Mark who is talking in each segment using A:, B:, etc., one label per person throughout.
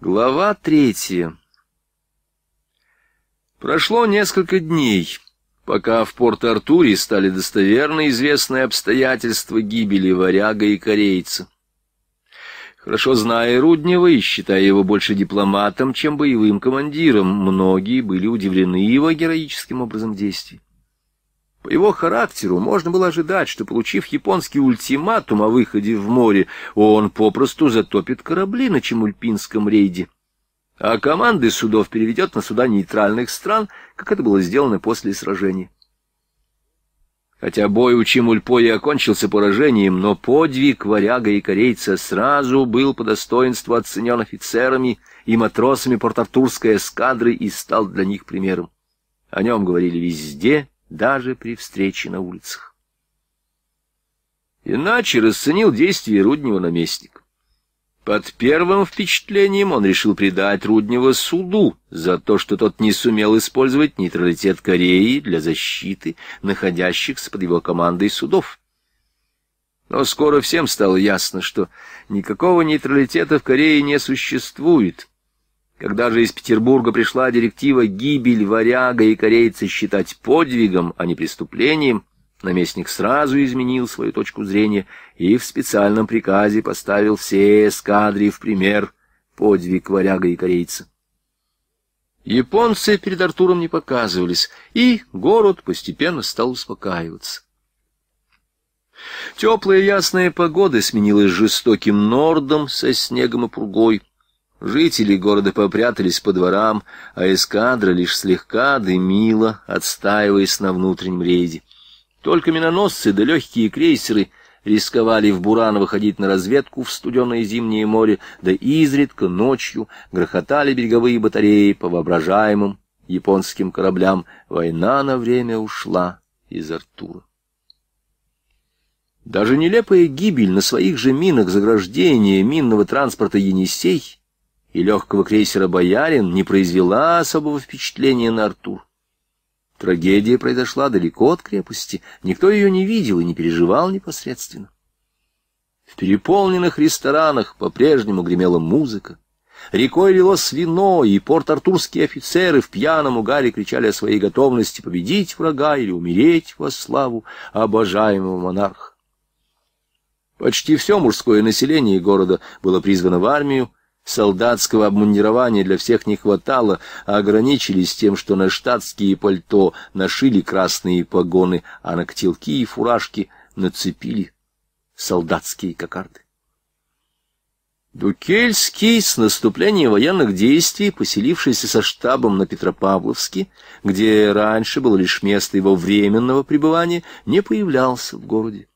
A: Глава третья. Прошло несколько дней, пока в Порт-Артуре стали достоверно известны обстоятельства гибели варяга и корейца. Хорошо зная Руднева и считая его больше дипломатом, чем боевым командиром, многие были удивлены его героическим образом действий. По его характеру можно было ожидать, что, получив японский ультиматум о выходе в море, он попросту затопит корабли на Чемульпинском рейде, а команды судов переведет на суда нейтральных стран, как это было сделано после сражения. Хотя бой у Чимульпо и окончился поражением, но подвиг варяга и корейца сразу был по достоинству оценен офицерами и матросами портартурской эскадры и стал для них примером. О нем говорили везде даже при встрече на улицах. Иначе расценил действие Руднева наместник. Под первым впечатлением он решил предать Руднева суду за то, что тот не сумел использовать нейтралитет Кореи для защиты находящихся под его командой судов. Но скоро всем стало ясно, что никакого нейтралитета в Корее не существует, когда же из Петербурга пришла директива гибель варяга и корейца считать подвигом, а не преступлением, наместник сразу изменил свою точку зрения и в специальном приказе поставил все эскадри в пример подвиг варяга и корейца. Японцы перед Артуром не показывались, и город постепенно стал успокаиваться. Теплая ясная погода сменилась жестоким нордом со снегом и пургой. Жители города попрятались по дворам, а эскадра лишь слегка дымила, отстаиваясь на внутреннем рейде. Только миноносцы да легкие крейсеры рисковали в буран выходить на разведку в студеное зимнее море, да изредка ночью грохотали береговые батареи по воображаемым японским кораблям. Война на время ушла из Артура. Даже нелепая гибель на своих же минах заграждения минного транспорта «Енисей» и легкого крейсера «Боярин» не произвела особого впечатления на Артур. Трагедия произошла далеко от крепости, никто ее не видел и не переживал непосредственно. В переполненных ресторанах по-прежнему гремела музыка, рекой лилось вино, и порт-артурские офицеры в пьяном угаре кричали о своей готовности победить врага или умереть во славу обожаемого монарха. Почти все мужское население города было призвано в армию, солдатского обмундирования для всех не хватало, а ограничились тем, что на штатские пальто нашили красные погоны, а на котелки и фуражки нацепили солдатские кокарды. Дукельский с наступлением военных действий, поселившийся со штабом на Петропавловске, где раньше было лишь место его временного пребывания, не появлялся в городе.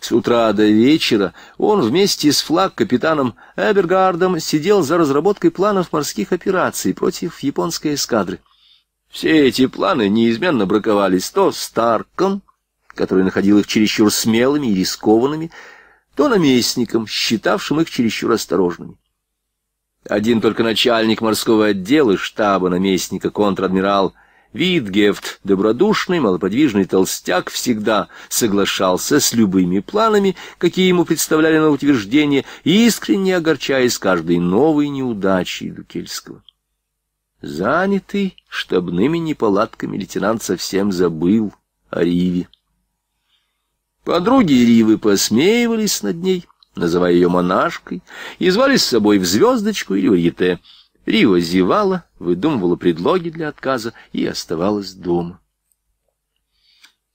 A: С утра до вечера он вместе с флаг-капитаном Эбергардом сидел за разработкой планов морских операций против японской эскадры. Все эти планы неизменно браковались то с Старком, который находил их чересчур смелыми и рискованными, то наместником, считавшим их чересчур осторожными. Один только начальник морского отдела штаба наместника контр-адмирал Витгефт, добродушный, малоподвижный толстяк, всегда соглашался с любыми планами, какие ему представляли на утверждение, искренне огорчаясь каждой новой неудачей Дукельского. Занятый штабными неполадками лейтенант совсем забыл о Риве. Подруги Ривы посмеивались над ней, называя ее монашкой, и звали с собой в звездочку или в рите — Рива зевала, выдумывала предлоги для отказа и оставалась дома.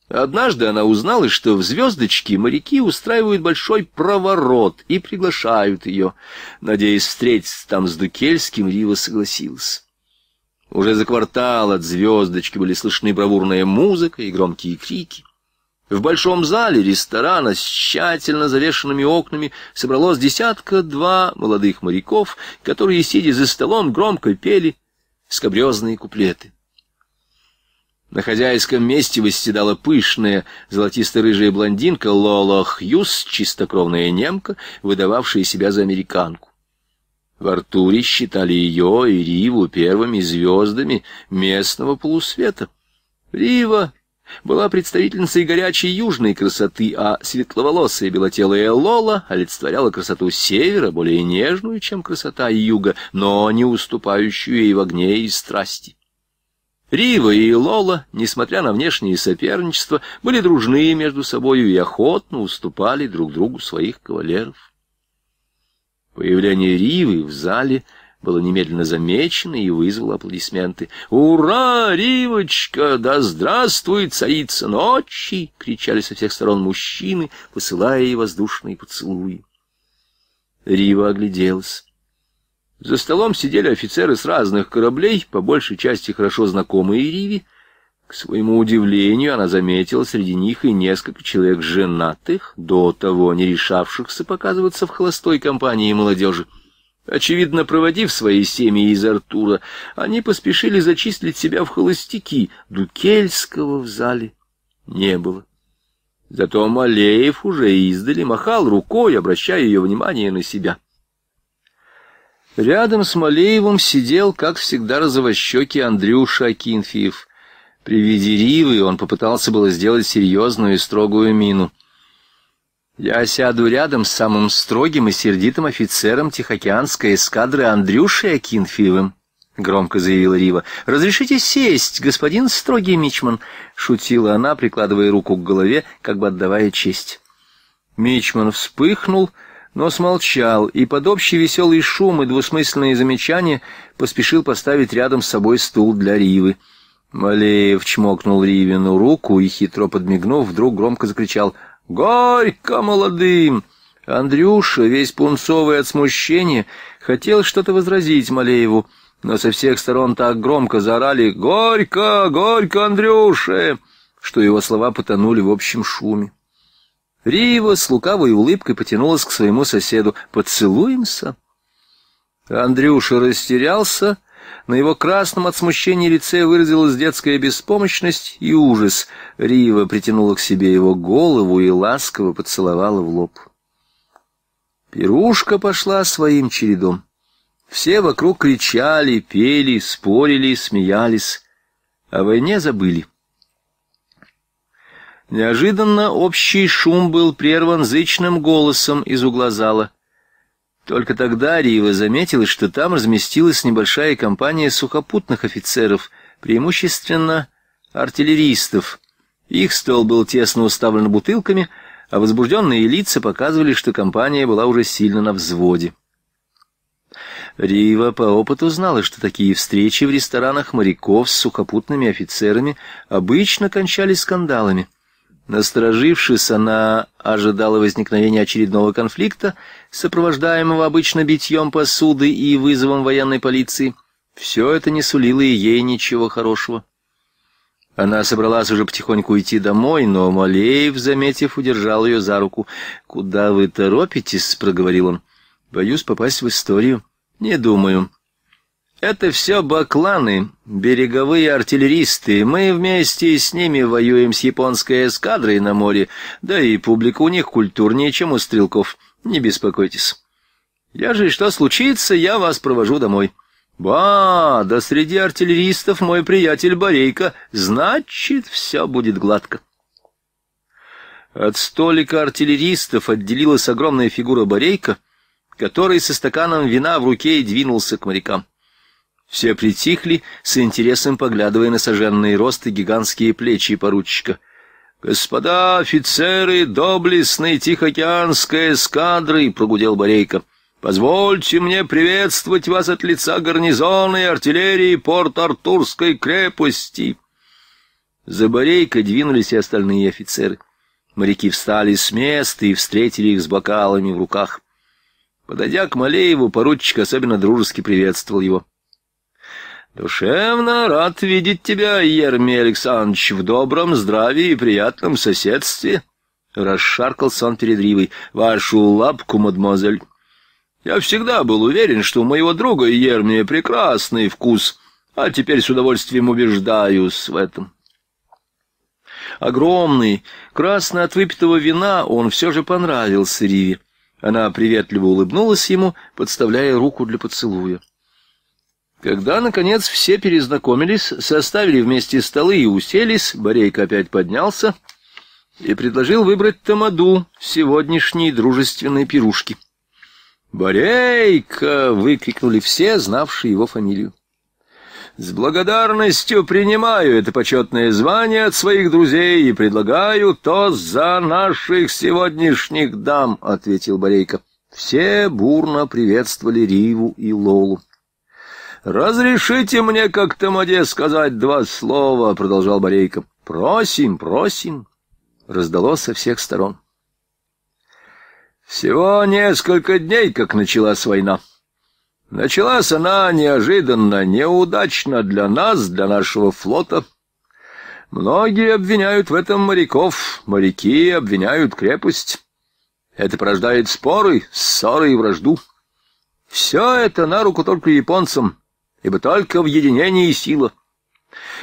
A: Однажды она узнала, что в «Звездочке» моряки устраивают большой проворот и приглашают ее. Надеясь встретиться там с Дукельским, Рива согласилась. Уже за квартал от «Звездочки» были слышны бравурная музыка и громкие крики. В большом зале ресторана с тщательно завешенными окнами собралось десятка-два молодых моряков, которые, сидя за столом, громко пели скабрезные куплеты. На хозяйском месте восседала пышная золотисто-рыжая блондинка Лола Хьюз, чистокровная немка, выдававшая себя за американку. В Артуре считали ее и Риву первыми звездами местного полусвета. Рива была представительницей горячей южной красоты, а светловолосая белотелая Лола олицетворяла красоту севера, более нежную, чем красота юга, но не уступающую ей в огне и страсти. Рива и Лола, несмотря на внешние соперничества, были дружны между собою и охотно уступали друг другу своих кавалеров. Появление Ривы в зале — было немедленно замечено и вызвало аплодисменты. «Ура, Ривочка! Да здравствует царица ночи!» — кричали со всех сторон мужчины, посылая ей воздушные поцелуи. Рива огляделась. За столом сидели офицеры с разных кораблей, по большей части хорошо знакомые Риве. К своему удивлению, она заметила среди них и несколько человек женатых, до того не решавшихся показываться в холостой компании молодежи. Очевидно, проводив свои семьи из Артура, они поспешили зачислить себя в холостяки. Дукельского в зале не было. Зато Малеев уже издали махал рукой, обращая ее внимание на себя. Рядом с Малеевым сидел, как всегда, розовощекий Андрюша Акинфиев. При виде Ривы он попытался было сделать серьезную и строгую мину. Я сяду рядом с самым строгим и сердитым офицером Тихоокеанской эскадры Андрюшей Акинфиевым, громко заявила Рива. — Разрешите сесть, господин строгий мичман, — шутила она, прикладывая руку к голове, как бы отдавая честь. Мичман вспыхнул, но смолчал, и под общий веселый шум и двусмысленные замечания поспешил поставить рядом с собой стул для Ривы. Малеев чмокнул Ривину руку и, хитро подмигнув, вдруг громко закричал «Горько молодым!» Андрюша, весь пунцовый от смущения, хотел что-то возразить Малееву, но со всех сторон так громко заорали «Горько! Горько, горько Андрюша", что его слова потонули в общем шуме. Рива с лукавой улыбкой потянулась к своему соседу. «Поцелуемся?» Андрюша растерялся, на его красном от смущения лице выразилась детская беспомощность и ужас. Рива притянула к себе его голову и ласково поцеловала в лоб. Пирушка пошла своим чередом. Все вокруг кричали, пели, спорили, смеялись. О войне забыли. Неожиданно общий шум был прерван зычным голосом из угла зала. Только тогда Риева заметила, что там разместилась небольшая компания сухопутных офицеров, преимущественно артиллеристов. Их стол был тесно уставлен бутылками, а возбужденные лица показывали, что компания была уже сильно на взводе. Риева по опыту знала, что такие встречи в ресторанах моряков с сухопутными офицерами обычно кончались скандалами. Насторожившись, она ожидала возникновения очередного конфликта, сопровождаемого обычно битьем посуды и вызовом военной полиции. Все это не сулило ей ничего хорошего. Она собралась уже потихоньку идти домой, но Малеев, заметив, удержал ее за руку. «Куда вы торопитесь?» — проговорил он. «Боюсь попасть в историю». «Не думаю», это все бакланы, береговые артиллеристы. Мы вместе с ними воюем с японской эскадрой на море, да и публика у них культурнее, чем у стрелков. Не беспокойтесь. Я же, что случится, я вас провожу домой. Ба, да среди артиллеристов мой приятель Борейка. Значит, все будет гладко. От столика артиллеристов отделилась огромная фигура Борейка, который со стаканом вина в руке и двинулся к морякам. Все притихли, с интересом поглядывая на сожженные росты гигантские плечи поручика. «Господа офицеры доблестной Тихоокеанской эскадры!» — прогудел Борейко. «Позвольте мне приветствовать вас от лица гарнизона и артиллерии Порт-Артурской крепости!» За Борейко двинулись и остальные офицеры. Моряки встали с места и встретили их с бокалами в руках. Подойдя к Малееву, поручик особенно дружески приветствовал его. «Душевно рад видеть тебя, Ермий Александрович, в добром здравии и приятном соседстве!» Расшаркался он перед Ривой. «Вашу лапку, мадемуазель!» «Я всегда был уверен, что у моего друга Ермия прекрасный вкус, а теперь с удовольствием убеждаюсь в этом». Огромный, красный от выпитого вина, он все же понравился Риве. Она приветливо улыбнулась ему, подставляя руку для поцелуя. Когда, наконец, все перезнакомились, составили вместе столы и уселись, Борейко опять поднялся и предложил выбрать тамаду сегодняшней дружественной пирушки. «Борейко!» — выкрикнули все, знавшие его фамилию. «С благодарностью принимаю это почетное звание от своих друзей и предлагаю то за наших сегодняшних дам», — ответил Борейко. Все бурно приветствовали Риву и Лолу. «Разрешите мне, как то тамаде, сказать два слова», — продолжал Борейко. «Просим, просим», — раздалось со всех сторон. Всего несколько дней, как началась война. Началась она неожиданно, неудачно для нас, для нашего флота. Многие обвиняют в этом моряков, моряки обвиняют крепость. Это порождает споры, ссоры и вражду. Все это на руку только японцам ибо только в единении сила.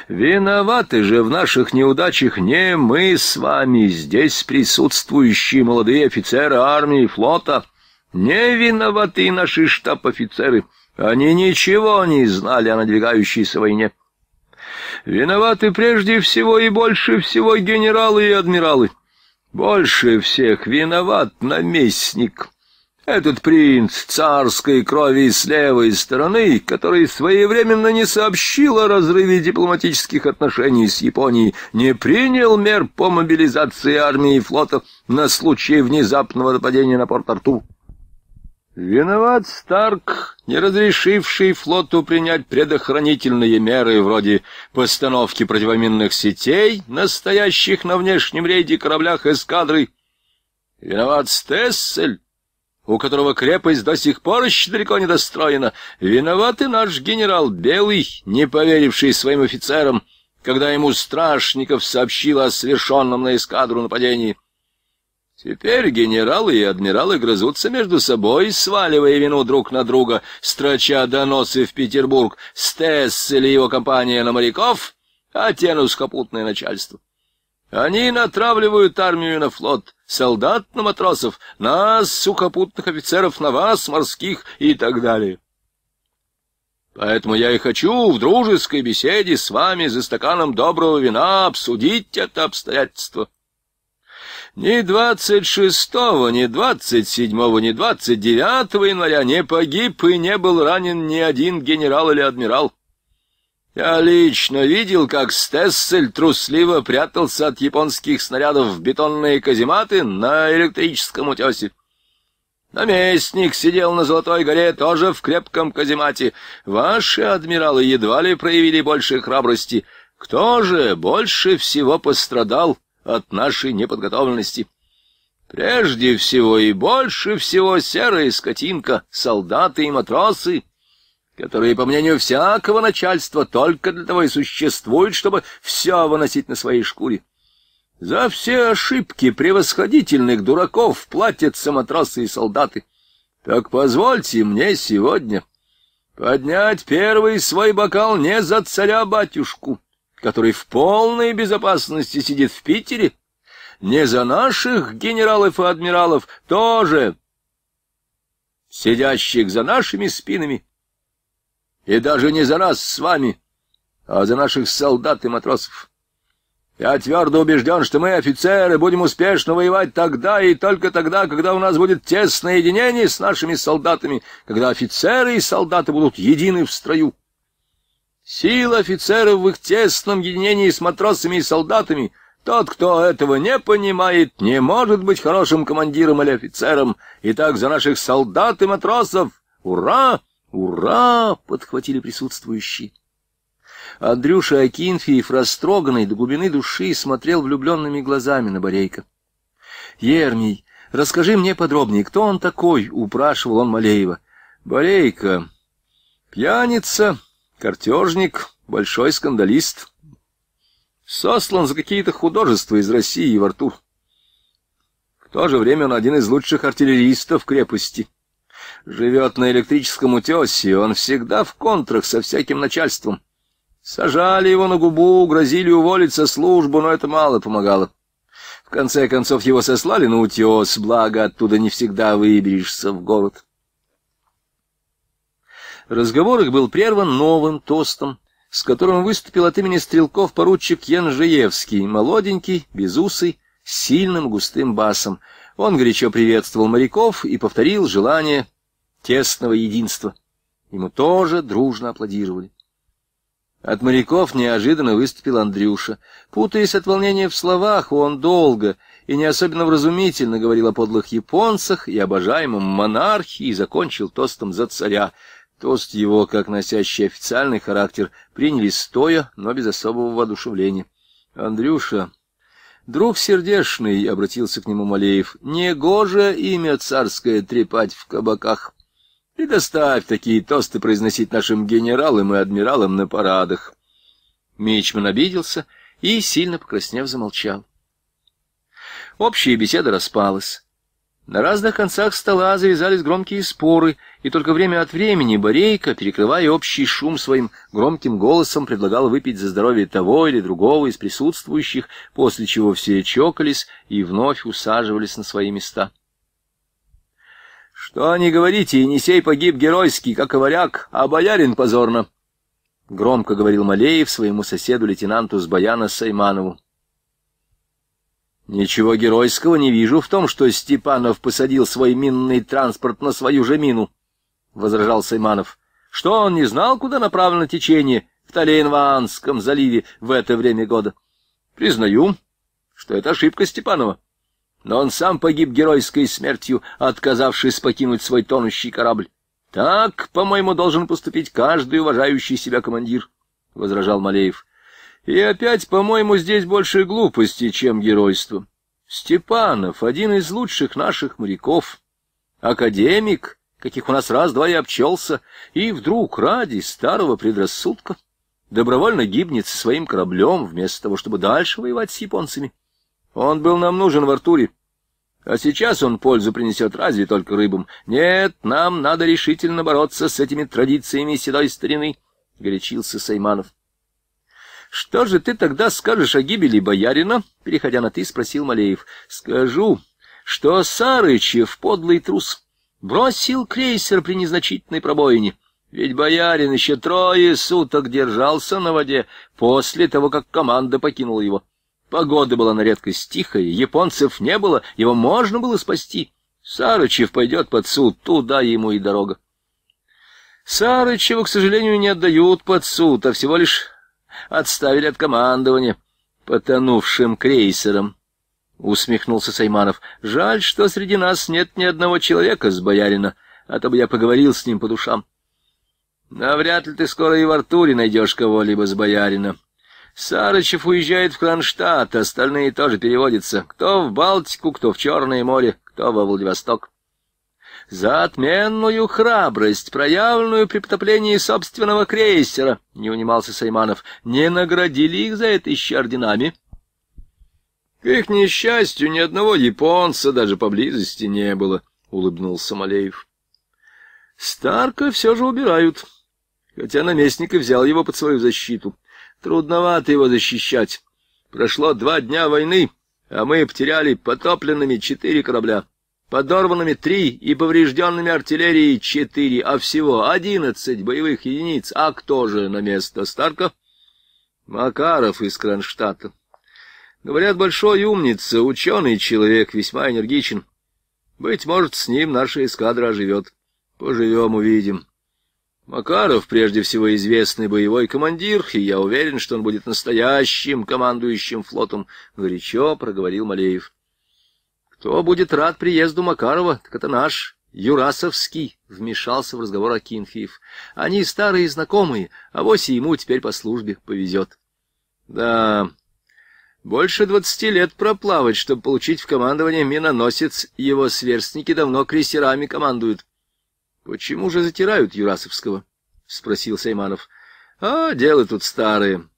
A: Виноваты же в наших неудачах не мы с вами, здесь присутствующие молодые офицеры армии и флота. Не виноваты наши штаб-офицеры. Они ничего не знали о надвигающейся войне. Виноваты прежде всего и больше всего генералы и адмиралы. Больше всех виноват наместник. Этот принц царской крови с левой стороны, который своевременно не сообщил о разрыве дипломатических отношений с Японией, не принял мер по мобилизации армии и флота на случай внезапного нападения на Порт-Артур. Виноват Старк, не разрешивший флоту принять предохранительные меры вроде постановки противоминных сетей, настоящих на внешнем рейде кораблях эскадры. Виноват Стессель, у которого крепость до сих пор еще далеко не достроена. Виноват и наш генерал Белый, не поверивший своим офицерам, когда ему Страшников сообщил о совершенном на эскадру нападении. Теперь генералы и адмиралы грызутся между собой, сваливая вину друг на друга, строча доносы в Петербург, Стесс или его компания на моряков, а те скопутное начальство. Они натравливают армию на флот, солдат на матросов, нас, сухопутных офицеров, на вас, морских и так далее. Поэтому я и хочу в дружеской беседе с вами за стаканом доброго вина обсудить это обстоятельство. Ни 26-го, ни 27-го, ни 29-го января не погиб и не был ранен ни один генерал или адмирал. Я лично видел, как Стессель трусливо прятался от японских снарядов в бетонные казематы на электрическом утесе. Наместник сидел на Золотой горе тоже в крепком каземате. Ваши адмиралы едва ли проявили больше храбрости. Кто же больше всего пострадал от нашей неподготовленности? Прежде всего и больше всего серая скотинка, солдаты и матросы, которые, по мнению всякого начальства, только для того и существуют, чтобы все выносить на своей шкуре. За все ошибки превосходительных дураков платятся матросы и солдаты. Так позвольте мне сегодня поднять первый свой бокал не за царя-батюшку, а который в полной безопасности сидит в Питере, не за наших генералов и адмиралов, тоже сидящих за нашими спинами, и даже не за нас с вами, а за наших солдат и матросов. Я твердо убежден, что мы, офицеры, будем успешно воевать тогда и только тогда, когда у нас будет тесное единение с нашими солдатами, когда офицеры и солдаты будут едины в строю. Сила офицеров в их тесном единении с матросами и солдатами — тот, кто этого не понимает, не может быть хорошим командиром или офицером. Итак, за наших солдат и матросов! Ура! «Ура!» — подхватили присутствующие. Андрюша Акинфиев, растроганный до глубины души, смотрел влюбленными глазами на Борейка. «Ермий, расскажи мне подробнее, кто он такой?» — упрашивал он Малеева. «Борейка, пьяница, картежник, большой скандалист. Сослан за какие-то художества из России в Артур. В то же время он один из лучших артиллеристов крепости». Живет на электрическом утесе, он всегда в контрах со всяким начальством. Сажали его на губу, грозили уволить со службы, но это мало помогало. В конце концов его сослали на утес, благо оттуда не всегда выберешься в город. Разговор их был прерван новым тостом, с которым выступил от имени стрелков поручик Янжеевский, молоденький, безусый, с сильным густым басом. Он горячо приветствовал моряков и повторил желание тесного единства. Ему тоже дружно аплодировали. От моряков неожиданно выступил Андрюша. Путаясь от волнения в словах, он долго и не особенно вразумительно говорил о подлых японцах и обожаемом монархии и закончил тостом за царя. Тост его, как носящий официальный характер, приняли стоя, но без особого воодушевления. «Андрюша, друг сердешный», — обратился к нему Малеев, — «негоже имя царское трепать в кабаках». И доставь такие тосты произносить нашим генералам и адмиралам на парадах. Мичман обиделся и, сильно покраснев, замолчал. Общая беседа распалась. На разных концах стола завязались громкие споры, и только время от времени Борейка, перекрывая общий шум своим громким голосом, предлагал выпить за здоровье того или другого из присутствующих, после чего все чокались и вновь усаживались на свои места. Что они говорите, Енисей погиб геройский, как и варяг, а боярин позорно. Громко говорил Малеев своему соседу лейтенанту с Баяна Сайманову. Ничего геройского не вижу в том, что Степанов посадил свой минный транспорт на свою же мину, — возражал Сайманов. Что он не знал, куда направлено течение в Талейнваанском заливе в это время года? Признаю, что это ошибка Степанова но он сам погиб героической смертью, отказавшись покинуть свой тонущий корабль. Так, по-моему, должен поступить каждый уважающий себя командир, — возражал Малеев. И опять, по-моему, здесь больше глупости, чем геройства. Степанов — один из лучших наших моряков, академик, каких у нас раз-два и обчелся, и вдруг ради старого предрассудка добровольно гибнет со своим кораблем вместо того, чтобы дальше воевать с японцами. — он был нам нужен в Артуре. А сейчас он пользу принесет разве только рыбам. Нет, нам надо решительно бороться с этими традициями седой старины, — горячился Сайманов. — Что же ты тогда скажешь о гибели боярина? — переходя на «ты», спросил Малеев. — Скажу, что Сарычев, подлый трус, бросил крейсер при незначительной пробоине. Ведь боярин еще трое суток держался на воде после того, как команда покинула его. — Погода была на редкость тихая, японцев не было, его можно было спасти. Сарычев пойдет под суд, туда ему и дорога. Сарычева, к сожалению, не отдают под суд, а всего лишь отставили от командования потонувшим крейсером. Усмехнулся Сайманов. Жаль, что среди нас нет ни одного человека с боярина, а то бы я поговорил с ним по душам. Навряд ли ты скоро и в Артуре найдешь кого-либо с боярина, Сарычев уезжает в Кронштадт, остальные тоже переводятся. Кто в Балтику, кто в Черное море, кто во Владивосток. За отменную храбрость, проявленную при потоплении собственного крейсера, не унимался Сайманов, не наградили их за это еще орденами. К их несчастью, ни одного японца даже поблизости не было, улыбнулся Малеев. Старка все же убирают, хотя наместник и взял его под свою защиту. Трудновато его защищать. Прошло два дня войны, а мы потеряли потопленными четыре корабля, подорванными три и поврежденными артиллерией четыре, а всего одиннадцать боевых единиц. А кто же на место Старка? Макаров из Кронштадта. Говорят, большой умница, ученый человек, весьма энергичен. Быть может, с ним наша эскадра оживет. Поживем, увидим. Макаров прежде всего известный боевой командир, и я уверен, что он будет настоящим командующим флотом, — горячо проговорил Малеев. Кто будет рад приезду Макарова, так это наш Юрасовский, — вмешался в разговор Акинфеев. Они старые знакомые, а вось ему теперь по службе повезет. Да, больше двадцати лет проплавать, чтобы получить в командование миноносец, его сверстники давно крейсерами командуют. — Почему же затирают Юрасовского? — спросил Сайманов. — А, дело тут старое.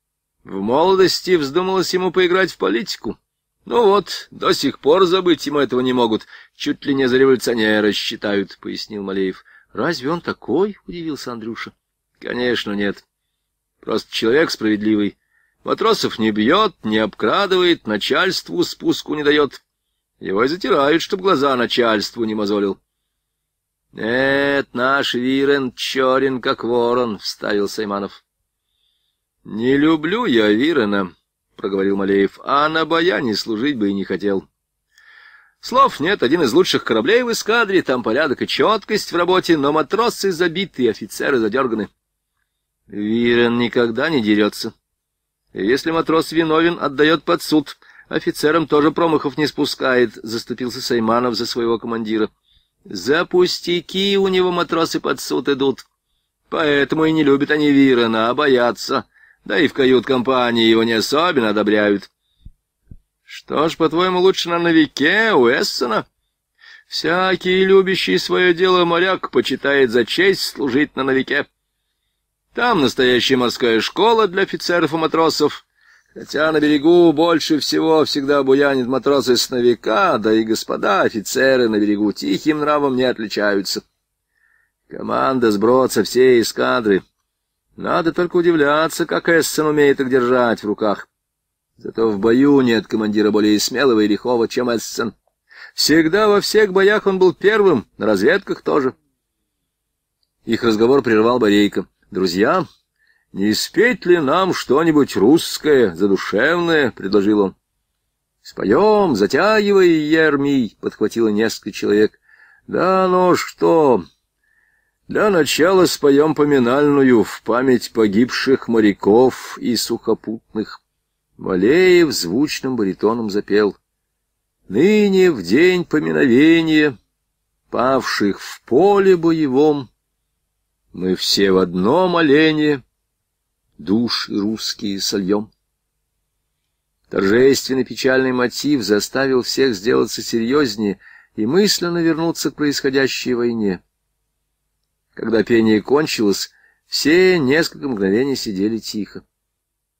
A: В молодости вздумалось ему поиграть в политику. Ну вот, до сих пор забыть ему этого не могут. Чуть ли не за революционера считают, — пояснил Малеев. — Разве он такой? — удивился Андрюша. — Конечно, нет. Просто человек справедливый. Матросов не бьет, не обкрадывает, начальству спуску не дает. Его и затирают, чтоб глаза начальству не мозолил. — Нет, наш Вирен черен, как ворон, — вставил Сайманов. — Не люблю я Вирена, — проговорил Малеев, — а на баяне служить бы и не хотел. Слов нет, один из лучших кораблей в эскадре, там порядок и четкость в работе, но матросы забиты, офицеры задерганы. Вирен никогда не дерется. Если матрос виновен, отдает под суд. Офицерам тоже промахов не спускает, — заступился Сайманов за своего командира. — за пустяки у него матросы под суд идут. Поэтому и не любят они Вирона, а боятся. Да и в кают-компании его не особенно одобряют. Что ж, по-твоему, лучше на новике у Эссена? Всякий любящий свое дело моряк почитает за честь служить на новике. Там настоящая морская школа для офицеров и матросов, Хотя на берегу больше всего всегда буянит матросы-сновика, да и господа офицеры на берегу тихим нравом не отличаются. Команда сброца всей эскадры. Надо только удивляться, как Эссен умеет их держать в руках. Зато в бою нет командира более смелого и лихого, чем Эссен. Всегда во всех боях он был первым, на разведках тоже. Их разговор прервал Борейко. «Друзья», «Не спеть ли нам что-нибудь русское, задушевное?» — предложил он. «Споем, затягивай, Ермий!» — подхватило несколько человек. «Да ну что!» «Для начала споем поминальную в память погибших моряков и сухопутных». Малеев звучным баритоном запел. «Ныне в день поминовения павших в поле боевом, мы все в одно моление души русские сольем. Торжественный печальный мотив заставил всех сделаться серьезнее и мысленно вернуться к происходящей войне. Когда пение кончилось, все несколько мгновений сидели тихо.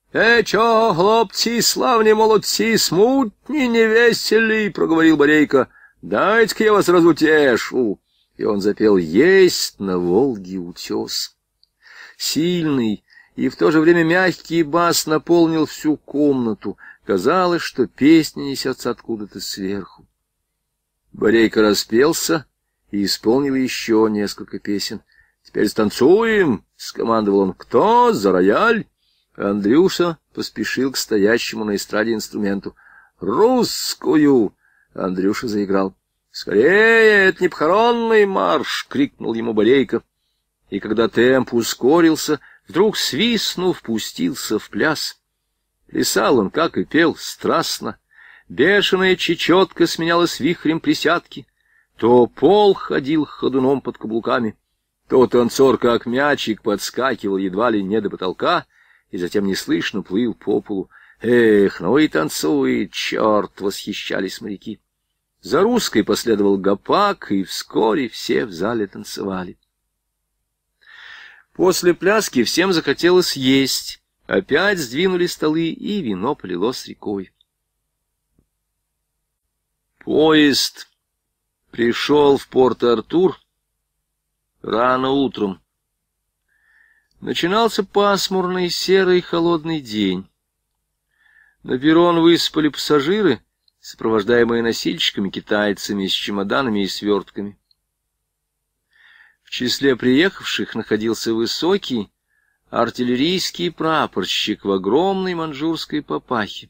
A: — Э, чё, хлопці, славные молодцы, смутни невесели, — проговорил Борейко. — Дайте-ка я вас разутешу. И он запел «Есть на Волге утес». Сильный, и в то же время мягкий бас наполнил всю комнату. Казалось, что песня несется откуда-то сверху. Борейка распелся и исполнил еще несколько песен. «Теперь станцуем!» — скомандовал он. «Кто? За рояль?» Андрюша поспешил к стоящему на эстраде инструменту. «Русскую!» — Андрюша заиграл. «Скорее, это не похоронный марш!» — крикнул ему Борейка. И когда темп ускорился, — вдруг свистнув, пустился в пляс. Плясал он, как и пел, страстно. Бешеная чечетка сменялась вихрем присядки. То пол ходил ходуном под каблуками, то танцор, как мячик, подскакивал едва ли не до потолка и затем неслышно плыл по полу. «Эх, ну и танцует, черт!» — восхищались моряки. За русской последовал гопак, и вскоре все в зале танцевали. После пляски всем захотелось есть. Опять сдвинули столы, и вино полилось рекой. Поезд пришел в Порт-Артур рано утром. Начинался пасмурный, серый, холодный день. На перрон высыпали пассажиры, сопровождаемые носильщиками-китайцами с чемоданами и свертками. В числе приехавших находился высокий артиллерийский прапорщик в огромной манжурской папахе.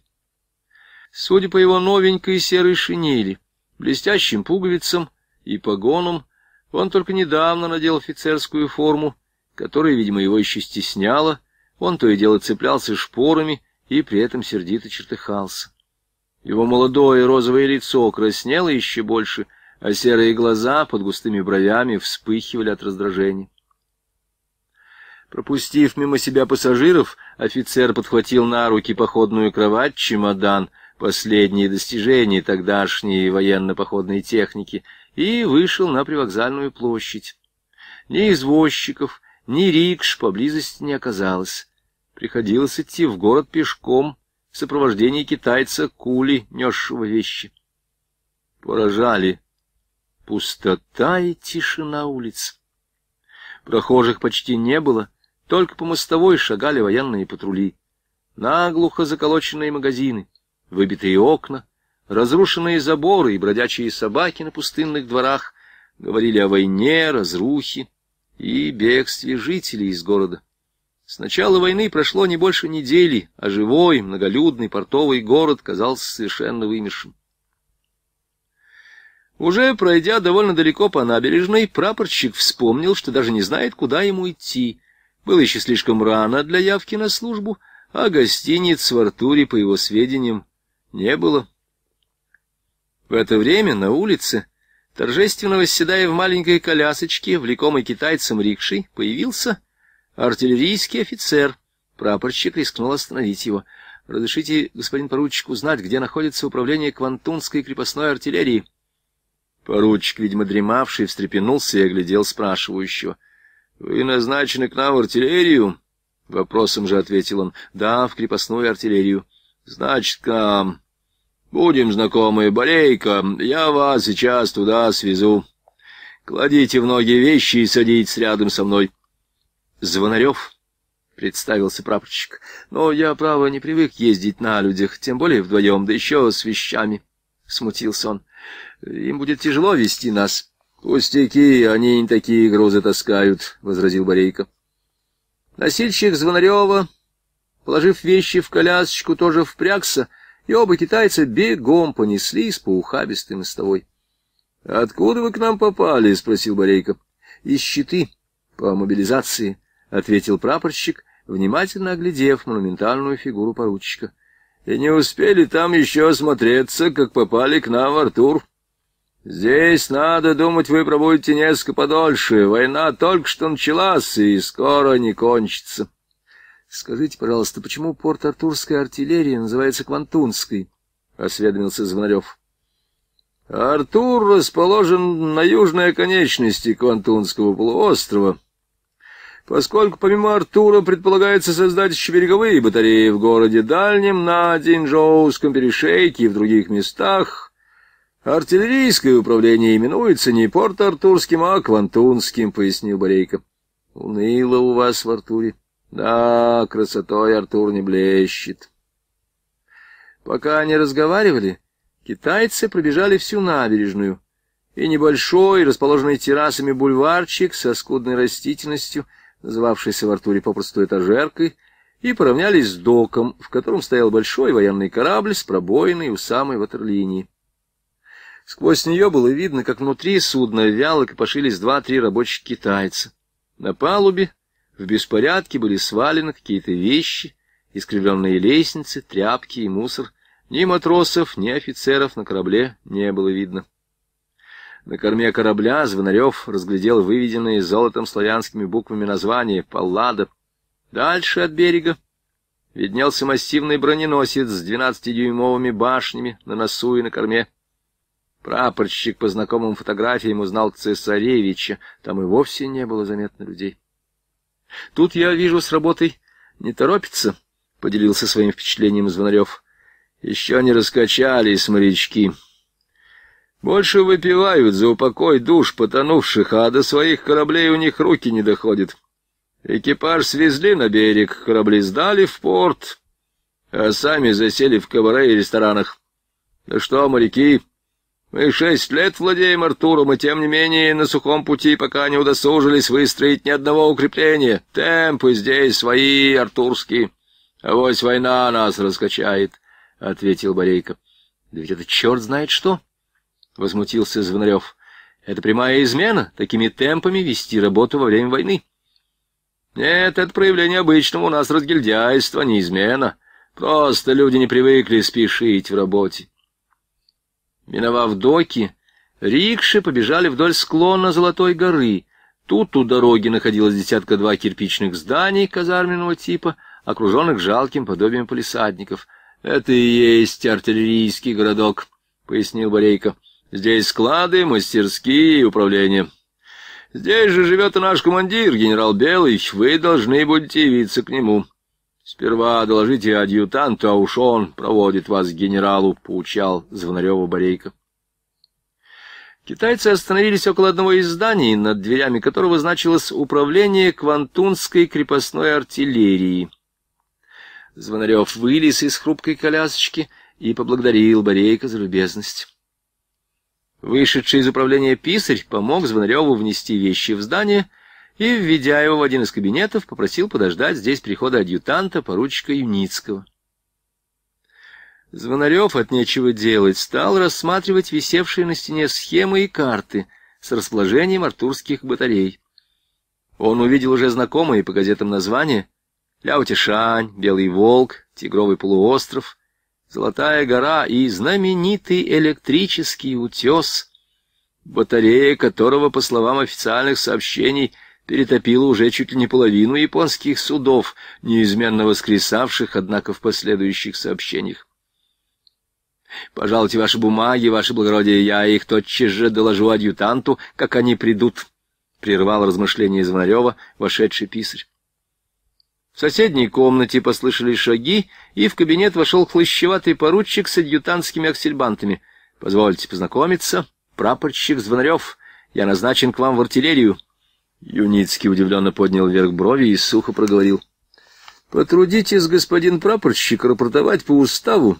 A: Судя по его новенькой серой шинели, блестящим пуговицам и погонам, он только недавно надел офицерскую форму, которая, видимо, его еще стесняла, он то и дело цеплялся шпорами и при этом сердито чертыхался. Его молодое розовое лицо краснело еще больше, а серые глаза под густыми бровями вспыхивали от раздражения. Пропустив мимо себя пассажиров, офицер подхватил на руки походную кровать, чемодан, последние достижения тогдашней военно-походной техники, и вышел на привокзальную площадь. Ни извозчиков, ни рикш поблизости не оказалось. Приходилось идти в город пешком в сопровождении китайца Кули, несшего вещи. Поражали Пустота и тишина улиц. Прохожих почти не было, только по мостовой шагали военные патрули. Наглухо заколоченные магазины, выбитые окна, разрушенные заборы и бродячие собаки на пустынных дворах говорили о войне, разрухе и бегстве жителей из города. С начала войны прошло не больше недели, а живой, многолюдный портовый город казался совершенно вымершим. Уже пройдя довольно далеко по набережной, прапорщик вспомнил, что даже не знает, куда ему идти. Было еще слишком рано для явки на службу, а гостиниц в Артуре, по его сведениям, не было. В это время на улице, торжественно восседая в маленькой колясочке, влекомой китайцем рикшей, появился артиллерийский офицер. Прапорщик рискнул остановить его. «Разрешите, господин поручик, узнать, где находится управление Квантунской крепостной артиллерии?» Поручик, видимо, дремавший, встрепенулся и оглядел спрашивающего. — Вы назначены к нам в артиллерию? — вопросом же ответил он. — Да, в крепостную артиллерию. — Значит, к нам. Будем знакомы. Борейка, я вас сейчас туда свезу. Кладите в ноги вещи и садитесь рядом со мной. — Звонарев, — представился прапорщик, — но я, право, не привык ездить на людях, тем более вдвоем, да еще с вещами. Смутился он. Им будет тяжело вести нас. — Пустяки, они не такие грузы таскают, — возразил Борейко. Носильщик Звонарева, положив вещи в колясочку, тоже впрягся, и оба китайца бегом понеслись по ухабистой мостовой. — Откуда вы к нам попали? — спросил Борейко. — Из щиты, по мобилизации, — ответил прапорщик, внимательно оглядев монументальную фигуру поручика. — И не успели там еще осмотреться, как попали к нам, Артур. — Здесь, надо думать, вы пробудете несколько подольше. Война только что началась и скоро не кончится. Скажите, пожалуйста, почему порт-артурская артиллерия называется Квантунской? — осведомился Звонарев. — Артур расположен на южной оконечности Квантунского полуострова. Поскольку помимо Артура предполагается создать еще береговые батареи в городе Дальнем, на Динжоуском перешейке и в других местах, Артиллерийское управление именуется не Порт-Артурским, а Квантунским, — пояснил Борейко. — Уныло у вас в Артуре. Да, красотой Артур не блещет. Пока они разговаривали, китайцы пробежали всю набережную, и небольшой, расположенный террасами бульварчик со скудной растительностью, называвшийся в Артуре попросту этажеркой, и поравнялись с доком, в котором стоял большой военный корабль с пробоиной у самой ватерлинии. Сквозь нее было видно, как внутри судна вяло копошились два-три рабочих китайца. На палубе в беспорядке были свалены какие-то вещи, искривленные лестницы, тряпки и мусор. Ни матросов, ни офицеров на корабле не было видно. На корме корабля Звонарев разглядел выведенные золотом славянскими буквами название «Паллада». Дальше от берега виднелся массивный броненосец с двенадцатидюймовыми башнями на носу и на корме. Прапорщик по знакомым фотографиям узнал цесаревича. Там и вовсе не было заметно людей. Тут я вижу с работой не торопится, — поделился своим впечатлением Звонарев. Еще не раскачались морячки. Больше выпивают за упокой душ потонувших, а до своих кораблей у них руки не доходят. Экипаж свезли на берег, корабли сдали в порт, а сами засели в кабаре и ресторанах. Да что, моряки, — мы ну шесть лет владеем Артуром, и тем не менее на сухом пути пока не удосужились выстроить ни одного укрепления. Темпы здесь свои, артурские. А война нас раскачает, — ответил Борейко. — Да ведь это черт знает что! — возмутился Звонарев. — Это прямая измена, такими темпами вести работу во время войны. — Нет, это проявление обычного у нас разгильдяйства, не измена. Просто люди не привыкли спешить в работе. — Миновав доки, рикши побежали вдоль склона Золотой горы. Тут у дороги находилось десятка-два кирпичных зданий казарменного типа, окруженных жалким подобием полисадников. «Это и есть артиллерийский городок», — пояснил Борейко. «Здесь склады, мастерские и управления». Здесь же живет и наш командир, генерал Белый, вы должны будете явиться к нему. «Сперва доложите адъютанту, а уж он проводит вас к генералу», — поучал Звонарева Борейко. Китайцы остановились около одного из зданий, над дверями которого значилось «Управление Квантунской крепостной артиллерии». Звонарев вылез из хрупкой колясочки и поблагодарил Борейко за любезность. Вышедший из управления писарь помог Звонареву внести вещи в здание и, введя его в один из кабинетов, попросил подождать здесь прихода адъютанта поручика Юницкого. Звонарев от нечего делать стал рассматривать висевшие на стене схемы и карты с расположением артурских батарей. Он увидел уже знакомые по газетам названия Ляутишань, Белый Волк, Тигровый полуостров, Золотая гора и знаменитый электрический утес, батарея которого, по словам официальных сообщений, — перетопило уже чуть ли не половину японских судов, неизменно воскресавших, однако, в последующих сообщениях. «Пожалуйте ваши бумаги, ваше благородие, я их тотчас же доложу адъютанту, как они придут», — прервал размышление Звонарева вошедший писарь. В соседней комнате послышались шаги, и в кабинет вошел хлыщеватый поручик с адъютантскими аксельбантами. «Позвольте познакомиться, прапорщик Звонарев, я назначен к вам в артиллерию». Юницкий удивленно поднял вверх брови и сухо проговорил. «Потрудитесь, господин прапорщик, рапортовать по уставу.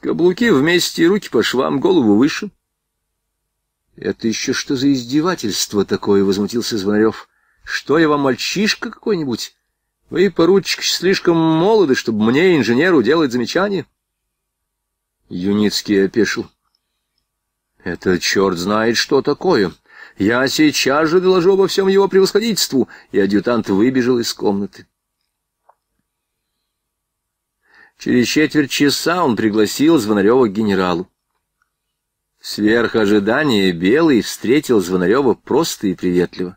A: Каблуки вместе, руки по швам, голову выше». «Это еще что за издевательство такое?» — возмутился Звонарев. «Что я вам, мальчишка какой-нибудь? Вы, поручик, слишком молоды, чтобы мне, инженеру, делать замечания». Юницкий опешил. «Это черт знает, что такое!» Я сейчас же доложу обо всем его превосходительству, и адъютант выбежал из комнаты. Через четверть часа он пригласил Звонарева к генералу. Сверх ожидания Белый встретил Звонарева просто и приветливо.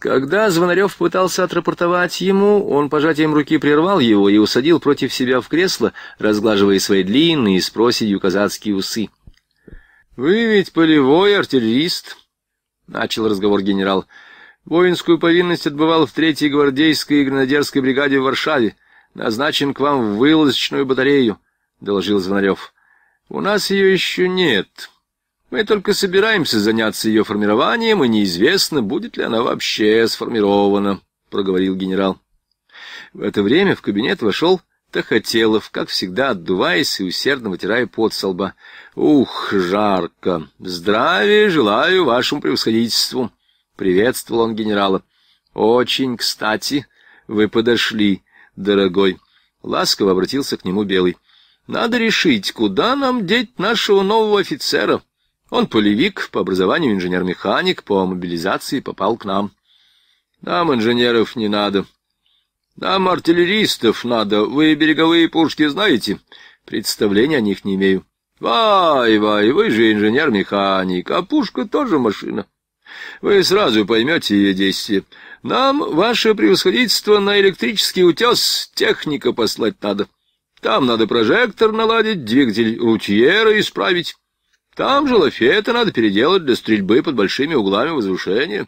A: Когда Звонарев пытался отрапортовать ему, он пожатием руки прервал его и усадил против себя в кресло, разглаживая свои длинные с проседью казацкие усы. «Вы ведь полевой артиллерист», — начал разговор генерал. «Воинскую повинность отбывал в третьей гвардейской и гренадерской бригаде в Варшаве. Назначен к вам в вылазочную батарею», — доложил Звонарев. «У нас ее еще нет. Мы только собираемся заняться ее формированием, и неизвестно, будет ли она вообще сформирована», — проговорил генерал. В это время в кабинет вошел Тахотелов, как всегда, отдуваясь и усердно вытирая пот со лба. «Ух, жарко! Здравия желаю вашему превосходительству!» — приветствовал он генерала. «Очень кстати вы подошли, дорогой!» — ласково обратился к нему Белый. «Надо решить, куда нам деть нашего нового офицера. Он полевик, по образованию инженер-механик, по мобилизации попал к нам». «Нам инженеров не надо», нам артиллеристов надо. Вы береговые пушки знаете? Представления о них не имею. Вай, вай, вы же инженер-механик, а пушка тоже машина. Вы сразу поймете ее действие. Нам, ваше превосходительство, на электрический утес техника послать надо. Там надо прожектор наладить, двигатель рутьера исправить. Там же лафеты надо переделать для стрельбы под большими углами возвышения.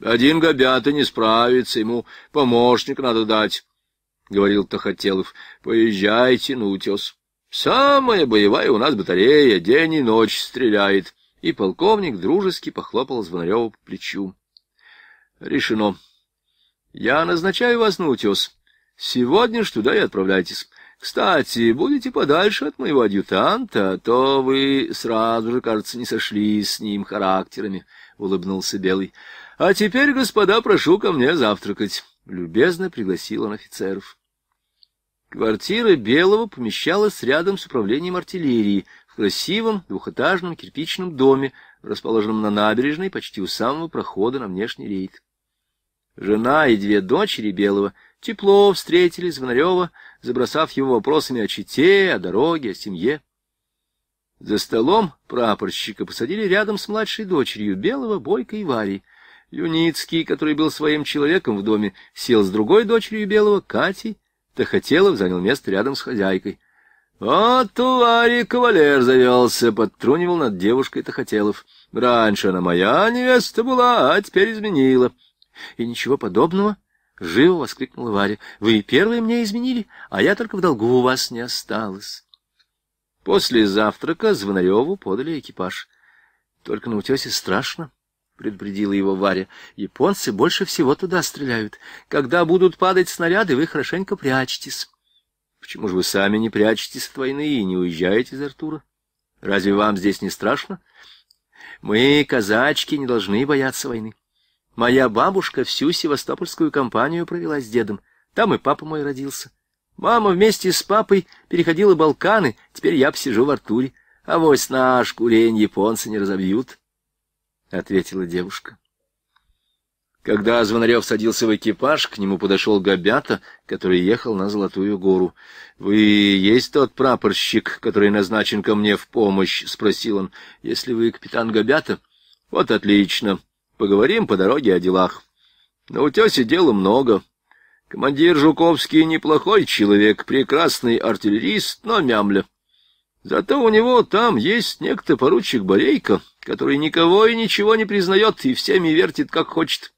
A: Один Гобята не справится, ему помощник надо дать, — говорил Тахотелов. — Поезжайте на утес. Самая боевая у нас батарея, день и ночь стреляет. И полковник дружески похлопал Звонареву по плечу. — Решено. Я назначаю вас на утес. Сегодня ж туда и отправляйтесь. Кстати, будете подальше от моего адъютанта, а то вы сразу же, кажется, не сошли с ним характерами, — улыбнулся Белый. А теперь, господа, прошу ко мне завтракать. Любезно пригласил он офицеров. Квартира Белого помещалась рядом с управлением артиллерии в красивом двухэтажном кирпичном доме, расположенном на набережной почти у самого прохода на внешний рейд. Жена и две дочери Белого тепло встретили Звонарева, забросав его вопросами о чите, о дороге, о семье. За столом прапорщика посадили рядом с младшей дочерью Белого, Бойкой и Варей — Юницкий, который был своим человеком в доме, сел с другой дочерью Белого, Катей. Тахотелов занял место рядом с хозяйкой. «Вот «А у Ари кавалер завелся», — подтрунивал над девушкой Тахотелов. «Раньше она моя невеста была, а теперь изменила». «И ничего подобного?» — живо воскликнула Варя. «Вы первые мне изменили, а я только в долгу у вас не осталась». После завтрака Звонареву подали экипаж. «Только на утесе страшно», предупредила его Варя. Японцы больше всего туда стреляют. Когда будут падать снаряды, вы хорошенько прячетесь. Почему же вы сами не прячетесь от войны и не уезжаете из Артура? Разве вам здесь не страшно? Мы, казачки, не должны бояться войны. Моя бабушка всю севастопольскую кампанию провела с дедом. Там и папа мой родился. Мама вместе с папой переходила Балканы, теперь я посижу в Артуре. А вось наш курень японцы не разобьют. — ответила девушка. Когда Звонарев садился в экипаж, к нему подошел Габята, который ехал на Золотую гору. — Вы есть тот прапорщик, который назначен ко мне в помощь? — спросил он. — Если вы капитан Габята? — Вот отлично. Поговорим по дороге о делах. На утесе дела много. Командир Жуковский неплохой человек, прекрасный артиллерист, но мямля. Зато у него там есть некто поручик Борейко, который никого и ничего не признает и всеми вертит, как хочет.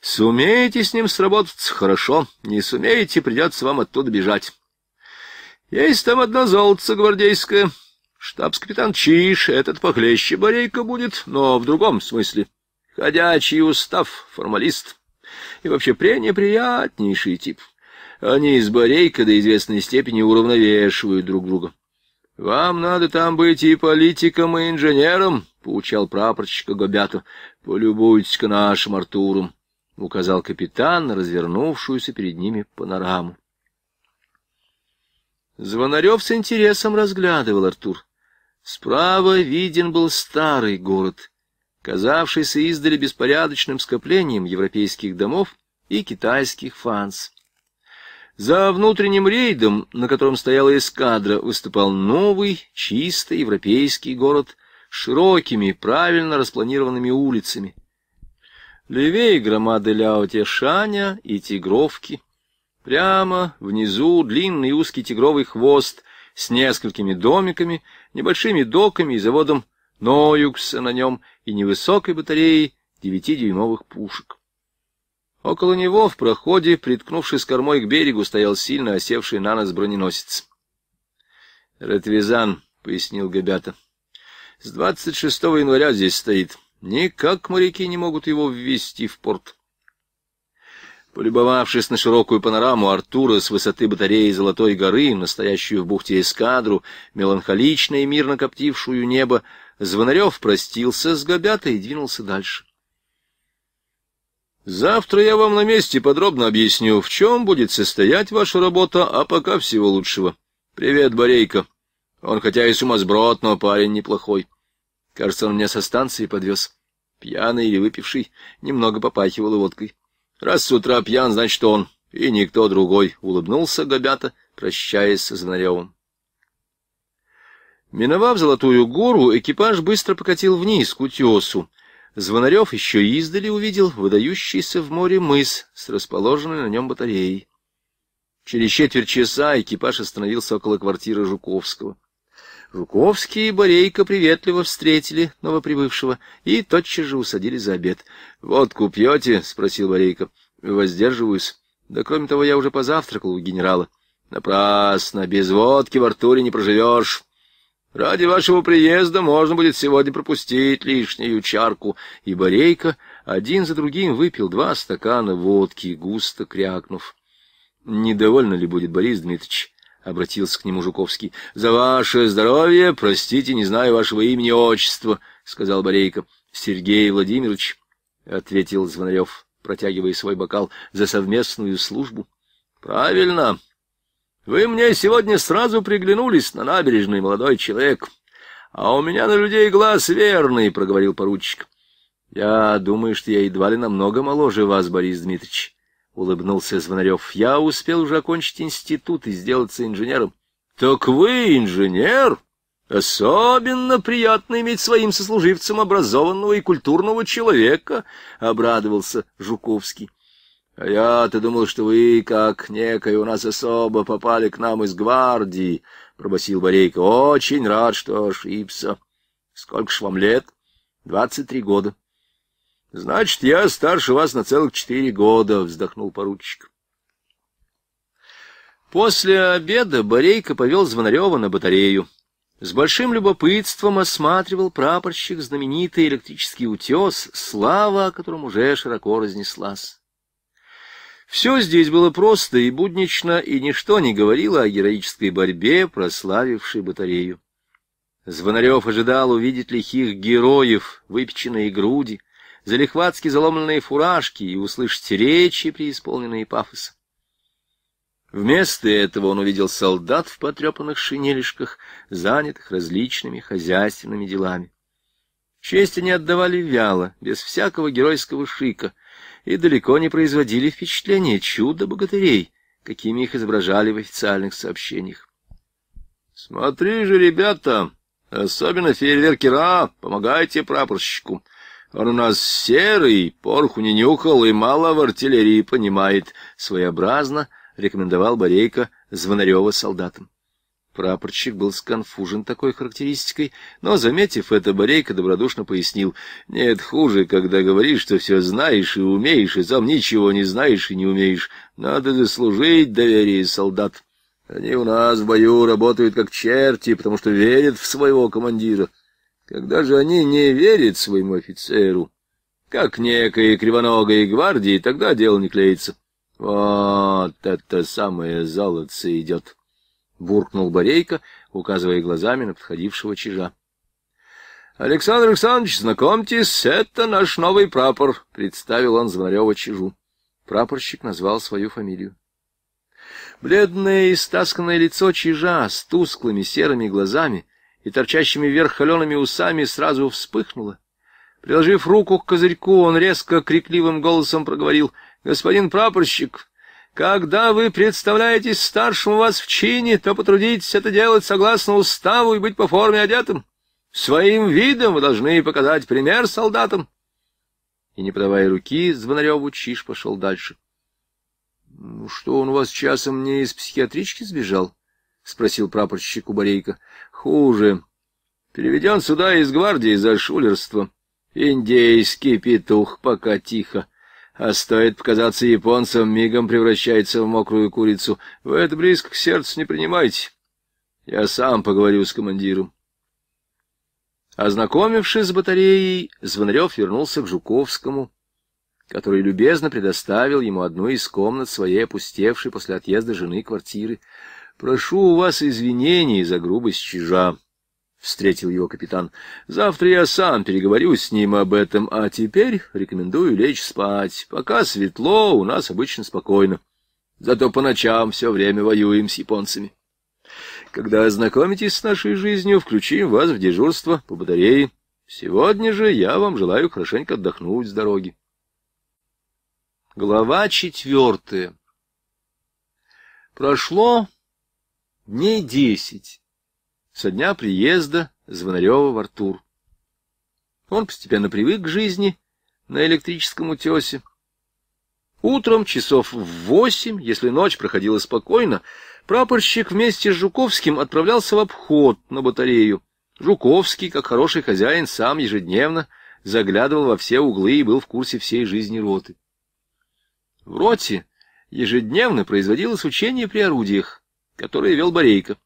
A: Сумеете с ним сработаться — хорошо, не сумеете — придется вам оттуда бежать. Есть там одно золотце гвардейское. Штабс-капитан Чиш, этот похлеще Борейка будет, но в другом смысле. Ходячий устав, формалист. И вообще пренеприятнейший тип. Они из Борейка до известной степени уравновешивают друг друга. «Вам надо там быть и политиком, и инженером», — поучал прапорщика Гобяту. «Полюбуйтесь-ка нашим Артуром», — указал капитан на развернувшуюся перед ними панораму. Звонарев с интересом разглядывал Артур. Справа виден был старый город, казавшийся издали беспорядочным скоплением европейских домов и китайских фанс. За внутренним рейдом, на котором стояла эскадра, выступал новый, чисто европейский город с широкими, правильно распланированными улицами. Левее громады Ляотешаня и Тигровки. Прямо внизу длинный узкий тигровый хвост с несколькими домиками, небольшими доками и заводом Ноюкса на нем и невысокой батареей девятидюймовых пушек. Около него в проходе, приткнувшись кормой к берегу, стоял сильно осевший на нас броненосец. «Ретвизан», — пояснил Габята, — «с 26 января здесь стоит. Никак моряки не могут его ввести в порт». Полюбовавшись на широкую панораму Артура с высоты батареи Золотой горы, настоящую в бухте эскадру, меланхолично и мирно коптившую небо, Звонарев простился с Габята и двинулся дальше. Завтра я вам на месте подробно объясню, в чем будет состоять ваша работа, а пока всего лучшего. Привет, Борейка. Он хотя и сумасброд, но парень неплохой. Кажется, он меня со станции подвез. Пьяный или выпивший, немного попахивал водкой. Раз с утра пьян, значит, он, и никто другой, — улыбнулся Габята, прощаясь с Знаревым. Миновав Золотую гору, экипаж быстро покатил вниз, к утесу. Звонарев еще издали увидел выдающийся в море мыс с расположенной на нем батареей. Через четверть часа экипаж остановился около квартиры Жуковского. Жуковский и Борейко приветливо встретили новоприбывшего и тотчас же усадили за обед. — Водку пьете? — спросил Борейко. — Воздерживаюсь. Да, кроме того, я уже позавтракал у генерала. — Напрасно, без водки в Артуре не проживешь. Ради вашего приезда можно будет сегодня пропустить лишнюю чарку. И Борейка один за другим выпил два стакана водки, густо крякнув. — Недовольно ли будет Борис Дмитриевич? — обратился к нему Жуковский. — За ваше здоровье, простите, не знаю вашего имени и отчества, — сказал Борейко. — Сергей Владимирович, — ответил Звонарев, протягивая свой бокал, — за совместную службу. — Правильно, — вы мне сегодня сразу приглянулись на набережной, молодой человек. А у меня на людей глаз верный, — проговорил поручик. — Я думаю, что я едва ли намного моложе вас, Борис Дмитриевич, — улыбнулся Звонарев. — Я успел уже окончить институт и сделаться инженером. — Так вы инженер? Особенно приятно иметь своим сослуживцем образованного и культурного человека, — обрадовался Жуковский. А я-то думал, что вы, как некая у нас особо, попали к нам из гвардии, — пробасил Борейко. — Очень рад, что ошибся. — Сколько ж вам лет? — Двадцать три года. — Значит, я старше вас на целых четыре года, — вздохнул поручик. После обеда Борейко повел Звонарева на батарею. С большим любопытством осматривал прапорщик знаменитый электрический утес, слава о котором уже широко разнеслась. Все здесь было просто и буднично, и ничто не говорило о героической борьбе, прославившей батарею. Звонарев ожидал увидеть лихих героев, выпеченные груди, залихватски заломленные фуражки и услышать речи, преисполненные пафоса. Вместо этого он увидел солдат в потрепанных шинелишках, занятых различными хозяйственными делами. Честь они отдавали вяло, без всякого геройского шика — и далеко не производили впечатления чудо-богатырей, какими их изображали в официальных сообщениях. «Смотри же, ребята, особенно фейерверкера, помогайте прапорщику. Он у нас серый, порху не нюхал и мало в артиллерии понимает», — своеобразно рекомендовал Борейко Звонарева солдатам. Прапорщик был сконфужен такой характеристикой, но, заметив это, Борейка добродушно пояснил. «Нет, хуже, когда говоришь, что все знаешь и умеешь, и сам ничего не знаешь и не умеешь. Надо заслужить доверие солдат. Они у нас в бою работают как черти, потому что верят в своего командира. Когда же они не верят своему офицеру, как некой кривоногой гвардии, тогда дело не клеится. Вот это самое золотце идет» буркнул Борейко, указывая глазами на подходившего чижа. Александр Александрович, знакомьтесь, это наш новый прапор, представил он Звонарева чижу. Прапорщик назвал свою фамилию. Бледное и стасканное лицо чижа с тусклыми серыми глазами и торчащими вверх холеными усами сразу вспыхнуло. Приложив руку к козырьку, он резко крикливым голосом проговорил «Господин прапорщик, когда вы представляетесь старшему вас в чине, то потрудитесь это делать согласно уставу и быть по форме одетым. Своим видом вы должны показать пример солдатам. И, не подавая руки, Звонареву Чиж пошел дальше. — Ну что, он у вас часом не из психиатрички сбежал? — спросил прапорщик у Борейка. — Хуже. Переведен сюда из гвардии за шулерство. Индейский петух пока тихо а стоит показаться японцам, мигом превращается в мокрую курицу. Вы это близко к сердцу не принимайте. Я сам поговорю с командиром. Ознакомившись с батареей, Звонарев вернулся к Жуковскому, который любезно предоставил ему одну из комнат своей опустевшей после отъезда жены квартиры. «Прошу у вас извинений за грубость чижа». — встретил его капитан. — Завтра я сам переговорю с ним об этом, а теперь рекомендую лечь спать. Пока светло, у нас обычно спокойно. Зато по ночам все время воюем с японцами. Когда ознакомитесь с нашей жизнью, включим вас в дежурство по батарее. Сегодня же я вам желаю хорошенько отдохнуть с дороги. Глава четвертая Прошло дней десять со дня приезда Звонарева в Артур. Он постепенно привык к жизни на электрическом утесе. Утром часов в восемь, если ночь проходила спокойно, прапорщик вместе с Жуковским отправлялся в обход на батарею. Жуковский, как хороший хозяин, сам ежедневно заглядывал во все углы и был в курсе всей жизни роты. В роте ежедневно производилось учение при орудиях, которое вел Борейко.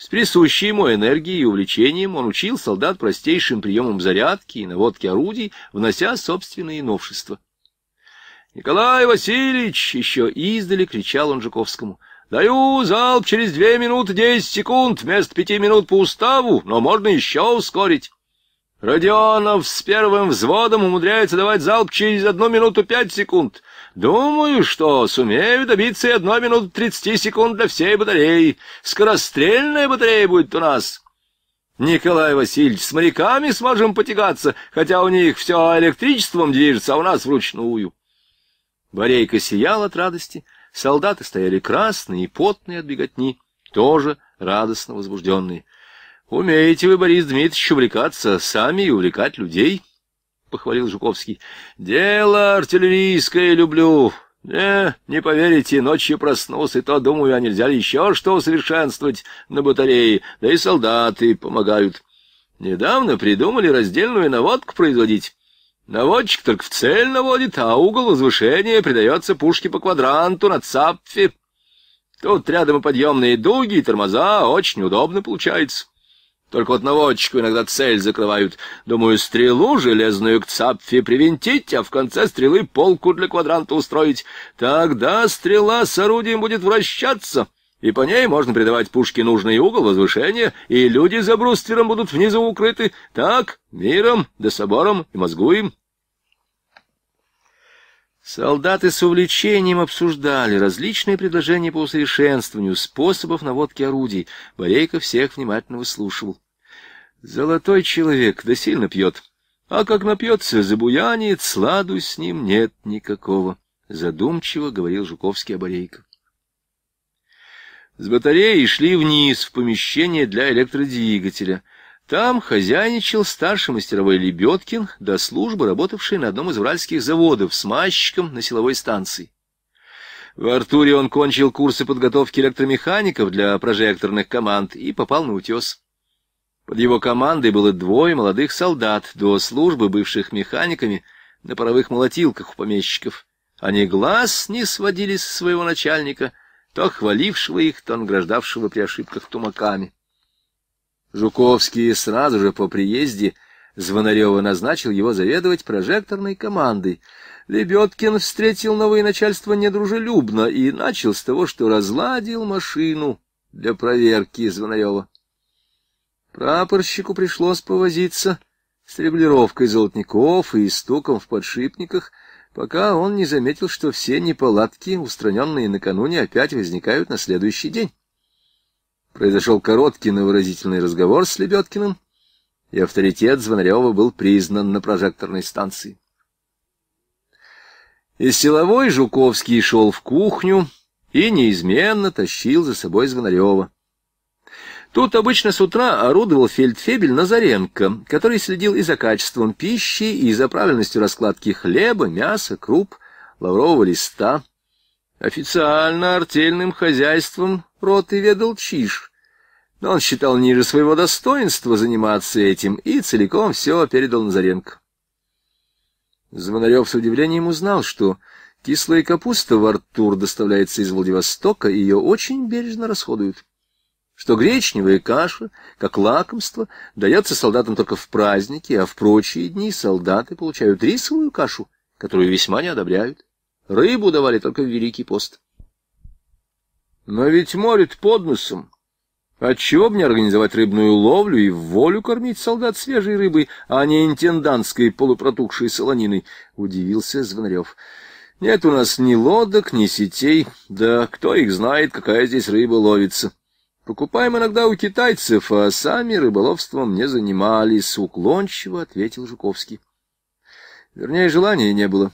A: С присущей ему энергией и увлечением он учил солдат простейшим приемам зарядки и наводки орудий, внося собственные новшества. «Николай Васильевич!» — еще издали кричал он Жуковскому. «Даю залп через две минуты десять секунд вместо пяти минут по уставу, но можно еще ускорить». Родионов с первым взводом умудряется давать залп через одну минуту пять секунд. Думаю, что сумею добиться и одной минуты тридцати секунд для всей батареи. Скорострельная батарея будет у нас. Николай Васильевич, с моряками сможем потягаться, хотя у них все электричеством движется, а у нас вручную. Борейка сиял от радости. Солдаты стояли красные и потные от беготни, тоже радостно возбужденные. Умеете вы, Борис Дмитриевич, увлекаться сами и увлекать людей. — похвалил Жуковский. — Дело артиллерийское люблю. Не, не поверите, ночью проснулся, и то думаю, а нельзя ли еще что усовершенствовать на батарее, да и солдаты помогают. Недавно придумали раздельную наводку производить. Наводчик только в цель наводит, а угол возвышения придается пушке по квадранту на цапфе. Тут рядом и подъемные дуги, и тормоза, очень удобно получается. Только вот наводчику иногда цель закрывают. Думаю, стрелу железную к цапфе привинтить, а в конце стрелы полку для квадранта устроить. Тогда стрела с орудием будет вращаться, и по ней можно придавать пушке нужный угол возвышения, и люди за бруствером будут внизу укрыты. Так, миром, да собором и мозгуем. Солдаты с увлечением обсуждали различные предложения по усовершенствованию способов наводки орудий. Борейко всех внимательно выслушивал. «Золотой человек, да сильно пьет. А как напьется, забуянит, сладу с ним нет никакого», — задумчиво говорил Жуковский о Борейко. С батареи шли вниз в помещение для электродвигателя. Там хозяйничал старший мастеровой Лебедкин, до службы работавший на одном из уральских заводов с мальчиком на силовой станции. В Артуре он кончил курсы подготовки электромехаников для прожекторных команд и попал на утес. Под его командой было двое молодых солдат, до службы бывших механиками на паровых молотилках у помещиков. Они глаз не сводили со своего начальника, то хвалившего их, то награждавшего при ошибках тумаками. Жуковский сразу же по приезде Звонарева назначил его заведовать прожекторной командой. Лебедкин встретил новое начальство недружелюбно и начал с того, что разладил машину для проверки Звонарева. Прапорщику пришлось повозиться с регулировкой золотников и стуком в подшипниках, пока он не заметил, что все неполадки, устраненные накануне, опять возникают на следующий день. Произошел короткий, но выразительный разговор с Лебедкиным, и авторитет Звонарева был признан на прожекторной станции. Из силовой Жуковский шел в кухню и неизменно тащил за собой Звонарева. Тут обычно с утра орудовал фельдфебель Назаренко, который следил и за качеством пищи, и за правильностью раскладки хлеба, мяса, круп, лаврового листа. Официально артельным хозяйством рот и ведал чиж. Но он считал ниже своего достоинства заниматься этим и целиком все передал Назаренко. Звонарев с удивлением узнал, что кислая капуста в Артур доставляется из Владивостока, и ее очень бережно расходуют что гречневая каша, как лакомство, дается солдатам только в праздники, а в прочие дни солдаты получают рисовую кашу, которую весьма не одобряют. Рыбу давали только в Великий пост. Но ведь море под носом. Отчего мне организовать рыбную ловлю и в волю кормить солдат свежей рыбой, а не интендантской полупротухшей солониной? — удивился Звонарев. — Нет у нас ни лодок, ни сетей. Да кто их знает, какая здесь рыба ловится. Покупаем иногда у китайцев, а сами рыболовством не занимались, — уклончиво ответил Жуковский. Вернее, желания не было.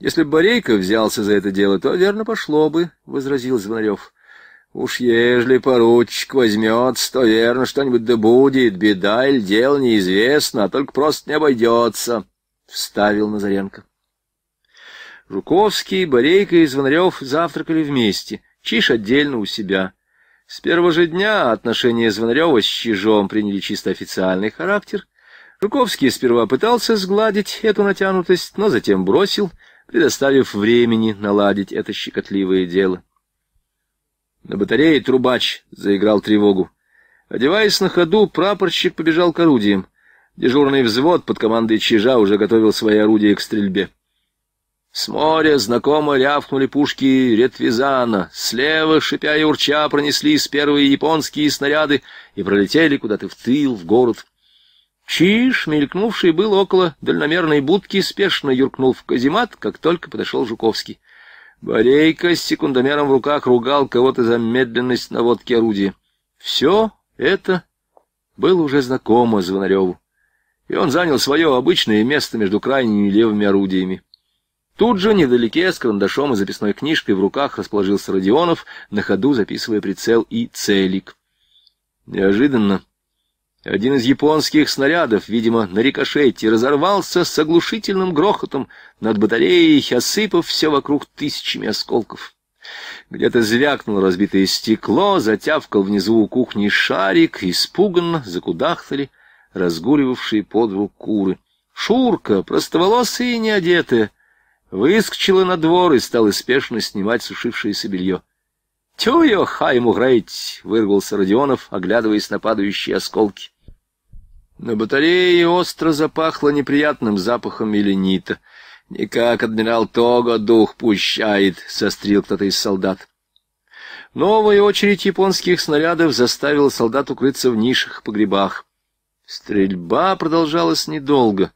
A: Если бы Борейко взялся за это дело, то верно пошло бы, — возразил Звонарев. Уж ежели поручик возьмет, то верно что-нибудь да будет, беда или дело неизвестно, а только просто не обойдется, — вставил Назаренко. Жуковский, Борейко и Звонарев завтракали вместе, Чиж отдельно у себя. С первого же дня отношения Звонарева с Чижом приняли чисто официальный характер. Жуковский сперва пытался сгладить эту натянутость, но затем бросил, предоставив времени наладить это щекотливое дело. На батарее трубач заиграл тревогу. Одеваясь на ходу, прапорщик побежал к орудиям. Дежурный взвод под командой Чижа уже готовил свои орудия к стрельбе. С моря знакомо рявкнули пушки ретвизана. Слева, шипя и урча, пронеслись первые японские снаряды и пролетели куда-то в тыл, в город. Чиж, мелькнувший был около дальномерной будки, спешно юркнул в каземат, как только подошел Жуковский. Борейка с секундомером в руках ругал кого-то за медленность наводки орудия. Все это было уже знакомо Звонареву, и он занял свое обычное место между крайними левыми орудиями. Тут же, недалеке, с карандашом и записной книжкой в руках расположился Родионов, на ходу записывая прицел и целик. Неожиданно один из японских снарядов, видимо, на рикошете, разорвался с оглушительным грохотом над батареей, осыпав все вокруг тысячами осколков. Где-то звякнуло разбитое стекло, затявкал внизу у кухни шарик, испуганно закудахтали разгуливавшие под рук куры. Шурка, простоволосая и неодетая, выскочила на двор и стала спешно снимать сушившееся белье. — Тю, хай ему греть! — вырвался Родионов, оглядываясь на падающие осколки. На батарее остро запахло неприятным запахом меленита. «Никак адмирал Того дух пущает», — сострил кто-то из солдат. Новая очередь японских снарядов заставила солдат укрыться в нишах и погребах. Стрельба продолжалась недолго.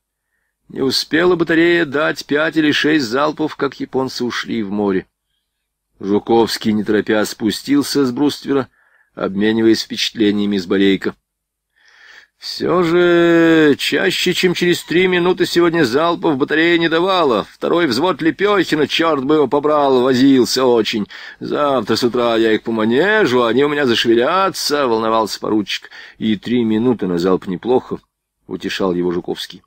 A: Не успела батарея дать пять или шесть залпов, как японцы ушли в море. Жуковский, не торопя, спустился с бруствера, обмениваясь впечатлениями с Борейко. Все же чаще, чем через три минуты сегодня залпов батарея не давала. Второй взвод Лепехина, черт бы его побрал, возился очень. Завтра с утра я их по они у меня зашевелятся, — волновался поручик. И три минуты на залп неплохо, — утешал его Жуковский.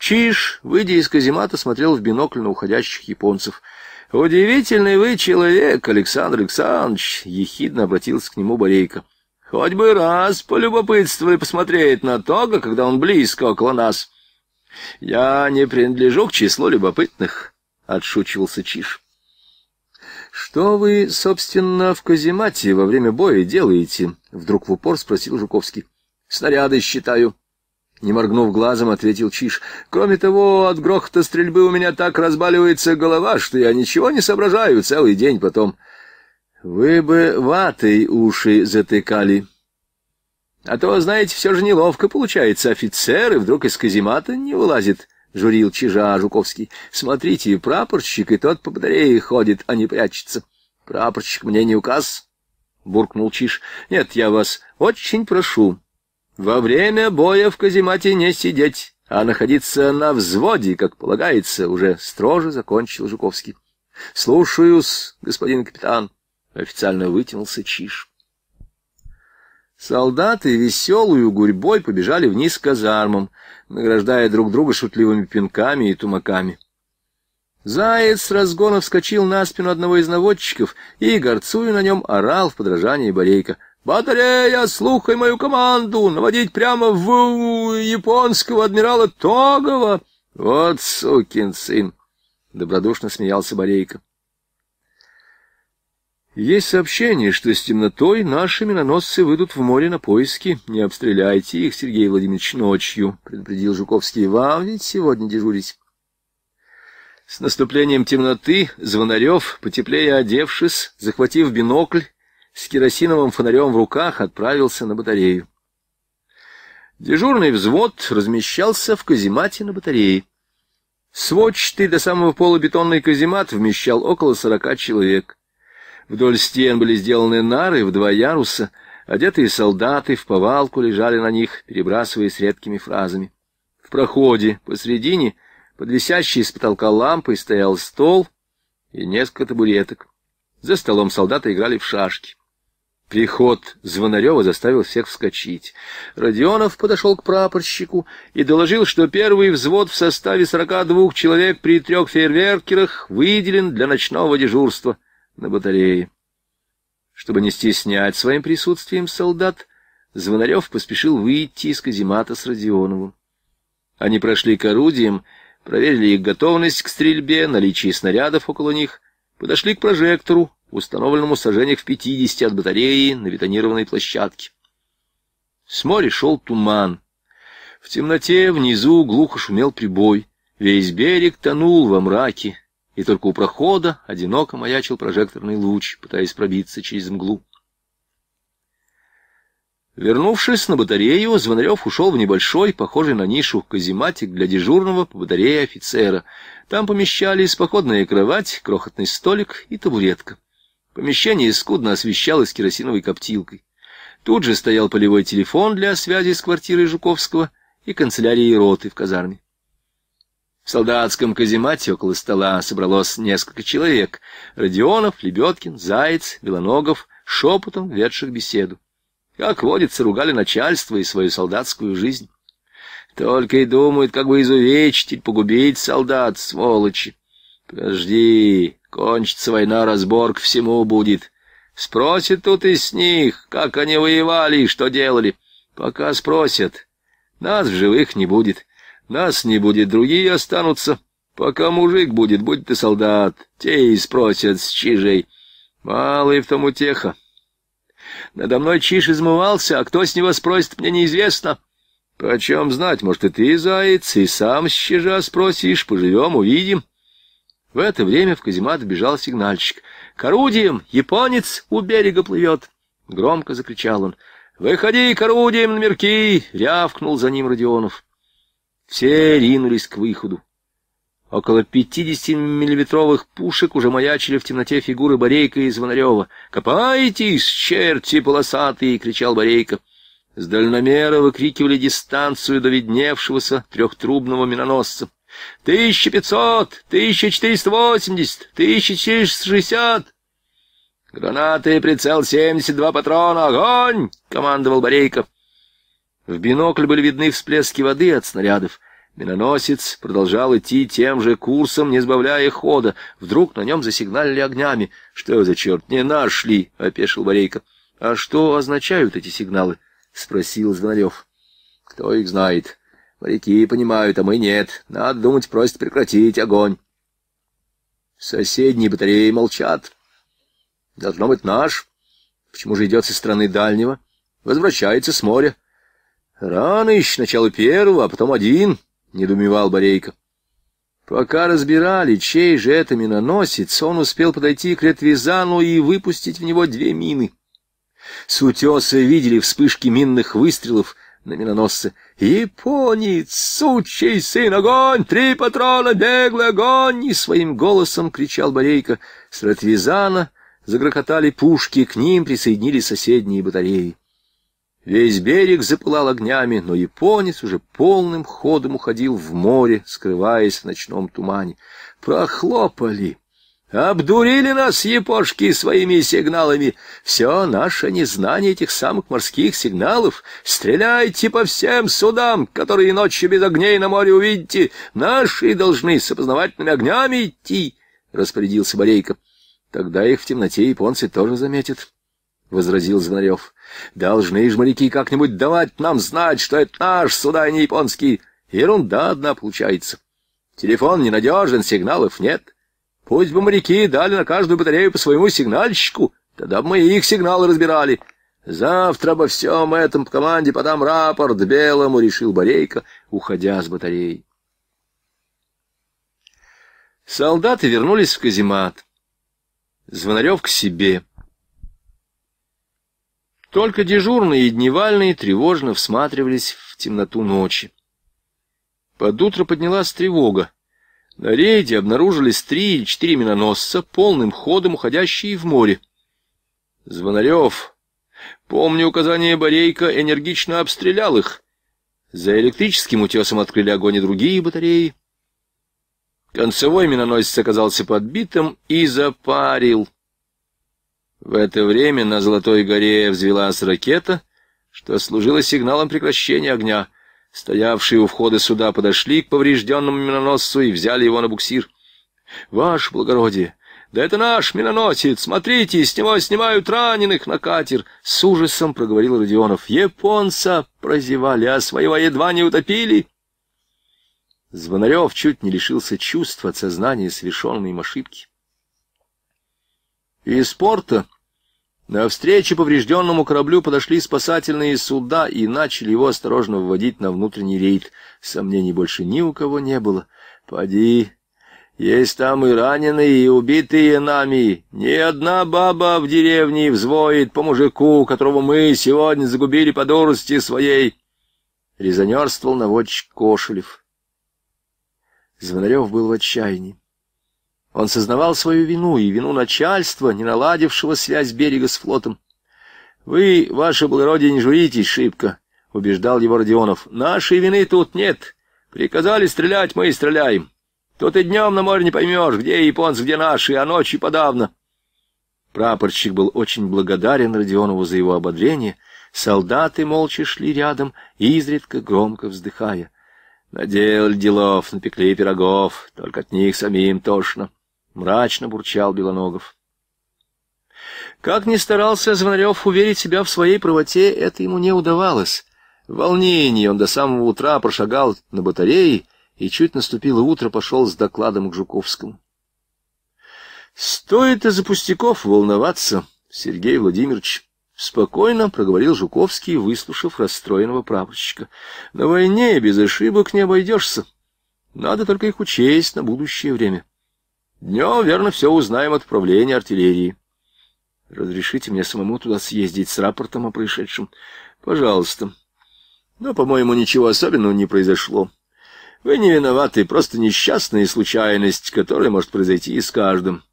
A: Чиж, выйдя из каземата, смотрел в бинокль на уходящих японцев. — Удивительный вы человек, Александр Александрович! — ехидно обратился к нему Борейко. Хоть бы раз полюбопытствуй посмотреть на Тога, когда он близко около нас. Я не принадлежу к числу любопытных, — отшучивался Чиш. Что вы, собственно, в каземате во время боя делаете? — вдруг в упор спросил Жуковский. Снаряды считаю. Не моргнув глазом, ответил Чиш. Кроме того, от грохота стрельбы у меня так разбаливается голова, что я ничего не соображаю целый день потом. — вы бы ватой уши затыкали. А то, знаете, все же неловко получается. Офицер и вдруг из каземата не вылазит, — журил чижа Жуковский. Смотрите, прапорщик, и тот по батарее ходит, а не прячется. Прапорщик мне не указ, — буркнул чиж. Нет, я вас очень прошу, во время боя в каземате не сидеть, а находиться на взводе, как полагается, уже строже закончил Жуковский. Слушаюсь, господин капитан. Официально вытянулся чиш. Солдаты веселую гурьбой побежали вниз к казармам, награждая друг друга шутливыми пинками и тумаками. Заяц с разгона вскочил на спину одного из наводчиков и, горцую на нем, орал в подражании Борейка. «Батарея, слухай мою команду! Наводить прямо в японского адмирала Тогова!» «Вот сукин сын!» — добродушно смеялся Борейка. Есть сообщение, что с темнотой наши миноносцы выйдут в море на поиски. Не обстреляйте их, Сергей Владимирович, ночью, — предупредил Жуковский. Вам ведь сегодня дежурить. С наступлением темноты Звонарев, потеплее одевшись, захватив бинокль, с керосиновым фонарем в руках отправился на батарею. Дежурный взвод размещался в каземате на батарее. Сводчатый до самого пола бетонный каземат вмещал около сорока человек. Вдоль стен были сделаны нары в два яруса, одетые солдаты в повалку лежали на них, перебрасываясь редкими фразами. В проходе посредине, под висящей с потолка лампой, стоял стол и несколько табуреток. За столом солдаты играли в шашки. Приход Звонарева заставил всех вскочить. Родионов подошел к прапорщику и доложил, что первый взвод в составе сорока двух человек при трех фейерверкерах выделен для ночного дежурства — на батарее. Чтобы не стеснять своим присутствием солдат, Звонарев поспешил выйти из каземата с Родионовым. Они прошли к орудиям, проверили их готовность к стрельбе, наличие снарядов около них, подошли к прожектору, установленному в в пятидесяти от батареи на бетонированной площадке. С моря шел туман. В темноте внизу глухо шумел прибой. Весь берег тонул во мраке, и только у прохода одиноко маячил прожекторный луч, пытаясь пробиться через мглу. Вернувшись на батарею, Звонарев ушел в небольшой, похожий на нишу, казематик для дежурного по батарее офицера. Там помещались походная кровать, крохотный столик и табуретка. Помещение скудно освещалось керосиновой коптилкой. Тут же стоял полевой телефон для связи с квартирой Жуковского и канцелярией роты в казарме. В солдатском каземате около стола собралось несколько человек. Родионов, Лебедкин, Заяц, Белоногов, шепотом ведших беседу. Как водится, ругали начальство и свою солдатскую жизнь. Только и думают, как бы изувечить или погубить солдат, сволочи. Подожди, кончится война, разбор к всему будет. Спросят тут и с них, как они воевали и что делали. Пока спросят, нас в живых не будет. Нас не будет, другие останутся. Пока мужик будет, будь ты солдат, те и спросят с чижей. Мало и в том утеха. Надо мной чиж измывался, а кто с него спросит, мне неизвестно. Почем знать, может, и ты, заяц, и сам с чижа спросишь, поживем, увидим. В это время в каземат бежал сигнальщик. «К орудиям! Японец у берега плывет!» Громко закричал он. «Выходи к орудиям на мирки!» — рявкнул за ним Родионов. Все ринулись к выходу. Около 50-миллиметровых пушек уже маячили в темноте фигуры Борейка и Звонарева. «Копайтесь, черти полосатые!» — кричал Борейка. С дальномера выкрикивали дистанцию до видневшегося трехтрубного миноносца. «Тысяча пятьсот! Тысяча четыреста восемьдесят! Тысяча четыреста шестьдесят!» «Гранаты, прицел семьдесят два патрона! Огонь!» — командовал Борейка. В бинокль были видны всплески воды от снарядов. Миноносец продолжал идти тем же курсом, не сбавляя хода. Вдруг на нем засигналили огнями. «Что за черт? Не нашли!» — опешил Борейко. «А что означают эти сигналы?» — спросил Звонарев. «Кто их знает? Моряки понимают, а мы нет. Надо думать, просят прекратить огонь». «Соседние батареи молчат. Должно быть наш. Почему же идет со стороны дальнего? Возвращается с моря». Рано еще, начало первого, а потом один, — недумевал Борейко. Пока разбирали, чей же это миноносец, он успел подойти к Ретвизану и выпустить в него две мины. С утеса видели вспышки минных выстрелов на миноносце. «Японец, сучий сын, огонь! Три патрона, беглый огонь!» И своим голосом кричал Борейко. С Ретвизана загрохотали пушки, к ним присоединились соседние батареи. Весь берег запылал огнями, но японец уже полным ходом уходил в море, скрываясь в ночном тумане. Прохлопали. Обдурили нас япошки своими сигналами. Все наше незнание этих самых морских сигналов. Стреляйте по всем судам, которые ночью без огней на море увидите. Наши должны с опознавательными огнями идти, — распорядился Борейко. Тогда их в темноте японцы тоже заметят. — возразил Звонарев. — Должны ж моряки как-нибудь давать нам знать, что это наш суда, а не японский. Ерунда одна получается. Телефон ненадежен, сигналов нет. Пусть бы моряки дали на каждую батарею по своему сигнальщику, тогда бы мы их сигналы разбирали. Завтра обо всем этом по команде подам рапорт белому, — решил Борейко, уходя с батареи. Солдаты вернулись в каземат. Звонарев к себе. — только дежурные и дневальные тревожно всматривались в темноту ночи. Под утро поднялась тревога. На рейде обнаружились три или четыре миноносца, полным ходом уходящие в море. Звонарев, помню указание Борейка, энергично обстрелял их. За электрическим утесом открыли огонь и другие батареи. Концевой миноносец оказался подбитым и запарил. В это время на Золотой горе взвелась ракета, что служило сигналом прекращения огня. Стоявшие у входа суда подошли к поврежденному миноносцу и взяли его на буксир. «Ваше благородие! Да это наш миноносец! Смотрите, с него снимают раненых на катер!» С ужасом проговорил Родионов. «Японца прозевали, а своего едва не утопили!» Звонарев чуть не лишился чувства от сознания совершенной им ошибки. Из порта на встречу поврежденному кораблю подошли спасательные суда и начали его осторожно выводить на внутренний рейд. Сомнений больше ни у кого не было. «Поди, есть там и раненые, и убитые нами. Ни одна баба в деревне взвоет по мужику, которого мы сегодня загубили по дурости своей. Резонерствовал наводчик Кошелев. Звонарев был в отчаянии. Он сознавал свою вину и вину начальства, не наладившего связь берега с флотом. «Вы, ваше благородие, не журитесь шибко», — убеждал его Родионов. «Нашей вины тут нет. Приказали стрелять, мы и стреляем. Тут и днем на море не поймешь, где японцы, где наши, а ночью подавно». Прапорщик был очень благодарен Родионову за его ободрение. Солдаты молча шли рядом, изредка громко вздыхая. «Наделали делов, напекли пирогов, только от них самим тошно». — мрачно бурчал Белоногов. Как ни старался Звонарев уверить себя в своей правоте, это ему не удавалось. В волнении он до самого утра прошагал на батареи и чуть наступило утро, пошел с докладом к Жуковскому. «Стоит из-за пустяков волноваться, Сергей Владимирович», — спокойно проговорил Жуковский, выслушав расстроенного прапорщика. «На войне без ошибок не обойдешься. Надо только их учесть на будущее время». Днем, верно, все узнаем от управления артиллерии. Разрешите мне самому туда съездить с рапортом о происшедшем? Пожалуйста. Но, по-моему, ничего особенного не произошло. Вы не виноваты, просто несчастная случайность, которая может произойти и с каждым.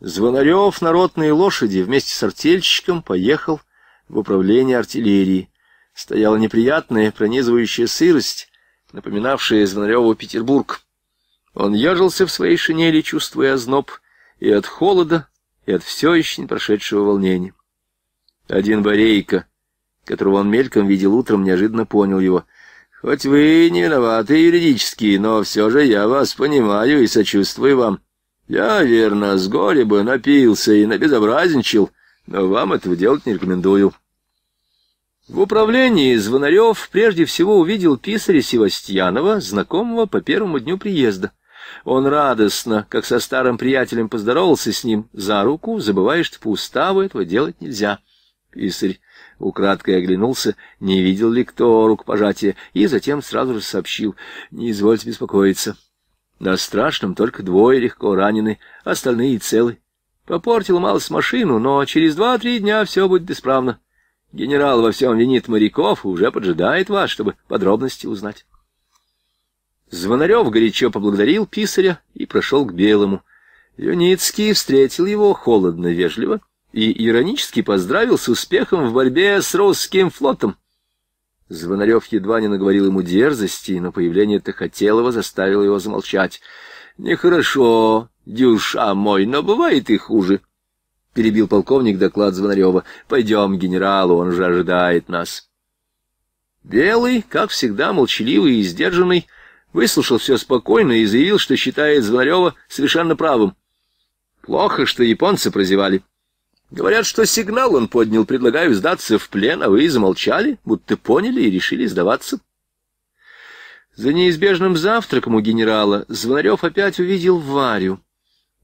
A: Звонарев народные лошади вместе с артельщиком поехал в управление артиллерии. Стояла неприятная пронизывающая сырость, напоминавшая Звонареву Петербург. Он ежился в своей шинели, чувствуя озноб и от холода, и от все еще не прошедшего волнения. Один барейка, которого он мельком видел утром, неожиданно понял его. «Хоть вы не виноваты юридически, но все же я вас понимаю и сочувствую вам. Я, верно, с горя бы напился и набезобразничал, но вам этого делать не рекомендую». В управлении Звонарев прежде всего увидел писаря Севастьянова, знакомого по первому дню приезда. Он радостно, как со старым приятелем, поздоровался с ним за руку, забывая, что по уставу этого делать нельзя. Писарь украдкой оглянулся, не видел ли кто рукопожатия, и затем сразу же сообщил, не извольте беспокоиться. На страшном только двое легко ранены, остальные целы. Попортил малость машину, но через два-три дня все будет исправно. Генерал во всем винит моряков и уже поджидает вас, чтобы подробности узнать. Звонарев горячо поблагодарил писаря и прошел к Белому. Юницкий встретил его холодно-вежливо и иронически поздравил с успехом в борьбе с русским флотом. Звонарев едва не наговорил ему дерзости, но появление Тахотелова заставило его замолчать. — Нехорошо, дюша мой, но бывает и хуже, — перебил полковник доклад Звонарева. — Пойдем к генералу, он же ожидает нас. Белый, как всегда молчаливый и сдержанный, — выслушал все спокойно и заявил, что считает Звонарева совершенно правым. Плохо, что японцы прозевали. Говорят, что сигнал он поднял, предлагаю сдаться в плен, а вы замолчали, будто поняли и решили сдаваться. За неизбежным завтраком у генерала Звонарев опять увидел Варю.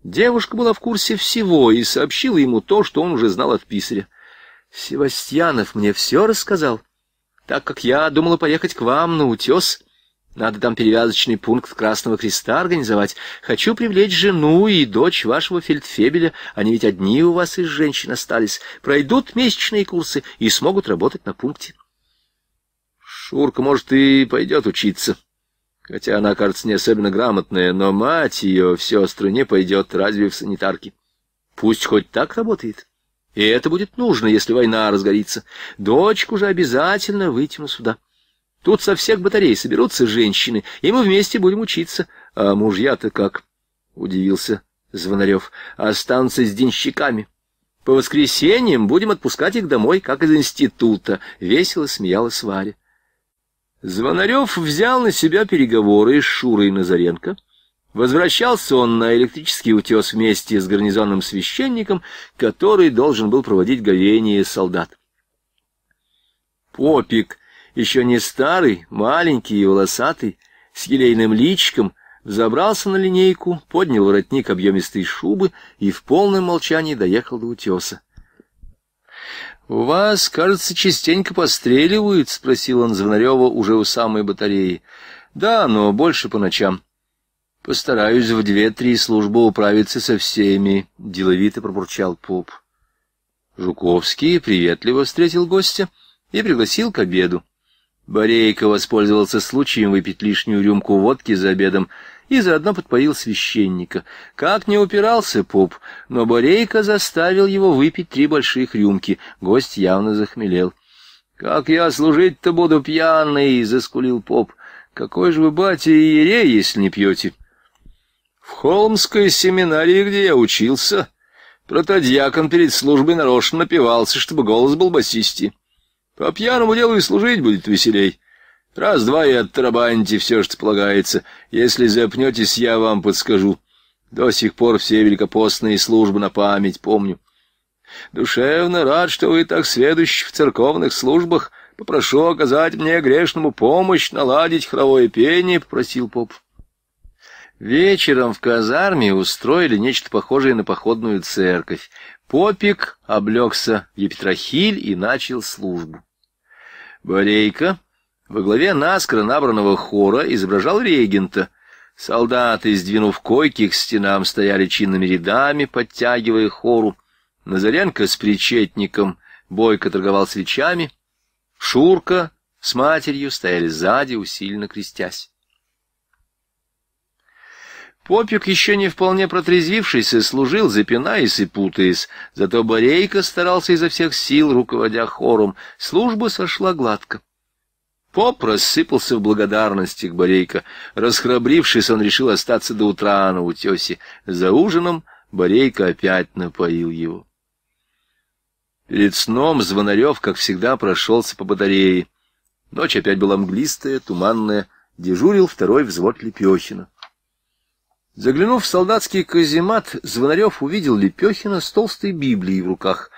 A: Девушка была в курсе всего и сообщила ему то, что он уже знал от писаря. «Севастьянов мне все рассказал, так как я думала поехать к вам на утес». Надо там перевязочный пункт Красного Креста организовать. Хочу привлечь жену и дочь вашего фельдфебеля. Они ведь одни у вас из женщин остались. Пройдут месячные курсы и смогут работать на пункте. Шурка, может, и пойдет учиться. Хотя она, кажется, не особенно грамотная, но мать ее, сестры, не пойдет, разве в санитарке. Пусть хоть так работает. И это будет нужно, если война разгорится. Дочку же обязательно вытяну сюда. Тут со всех батарей соберутся женщины, и мы вместе будем учиться. А мужья-то как? — удивился Звонарев. — Останутся с денщиками. По воскресеньям будем отпускать их домой, как из института. Весело смеялась Варя. Звонарев взял на себя переговоры с Шурой Назаренко. Возвращался он на электрический утес вместе с гарнизонным священником, который должен был проводить говение солдат. Попик еще не старый, маленький и волосатый, с елейным личиком, взобрался на линейку, поднял воротник объемистой шубы и в полном молчании доехал до утеса. — У вас, кажется, частенько постреливают? — спросил он Звонарева уже у самой батареи. — Да, но больше по ночам. — Постараюсь в две-три службы управиться со всеми, — деловито пробурчал поп. Жуковский приветливо встретил гостя и пригласил к обеду. Борейко воспользовался случаем выпить лишнюю рюмку водки за обедом и заодно подпоил священника. Как не упирался поп, но Борейко заставил его выпить три больших рюмки. Гость явно захмелел. — Как я служить-то буду пьяный? — заскулил поп. — Какой же вы, батя, иерей, если не пьете? — В холмской семинарии, где я учился, протодьякон перед службой нарочно напивался, чтобы голос был басистий. По пьяному делу и служить будет веселей. Раз-два и оттрабаньте все, что полагается. Если запнетесь, я вам подскажу. До сих пор все великопостные службы на память помню. Душевно рад, что вы так сведущ в церковных службах. Попрошу оказать мне грешному помощь, наладить хоровое пение, — попросил поп. Вечером в казарме устроили нечто похожее на походную церковь. Попик облегся в епитрахиль и начал службу. Борейко во главе наскоро набранного хора изображал регента. Солдаты, сдвинув койки к стенам, стояли чинными рядами, подтягивая хору. Назаренко с причетником бойко торговал свечами. Шурка с матерью стояли сзади, усиленно крестясь. Попик, еще не вполне протрезвившийся, служил, запинаясь и путаясь. Зато Борейко старался изо всех сил, руководя хором. Служба сошла гладко. Поп рассыпался в благодарности к Борейко. Расхрабрившись, он решил остаться до утра на утесе. За ужином Борейко опять напоил его. Перед сном Звонарев, как всегда, прошелся по батарее. Ночь опять была мглистая, туманная. Дежурил второй взвод Лепехина. Заглянув в солдатский каземат, Звонарев увидел Лепехина с толстой Библией в руках.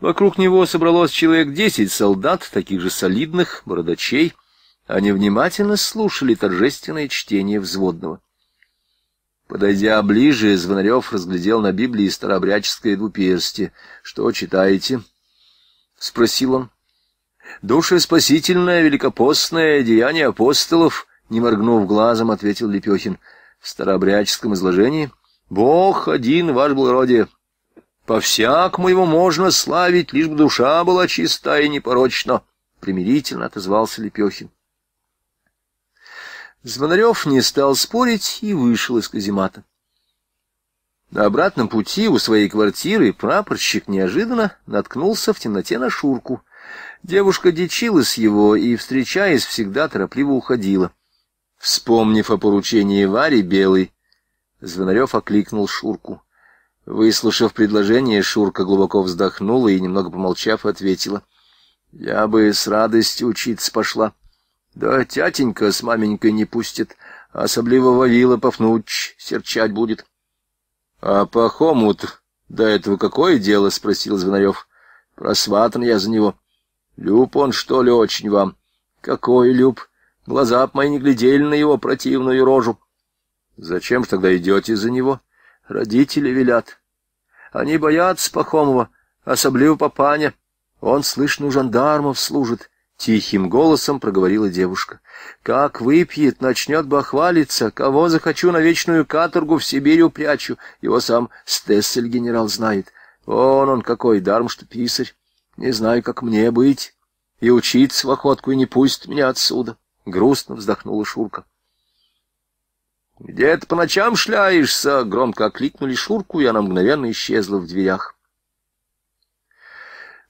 A: Вокруг него собралось человек десять солдат, таких же солидных, бородачей. Они внимательно слушали торжественное чтение взводного. Подойдя ближе, Звонарев разглядел на Библии старообрядческое двуперстие. — Что читаете? — спросил он. — Душеспасительное, великопостное деяние апостолов, — не моргнув глазом, ответил Лепехин. — в старообрядческом изложении. «Бог один, ваш благородие. По-всякому его можно славить, лишь бы душа была чиста и непорочна», — примирительно отозвался Лепехин. Звонарев не стал спорить и вышел из каземата. На обратном пути у своей квартиры прапорщик неожиданно наткнулся в темноте на Шурку. Девушка дичилась его и, встречаясь, всегда торопливо уходила. Вспомнив о поручении Варе Белой, Звонарев окликнул Шурку. Выслушав предложение, Шурка глубоко вздохнула и, немного помолчав, ответила. — Я бы с радостью учиться пошла. Да тятенька с маменькой не пустит, особливо Вавила Пафнуч серчать будет. — А Пахому-то до этого какое дело? — спросил Звонарев. — Просватан я за него. — Люб он, что ли, очень вам? — Какой люб? Глаза б мои не глядели на его противную рожу. Зачем ж тогда идете за него? Родители велят. Они боятся Пахомова, особливо папаня. Он, слышно, у жандармов служит. Тихим голосом проговорила девушка. «Как выпьет, начнет бы охвалиться, кого захочу на вечную каторгу в Сибирь упрячу. Его сам Стессель генерал знает. Он он какой, дарм что писарь. Не знаю, как мне быть. И учиться в охотку, и не пусть меня отсюда». — грустно вздохнула Шурка. «Где ты по ночам шляешься?» — громко окликнули Шурку, и она мгновенно исчезла в дверях.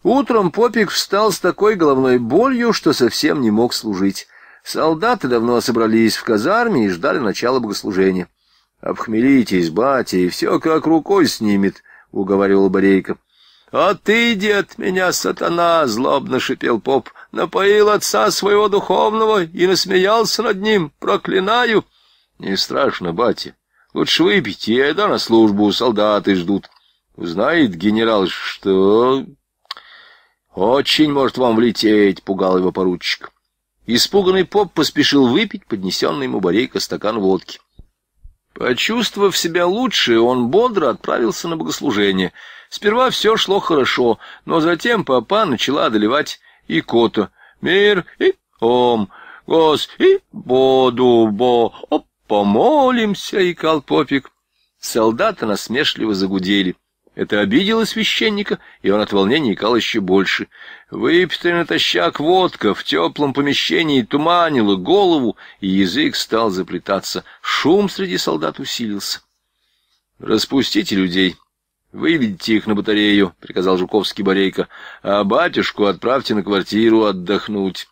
A: Утром Попик встал с такой головной болью, что совсем не мог служить. Солдаты давно собрались в казарме и ждали начала богослужения. «Обхмелитесь, батя, и все как рукой снимет», — уговаривал Борейка. «А ты, дед, меня, сатана!» — злобно шипел поп напоил отца своего духовного и насмеялся над ним. Проклинаю!» «Не страшно, батя. Лучше выпить я иду на службу, солдаты ждут. Узнает генерал, что...» «Очень может вам влететь», — пугал его поручик. Испуганный поп поспешил выпить поднесенный ему барейка стакан водки. Почувствовав себя лучше, он бодро отправился на богослужение. Сперва все шло хорошо, но затем папа начала одолевать и кота. Мир и ом, гос и боду бо, оп, помолимся, и колпопик. Солдаты насмешливо загудели. Это обидело священника, и он от волнения икал еще больше. Выпитая натощак водка в теплом помещении туманила голову, и язык стал заплетаться. Шум среди солдат усилился. «Распустите людей!» «Выведите их на батарею», — приказал Жуковский Борейко, — «а батюшку отправьте на квартиру отдохнуть».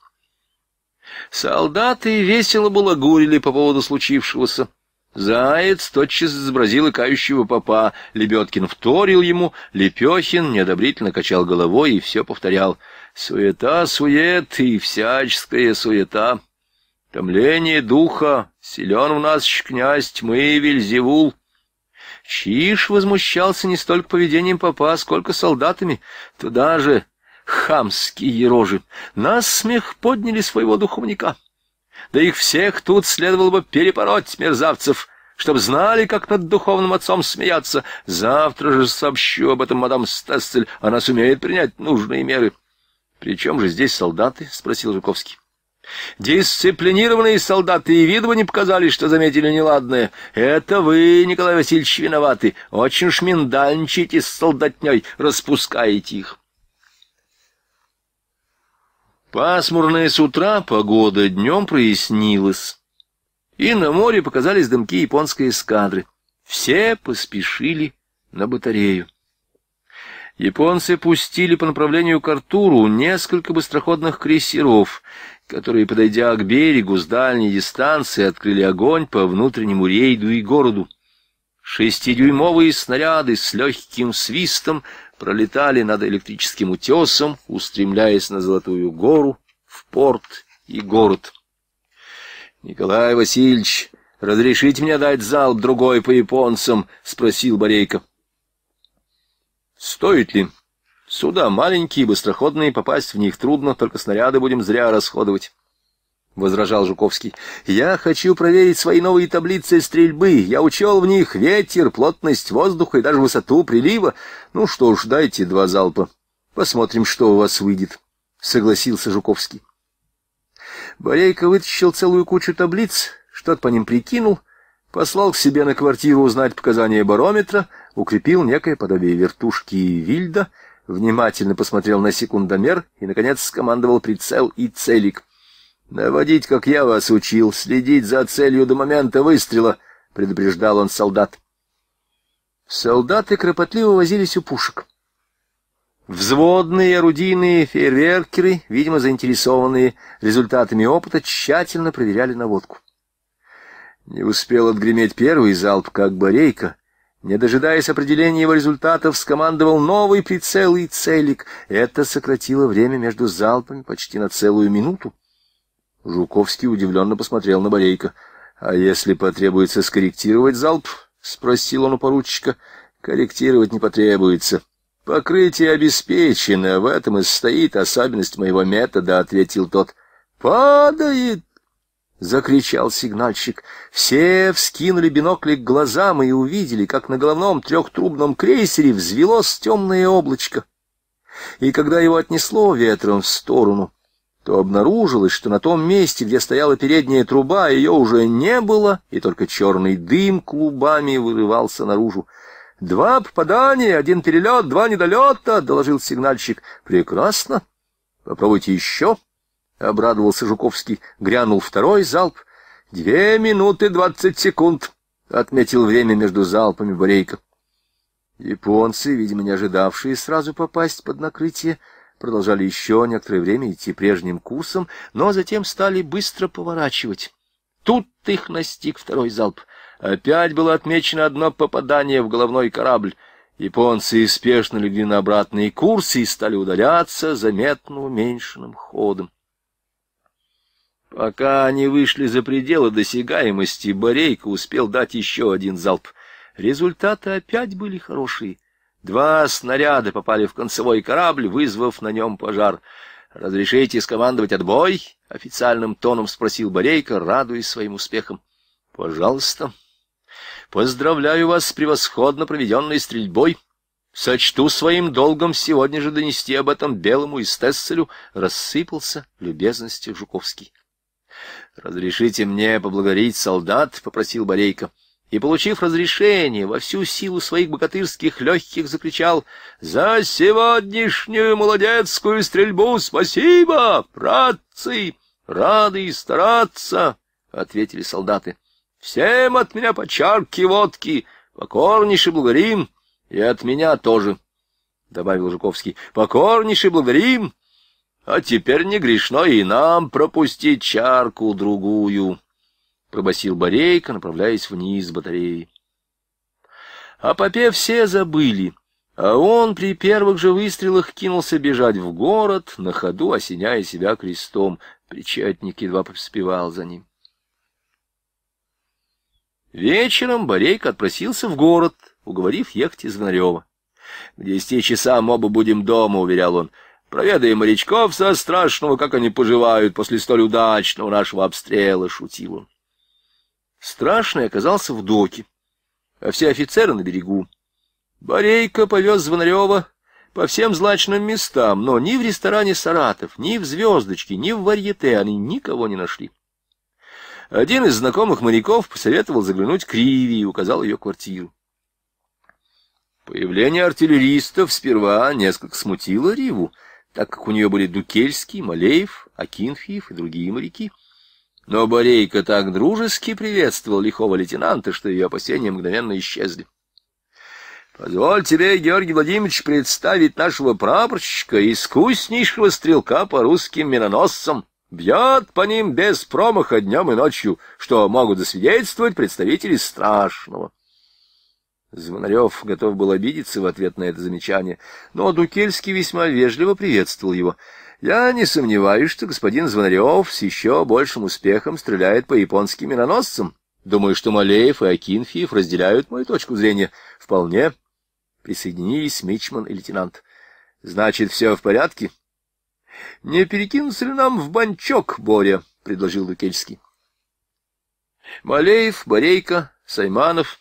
A: Солдаты весело балагурили по поводу случившегося. Заяц тотчас изобразил икающего попа, Лебедкин вторил ему, Лепехин неодобрительно качал головой и все повторял. «Суета, сует и всяческая суета. Томление духа, силен у нас князь тьмы Вильзевул». Чиш возмущался не столько поведением папа, сколько солдатами. Туда же хамские рожи. Нас смех подняли своего духовника. Да их всех тут следовало бы перепороть, мерзавцев, чтобы знали, как над духовным отцом смеяться. Завтра же сообщу об этом мадам Стессель, она сумеет принять нужные меры. — При чем же здесь солдаты? — спросил Жуковский. Дисциплинированные солдаты и виду не показали, что заметили неладное. Это вы, Николай Васильевич, виноваты. Очень уж миндальничаете с солдатней, распускаете их. Пасмурная с утра погода днем прояснилась, и на море показались дымки японской эскадры. Все поспешили на батарею. Японцы пустили по направлению к Артуру несколько быстроходных крейсеров — которые, подойдя к берегу с дальней дистанции, открыли огонь по внутреннему рейду и городу. Шестидюймовые снаряды с легким свистом пролетали над электрическим утесом, устремляясь на Золотую гору, в порт и город. — Николай Васильевич, разрешите мне дать залп другой по японцам? — спросил Борейко. — Стоит ли? — Суда маленькие, быстроходные, попасть в них трудно, только снаряды будем зря расходовать. — возражал Жуковский. — Я хочу проверить свои новые таблицы стрельбы. Я учел в них ветер, плотность воздуха и даже высоту прилива. Ну что ж, дайте два залпа. Посмотрим, что у вас выйдет, — согласился Жуковский. Борейко вытащил целую кучу таблиц, что-то по ним прикинул, послал к себе на квартиру узнать показания барометра, укрепил некое подобие вертушки Вильда — внимательно посмотрел на секундомер и, наконец, скомандовал прицел и целик. «Наводить, как я вас учил, следить за целью до момента выстрела», — предупреждал он солдат. Солдаты кропотливо возились у пушек. Взводные, орудийные, фейерверкеры, видимо, заинтересованные результатами опыта, тщательно проверяли наводку. Не успел отгреметь первый залп, как барейка. Не дожидаясь определения его результатов, скомандовал новый прицел и целик. Это сократило время между залпами почти на целую минуту. Жуковский удивленно посмотрел на Борейко. — А если потребуется скорректировать залп? — спросил он у поручика. — Корректировать не потребуется. — Покрытие обеспечено, в этом и состоит особенность моего метода, — ответил тот. — Падает! — закричал сигнальщик. Все вскинули бинокли к глазам и увидели, как на головном трехтрубном крейсере взвелось темное облачко. И когда его отнесло ветром в сторону, то обнаружилось, что на том месте, где стояла передняя труба, ее уже не было, и только черный дым клубами вырывался наружу. «Два попадания, один перелет, два недолета!» — доложил сигнальщик. «Прекрасно! Попробуйте еще!» — обрадовался Жуковский. Грянул второй залп. «Две минуты двадцать секунд», — отметил время между залпами Борейко. Японцы, видимо, не ожидавшие сразу попасть под накрытие, продолжали еще некоторое время идти прежним курсом, но затем стали быстро поворачивать. Тут их настиг второй залп. Опять было отмечено одно попадание в головной корабль. Японцы спешно легли на обратный курс и стали удаляться заметно уменьшенным ходом. Пока они вышли за пределы досягаемости, Борейко успел дать еще один залп. Результаты опять были хорошие. Два снаряда попали в концевой корабль, вызвав на нем пожар. «Разрешите скомандовать отбой?» — официальным тоном спросил Борейко, радуясь своим успехам. «Пожалуйста. Поздравляю вас с превосходно проведенной стрельбой. Сочту своим долгом сегодня же донести об этом Белому и рассыпался любезностью Жуковский. «Разрешите мне поблагодарить солдат», — попросил Борейко. И, получив разрешение, во всю силу своих богатырских легких закричал «За сегодняшнюю молодецкую стрельбу спасибо, братцы! Рады и стараться!» — ответили солдаты. «Всем от меня по чарке водки, покорнейше благодарим, и от меня тоже», — добавил Жуковский. «Покорнейше благодарим, а теперь не грешно и нам пропустить чарку-другую, — пробасил Борейка, направляясь вниз батареи. О а попе все забыли, а он при первых же выстрелах кинулся бежать в город, на ходу осеняя себя крестом. Причетник едва поспевал за ним. Вечером Борейка отпросился в город, уговорив ехать из Гнарева. — К десяти часам оба будем дома, — уверял он. Проведаем морячков со страшного, как они поживают после столь удачного нашего обстрела, — шутил он. Страшный оказался в доке, а все офицеры на берегу. Борейко повез Звонарева по всем злачным местам, но ни в ресторане «Саратов», ни в «Звездочке», ни в «Варьете» они никого не нашли. Один из знакомых моряков посоветовал заглянуть к Риве и указал ее квартиру. Появление артиллеристов сперва несколько смутило Риву — так как у нее были Дукельский, Малеев, Акинфиев и другие моряки. Но Борейка так дружески приветствовал лихого лейтенанта, что ее опасения мгновенно исчезли. Позволь тебе, Георгий Владимирович, представить нашего прапорщика, искуснейшего стрелка по русским миноносцам. Бьет по ним без промаха днем и ночью, что могут засвидетельствовать представители страшного. Звонарев готов был обидеться в ответ на это замечание, но Дукельский весьма вежливо приветствовал его. «Я не сомневаюсь, что господин Звонарев с еще большим успехом стреляет по японским миноносцам. Думаю, что Малеев и Акинфиев разделяют мою точку зрения. Вполне. Присоединились Мичман и лейтенант. Значит, все в порядке?» «Не перекинуться ли нам в банчок, Боря?» — предложил Дукельский. Малеев, Борейко, Сайманов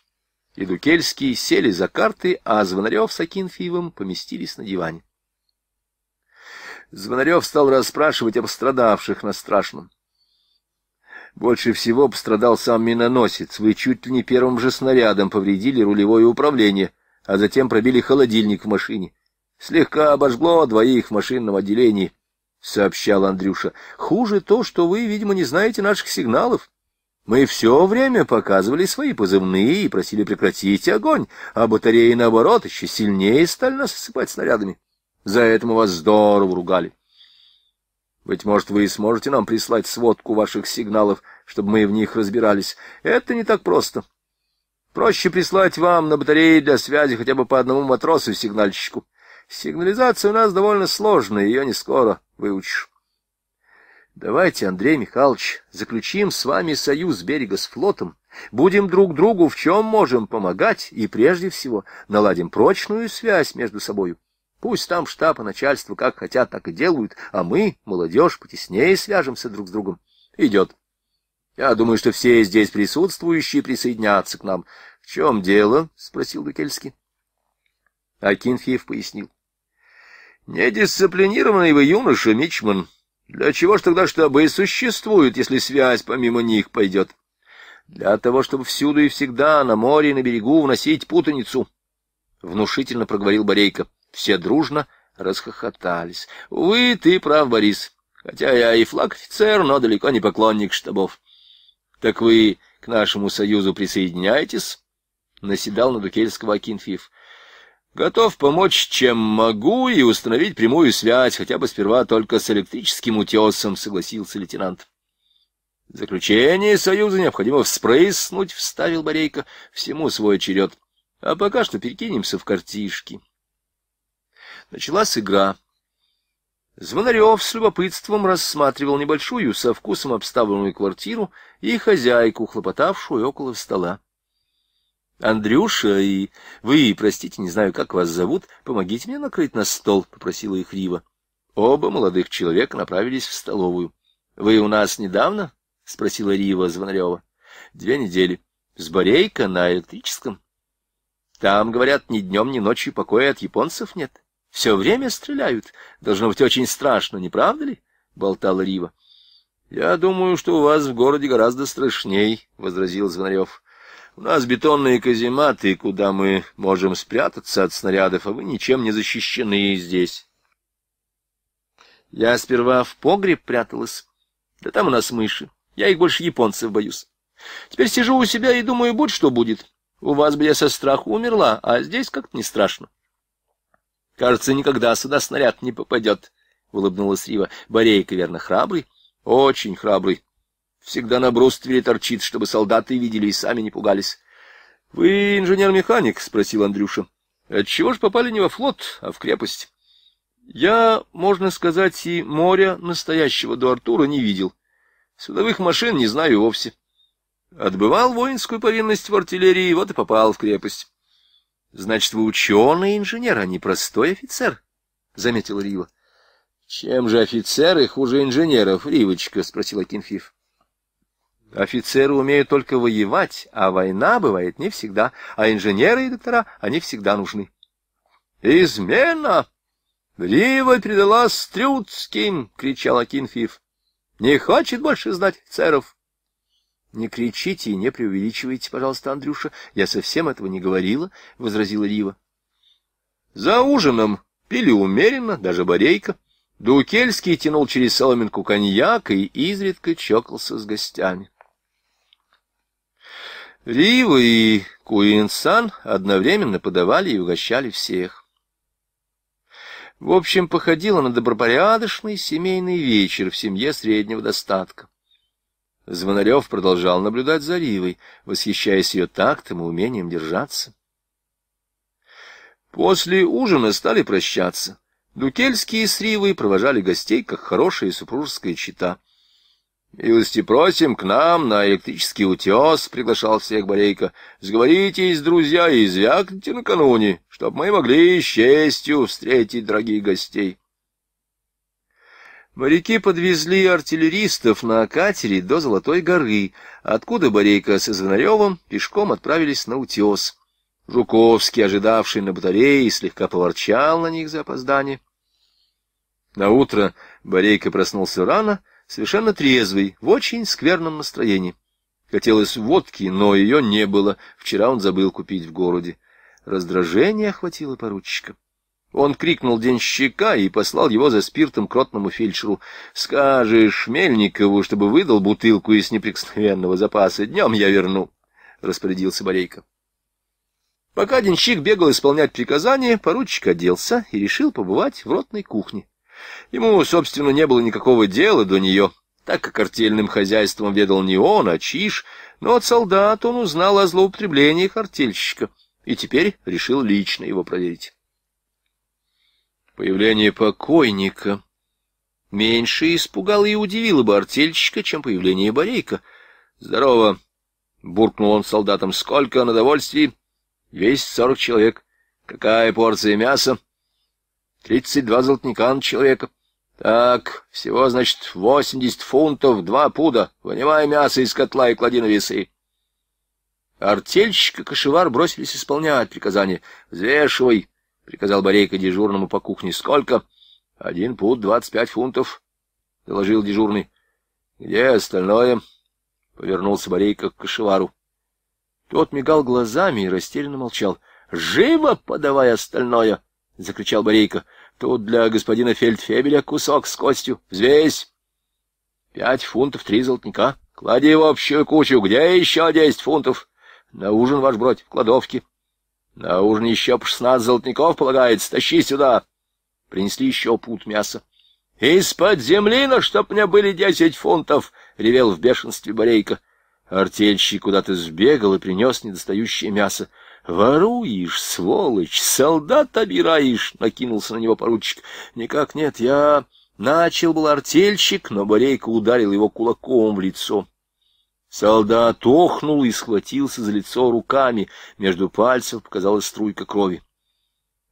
A: и Дукельский сели за карты, а Звонарев с Акинфиевым поместились на диване. Звонарев стал расспрашивать о пострадавших на страшном. Больше всего пострадал сам миноносец. Вы чуть ли не первым же снарядом повредили рулевое управление, а затем пробили холодильник в машине. Слегка обожгло двоих в машинном отделении, — сообщал Андрюша. — Хуже то, что вы, видимо, не знаете наших сигналов. Мы все время показывали свои позывные и просили прекратить огонь, а батареи, наоборот, еще сильнее стали нас осыпать снарядами. За это мы вас здорово ругали. Быть может, вы и сможете нам прислать сводку ваших сигналов, чтобы мы в них разбирались. Это не так просто. Проще прислать вам на батареи для связи хотя бы по одному матросу-сигнальщику. и Сигнализация у нас довольно сложная, ее не скоро выучишь. Давайте, Андрей Михайлович, заключим с вами союз берега с флотом, будем друг другу в чем можем помогать и, прежде всего, наладим прочную связь между собою. Пусть там штаб и начальство как хотят, так и делают, а мы, молодежь, потеснее свяжемся друг с другом. Идет. Я думаю, что все здесь присутствующие присоединятся к нам. — В чем дело? — спросил Дукельский. Акинфеев пояснил. — Недисциплинированный вы юноша, Мичман, для чего ж тогда штабы и существуют, если связь помимо них пойдет? Для того, чтобы всюду и всегда, на море и на берегу, вносить путаницу. Внушительно проговорил Борейко. Все дружно расхохотались. Увы, ты прав, Борис. Хотя я и флаг-офицер, но далеко не поклонник штабов. Так вы к нашему союзу присоединяетесь? Наседал на Дукельского Акинфиев. Готов помочь, чем могу, и установить прямую связь, хотя бы сперва только с электрическим утесом, согласился лейтенант. Заключение союза необходимо вспрыснуть, вставил Борейко, всему свой черед. А пока что перекинемся в картишки. Началась игра. Звонарев с любопытством рассматривал небольшую, со вкусом обставленную квартиру и хозяйку, хлопотавшую около стола. Андрюша и вы, простите, не знаю, как вас зовут, помогите мне накрыть на стол, — попросила их Рива. Оба молодых человека направились в столовую. — Вы у нас недавно? — спросила Рива Звонарева. — Две недели. С Борейка на электрическом. Там, говорят, ни днем, ни ночью покоя от японцев нет. Все время стреляют. Должно быть очень страшно, не правда ли? — болтала Рива. — Я думаю, что у вас в городе гораздо страшней, — возразил Звонарев. У нас бетонные казематы, куда мы можем спрятаться от снарядов, а вы ничем не защищены здесь. Я сперва в погреб пряталась, да там у нас мыши. Я их больше японцев боюсь. Теперь сижу у себя и думаю, будь что будет. У вас бы я со страху умерла, а здесь как-то не страшно. Кажется, никогда сюда снаряд не попадет, — улыбнулась Рива. Борейка, верно, храбрый? Очень храбрый всегда на бруствере торчит, чтобы солдаты видели и сами не пугались. — Вы инженер-механик? — спросил Андрюша. — Отчего ж попали не во флот, а в крепость? — Я, можно сказать, и моря настоящего до Артура не видел. Судовых машин не знаю вовсе. Отбывал воинскую повинность в артиллерии, вот и попал в крепость. — Значит, вы ученый инженер, а не простой офицер, — заметил Рива. — Чем же офицеры хуже инженеров, Ривочка? — спросил Акинфив. Офицеры умеют только воевать, а война бывает не всегда, а инженеры и доктора, они всегда нужны. «Измена! Рива предала Стрюцким!» — кричал Акинфиев. «Не хочет больше знать офицеров!» «Не кричите и не преувеличивайте, пожалуйста, Андрюша. Я совсем этого не говорила», — возразила Рива. За ужином пили умеренно, даже барейка. Дукельский тянул через соломинку коньяк и изредка чокался с гостями. Рива и Куинсан одновременно подавали и угощали всех. В общем, походило на добропорядочный семейный вечер в семье среднего достатка. Звонарев продолжал наблюдать за Ривой, восхищаясь ее тактом и умением держаться. После ужина стали прощаться. Дукельские с Ривой провожали гостей, как хорошая супружеская чита. «Милости просим к нам на электрический утес», — приглашал всех Борейко. «Сговоритесь, друзья, и звякните накануне, чтобы мы могли с честью встретить дорогих гостей». Моряки подвезли артиллеристов на катере до Золотой горы, откуда Борейко с Изгонаревым пешком отправились на утес. Жуковский, ожидавший на батарее, слегка поворчал на них за опоздание. На утро Борейко проснулся рано — совершенно трезвый, в очень скверном настроении. Хотелось водки, но ее не было. Вчера он забыл купить в городе. Раздражение охватило поручика. Он крикнул денщика и послал его за спиртом к ротному фельдшеру. «Скажешь Мельникову, чтобы выдал бутылку из неприкосновенного запаса. Днем я верну», — распорядился Борейко. Пока денщик бегал исполнять приказания, поручик оделся и решил побывать в ротной кухне. Ему, собственно, не было никакого дела до нее, так как артельным хозяйством ведал не он, а Чиш, но от солдат он узнал о злоупотреблении артельщика и теперь решил лично его проверить. Появление покойника меньше испугало и удивило бы артельщика, чем появление Борейка. «Здорово!» — буркнул он солдатам. «Сколько на довольствии?» «Весь сорок человек. Какая порция мяса?» Тридцать два золотника на человека. Так, всего, значит, восемьдесят фунтов, два пуда. Вынимай мясо из котла и клади на весы. Артельщик и кошевар бросились исполнять приказание. «Взвешивай», — приказал Борейка дежурному по кухне. «Сколько?» «Один пуд, двадцать пять фунтов», — доложил дежурный. «Где остальное?» — повернулся Борейка к кошевару. Тот мигал глазами и растерянно молчал. «Живо подавай остальное!» — закричал Борейка. Тут для господина Фельдфебеля кусок с костью. Взвесь. Пять фунтов три золотника. Клади в общую кучу. Где еще десять фунтов? На ужин, ваш бродь, в кладовке. На ужин еще по шестнадцать золотников полагается. Тащи сюда. Принесли еще пут мяса. «Из-под земли, на чтоб мне были десять фунтов!» — ревел в бешенстве Борейка. Артельщик куда-то сбегал и принес недостающее мясо. «Воруешь, сволочь, солдат обираешь!» — накинулся на него поручик. «Никак нет, я...» Начал был артельщик, но Борейка ударил его кулаком в лицо. Солдат охнул и схватился за лицо руками. Между пальцев показалась струйка крови.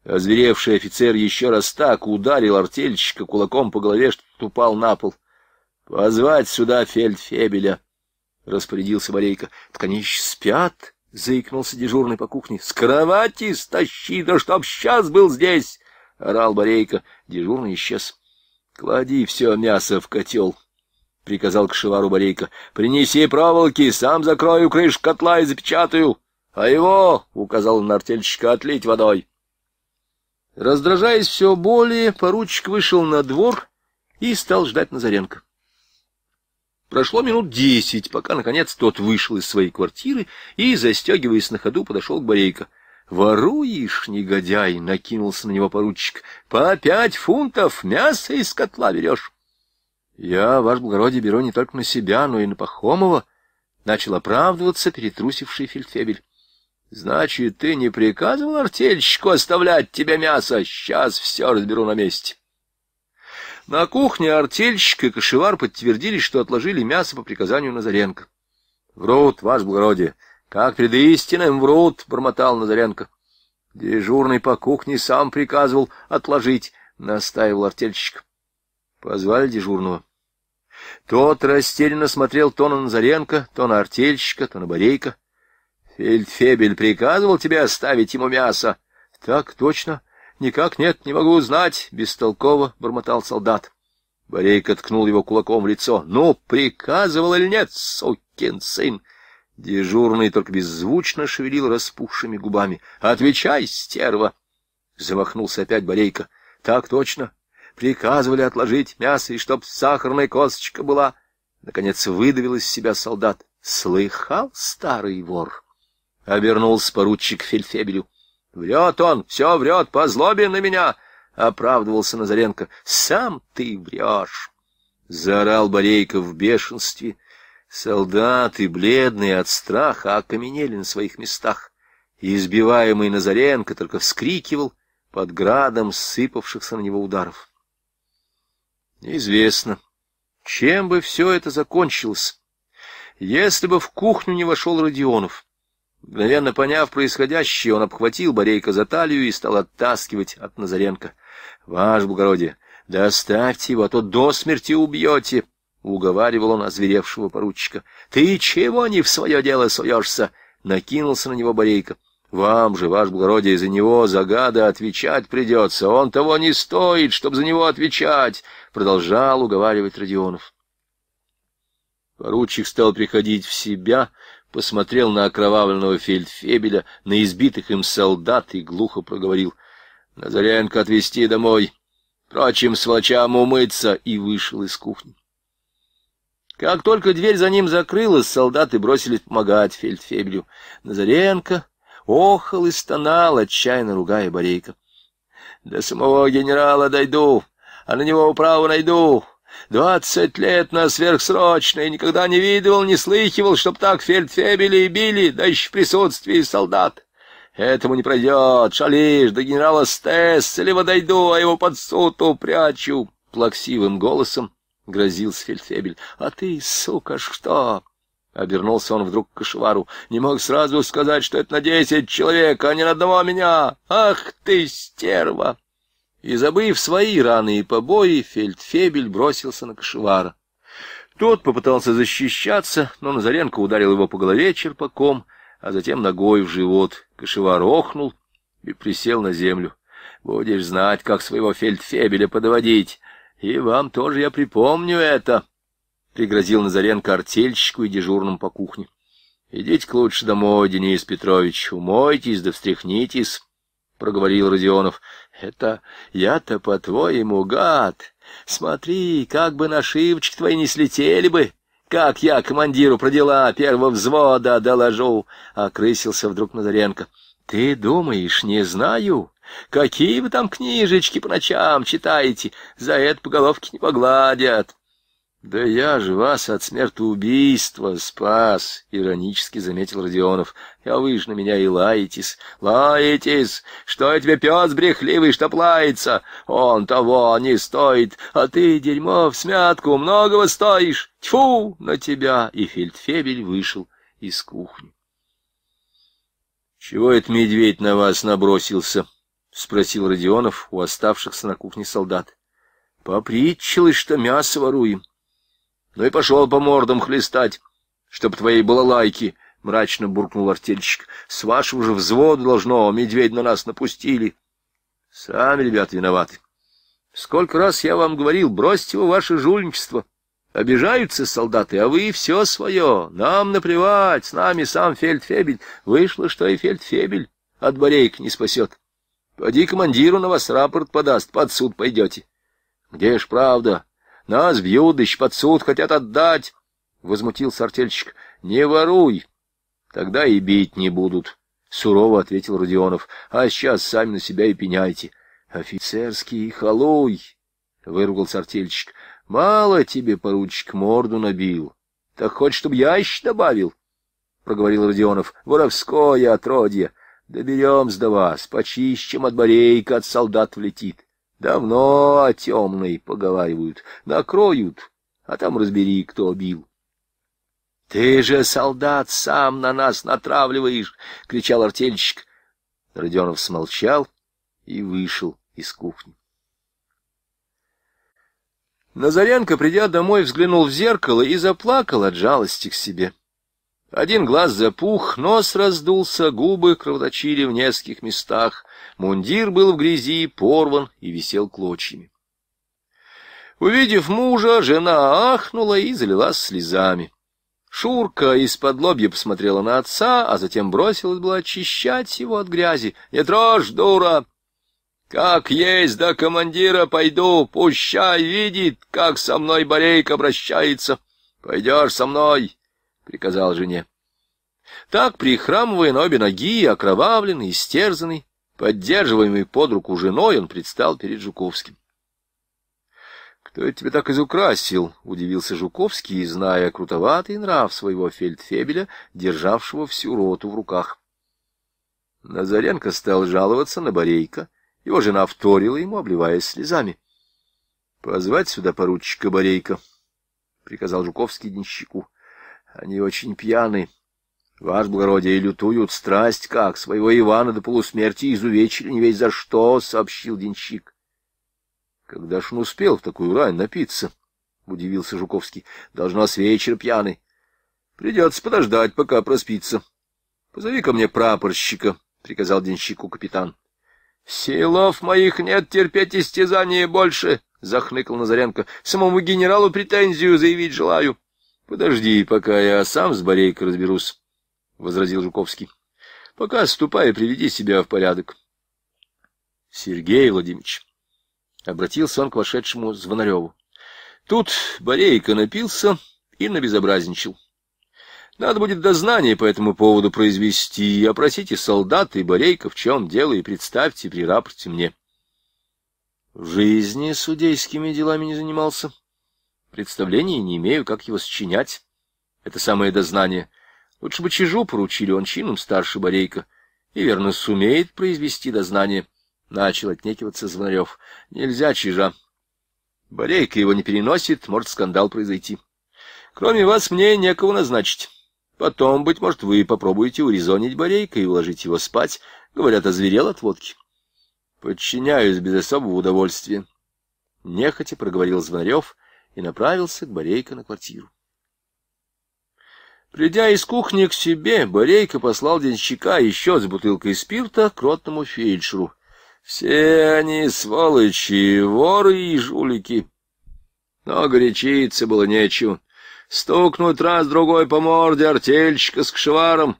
A: Озверевший офицер еще раз так ударил артельщика кулаком по голове, что тот упал на пол. — Позвать сюда фельдфебеля! — распорядился Борейка. — Так они еще спят! — заикнулся дежурный по кухне. — С кровати стащи, да чтоб сейчас был здесь! — орал Борейка. Дежурный исчез. — Клади все мясо в котел, — приказал кошевару Борейка. — Принеси проволоки, сам закрою крыш котла и запечатаю. А его, — указал на артельщика, — отлить водой. Раздражаясь все более, поручик вышел на двор и стал ждать Назаренко. Прошло минут десять, пока, наконец, тот вышел из своей квартиры и, застегиваясь на ходу, подошел к Борейко. «Воруешь, негодяй!» — накинулся на него поручик. «По пять фунтов мяса из котла берешь!» «Я, ваш благородие, беру не только на себя, но и на Пахомова!» — начал оправдываться перетрусивший фельдфебель. «Значит, ты не приказывал артельщику оставлять тебе мясо? Сейчас все разберу на месте!» На кухне артельщик и кошевар подтвердили, что отложили мясо по приказанию Назаренко. — Врут, ваше благородие. Как перед истиной врут, — бормотал Назаренко. — Дежурный по кухне сам приказывал отложить, — настаивал артельщик. Позвали дежурного. Тот растерянно смотрел то на Назаренко, то на артельщика, то на Борейка. — Фельдфебель приказывал тебе оставить ему мясо? — Так точно, — Никак нет, не могу узнать, — бестолково бормотал солдат. Борейка ткнул его кулаком в лицо. — Ну, приказывал или нет, сукин сын? Дежурный только беззвучно шевелил распухшими губами. — Отвечай, стерва! — замахнулся опять Борейка. — Так точно. Приказывали отложить мясо, и чтоб сахарная косточка была. Наконец выдавил из себя солдат. — Слыхал, старый вор? — обернулся поручик Фельфебелю. Врет он, все врет, по злобе на меня, — оправдывался Назаренко. — Сам ты врешь, — заорал Борейко в бешенстве. Солдаты, бледные от страха, окаменели на своих местах. Избиваемый Назаренко только вскрикивал под градом сыпавшихся на него ударов. Неизвестно, чем бы все это закончилось, если бы в кухню не вошел Родионов. Мгновенно поняв происходящее, он обхватил Борейка за талию и стал оттаскивать от Назаренко. — Ваш, благородие, доставьте его, а то до смерти убьете! — уговаривал он озверевшего поручика. — Ты чего не в свое дело суешься? — накинулся на него Борейка. — Вам же, ваш, благородие, за него, за гада, отвечать придется. Он того не стоит, чтобы за него отвечать! — продолжал уговаривать Родионов. Поручик стал приходить в себя — посмотрел на окровавленного фельдфебеля, на избитых им солдат и глухо проговорил «Назаренко отвезти домой, прочим сволочам умыться» и вышел из кухни. Как только дверь за ним закрылась, солдаты бросились помогать фельдфебелю. Назаренко охал и стонал, отчаянно ругая Борейка. «До самого генерала дойду, а на него управу найду. Двадцать лет на сверхсрочной, никогда не видывал, не слыхивал, чтоб так фельдфебели били, да еще в присутствии солдат. Этому не пройдет, шалишь, до генерала Стесселева дойду, а его под суд упрячу. Плаксивым голосом грозил фельдфебель. А ты, сука, что? Обернулся он вдруг к Кашевару. «Не мог сразу сказать, что это на десять человек, а не на одного меня! Ах ты, стерва!» и, забыв свои раны и побои, фельдфебель бросился на кошевара. Тот попытался защищаться, но Назаренко ударил его по голове черпаком, а затем ногой в живот. Кошевар охнул и присел на землю. «Будешь знать, как своего фельдфебеля подводить, и вам тоже я припомню это», — пригрозил Назаренко артельщику и дежурным по кухне. «Идите-ка лучше домой, Денис Петрович, умойтесь да встряхнитесь», — проговорил Родионов. Это я-то, по-твоему, гад. Смотри, как бы нашивочки твои не слетели бы. Как я командиру про дела первого взвода доложу, — окрысился вдруг Назаренко. Ты думаешь, не знаю? Какие вы там книжечки по ночам читаете? За это по головке не погладят. «Да я же вас от смертоубийства спас!» — иронически заметил Родионов. «А вы же на меня и лаетесь! Лаетесь! Что я тебе, пес брехливый, что плается? Он того не стоит, а ты, дерьмо, в смятку многого стоишь! Тьфу на тебя!» И фельдфебель вышел из кухни. «Чего этот медведь на вас набросился?» — спросил Родионов у оставшихся на кухне солдат. «Попритчилось, что мясо воруем». Ну и пошел по мордам хлестать, чтоб твоей лайки, мрачно буркнул артельщик. — С вашего же взвода должно, медведь на нас напустили. — Сами, ребята, виноваты. Сколько раз я вам говорил, бросьте вы ваше жульничество. Обижаются солдаты, а вы все свое. Нам наплевать, с нами сам фельдфебель. Вышло, что и фельдфебель от барейк не спасет. Поди командиру на вас рапорт подаст, под суд пойдете. Где ж правда? Нас бьют, ищ под суд хотят отдать. — возмутился артельщик. — Не воруй, тогда и бить не будут, — сурово ответил Родионов. — А сейчас сами на себя и пеняйте. — Офицерский халуй, — выругался артельщик. — Мало тебе, поручик, морду набил. — Так хоть, чтобы я еще добавил, — проговорил Родионов. — Воровское отродье. Доберемся до вас, почищем от барейка, от солдат влетит. Давно о темной поговаривают, накроют, а там разбери, кто бил. — Ты же, солдат, сам на нас натравливаешь! — кричал артельщик. Родионов смолчал и вышел из кухни. Назаренко, придя домой, взглянул в зеркало и заплакал от жалости к себе. Один глаз запух, нос раздулся, губы кровоточили в нескольких местах. Мундир был в грязи, порван и висел клочьями. Увидев мужа, жена ахнула и залилась слезами. Шурка из-под лобья посмотрела на отца, а затем бросилась была очищать его от грязи. «Не трожь, дура! Как есть до командира пойду, пущай видит, как со мной Борейк обращается. Пойдешь со мной!» — приказал жене. Так, прихрамывая на обе ноги, окровавленный, истерзанный, Поддерживаемый под руку женой, он предстал перед Жуковским. «Кто это тебя так изукрасил?» — удивился Жуковский, зная крутоватый нрав своего фельдфебеля, державшего всю роту в руках. Назаренко стал жаловаться на Борейка. Его жена вторила ему, обливаясь слезами. «Позвать сюда поручика Борейка», — приказал Жуковский денщику. «Они очень пьяны. Ваш благородие, и лютуют страсть как, своего Ивана до полусмерти изувечили не весь за что, — сообщил денщик. — Когда ж он успел в такую рань напиться? — удивился Жуковский. — Должно с вечера пьяный. — Придется подождать, пока проспится. — Позови ко мне прапорщика, — приказал денщику капитан. — Силов моих нет терпеть истязания больше, — захныкал Назаренко. — Самому генералу претензию заявить желаю. — Подожди, пока я сам с Борейкой разберусь. — возразил Жуковский. — Пока ступай и приведи себя в порядок. — Сергей Владимирович, — обратился он к вошедшему Звонареву. Тут Борейко напился и набезобразничал. Надо будет дознание по этому поводу произвести. Опросите солдат и Борейко, в чем дело, и представьте при рапорте мне. В жизни судейскими делами не занимался. Представления не имею, как его сочинять. Это самое дознание — Лучше бы Чижу поручили, он чином старше Борейка. И, верно, сумеет произвести дознание. Начал отнекиваться Звонарев. Нельзя Чижа. Борейка его не переносит, может скандал произойти. Кроме вас мне некого назначить. Потом, быть может, вы попробуете урезонить Борейка и уложить его спать. Говорят, озверел от водки. Подчиняюсь без особого удовольствия. Нехотя проговорил Звонарев и направился к Борейка на квартиру. Придя из кухни к себе, Борейка послал денщика еще с бутылкой спирта к ротному фельдшеру. Все они сволочи, воры и жулики. Но горячиться было нечего. Стукнуть раз-другой по морде артельщика с кшеваром,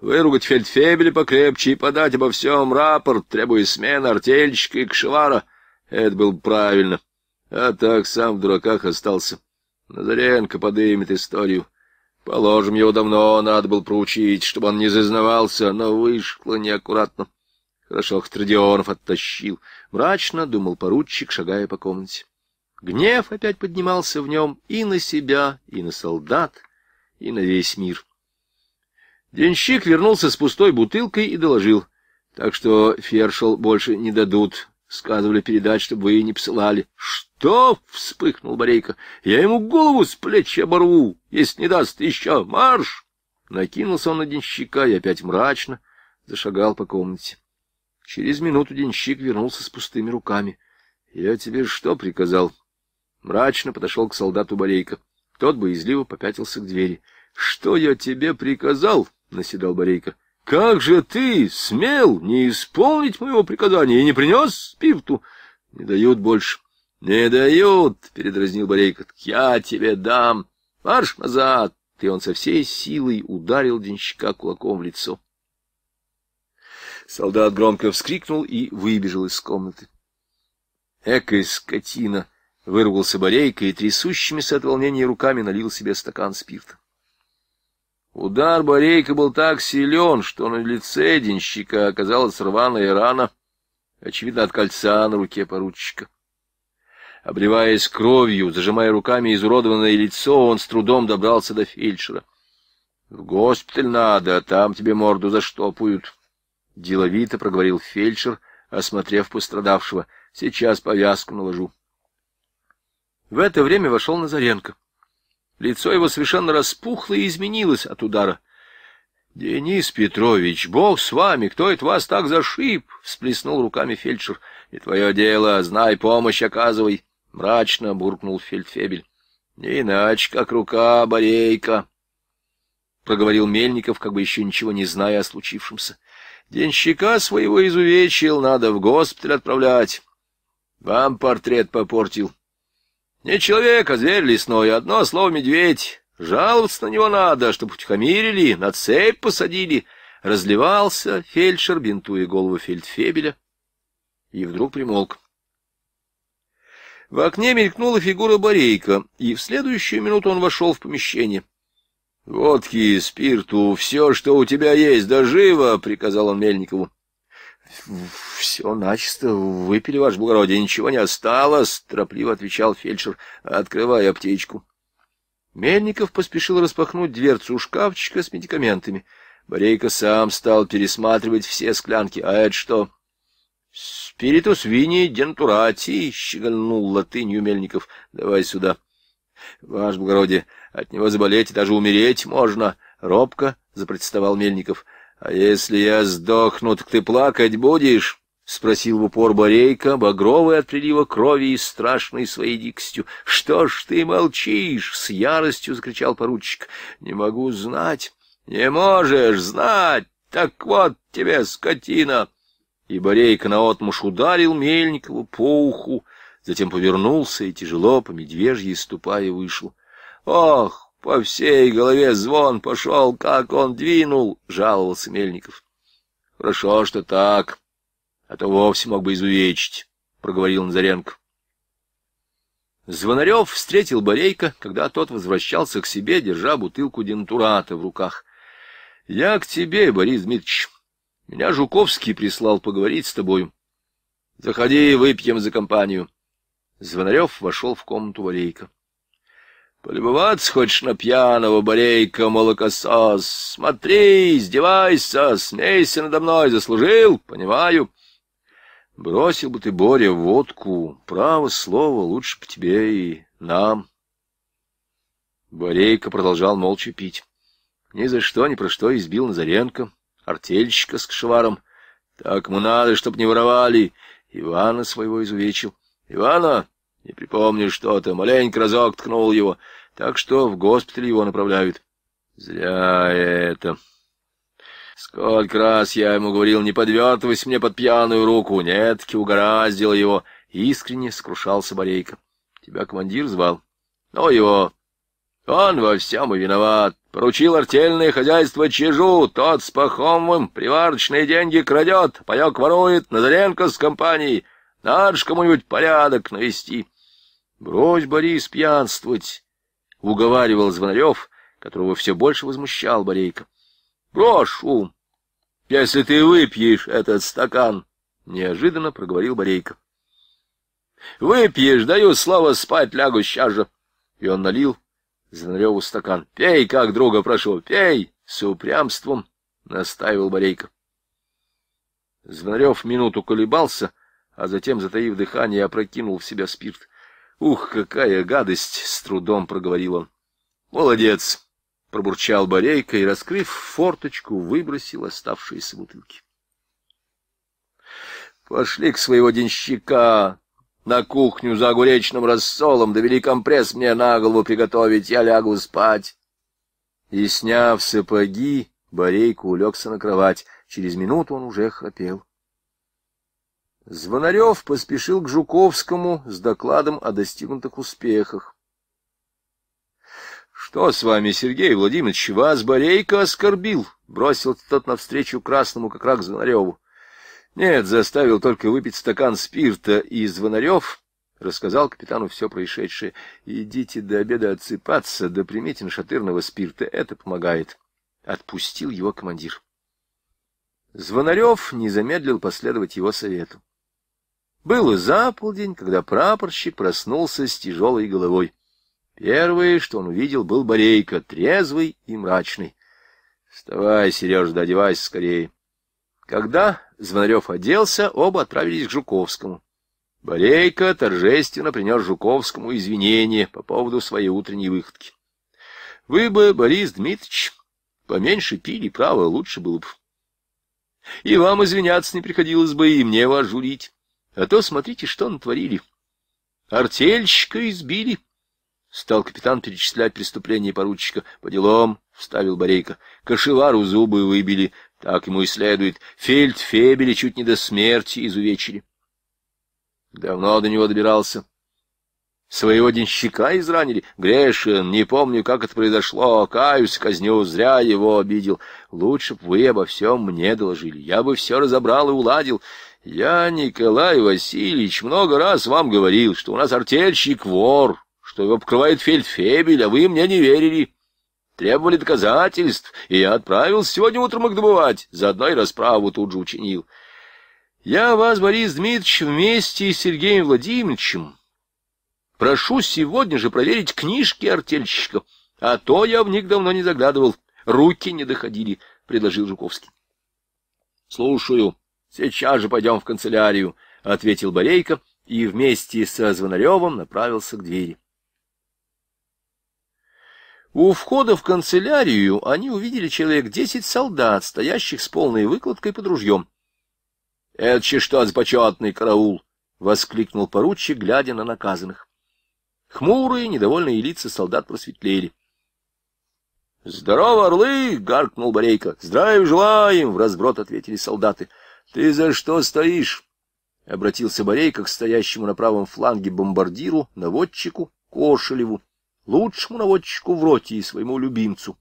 A: выругать фельдфебеля покрепче и подать обо всем рапорт, требуя смены артельщика и кшевара. Это было правильно. А так сам в дураках остался. Назаренко подымет историю. Положим, его давно надо было проучить, чтобы он не зазнавался, но вышло неаккуратно. Хорошо, Хтрадионов оттащил. Мрачно думал поручик, шагая по комнате. Гнев опять поднимался в нем и на себя, и на солдат, и на весь мир. Денщик вернулся с пустой бутылкой и доложил. Так что Фершел больше не дадут Сказывали передать, чтобы вы не посылали. — Что? — вспыхнул Борейко. — Я ему голову с плечи оборву, если не даст еще. Марш! Накинулся он на денщика и опять мрачно зашагал по комнате. Через минуту денщик вернулся с пустыми руками. — Я тебе что приказал? Мрачно подошел к солдату Борейко. Тот боязливо попятился к двери. — Что я тебе приказал? — наседал Борейко. — как же ты смел не исполнить моего приказания и не принес спирту? Не дают больше. Не дают, передразнил Борейка. Я тебе дам. Марш назад. И он со всей силой ударил денщика кулаком в лицо. Солдат громко вскрикнул и выбежал из комнаты. Экая скотина! выругался Борейка и трясущимися от волнения руками налил себе стакан спирта. Удар Борейка был так силен, что на лице денщика оказалась рваная рана, очевидно, от кольца на руке поручика. Обливаясь кровью, зажимая руками изуродованное лицо, он с трудом добрался до фельдшера. — В госпиталь надо, а там тебе морду заштопают. Деловито проговорил фельдшер, осмотрев пострадавшего. — Сейчас повязку наложу. В это время вошел Назаренко. Лицо его совершенно распухло и изменилось от удара. — Денис Петрович, бог с вами, кто это вас так зашиб? — всплеснул руками фельдшер. — И твое дело, знай, помощь оказывай. — мрачно буркнул фельдфебель. — Не иначе, как рука Борейка, — проговорил Мельников, как бы еще ничего не зная о случившемся. — Денщика своего изувечил, надо в госпиталь отправлять. Вам портрет попортил. Не человек, а зверь лесной, одно слово медведь. Жаловаться на него надо, чтобы утихомирили, на цепь посадили. Разливался фельдшер, бинтуя голову фельдфебеля, и вдруг примолк. В окне мелькнула фигура Борейка, и в следующую минуту он вошел в помещение. — Водки, спирту, все, что у тебя есть, да живо! — приказал он Мельникову. Все начисто выпили, ваше благородие, ничего не осталось, торопливо отвечал фельдшер, открывая аптечку. Мельников поспешил распахнуть дверцу у шкафчика с медикаментами. Борейка сам стал пересматривать все склянки. А это что? Спиритус вини дентурати, щегольнул латынью Мельников. Давай сюда. Ваше благородие, от него заболеть и даже умереть можно. Робко запротестовал Мельников. —— А если я сдохну, так ты плакать будешь? — спросил в упор Борейка, багровый от прилива крови и страшной своей дикостью. — Что ж ты молчишь? — с яростью закричал поручик. — Не могу знать. — Не можешь знать! Так вот тебе, скотина! И Борейка наотмашь ударил Мельникову по уху, затем повернулся и, тяжело по медвежьей ступая, вышел. — Ох, по всей голове звон пошел, как он двинул, — жаловался Мельников. — Хорошо, что так, а то вовсе мог бы изувечить, — проговорил Назаренко. Звонарев встретил Борейка, когда тот возвращался к себе, держа бутылку дентурата в руках. — Я к тебе, Борис Дмитриевич. Меня Жуковский прислал поговорить с тобой. Заходи, выпьем за компанию. Звонарев вошел в комнату Валейка. Полюбоваться хочешь на пьяного барейка молокосос? Смотри, издевайся, смейся надо мной, заслужил, понимаю. Бросил бы ты, Боря, водку, право слово, лучше бы тебе и нам. Борейка продолжал молча пить. Ни за что, ни про что избил Назаренко, артельщика с кашеваром. Так ему надо, чтоб не воровали. Ивана своего изувечил. — Ивана, не припомню что-то, маленько разок ткнул его, так что в госпиталь его направляют. Зря это. Сколько раз я ему говорил, не подвертывайся мне под пьяную руку, Нетки угораздило его. Искренне скрушался Борейко. Тебя командир звал. Ну его... Он во всем и виноват. Поручил артельное хозяйство Чижу, тот с Пахомовым приварочные деньги крадет, паек ворует, Назаренко с компанией... Надо ж кому-нибудь порядок навести. — Брось, Борис, пьянствовать, — уговаривал Звонарев, которого все больше возмущал Борейко. — Брошу. если ты выпьешь этот стакан, — неожиданно проговорил Борейко. — Выпьешь, даю слово спать, лягу сейчас же. И он налил Звонареву стакан. — Пей, как друга прошу, пей! — с упрямством настаивал Борейко. Звонарев минуту колебался, а затем, затаив дыхание, опрокинул в себя спирт. «Ух, какая гадость!» — с трудом проговорил он. «Молодец!» — пробурчал Борейка и, раскрыв форточку, выбросил оставшиеся бутылки. «Пошли к своего денщика на кухню за огуречным рассолом, довели компресс мне на голову приготовить, я лягу спать». И, сняв сапоги, Борейка улегся на кровать. Через минуту он уже храпел. Звонарев поспешил к Жуковскому с докладом о достигнутых успехах. «Что с вами, Сергей Владимирович, вас Борейко оскорбил?» — бросил тот навстречу красному, как рак Звонареву. «Нет, заставил только выпить стакан спирта, и Звонарев...» Рассказал капитану все происшедшее. «Идите до обеда отсыпаться, да примите нашатырного спирта, это помогает». Отпустил его командир. Звонарев не замедлил последовать его совету. Было за полдень, когда прапорщик проснулся с тяжелой головой. Первое, что он увидел, был Борейка, трезвый и мрачный. — Вставай, Сережа, да одевайся скорее. Когда Звонарев оделся, оба отправились к Жуковскому. Борейка торжественно принес Жуковскому извинения по поводу своей утренней выходки. — Вы бы, Борис Дмитриевич, поменьше пили, право, лучше было бы. И вам извиняться не приходилось бы, и мне вас журить. А то смотрите, что натворили. Артельщика избили. Стал капитан перечислять преступления поручика. По делам вставил Борейко. Кошевару зубы выбили, так ему и следует. Фельдфебели чуть не до смерти изувечили. Давно до него добирался. Своего денщика изранили. Грешен, не помню, как это произошло. Каюсь, казню, зря его обидел. Лучше б вы обо всем мне доложили. Я бы все разобрал и уладил. Я, Николай Васильевич, много раз вам говорил, что у нас артельщик вор, что его покрывает фельдфебель, а вы мне не верили. Требовали доказательств, и я отправился сегодня утром их добывать, заодно и расправу тут же учинил. Я вас, Борис Дмитриевич, вместе с Сергеем Владимировичем прошу сегодня же проверить книжки артельщиков, а то я в них давно не заглядывал, руки не доходили, — предложил Жуковский. — Слушаю, Сейчас же пойдем в канцелярию, — ответил Борейко и вместе со Звонаревым направился к двери. У входа в канцелярию они увидели человек десять солдат, стоящих с полной выкладкой под ружьем. — Это че что за почетный караул? — воскликнул поручик, глядя на наказанных. Хмурые, недовольные лица солдат просветлели. — Здорово, орлы! — гаркнул Борейко. — Здравия желаем! — в разброд ответили солдаты. — Ты за что стоишь? — обратился Борейко к стоящему на правом фланге бомбардиру, наводчику Кошелеву, лучшему наводчику в роте и своему любимцу.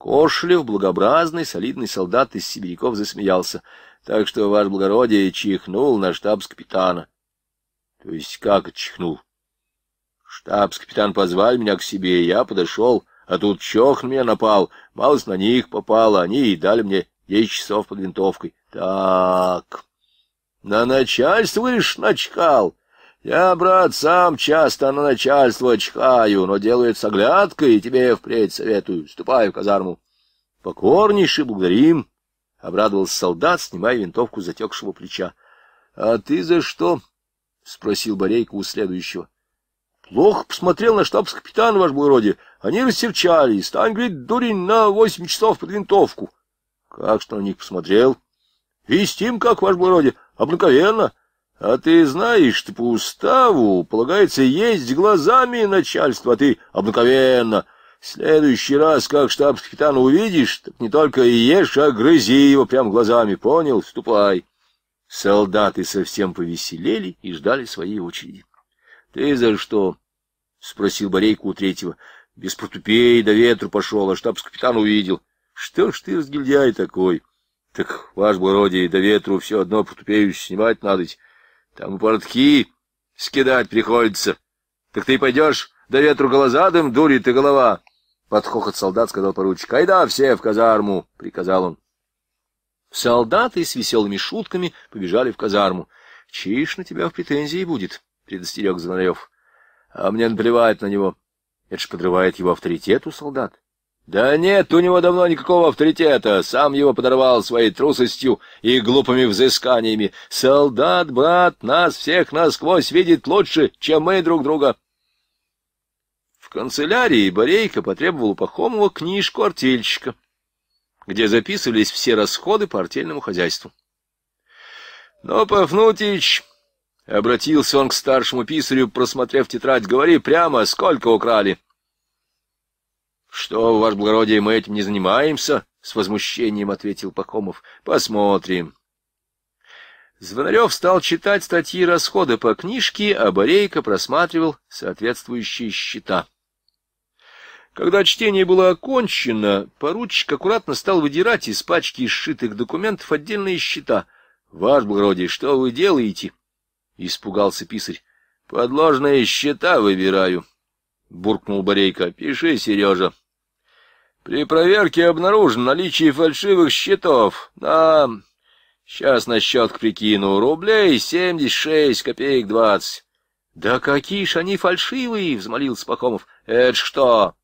A: Кошелев, благообразный, солидный солдат из сибиряков, засмеялся. — Так что, ваш благородие, чихнул на штабс-капитана. — То есть как чихнул? — Штабс-капитан позвал меня к себе, я подошел, а тут чох на меня напал, малость на них попала, они и дали мне десять часов под винтовкой. Так, на начальство лишь начкал. Я, брат, сам часто на начальство чхаю, но делаю с оглядкой, и тебе впредь советую. Ступай в казарму. покорнейший благодарим, — обрадовался солдат, снимая винтовку с затекшего плеча. — А ты за что? — спросил Борейка у следующего. — Плохо посмотрел на штабс-капитан, ваш благородие. Они рассерчали. Стань, говорит, дурень на восемь часов под винтовку. — Как что на них посмотрел? — Вестим, как ваш благородие, обыкновенно. А ты знаешь, что по уставу полагается есть глазами начальство, а ты обыкновенно. В следующий раз, как штабс-капитана увидишь, так не только ешь, а грызи его прям глазами, понял? Ступай. Солдаты совсем повеселели и ждали своей очереди. — Ты за что? — спросил Борейка у третьего. — Без протупей до ветру пошел, а штабс-капитан увидел. — Что ж ты разгильдяй такой? —— Так, ваш благородие, до ветру все одно протупею снимать надо. Там портки скидать приходится. Так ты пойдешь, до ветру глаза дым дурит и голова. Под хохот солдат сказал поручик. — Айда все в казарму! — приказал он. Солдаты с веселыми шутками побежали в казарму. — Чиш на тебя в претензии будет, — предостерег Звонарев. — А мне наплевать на него. Это ж подрывает его авторитет у солдат. Да нет у него давно никакого авторитета, сам его подорвал своей трусостью и глупыми взысканиями. Солдат, брат, нас всех насквозь видит лучше, чем мы друг друга. В канцелярии Борейко потребовал у Пахомова книжку артельщика, где записывались все расходы по артельному хозяйству. Но Пафнутич... Обратился он к старшему писарю, просмотрев тетрадь. «Говори прямо, сколько украли?» «Что, ваше благородие, мы этим не занимаемся?» — с возмущением ответил Пахомов. «Посмотрим». Звонарев стал читать статьи расхода по книжке, а Борейко просматривал соответствующие счета. Когда чтение было окончено, поручик аккуратно стал выдирать из пачки сшитых документов отдельные счета. «Ваш благородие, что вы делаете?» — испугался писарь. «Подложные счета выбираю», — буркнул Борейко. «Пиши, Сережа». При проверке обнаружено наличие фальшивых счетов на... Сейчас на счет прикину. Рублей семьдесят шесть, копеек двадцать. Да какие ж они фальшивые, взмолился Пахомов. Это что?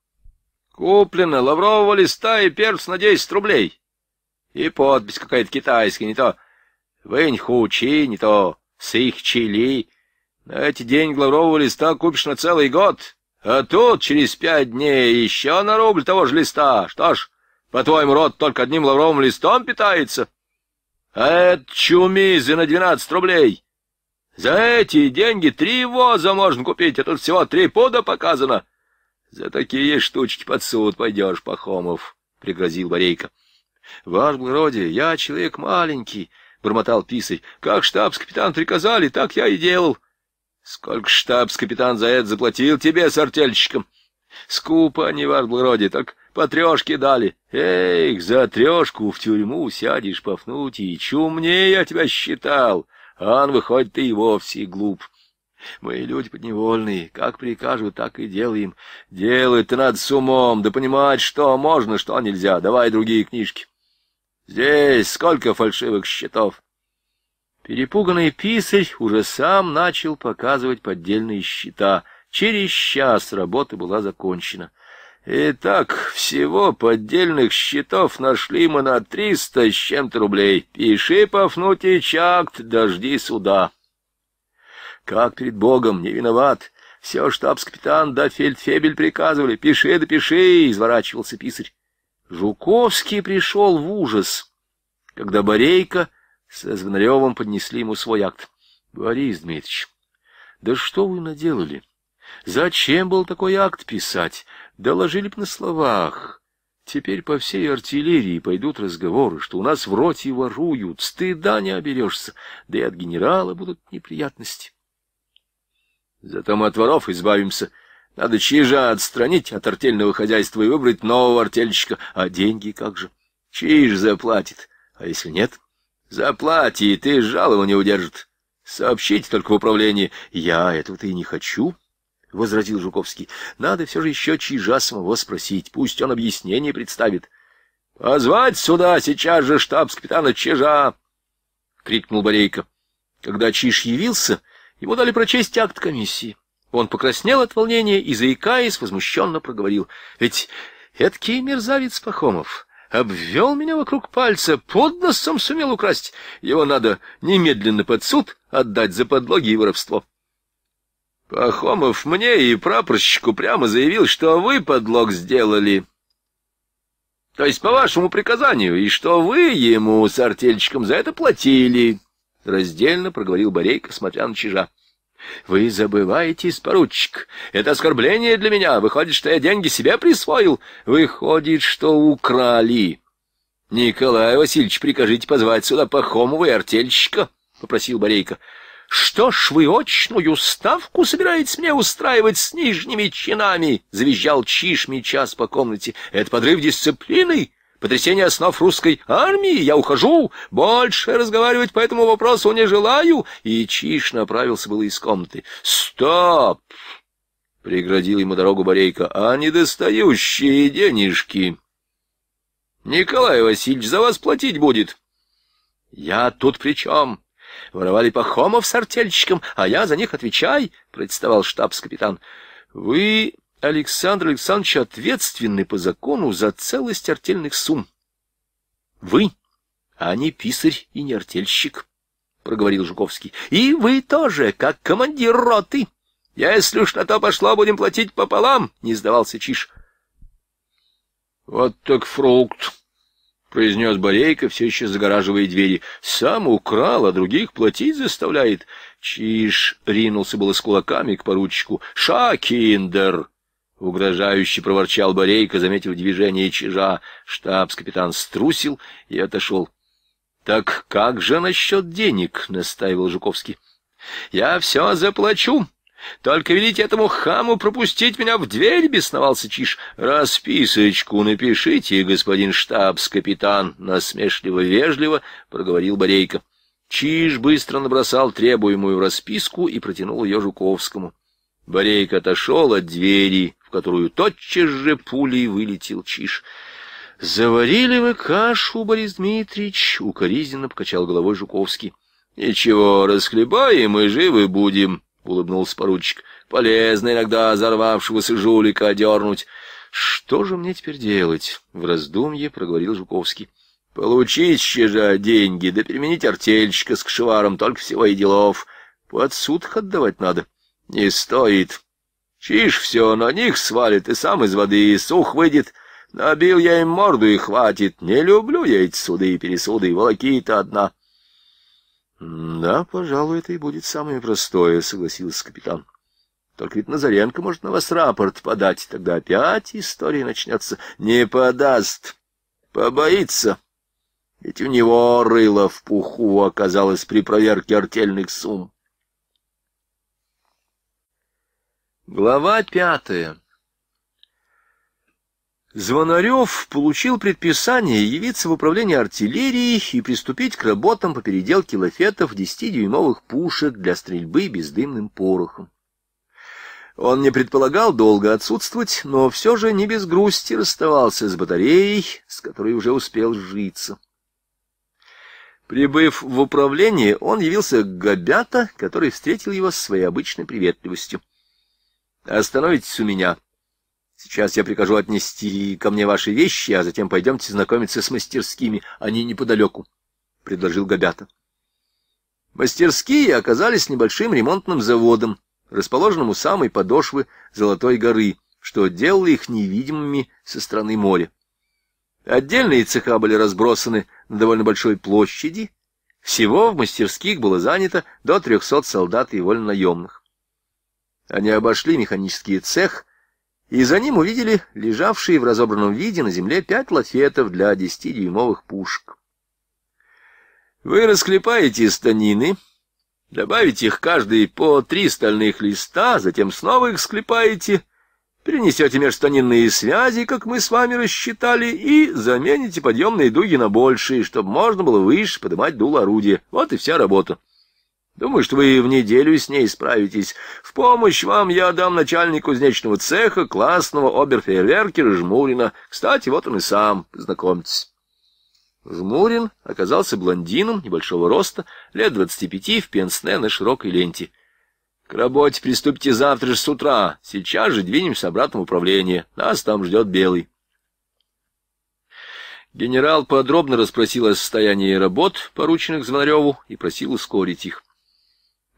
A: Куплено лаврового листа и перц на десять рублей. И подпись какая-то китайская, не то Чи, не то Сыхчили. На эти деньги лаврового листа купишь на целый год. А тут через пять дней еще на рубль того же листа. Что ж, по-твоему, род только одним лавровым листом питается? А это чумизы на двенадцать рублей. За эти деньги три воза можно купить, а тут всего три пуда показано. За такие штучки под суд пойдешь, Пахомов, — пригрозил Борейко. — Ваше благородие, я человек маленький, — бормотал писарь. — Как штабс-капитан приказали, так я и делал. — Сколько штабс-капитан за это заплатил тебе с артельщиком? Скупо они в Арблроде, так по трешке дали. Эх, за трешку в тюрьму сядешь, и чумнее я тебя считал, Ан выходит, ты и вовсе глуп. Мы люди подневольные, как прикажут, так и делаем. Делать-то надо с умом, да понимать, что можно, что нельзя. Давай другие книжки. Здесь сколько фальшивых счетов? Перепуганный писарь уже сам начал показывать поддельные счета. Через час работа была закончена. Итак, всего поддельных счетов нашли мы на триста с чем-то рублей. Пиши, Пафнутич, чакт, дожди суда. Как перед Богом, не виноват. Все штабс-капитан да фельдфебель приказывали. Пиши да пиши, изворачивался писарь. Жуковский пришел в ужас, когда Борейко со Звонаревым поднесли ему свой акт. — Борис Дмитриевич, да что вы наделали? Зачем был такой акт писать? Доложили б на словах. Теперь по всей артиллерии пойдут разговоры, что у нас в роте воруют, стыда не оберешься, да и от генерала будут неприятности. Зато мы от воров избавимся. Надо Чижа отстранить от артельного хозяйства и выбрать нового артельщика. А деньги как же? Чиж заплатит. А если нет? — Заплати, ты жалование удержит. Сообщите только в управление, Я этого-то и не хочу, — возразил Жуковский. Надо все же еще чижа самого спросить. Пусть он объяснение представит. — Позвать сюда сейчас же штабс-капитана Чижа! — крикнул Борейко. Когда Чиж явился, ему дали прочесть акт комиссии. Он покраснел от волнения и, заикаясь, возмущенно проговорил. — Ведь эткий мерзавец Пахомов обвел меня вокруг пальца, под носом сумел украсть. Его надо немедленно под суд отдать за подлоги и воровство. Пахомов мне и прапорщику прямо заявил, что вы подлог сделали. То есть по вашему приказанию, и что вы ему с артельчиком за это платили. Раздельно проговорил Борейко, смотря на чижа. Вы забываетесь, поручик. Это оскорбление для меня. Выходит, что я деньги себе присвоил. Выходит, что украли. Николай Васильевич, прикажите позвать сюда Пахомова и артельщика, — попросил Борейко. «Что ж вы очную ставку собираетесь мне устраивать с нижними чинами?» — завизжал Чишми час по комнате. «Это подрыв дисциплины!» потрясение основ русской армии, я ухожу, больше разговаривать по этому вопросу не желаю. И Чиш направился было из комнаты. Стоп! Преградил ему дорогу Борейко. А недостающие денежки. Николай Васильевич за вас платить будет. Я тут при Воровали Пахомов с артельщиком, а я за них отвечай, — представал штабс-капитан. Вы Александр Александрович ответственны по закону за целость артельных сумм. Вы, а не писарь и не артельщик, — проговорил Жуковский. И вы тоже, как командир роты. Я Если уж на то пошло, будем платить пополам, — не сдавался Чиш. Вот так фрукт, — произнес Борейко, все еще загораживая двери. «Сам украл, а других платить заставляет». Чиж ринулся было с кулаками к поручику. «Шакиндер!» — угрожающе проворчал Борейко, заметив движение чижа. Штабс-капитан струсил и отошел. — Так как же насчет денег? — настаивал Жуковский. — Я все заплачу. Только велите этому хаму пропустить меня в дверь, — бесновался Чиж. — Расписочку напишите, господин штабс-капитан, — насмешливо-вежливо проговорил Борейко. Чиж быстро набросал требуемую расписку и протянул ее Жуковскому. Борейко отошел от двери в которую тотчас же пулей вылетел чиш. «Заварили вы кашу, Борис Дмитриевич!» — укоризненно покачал головой Жуковский. «Ничего, расхлебаем и живы будем!» — улыбнулся поручик. «Полезно иногда взорвавшегося жулика дернуть!» «Что же мне теперь делать?» — в раздумье проговорил Жуковский. «Получить же деньги, да переменить артельщика с кшеваром, только всего и делов. Под суд отдавать надо». «Не стоит!» Чиж все на них свалит и сам из воды и сух выйдет. Набил я им морду и хватит. Не люблю я эти суды и пересуды, и волоки-то одна. — Да, пожалуй, это и будет самое простое, — согласился капитан. — Только ведь Назаренко может на вас рапорт подать, тогда опять история начнется. — Не подаст, побоится. Ведь у него рыло в пуху оказалось при проверке артельных сумм. Глава пятая. Звонарев получил предписание явиться в управление артиллерии и приступить к работам по переделке лафетов 10-дюймовых пушек для стрельбы бездымным порохом. Он не предполагал долго отсутствовать, но все же не без грусти расставался с батареей, с которой уже успел житься. Прибыв в управление, он явился к Габята, который встретил его с своей обычной приветливостью. Остановитесь у меня. Сейчас я прикажу отнести ко мне ваши вещи, а затем пойдемте знакомиться с мастерскими. Они неподалеку, — предложил Габята. Мастерские оказались небольшим ремонтным заводом, расположенным у самой подошвы Золотой горы, что делало их невидимыми со стороны моря. Отдельные цеха были разбросаны на довольно большой площади. Всего в мастерских было занято до 300 солдат и вольнонаемных. Они обошли механический цех и за ним увидели лежавшие в разобранном виде на земле пять лафетов для десятидюймовых пушек. Вы расклепаете станины, добавите их каждый по три стальных листа, затем снова их склепаете, перенесете межстанинные связи, как мы с вами рассчитали, и замените подъемные дуги на большие, чтобы можно было выше поднимать дул орудия. Вот и вся работа. Думаю, что вы в неделю с ней справитесь. В помощь вам я дам начальнику кузнечного цеха, классного оберфейерверкера Жмурина. Кстати, вот он и сам, знакомьтесь. Жмурин оказался блондином небольшого роста, лет двадцати пяти, в пенсне на широкой ленте. К работе приступите завтра же с утра. Сейчас же двинемся обратно в управление. Нас там ждет Белый. Генерал подробно расспросил о состоянии работ, порученных Звонареву, и просил ускорить их.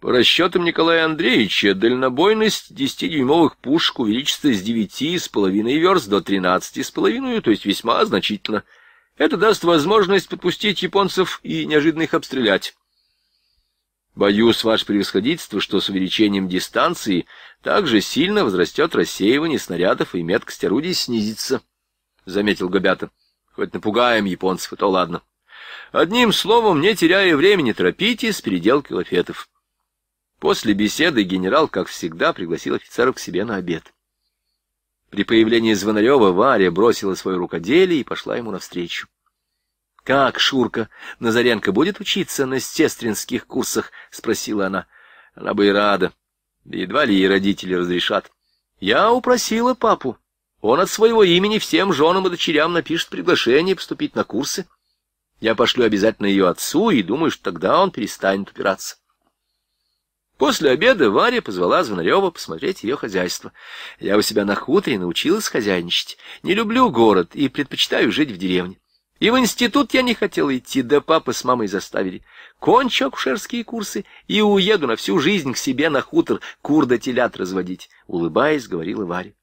A: По расчетам Николая Андреевича, дальнобойность 10-дюймовых пушек увеличится с 9,5 верст до 13,5, то есть весьма значительно. Это даст возможность подпустить японцев и неожиданно их обстрелять. Боюсь, ваше превосходительство, что с увеличением дистанции также сильно возрастет рассеивание снарядов и меткость орудий снизится, — заметил Габята. — Хоть напугаем японцев, а то ладно. Одним словом, не теряя времени, торопитесь с переделкой лафетов. После беседы генерал, как всегда, пригласил офицеров к себе на обед. При появлении Звонарева Варя бросила свое рукоделие и пошла ему навстречу. — Как, Шурка, Назаренко будет учиться на сестринских курсах? — спросила она. Она бы и рада. едва ли ей родители разрешат. Я упросила папу. Он от своего имени всем женам и дочерям напишет приглашение поступить на курсы. Я пошлю обязательно ее отцу и думаю, что тогда он перестанет упираться. После обеда Варя позвала Звонарева посмотреть ее хозяйство. Я у себя на хуторе научилась хозяйничать. Не люблю город и предпочитаю жить в деревне. И в институт я не хотела идти, да папа с мамой заставили. Кончу акушерские курсы и уеду на всю жизнь к себе на хутор кур да телят разводить, — улыбаясь, говорила Варя.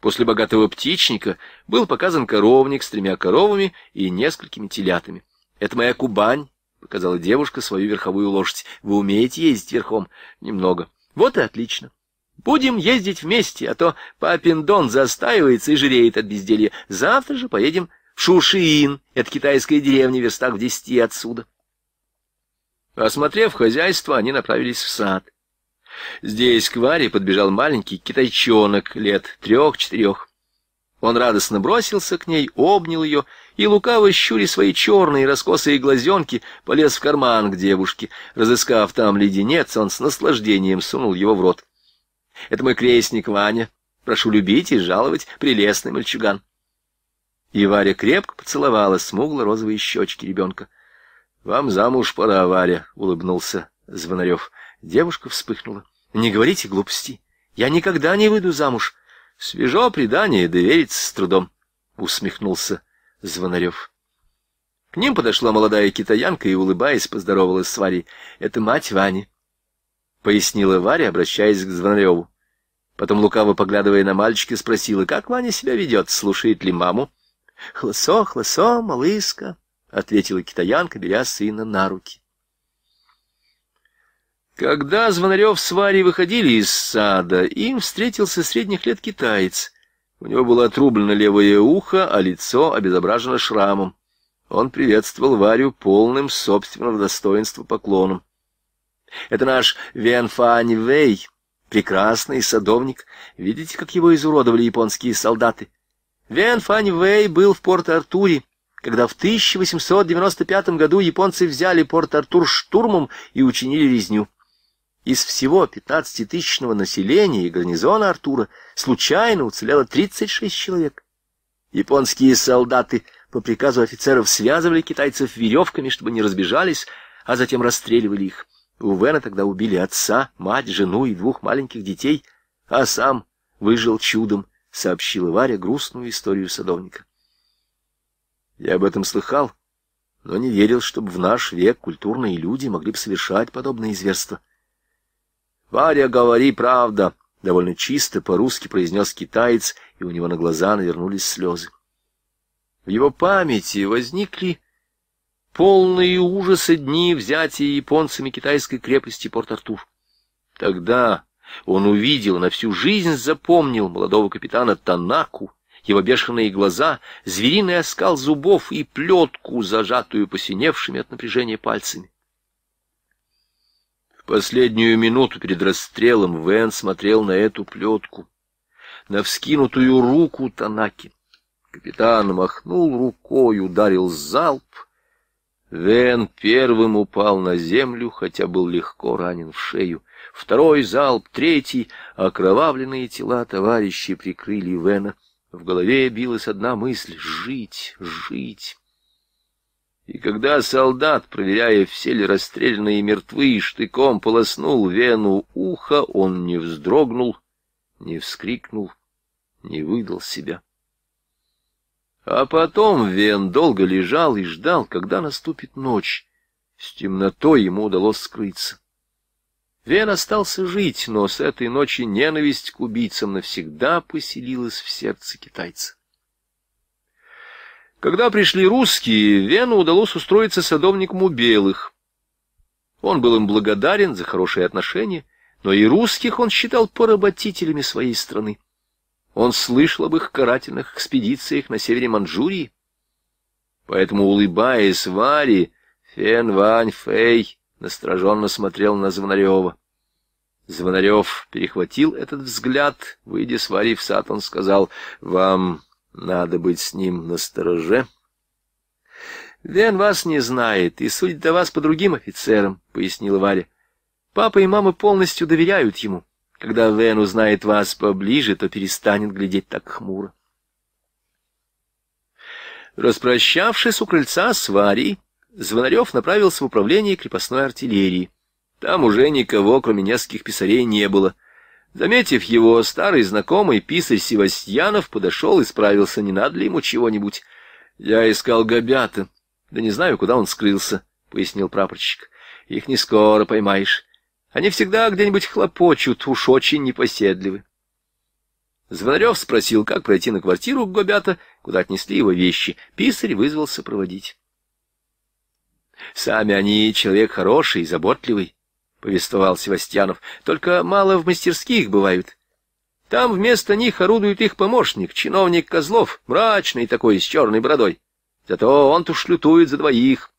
A: После богатого птичника был показан коровник с тремя коровами и несколькими телятами. Это моя Кубань, — показала девушка свою верховую лошадь. — Вы умеете ездить верхом? — Немного. — Вот и отлично. Будем ездить вместе, а то папин дон застаивается и жиреет от безделья. Завтра же поедем в Шушиин, это китайская деревня, верстах в десяти отсюда. Осмотрев хозяйство, они направились в сад. Здесь к Варе подбежал маленький китайчонок лет трех-четырех. Он радостно бросился к ней, обнял ее и, лукаво щури свои черные раскосые глазенки, полез в карман к девушке. Разыскав там леденец, он с наслаждением сунул его в рот. — Это мой крестник Ваня. Прошу любить и жаловать, прелестный мальчуган. И Варя крепко поцеловала смугло-розовые щечки ребенка. — Вам замуж пора, Варя, — улыбнулся Звонарев. Девушка вспыхнула. — Не говорите глупости. Я никогда не выйду замуж. — Свежо предание, довериться с трудом, — усмехнулся Звонарев. К ним подошла молодая китаянка и, улыбаясь, поздоровалась с Варей. — Это мать Вани, — пояснила Варя, обращаясь к Звонареву. Потом, лукаво поглядывая на мальчика, спросила, как Ваня себя ведет, слушает ли маму. — Хлысо, хлысо, малыска, — ответила китаянка, беря сына на руки. Когда Звонарев с Варей выходили из сада, им встретился средних лет китаец. У него было отрублено левое ухо, а лицо обезображено шрамом. Он приветствовал Варю полным собственного достоинства поклоном. «Это наш Вен Фань Вэй, прекрасный садовник. Видите, как его изуродовали японские солдаты? Вен Фань Вэй был в Порт-Артуре, когда в 1895 году японцы взяли Порт-Артур штурмом и учинили резню». Из всего 15-тысячного населения и гарнизона Артура случайно уцелело 36 человек. Японские солдаты по приказу офицеров связывали китайцев веревками, чтобы не разбежались, а затем расстреливали их. У Вена тогда убили отца, мать, жену и двух маленьких детей, а сам выжил чудом, сообщила Варя грустную историю садовника. Я об этом слыхал, но не верил, чтобы в наш век культурные люди могли бы совершать подобные зверства. «Варя, говори правда!» — довольно чисто по-русски произнес китаец, и у него на глаза навернулись слезы. В его памяти возникли полные ужасы дни взятия японцами китайской крепости Порт-Артур. Тогда он увидел, на всю жизнь запомнил молодого капитана Танаку, его бешеные глаза, звериный оскал зубов и плетку, зажатую посиневшими от напряжения пальцами. Последнюю минуту перед расстрелом Вэн смотрел на эту плетку, на вскинутую руку Танаки. Капитан махнул рукой, ударил залп. Вен первым упал на землю, хотя был легко ранен в шею. Второй залп, третий, окровавленные тела товарищей прикрыли Вена. В голове билась одна мысль — жить, жить. И когда солдат, проверяя, все ли расстрелянные мертвы, штыком полоснул вену уха, он не вздрогнул, не вскрикнул, не выдал себя. А потом Вен долго лежал и ждал, когда наступит ночь. С темнотой ему удалось скрыться. Вен остался жить, но с этой ночи ненависть к убийцам навсегда поселилась в сердце китайца. Когда пришли русские, Вену удалось устроиться садовником у белых. Он был им благодарен за хорошие отношения, но и русских он считал поработителями своей страны. Он слышал об их карательных экспедициях на севере Манчжурии. Поэтому, улыбаясь Варе, Фен Вань Фэй настороженно смотрел на Звонарева. Звонарев перехватил этот взгляд, выйдя с Вари в сад, он сказал, «Вам надо быть с ним настороже. Вен вас не знает и судит о вас по другим офицерам, — пояснила Варя. Папа и мама полностью доверяют ему. Когда Вен узнает вас поближе, то перестанет глядеть так хмуро. Распрощавшись у крыльца с Варей, Звонарев направился в управление крепостной артиллерии. Там уже никого, кроме нескольких писарей, не было — Заметив его, старый знакомый писарь Севастьянов подошел и справился, не надо ли ему чего-нибудь. — Я искал Габята. — Да не знаю, куда он скрылся, — пояснил прапорщик. — Их не скоро поймаешь. Они всегда где-нибудь хлопочут, уж очень непоседливы. Звонарев спросил, как пройти на квартиру к Гобята, куда отнесли его вещи. Писарь вызвался проводить. Сами они человек хороший и заботливый. — повествовал Севастьянов, — только мало в мастерских бывают. Там вместо них орудует их помощник, чиновник Козлов, мрачный такой, с черной бородой. Зато он-то шлютует за двоих.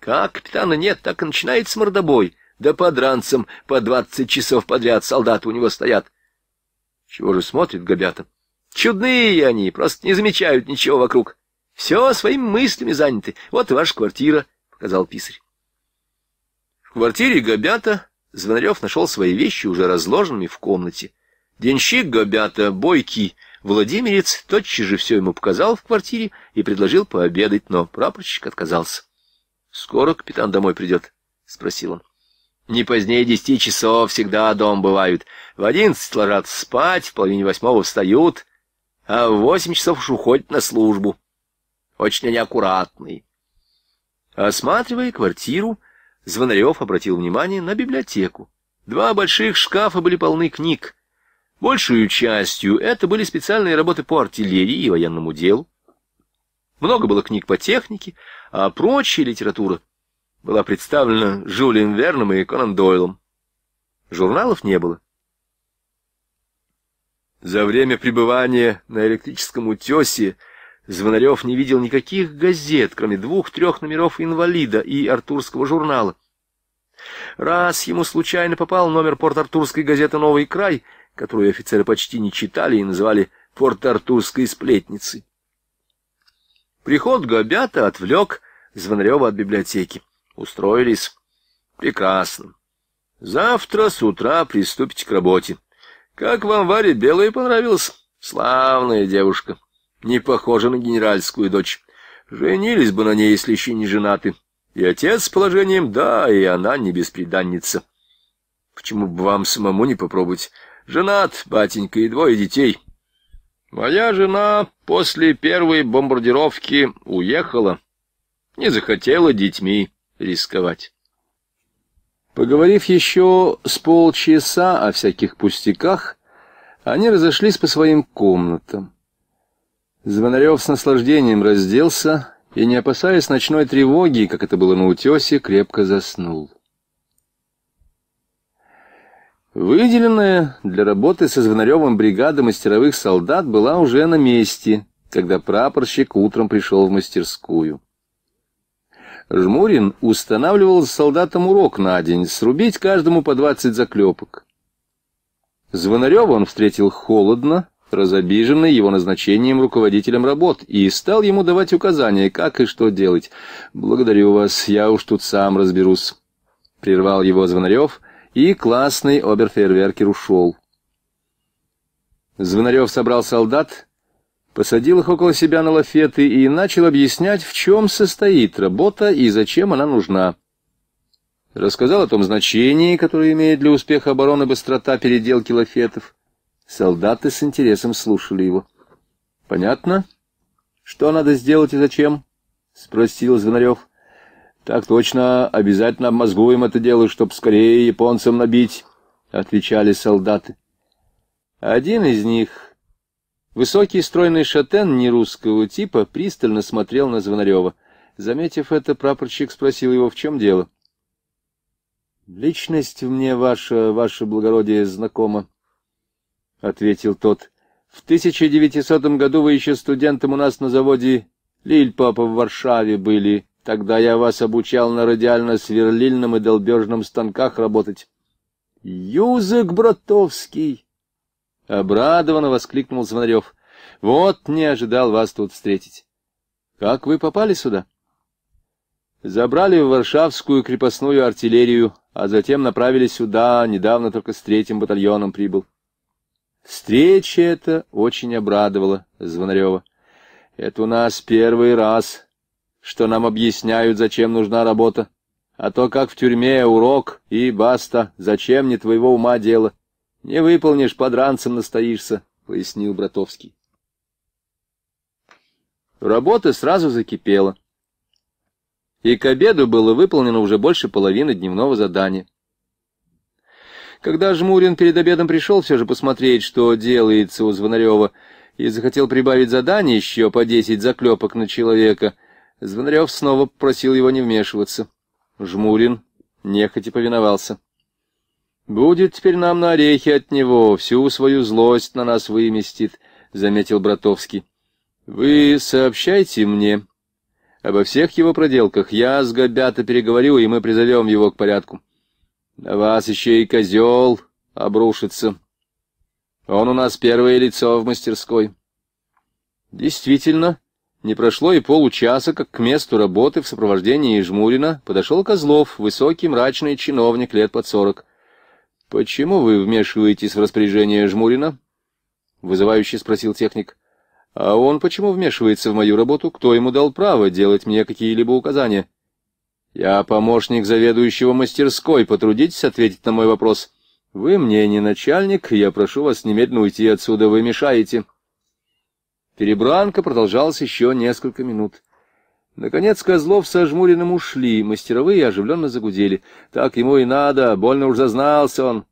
A: Как капитана нет, так и начинает с мордобой, да подранцем по двадцать часов подряд солдаты у него стоят. Чего же смотрят гобята? Чудные они, просто не замечают ничего вокруг. Все своими мыслями заняты. Вот и ваша квартира, — показал писарь. В квартире Гобята Звонарев нашел свои вещи уже разложенными в комнате. Денщик Гобята, бойкий владимирец, тотчас же все ему показал в квартире и предложил пообедать, но прапорщик отказался. — Скоро капитан домой придет? — спросил он. — Не позднее десяти часов всегда дом бывают. В одиннадцать ложат спать, в половине восьмого встают, а в восемь часов уж уходят на службу. Очень они аккуратные. Осматривая квартиру, Звонарев обратил внимание на библиотеку. Два больших шкафа были полны книг. Большую частью это были специальные работы по артиллерии и военному делу. Много было книг по технике, а прочая литература была представлена Жюлием Верном и Конан Дойлом. Журналов не было. За время пребывания на электрическом утесе Звонарев не видел никаких газет, кроме двух-трех номеров «Инвалида» и «Артурского журнала». Раз ему случайно попал номер порт-артурской газеты «Новый край», которую офицеры почти не читали и называли «порт-артурской сплетницей». Приход Гобята отвлек Звонарева от библиотеки. Устроились. Прекрасно. Завтра с утра приступите к работе. Как вам Варя Белая понравилась? Славная девушка не похожа на генеральскую дочь. Женились бы на ней, если еще не женаты. И отец с положением, да, и она не бесприданница. Почему бы вам самому не попробовать? Женат, батенька, и двое детей. Моя жена после первой бомбардировки уехала. Не захотела детьми рисковать. Поговорив еще с полчаса о всяких пустяках, они разошлись по своим комнатам. Звонарев с наслаждением разделся и, не опасаясь ночной тревоги, как это было на утесе, крепко заснул. Выделенная для работы со Звонаревым бригада мастеровых солдат была уже на месте, когда прапорщик утром пришел в мастерскую. Жмурин устанавливал солдатам урок на день, срубить каждому по двадцать заклепок. Звонарев он встретил холодно, разобиженный его назначением руководителем работ, и стал ему давать указания, как и что делать. «Благодарю вас, я уж тут сам разберусь», — прервал его Звонарев, и классный оберфейерверкер ушел. Звонарев собрал солдат, посадил их около себя на лафеты и начал объяснять, в чем состоит работа и зачем она нужна. Рассказал о том значении, которое имеет для успеха обороны быстрота переделки лафетов, Солдаты с интересом слушали его. — Понятно? Что надо сделать и зачем? — спросил Звонарев. — Так точно, обязательно обмозгуем это дело, чтоб скорее японцам набить, — отвечали солдаты. Один из них, высокий стройный шатен нерусского типа, пристально смотрел на Звонарева. Заметив это, прапорщик спросил его, в чем дело. — Личность мне ваша, ваше благородие, знакома, — ответил тот. «В 1900 году вы еще студентом у нас на заводе Лиль, в Варшаве были. Тогда я вас обучал на радиально-сверлильном и долбежном станках работать». Юзык Братовский!» — обрадованно воскликнул Звонарев. «Вот не ожидал вас тут встретить. Как вы попали сюда?» Забрали в Варшавскую крепостную артиллерию, а затем направили сюда, недавно только с третьим батальоном прибыл. Встреча эта очень обрадовала Звонарева. «Это у нас первый раз, что нам объясняют, зачем нужна работа. А то, как в тюрьме, урок и баста, зачем не твоего ума дело. Не выполнишь, подранцем настоишься», — пояснил Братовский. Работа сразу закипела. И к обеду было выполнено уже больше половины дневного задания. Когда Жмурин перед обедом пришел все же посмотреть, что делается у Звонарева, и захотел прибавить задание еще по десять заклепок на человека, Звонарев снова попросил его не вмешиваться. Жмурин нехотя повиновался. «Будет теперь нам на орехи от него, всю свою злость на нас выместит», — заметил Братовский. «Вы сообщайте мне обо всех его проделках. Я с Габята переговорю, и мы призовем его к порядку». На вас еще и козел обрушится. Он у нас первое лицо в мастерской. Действительно, не прошло и получаса, как к месту работы в сопровождении Жмурина подошел Козлов, высокий мрачный чиновник лет под сорок. — Почему вы вмешиваетесь в распоряжение Жмурина? — вызывающе спросил техник. — А он почему вмешивается в мою работу? Кто ему дал право делать мне какие-либо указания? — я помощник заведующего мастерской, потрудитесь ответить на мой вопрос. Вы мне не начальник, я прошу вас немедленно уйти отсюда, вы мешаете. Перебранка продолжалась еще несколько минут. Наконец Козлов со Жмуриным ушли, мастеровые оживленно загудели. Так ему и надо, больно уж зазнался он.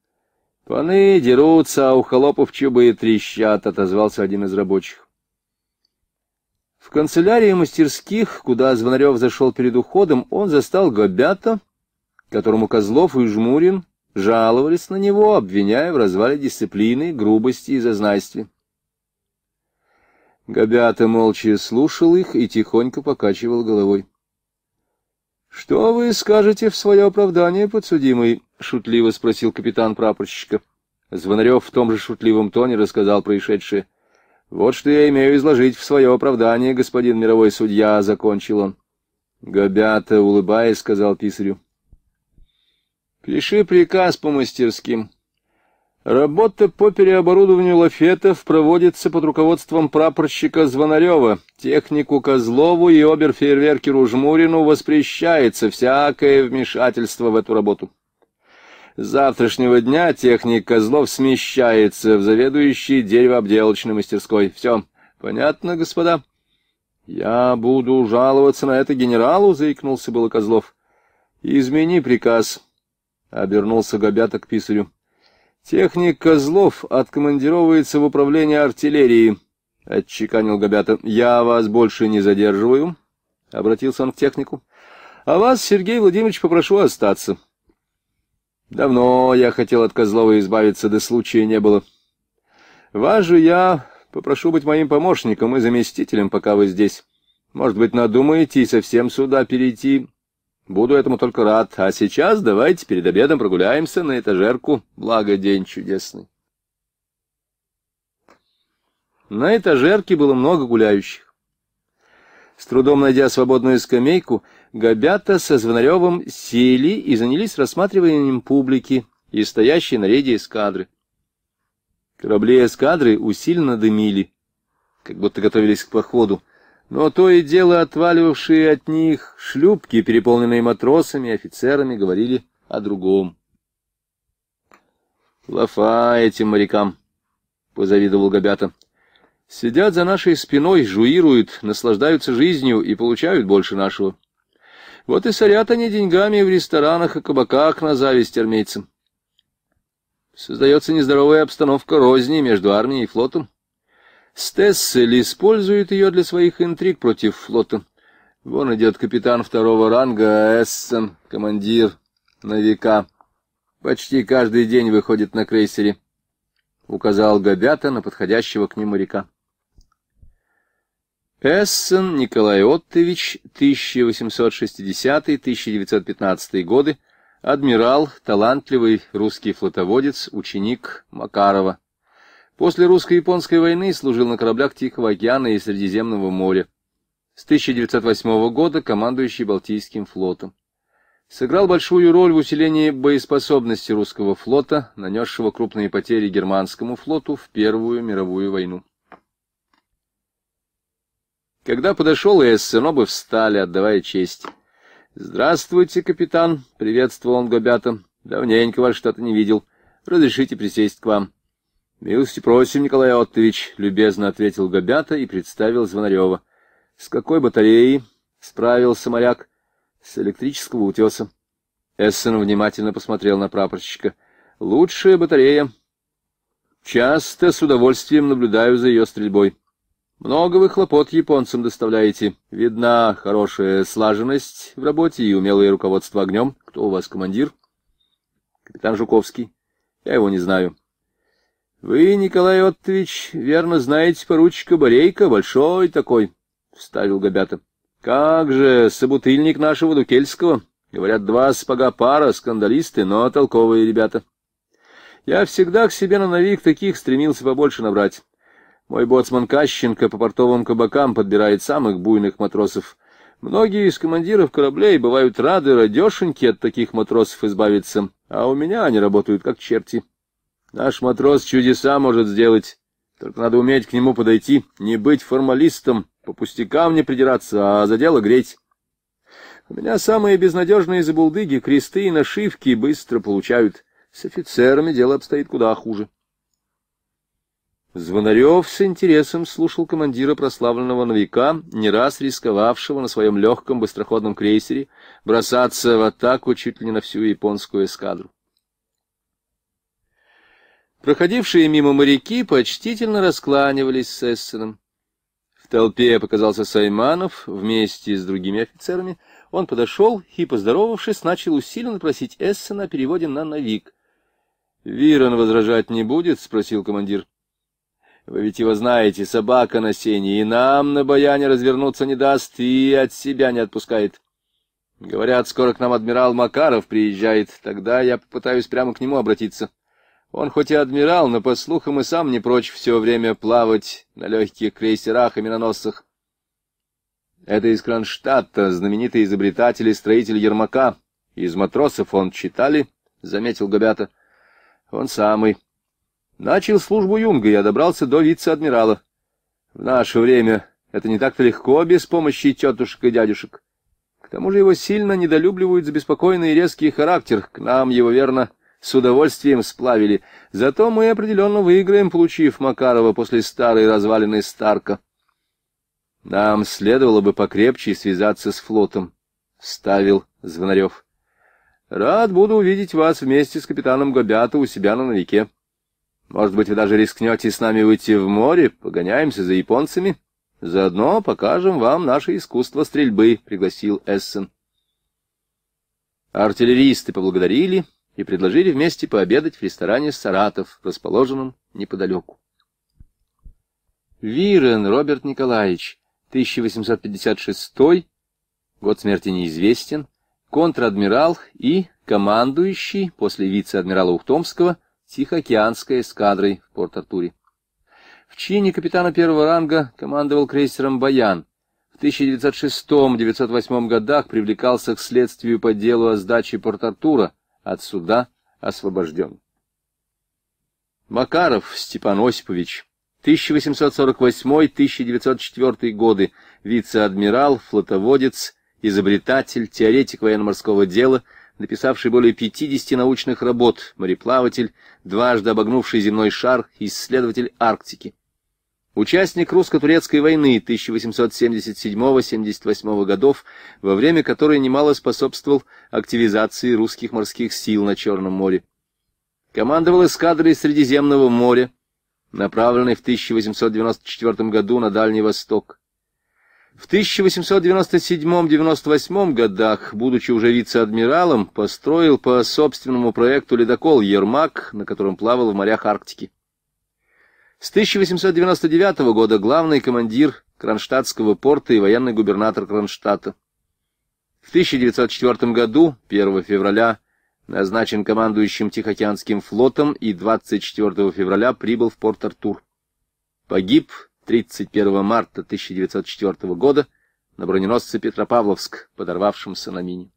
A: Паны дерутся, а у холопов чубы и трещат, — отозвался один из рабочих. В канцелярии мастерских, куда Звонарев зашел перед уходом, он застал Гобята, которому Козлов и Жмурин жаловались на него, обвиняя в развале дисциплины, грубости и зазнайстве. Гобята молча слушал их и тихонько покачивал головой. — Что вы скажете в свое оправдание, подсудимый? — шутливо спросил капитан прапорщика. Звонарев в том же шутливом тоне рассказал происшедшее — вот что я имею изложить в свое оправдание, господин мировой судья, — закончил он. Гобята, улыбаясь, сказал писарю. Пиши приказ по мастерским. Работа по переоборудованию лафетов проводится под руководством прапорщика Звонарева. Технику Козлову и оберфейерверкеру Жмурину воспрещается всякое вмешательство в эту работу завтрашнего дня техник Козлов смещается в заведующий деревообделочной мастерской. Все понятно, господа? — Я буду жаловаться на это генералу, — заикнулся было Козлов. — Измени приказ, — обернулся Гобята к писарю. — Техник Козлов откомандировывается в управление артиллерии, — отчеканил Гобята. — Я вас больше не задерживаю, — обратился он к технику. — А вас, Сергей Владимирович, попрошу остаться. — Давно я хотел от Козлова избавиться, да случая не было. Вас же я попрошу быть моим помощником и заместителем, пока вы здесь. Может быть, надумаете и совсем сюда перейти. Буду этому только рад. А сейчас давайте перед обедом прогуляемся на этажерку. Благо, день чудесный. На этажерке было много гуляющих. С трудом найдя свободную скамейку, — Габята со Звонаревым сели и занялись рассматриванием публики и стоящей на рейде эскадры. Корабли эскадры усиленно дымили, как будто готовились к походу, но то и дело отваливавшие от них шлюпки, переполненные матросами и офицерами, говорили о другом. «Лафа этим морякам!» — позавидовал Габята. «Сидят за нашей спиной, жуируют, наслаждаются жизнью и получают больше нашего». Вот и сорят они деньгами в ресторанах и кабаках на зависть армейцам. Создается нездоровая обстановка розни между армией и флотом. Стессель использует ее для своих интриг против флота. Вон идет капитан второго ранга Эссен, командир на века. Почти каждый день выходит на крейсере. Указал Габята на подходящего к ним моряка. Эссен Николай Оттович, 1860-1915 годы, адмирал, талантливый русский флотоводец, ученик Макарова. После русско-японской войны служил на кораблях Тихого океана и Средиземного моря. С 1908 года командующий Балтийским флотом. Сыграл большую роль в усилении боеспособности русского флота, нанесшего крупные потери германскому флоту в Первую мировую войну. Когда подошел Эссен, оба встали, отдавая честь. «Здравствуйте, капитан!» — приветствовал он Гобята. «Давненько вас что-то не видел. Разрешите присесть к вам». «Милости просим, Николай Оттович», — любезно ответил Гобята и представил Звонарева. «С какой батареи?» — справился моряк. «С электрического утеса». Эссен внимательно посмотрел на прапорщика. «Лучшая батарея. Часто с удовольствием наблюдаю за ее стрельбой». Много вы хлопот японцам доставляете. Видна хорошая слаженность в работе и умелое руководство огнем. Кто у вас командир? Капитан Жуковский. Я его не знаю. Вы, Николай Оттович, верно знаете поручика Борейка, большой такой, — вставил Гобята. Как же, собутыльник нашего Дукельского. Говорят, два спага пара, скандалисты, но толковые ребята. Я всегда к себе на новик таких стремился побольше набрать. Мой боцман Кащенко по портовым кабакам подбирает самых буйных матросов. Многие из командиров кораблей бывают рады радешеньки от таких матросов избавиться, а у меня они работают как черти. Наш матрос чудеса может сделать, только надо уметь к нему подойти, не быть формалистом, по пустякам не придираться, а за дело греть. У меня самые безнадежные забулдыги, кресты и нашивки быстро получают. С офицерами дело обстоит куда хуже. Звонарев с интересом слушал командира прославленного новика, не раз рисковавшего на своем легком быстроходном крейсере бросаться в атаку чуть ли не на всю японскую эскадру. Проходившие мимо моряки почтительно раскланивались с Эссеном. В толпе показался Сайманов вместе с другими офицерами. Он подошел и, поздоровавшись, начал усиленно просить Эссена о переводе на новик. — Вирон возражать не будет? — спросил командир. — вы ведь его знаете, собака на сене, и нам на баяне развернуться не даст, и от себя не отпускает. Говорят, скоро к нам адмирал Макаров приезжает, тогда я попытаюсь прямо к нему обратиться. Он хоть и адмирал, но, по слухам, и сам не прочь все время плавать на легких крейсерах и миноносцах. Это из Кронштадта, знаменитый изобретатель и строитель Ермака. Из матросов он читали, — заметил Габята. Он самый. Начал службу юнга, я добрался до вице-адмирала. В наше время это не так-то легко без помощи тетушек и дядюшек. К тому же его сильно недолюбливают за беспокойный и резкий характер. К нам его, верно, с удовольствием сплавили. Зато мы определенно выиграем, получив Макарова после старой развалины Старка. Нам следовало бы покрепче связаться с флотом, — ставил Звонарев. — Рад буду увидеть вас вместе с капитаном Гобята у себя на новике. Может быть, вы даже рискнете с нами выйти в море, погоняемся за японцами? Заодно покажем вам наше искусство стрельбы», — пригласил Эссен. Артиллеристы поблагодарили и предложили вместе пообедать в ресторане «Саратов», расположенном неподалеку. Вирен Роберт Николаевич, 1856, год смерти неизвестен, контр-адмирал и командующий после вице-адмирала Ухтомского — Тихоокеанской эскадрой в Порт-Артуре. В чине капитана первого ранга командовал крейсером «Баян». В 1906-1908 годах привлекался к следствию по делу о сдаче Порт-Артура, от суда освобожден. Макаров Степан Осипович, 1848-1904 годы, вице-адмирал, флотоводец, изобретатель, теоретик военно-морского дела – написавший более 50 научных работ, мореплаватель, дважды обогнувший земной шар, исследователь Арктики. Участник русско-турецкой войны 1877-78 годов, во время которой немало способствовал активизации русских морских сил на Черном море. Командовал эскадрой Средиземного моря, направленной в 1894 году на Дальний Восток. В 1897-98 годах, будучи уже вице-адмиралом, построил по собственному проекту ледокол «Ермак», на котором плавал в морях Арктики. С 1899 года главный командир Кронштадтского порта и военный губернатор Кронштадта. В 1904 году, 1 февраля, назначен командующим Тихоокеанским флотом и 24 февраля прибыл в Порт-Артур. Погиб 31 марта 1904 года на броненосце Петропавловск, подорвавшемся на мине.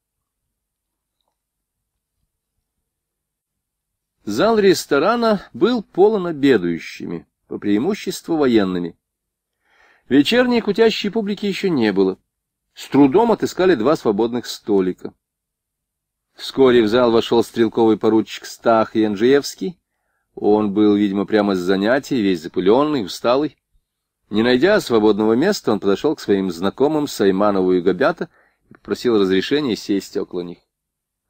A: Зал ресторана был полон обедающими, по преимуществу военными. Вечерней кутящей публики еще не было. С трудом отыскали два свободных столика. Вскоре в зал вошел стрелковый поручик Стах Янжиевский. Он был, видимо, прямо с занятий, весь запыленный, усталый. Не найдя свободного места, он подошел к своим знакомым Сайманову и Гобята и попросил разрешения сесть около них.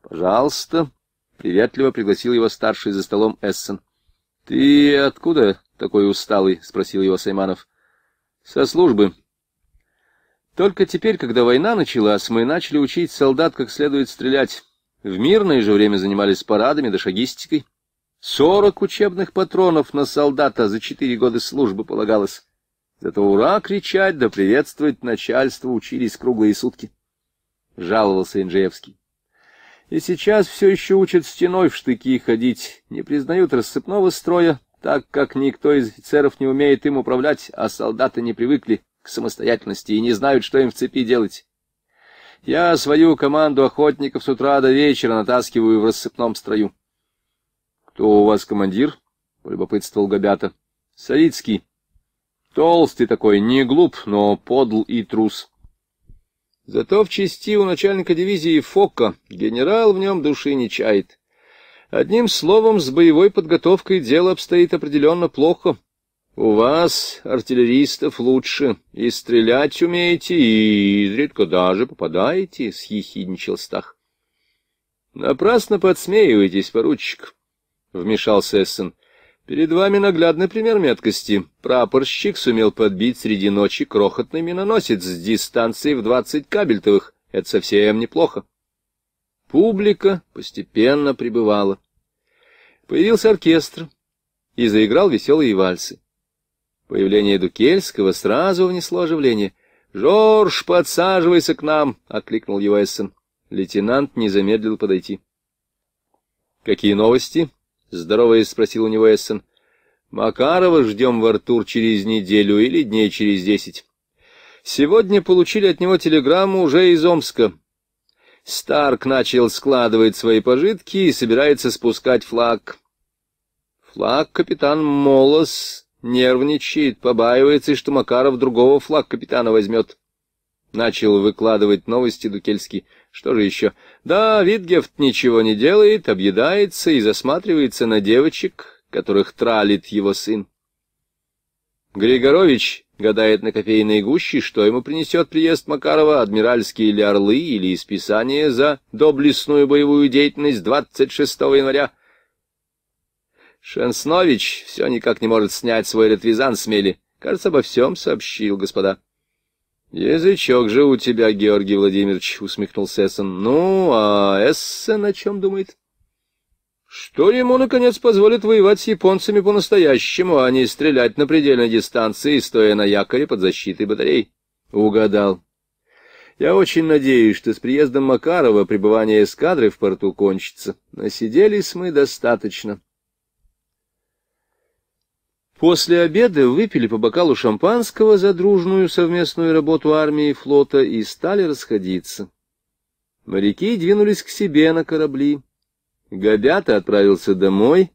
A: «Пожалуйста», — приветливо пригласил его старший за столом Эссен. «Ты откуда такой усталый?» — спросил его Сайманов. «Со службы», только теперь, когда война началась, мы начали учить солдат как следует стрелять. В мирное же время занимались парадами да шагистикой. Сорок учебных патронов на солдата за четыре года службы полагалось. Зато ура кричать да приветствовать начальство учились круглые сутки. Жаловался Инжевский. И сейчас все еще учат стеной в штыки ходить, не признают рассыпного строя, так как никто из офицеров не умеет им управлять, а солдаты не привыкли к самостоятельности и не знают, что им в цепи делать. Я свою команду охотников с утра до вечера натаскиваю в рассыпном строю. — Кто у вас командир? — полюбопытствовал Габята. — Савицкий. Толстый такой, не глуп, но подл и трус. Зато в части у начальника дивизии Фока генерал в нем души не чает. Одним словом, с боевой подготовкой дело обстоит определенно плохо. У вас, артиллеристов, лучше. И стрелять умеете, и изредка даже попадаете, — съехидничал Стах. — Напрасно подсмеиваетесь, поручик, — вмешался Эссен. Перед вами наглядный пример меткости. Прапорщик сумел подбить среди ночи крохотный миноносец с дистанции в двадцать кабельтовых. Это совсем неплохо. Публика постепенно прибывала. Появился оркестр и заиграл веселые вальсы. Появление Дукельского сразу внесло оживление. «Жорж, подсаживайся к нам!» — окликнул его Лейтенант не замедлил подойти. «Какие новости?» Здоровая спросил у него Эссен. Макарова ждем в Артур через неделю или дней через десять. Сегодня получили от него телеграмму уже из Омска. Старк начал складывать свои пожитки и собирается спускать флаг. Флаг капитан Молос нервничает, побаивается, что Макаров другого флаг капитана возьмет. Начал выкладывать новости Дукельский. Что же еще? Да, Витгефт ничего не делает, объедается и засматривается на девочек, которых тралит его сын. Григорович гадает на кофейной гуще, что ему принесет приезд Макарова, адмиральские или орлы, или исписание за доблестную боевую деятельность 26 января. Шенснович все никак не может снять свой ретвизан с мели. Кажется, обо всем сообщил господа. «Язычок же у тебя, Георгий Владимирович», — усмехнулся Эссен. «Ну, а Эссен о чем думает?» «Что ему, наконец, позволит воевать с японцами по-настоящему, а не стрелять на предельной дистанции, стоя на якоре под защитой батарей?» «Угадал», я очень надеюсь, что с приездом Макарова пребывание эскадры в порту кончится. Насиделись мы достаточно. После обеда выпили по бокалу шампанского за дружную совместную работу армии и флота и стали расходиться. Моряки двинулись к себе на корабли. Гобята отправился домой,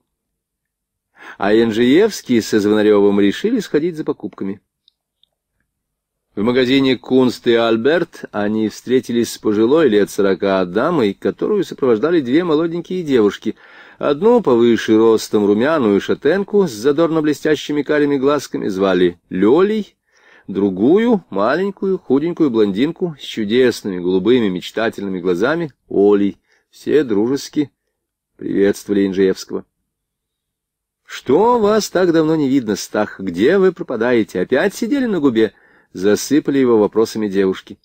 A: а Янжиевский со Звонаревым решили сходить за покупками. В магазине «Кунст» и «Альберт» они встретились с пожилой лет сорока дамой, которую сопровождали две молоденькие девушки — Одну повыше ростом румяную шатенку с задорно блестящими калими глазками звали Лёлей, другую, маленькую, худенькую блондинку с чудесными голубыми мечтательными глазами Олей. Все дружески приветствовали Инжиевского. «Что вас так давно не видно, Стах? Где вы пропадаете? Опять сидели на губе?» Засыпали его вопросами девушки.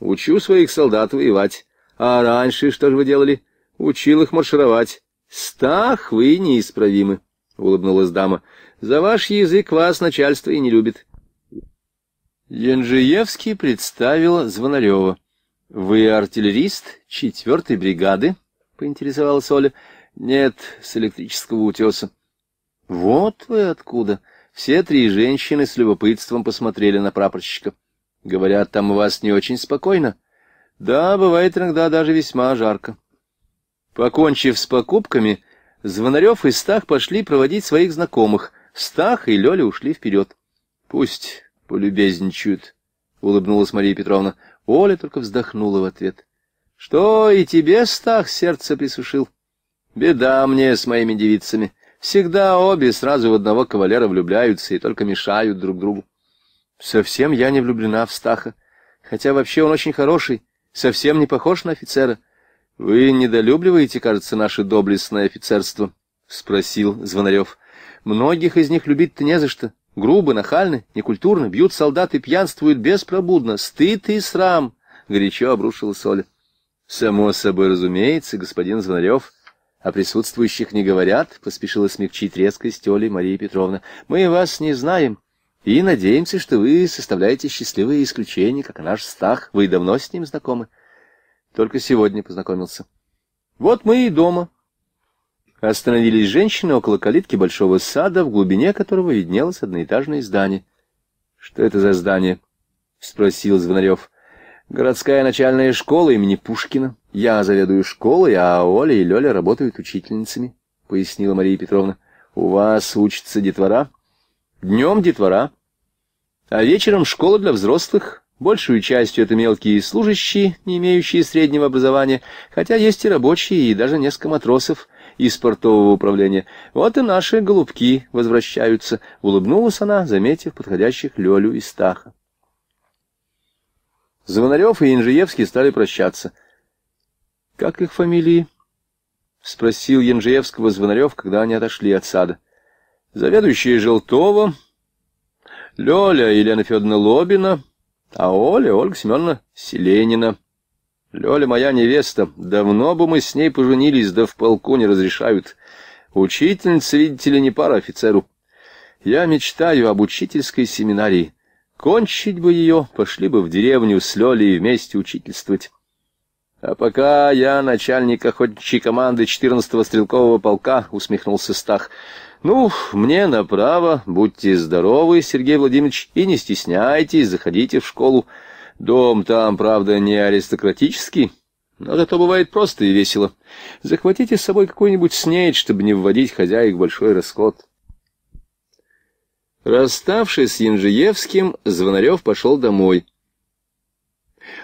A: «Учу своих солдат воевать. А раньше что же вы делали? Учил их маршировать. Стах, вы неисправимы, — улыбнулась дама. — За ваш язык вас начальство и не любит. Янжиевский представил Звонарева. — Вы артиллерист четвертой бригады? — поинтересовалась Оля. — Нет, с электрического утеса. — Вот вы откуда! Все три женщины с любопытством посмотрели на прапорщика. — Говорят, там у вас не очень спокойно. — Да, бывает иногда даже весьма жарко, — Покончив с покупками, Звонарев и Стах пошли проводить своих знакомых. Стах и Лёля ушли вперед. — Пусть полюбезничают, — улыбнулась Мария Петровна. Оля только вздохнула в ответ. — Что и тебе, Стах, сердце присушил? Беда мне с моими девицами. Всегда обе сразу в одного кавалера влюбляются и только мешают друг другу. Совсем я не влюблена в Стаха, хотя вообще он очень хороший, совсем не похож на офицера. —— Вы недолюбливаете, кажется, наше доблестное офицерство? — спросил Звонарев. — Многих из них любить-то не за что. Грубо, нахально, некультурно, бьют солдат и пьянствуют беспробудно. Стыд и срам! — горячо обрушила Соля. — Само собой разумеется, господин Звонарев. О а присутствующих не говорят, — поспешила смягчить резкость Оли Мария Петровна. — Мы вас не знаем. И надеемся, что вы составляете счастливые исключения, как наш Стах. Вы давно с ним знакомы? — только сегодня познакомился. Вот мы и дома. Остановились женщины около калитки большого сада, в глубине которого виднелось одноэтажное здание. — Что это за здание? — спросил Звонарев. — Городская начальная школа имени Пушкина. Я заведую школой, а Оля и Лёля работают учительницами, — пояснила Мария Петровна. — У вас учатся детвора? — Днем детвора. А вечером школа для взрослых — Большую частью это мелкие служащие, не имеющие среднего образования, хотя есть и рабочие, и даже несколько матросов из портового управления. Вот и наши голубки возвращаются, — улыбнулась она, заметив подходящих Лёлю и Стаха. Звонарев и Инжиевский стали прощаться. — Как их фамилии? — спросил Янжиевского Звонарев, когда они отошли от сада. — Заведующие Желтова, Лёля Елена Федоровна Лобина... А Оля, Ольга Семеновна Селенина. Лёля моя невеста. Давно бы мы с ней поженились, да в полку не разрешают. Учительница, видите ли, не пара офицеру. Я мечтаю об учительской семинарии. Кончить бы ее, пошли бы в деревню с Лёлей вместе учительствовать. А пока я начальник охотничьей команды 14-го стрелкового полка, усмехнулся Стах, — «Ну, мне направо, будьте здоровы, Сергей Владимирович, и не стесняйтесь, заходите в школу. Дом там, правда, не аристократический». Но зато бывает просто и весело. Захватите с собой какую-нибудь снеть, чтобы не вводить хозяек в большой расход. Расставшись с Янжиевским, Звонарев пошел домой.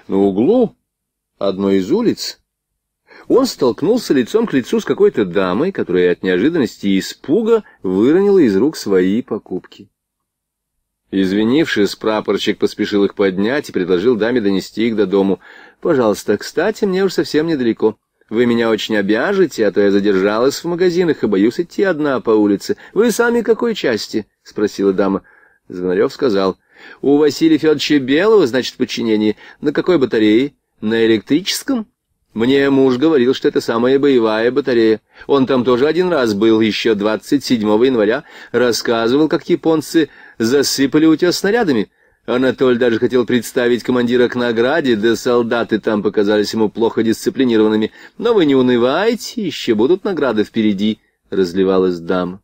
A: На углу одной из улиц он столкнулся лицом к лицу с какой-то дамой, которая от неожиданности и испуга выронила из рук свои покупки. Извинившись, прапорщик поспешил их поднять и предложил даме донести их до дому. «Пожалуйста, кстати, мне уж совсем недалеко. Вы меня очень обяжете, а то я задержалась в магазинах и боюсь идти одна по улице. Вы сами какой части?» — спросила дама. Звонарев сказал. «У Василия Федоровича Белого, значит, подчинение. На какой батарее? На электрическом?» Мне муж говорил, что это самая боевая батарея. Он там тоже один раз был, еще 27 января. Рассказывал, как японцы засыпали у тебя снарядами. Анатоль даже хотел представить командира к награде, да солдаты там показались ему плохо дисциплинированными. Но вы не унывайте, еще будут награды впереди, — разливалась дама.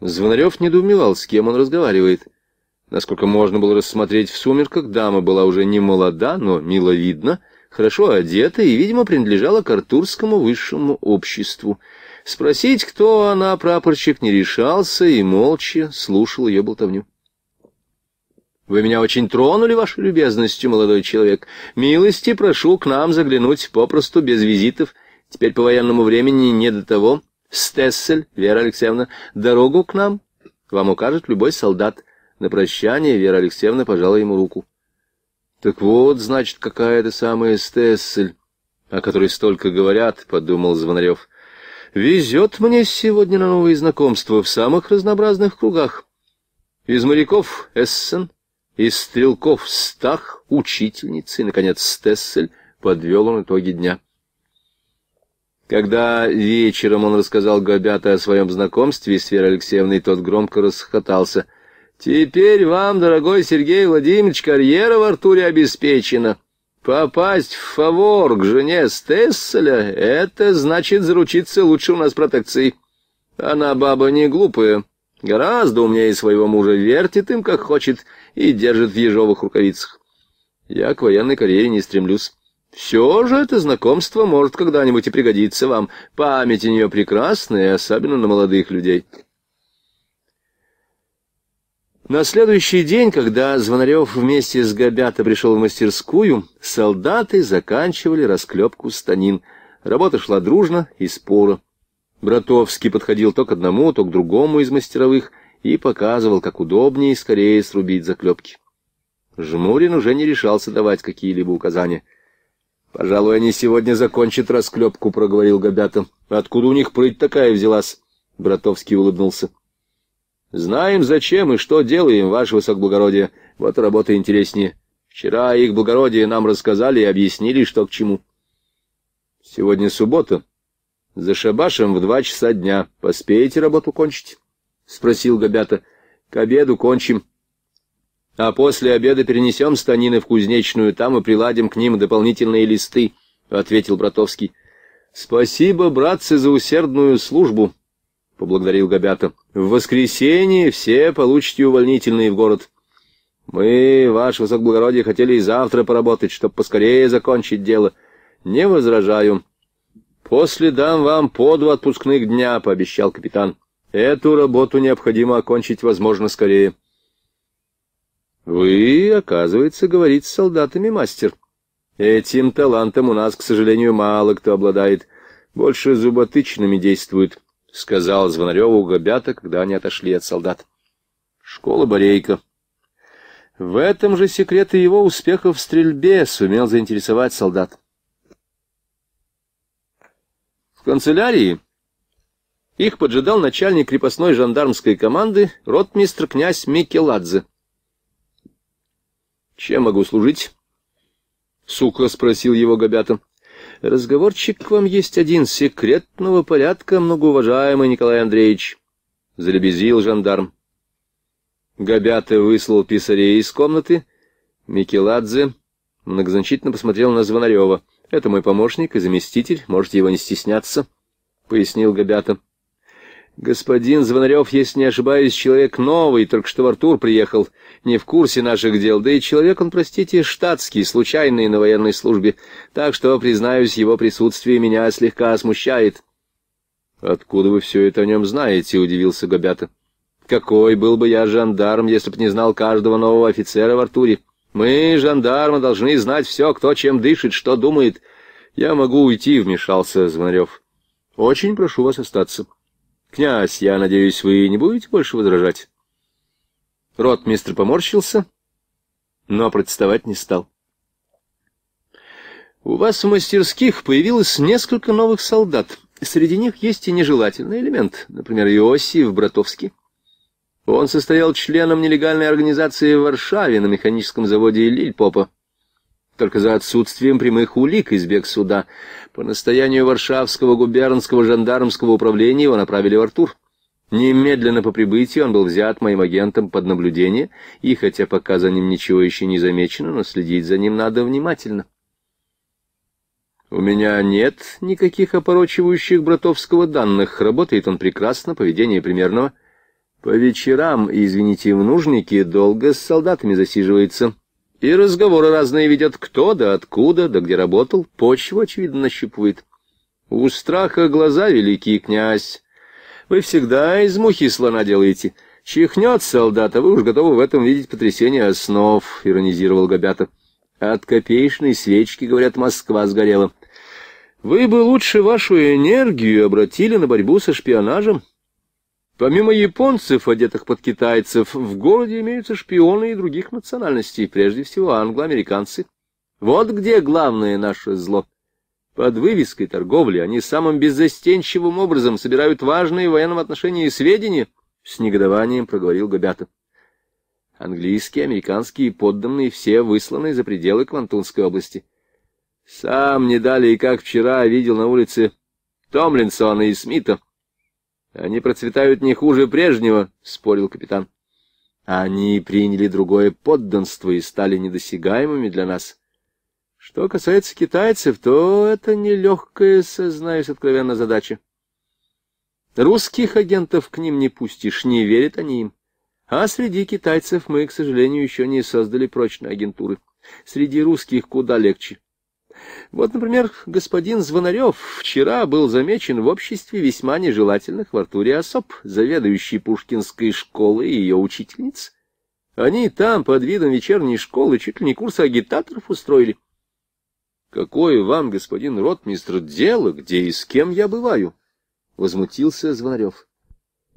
A: Звонарев недоумевал, с кем он разговаривает. Насколько можно было рассмотреть в сумерках, дама была уже не молода, но миловидна, — хорошо одета и, видимо, принадлежала к артурскому высшему обществу. Спросить, кто она, прапорщик, не решался и молча слушал ее болтовню. «Вы меня очень тронули, вашей любезностью, молодой человек. Милости прошу к нам заглянуть попросту, без визитов. Теперь по военному времени не до того. Стессель, Вера Алексеевна, дорогу к нам вам укажет любой солдат. На прощание Вера Алексеевна пожала ему руку. Так вот, значит, какая-то самая Стессель, о которой столько говорят, — подумал Звонарев. Везет мне сегодня на новые знакомства в самых разнообразных кругах. Из моряков — Эссен, из стрелков — Стах, учительницы, и, наконец, Стессель. Подвел он итоги дня. Когда вечером он рассказал Гобята о своем знакомстве с Верой Алексеевной, тот громко расхотался — Теперь вам, дорогой Сергей Владимирович, карьера в Артуре обеспечена. Попасть в фавор к жене Стесселя — это значит заручиться лучше у нас протекцией. Она баба не глупая, гораздо умнее своего мужа, вертит им, как хочет, и держит в ежовых рукавицах. Я к военной карьере не стремлюсь. Все же это знакомство может когда-нибудь и пригодиться вам. Память у нее прекрасная, особенно на молодых людей». На следующий день, когда Звонарев вместе с Гобята пришел в мастерскую, солдаты заканчивали расклепку станин. Работа шла дружно и споро. Братовский подходил то к одному, то к другому из мастеровых и показывал, как удобнее и скорее срубить заклепки. Жмурин уже не решался давать какие-либо указания. — Пожалуй, они сегодня закончат расклепку, — проговорил Гобята. — Откуда у них прыть такая взялась? Братовский улыбнулся. Знаем, зачем и что делаем, ваше высокоблагородие. Вот работа интереснее. Вчера их благородие нам рассказали и объяснили, что к чему. Сегодня суббота. За шабашем в два часа дня. Поспеете работу кончить? — спросил Габята. — К обеду кончим. А после обеда перенесем станины в кузнечную, там и приладим к ним дополнительные листы, — ответил Братовский. — Спасибо, братцы, за усердную службу, — поблагодарил Габята. — В воскресенье все получите увольнительные в город. Мы, ваше высокоблагородие, хотели и завтра поработать, чтобы поскорее закончить дело. Не возражаю. После дам вам по два отпускных дня, — пообещал капитан. Эту работу необходимо окончить, возможно, скорее. — Вы, оказывается, говорите с солдатами, мастер. Этим талантом у нас, к сожалению, мало кто обладает. Больше зуботычными действует. —— сказал Звонареву Гобята, когда они отошли от солдат. Школа Борейка. В этом же секрет и его успехов в стрельбе сумел заинтересовать солдат. В канцелярии их поджидал начальник крепостной жандармской команды, ротмистр князь Микеладзе. «Чем могу служить?» — сухо спросил его Гобята. Разговорчик к вам есть один, секретного порядка, многоуважаемый Николай Андреевич, — залебезил жандарм. Габята выслал писарей из комнаты. Микеладзе многозначительно посмотрел на Звонарева. — Это мой помощник и заместитель, можете его не стесняться, — пояснил Габята. Господин Звонарев, если не ошибаюсь, человек новый, только что в Артур приехал, не в курсе наших дел, да и человек он, простите, штатский, случайный на военной службе, так что, признаюсь, его присутствие меня слегка смущает. — Откуда вы все это о нем знаете? — удивился Гобята. — Какой был бы я жандарм, если бы не знал каждого нового офицера в Артуре? Мы, жандармы, должны знать все, кто чем дышит, что думает. Я могу уйти, — вмешался Звонарев. — Очень прошу вас остаться. — Князь, я надеюсь, вы не будете больше возражать? Ротмистр поморщился, но протестовать не стал. У вас в мастерских появилось несколько новых солдат. Среди них есть и нежелательный элемент, например, Иосиф Братовский. Он состоял членом нелегальной организации в Варшаве на механическом заводе Лильпопа. Только за отсутствием прямых улик избег суда — по настоянию Варшавского губернского жандармского управления его направили в Артур. Немедленно по прибытии он был взят моим агентом под наблюдение, и хотя пока за ним ничего еще не замечено, но следить за ним надо внимательно. У меня нет никаких опорочивающих Братовского данных, работает он прекрасно, поведение примерного. По вечерам, извините, в нужнике долго с солдатами засиживается, и разговоры разные ведет, кто да откуда, да где работал, почву, очевидно, нащупывает. У страха глаза, великий князь. Вы всегда из мухи слона делаете. Чихнет солдат, а вы уж готовы в этом видеть потрясение основ, — иронизировал Габята. От копеечной свечки, говорят, Москва сгорела. Вы бы лучше вашу энергию обратили на борьбу со шпионажем. Помимо японцев, одетых под китайцев, в городе имеются шпионы и других национальностей, прежде всего англо-американцы. Вот где главное наше зло. Под вывеской торговли они самым беззастенчивым образом собирают важные в военном отношении сведения, — с негодованием проговорил Габята. Английские, американские подданные все высланы за пределы Квантунской области. Сам не далее, как вчера, видел на улице Томлинсона и Смита. Они процветают не хуже прежнего, — спорил капитан. Они приняли другое подданство и стали недосягаемыми для нас. Что касается китайцев, то это нелегкая, сознаюсь откровенно, задача. Русских агентов к ним не пустишь, не верят они им. А среди китайцев мы, к сожалению, еще не создали прочной агентуры. Среди русских куда легче. Вот, например, господин Звонарев вчера был замечен в обществе весьма нежелательных в Артуре особ, заведующей Пушкинской школы и ее учительниц. Они там под видом вечерней школы чуть ли не курсы агитаторов устроили. Какое вам, господин ротмистр, дело, где и с кем я бываю? — возмутился Звонарев.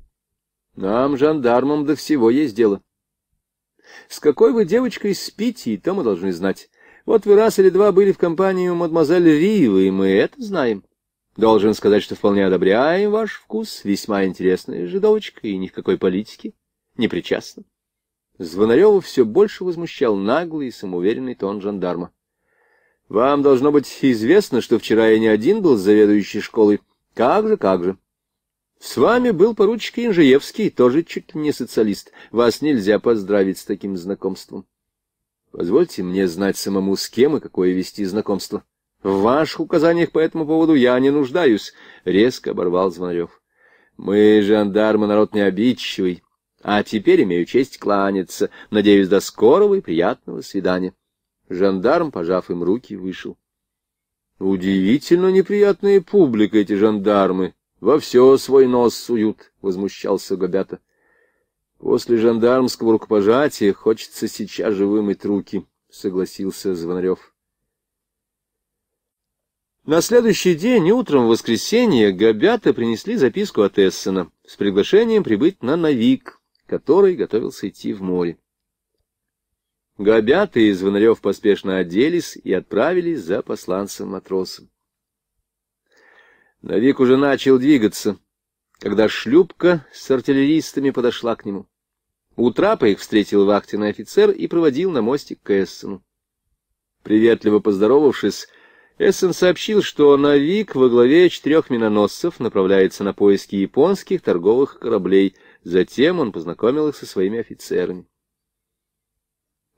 A: — Нам, жандармам, до всего есть дело. — С какой вы девочкой спите, и то мы должны знать. Вот вы раз или два были в компании у мадемуазель Ривы, и мы это знаем. Должен сказать, что вполне одобряем ваш вкус, весьма интересная жидовочка, и ни в какой политике не причастна. Звонарева все больше возмущал наглый и самоуверенный тон жандарма. — Вам должно быть известно, что вчера я не один был с заведующей школой. Как же, как же. С вами был поручик Инжиевский, тоже чуть не социалист. Вас нельзя поздравить с таким знакомством. Позвольте мне знать самому, с кем и какое вести знакомство. В ваших указаниях по этому поводу я не нуждаюсь, — резко оборвал Звонарев. Мы, жандармы, народ не обидчивый, а теперь имею честь кланяться. Надеюсь, до скорого и приятного свидания. Жандарм, пожав им руки, вышел. Удивительно неприятная публика эти жандармы. Во все свой нос суют, — возмущался Гобята. После жандармского рукопожатия хочется сейчас же вымыть руки, — согласился Звонарев. На следующий день, утром в воскресенье, Габята принесли записку от Эссена с приглашением прибыть на Навик, который готовился идти в море. Габята и Звонарев поспешно оделись и отправились за посланцем-матросом. Навик уже начал двигаться, когда шлюпка с артиллеристами подошла к нему. У трапа их встретил вахтенный офицер и проводил на мостик к Эссену. Приветливо поздоровавшись, Эссен сообщил, что Навик во главе четырех миноносцев направляется на поиски японских торговых кораблей. Затем он познакомил их со своими офицерами.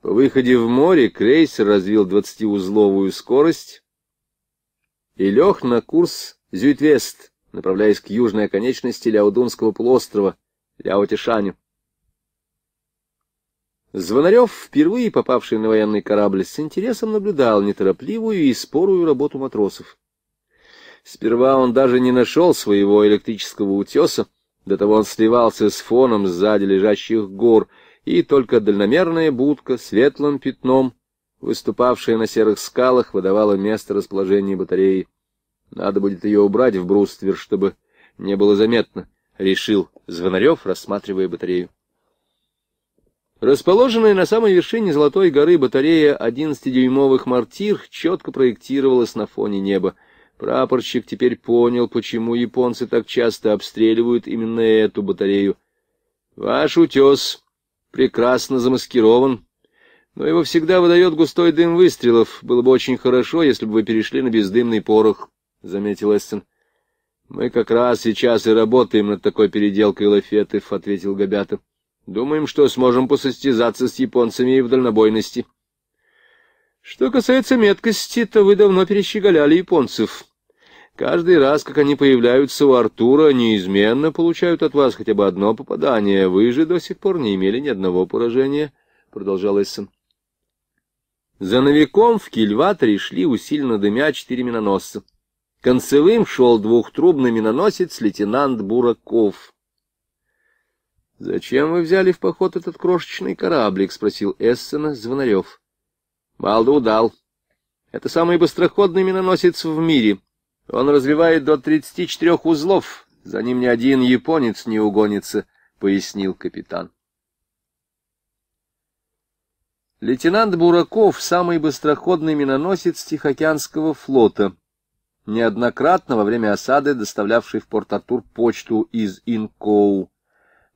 A: По выходе в море крейсер развил двадцатиузловую скорость и лег на курс Зюитвест, направляясь к южной оконечности Ляудунского полуострова, Ляотишаню. Звонарев, впервые попавший на военный корабль, с интересом наблюдал неторопливую и спорую работу матросов. Сперва он даже не нашел своего электрического утеса, до того он сливался с фоном сзади лежащих гор, и только дальномерная будка светлым пятном, выступавшая на серых скалах, выдавала место расположения батареи. Надо будет ее убрать в бруствер, чтобы не было заметно, — решил Звонарев, рассматривая батарею. Расположенная на самой вершине Золотой горы батарея 11-дюймовых мортир четко проектировалась на фоне неба. Прапорщик теперь понял, почему японцы так часто обстреливают именно эту батарею. «Ваш утес прекрасно замаскирован, но его всегда выдает густой дым выстрелов. Было бы очень хорошо, если бы вы перешли на бездымный порох», — заметил Эссен. «Мы как раз сейчас и работаем над такой переделкой лафетов», — ответил Габятов. Думаем, что сможем посостязаться с японцами и в дальнобойности. Что касается меткости, то вы давно перещеголяли японцев. Каждый раз, как они появляются у Артура, неизменно получают от вас хотя бы одно попадание. Вы же до сих пор не имели ни одного поражения, — продолжал Эссен. За новиком в кильваторе шли усиленно дымя четыре миноносца. Концевым шел двухтрубный миноносец лейтенант Бураков — «Зачем вы взяли в поход этот крошечный кораблик?» — спросил Эссена Звонарев. «Балду удал. Это самый быстроходный миноносец в мире. Он развивает до тридцати четырех узлов. За ним ни один японец не угонится», — пояснил капитан. Лейтенант Бураков — самый быстроходный миноносец Тихоокеанского флота, неоднократно во время осады доставлявший в Порт-Артур почту из Инкоу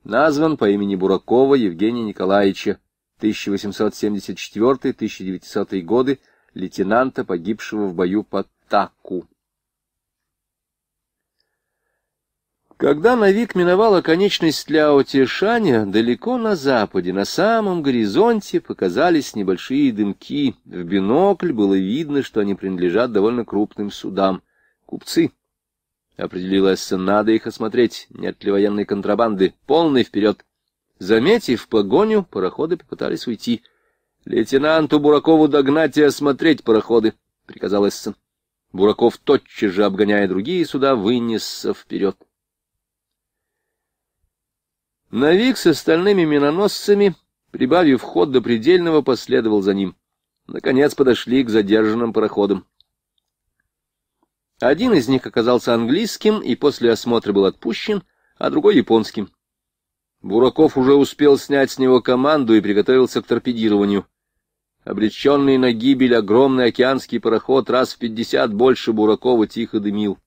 A: назван по имени Буракова Евгения Николаевича, 1874-1900 годы, лейтенанта, погибшего в бою под Таку. Когда Навик миновала конечность Ляо-Тишаня, далеко на западе, на самом горизонте, показались небольшие дымки. В бинокль было видно, что они принадлежат довольно крупным судам. Купцы. Определилось, надо их осмотреть, нет ли военной контрабанды, полный вперед. Заметив погоню, пароходы попытались уйти. — Лейтенанту Буракову догнать и осмотреть пароходы, — приказал Эссен. Бураков, тотчас же обгоняя другие суда, вынесся вперед. Навик с остальными миноносцами, прибавив ход до предельного, последовал за ним. Наконец подошли к задержанным пароходам. Один из них оказался английским и после осмотра был отпущен, а другой японским. Бураков уже успел снять с него команду и приготовился к торпедированию. Обреченный на гибель огромный океанский пароход раз в пятьдесят больше Буракова тихо дымил.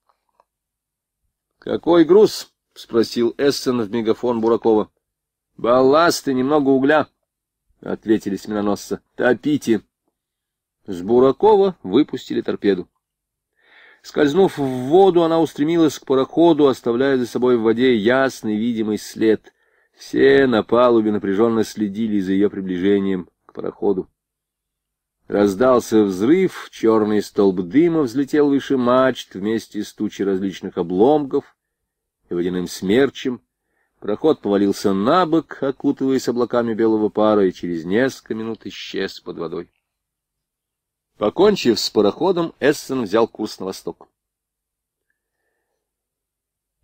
A: — Какой груз? — спросил Эссен в мегафон Буракова. — Балласт и немного угля, — ответили сменоносца. — Топите. С Буракова выпустили торпеду. Скользнув в воду, она устремилась к пароходу, оставляя за собой в воде ясный видимый след. Все на палубе напряженно следили за ее приближением к пароходу. Раздался взрыв, черный столб дыма взлетел выше мачт вместе с тучей различных обломков и водяным смерчем. Проход повалился на бок, окутываясь облаками белого пара, и через несколько минут исчез под водой. Покончив с пароходом, Эссен взял курс на восток.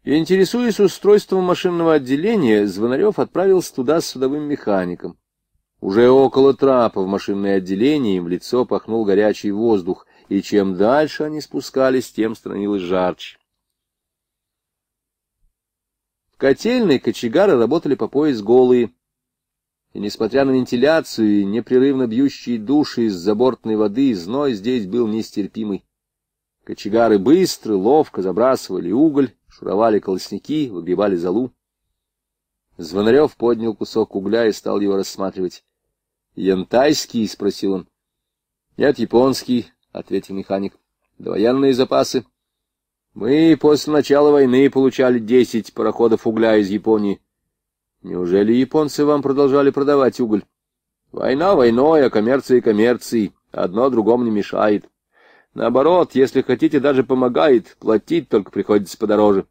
A: Интересуясь устройством машинного отделения, Звонарев отправился туда с судовым механиком. Уже около трапа в машинное отделение им в лицо пахнул горячий воздух, и чем дальше они спускались, тем становилось жарче. В котельной кочегары работали по пояс голые, и, несмотря на вентиляцию и непрерывно бьющие души из забортной воды, зной здесь был нестерпимый. Кочегары быстро, ловко забрасывали уголь, шуровали колосники, выбивали золу. Звонарев поднял кусок угля и стал его рассматривать. — Янтайский? — спросил он. — Нет, японский, — ответил механик. — Довоенные запасы. — Мы после начала войны получали десять пароходов угля из Японии. Неужели японцы вам продолжали продавать уголь? Война войной, а коммерция коммерцией. Одно другому не мешает. Наоборот, если хотите, даже помогает. Платить только приходится подороже.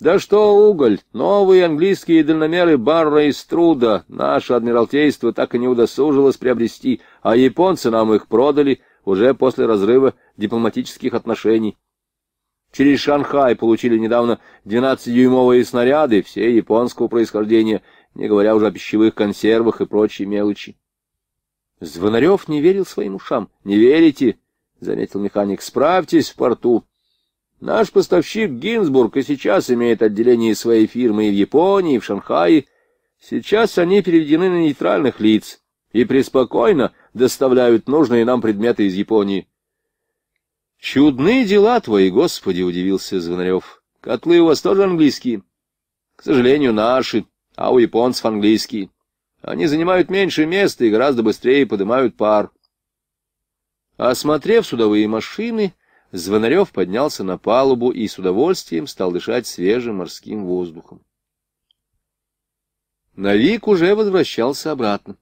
A: Да что уголь! Новые английские дальномеры Барра и Струда наше Адмиралтейство так и не удосужилось приобрести, а японцы нам их продали уже после разрыва дипломатических отношений. Через Шанхай получили недавно 12-дюймовые снаряды, все японского происхождения — не говоря уже о пищевых консервах и прочей мелочи. Звонарев не верил своим ушам. — Не верите? — заметил механик. — Справьтесь в порту. Наш поставщик Гинзбург и сейчас имеет отделение своей фирмы и в Японии, и в Шанхае. Сейчас они переведены на нейтральных лиц и преспокойно доставляют нужные нам предметы из Японии. — Чудные дела твои, Господи! — удивился Звонарев. — Котлы у вас тоже английские? — К сожалению, наши. — а у японцев английский. Они занимают меньше места и гораздо быстрее поднимают пар. Осмотрев судовые машины, Звонарев поднялся на палубу и с удовольствием стал дышать свежим морским воздухом. Навик уже возвращался обратно.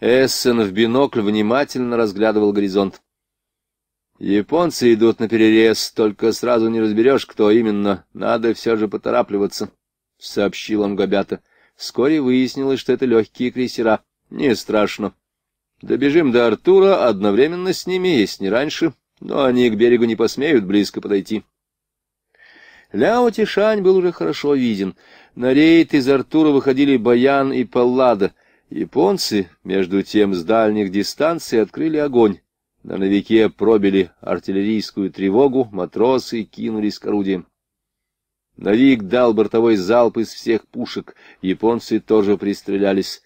A: Эссен в бинокль внимательно разглядывал горизонт. Японцы идут на перерез, только сразу не разберешь, кто именно. Надо все же поторапливаться. — сообщил он габята. Вскоре выяснилось, что это легкие крейсера. Не страшно. Добежим до Артура одновременно с ними, если не раньше, но они к берегу не посмеют близко подойти. Ляо Тишань был уже хорошо виден. На рейд из Артура выходили Баян и Паллада. Японцы, между тем, с дальних дистанций открыли огонь. На новике пробили артиллерийскую тревогу, матросы кинулись к орудиям. Навик дал бортовой залп из всех пушек, японцы тоже пристрелялись.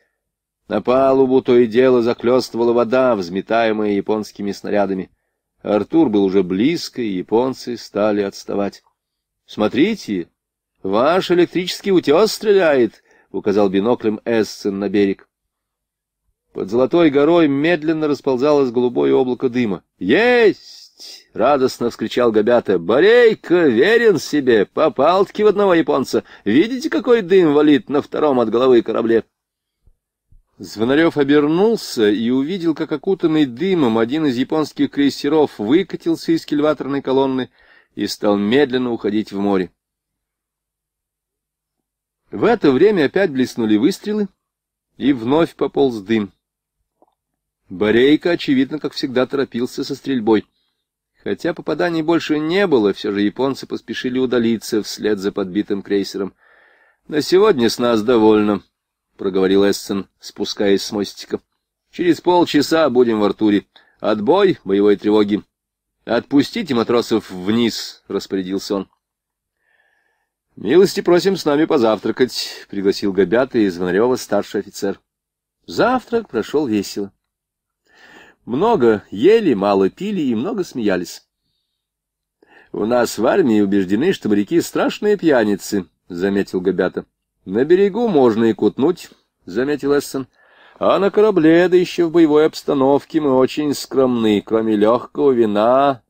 A: На палубу то и дело заклёстывала вода, взметаемая японскими снарядами. Артур был уже близко, и японцы стали отставать. — Смотрите, ваш электрический утес стреляет, — указал биноклем Эссен на берег. Под золотой горой медленно расползалось голубое облако дыма. — Есть! — радостно вскричал Габята. — Борейка верен себе, попал-таки в одного японца. Видите, какой дым валит на втором от головы корабле? Звонарев обернулся и увидел, как окутанный дымом один из японских крейсеров выкатился из кильваторной колонны и стал медленно уходить в море. В это время опять блеснули выстрелы, и вновь пополз дым. Борейка, очевидно, как всегда, торопился со стрельбой. Хотя попаданий больше не было, все же японцы поспешили удалиться вслед за подбитым крейсером. «На сегодня с нас довольно», — проговорил Эссен, спускаясь с мостика. «Через полчаса будем в Артуре. Отбой боевой тревоги. Отпустите матросов вниз», — распорядился он. «Милости просим с нами позавтракать», — пригласил Габята и Звонарева старший офицер. Завтрак прошел весело. Много ели, мало пили и много смеялись. — У нас в армии убеждены, что моряки — страшные пьяницы, — заметил Габята. — На берегу можно и кутнуть, — заметил Эссен. — А на корабле, да еще в боевой обстановке, мы очень скромны. Кроме легкого вина,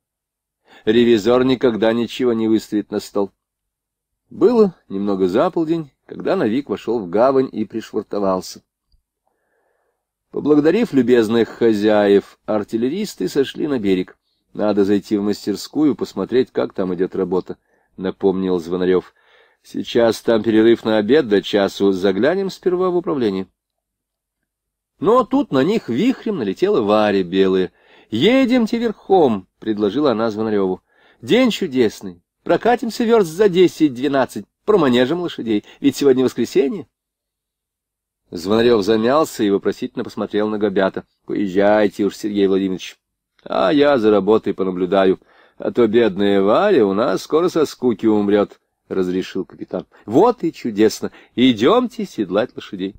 A: ревизор никогда ничего не выставит на стол. Было немного за полдень, когда Навик вошел в гавань и пришвартовался. Поблагодарив любезных хозяев, артиллеристы сошли на берег. Надо зайти в мастерскую, посмотреть, как там идет работа, — напомнил Звонарев. — Сейчас там перерыв на обед до часу, заглянем сперва в управление. Но тут на них вихрем налетела Варя Белая. — Едемте верхом, — предложила она Звонареву. — День чудесный, прокатимся верст за десять-двенадцать, проманежем лошадей, ведь сегодня воскресенье. Звонарев замялся и вопросительно посмотрел на Гобята. — Поезжайте уж, Сергей Владимирович. А я за работой понаблюдаю. А то бедная Варя у нас скоро со скуки умрет, — разрешил капитан. — Вот и чудесно. Идемте седлать лошадей.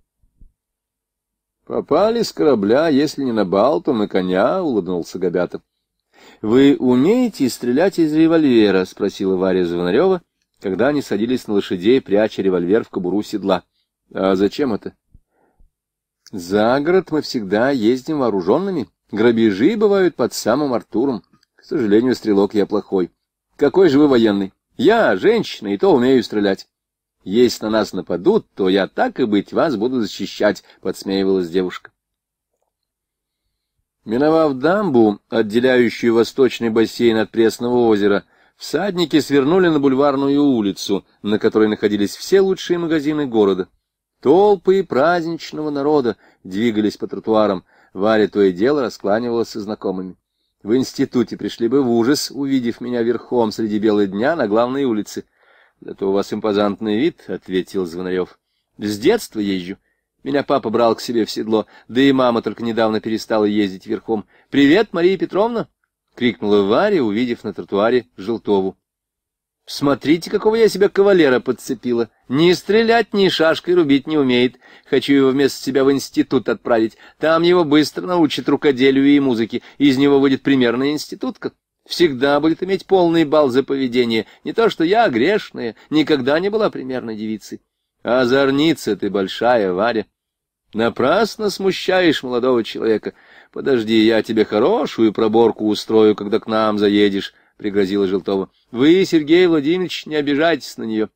A: — Попали с корабля, если не на бал, то на коня, — улыбнулся Гобята. — Вы умеете стрелять из револьвера? — спросила Варя Звонарева, когда они садились на лошадей, пряча револьвер в кобуру седла. — А зачем это? — за город мы всегда ездим вооруженными. Грабежи бывают под самым Артуром. К сожалению, стрелок я плохой. Какой же вы военный? Я женщина, и то умею стрелять. Если на нас нападут, то я так и быть вас буду защищать, — подсмеивалась девушка. Миновав дамбу, отделяющую восточный бассейн от Пресного озера, всадники свернули на бульварную улицу, на которой находились все лучшие магазины города. Толпы праздничного народа двигались по тротуарам. Варя то и дело раскланивалась со знакомыми. В институте пришли бы в ужас, увидев меня верхом среди бела дня на главной улице. — Зато у вас импозантный вид, — ответил Звонарев. — С детства езжу. Меня папа брал к себе в седло, да и мама только недавно перестала ездить верхом. — Привет, Мария Петровна! — крикнула Варя, увидев на тротуаре Желтову. Смотрите, какого я себя кавалера подцепила. Ни стрелять, ни шашкой рубить не умеет. Хочу его вместо себя в институт отправить. Там его быстро научат рукоделию и музыке. Из него выйдет примерная институтка. Всегда будет иметь полный бал за поведение. Не то, что я грешная, никогда не была примерной девицей. А озорница ты большая, Варя. Напрасно смущаешь молодого человека. Подожди, я тебе хорошую проборку устрою, когда к нам заедешь. — пригрозила Желтова. — Вы, Сергей Владимирович, не обижайтесь на нее.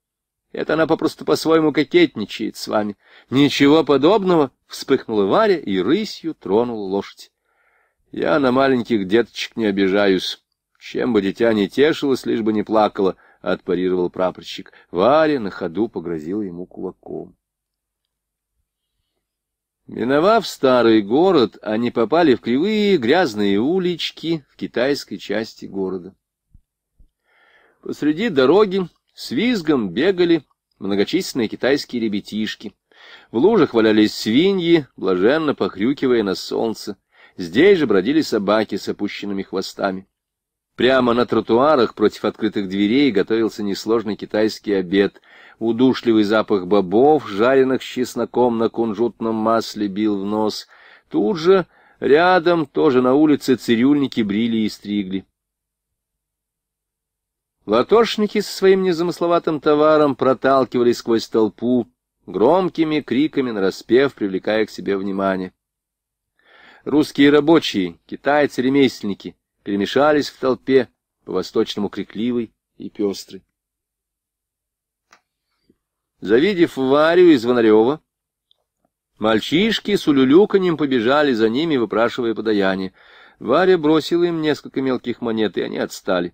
A: Это она попросту по-своему кокетничает с вами. — Ничего подобного! — вспыхнула Варя и рысью тронула лошадь. — Я на маленьких деточек не обижаюсь. Чем бы дитя не тешилось, лишь бы не плакало, — отпарировал прапорщик. Варя на ходу погрозила ему кулаком. Миновав старый город, они попали в кривые грязные улички в китайской части города. Посреди дороги с визгом бегали многочисленные китайские ребятишки. В лужах валялись свиньи, блаженно похрюкивая на солнце. Здесь же бродили собаки с опущенными хвостами. Прямо на тротуарах против открытых дверей готовился несложный китайский обед. Удушливый запах бобов, жареных с чесноком на кунжутном масле, бил в нос. Тут же рядом, тоже на улице, цирюльники брили и стригли. Латошники со своим незамысловатым товаром проталкивались сквозь толпу, громкими криками нараспев, привлекая к себе внимание. Русские рабочие, китайцы-ремесленники перемешались в толпе, по-восточному крикливой и пестрый. Завидев Варю и Звонарева, мальчишки с улюлюканьем побежали за ними, выпрашивая подаяние. Варя бросила им несколько мелких монет, и они отстали.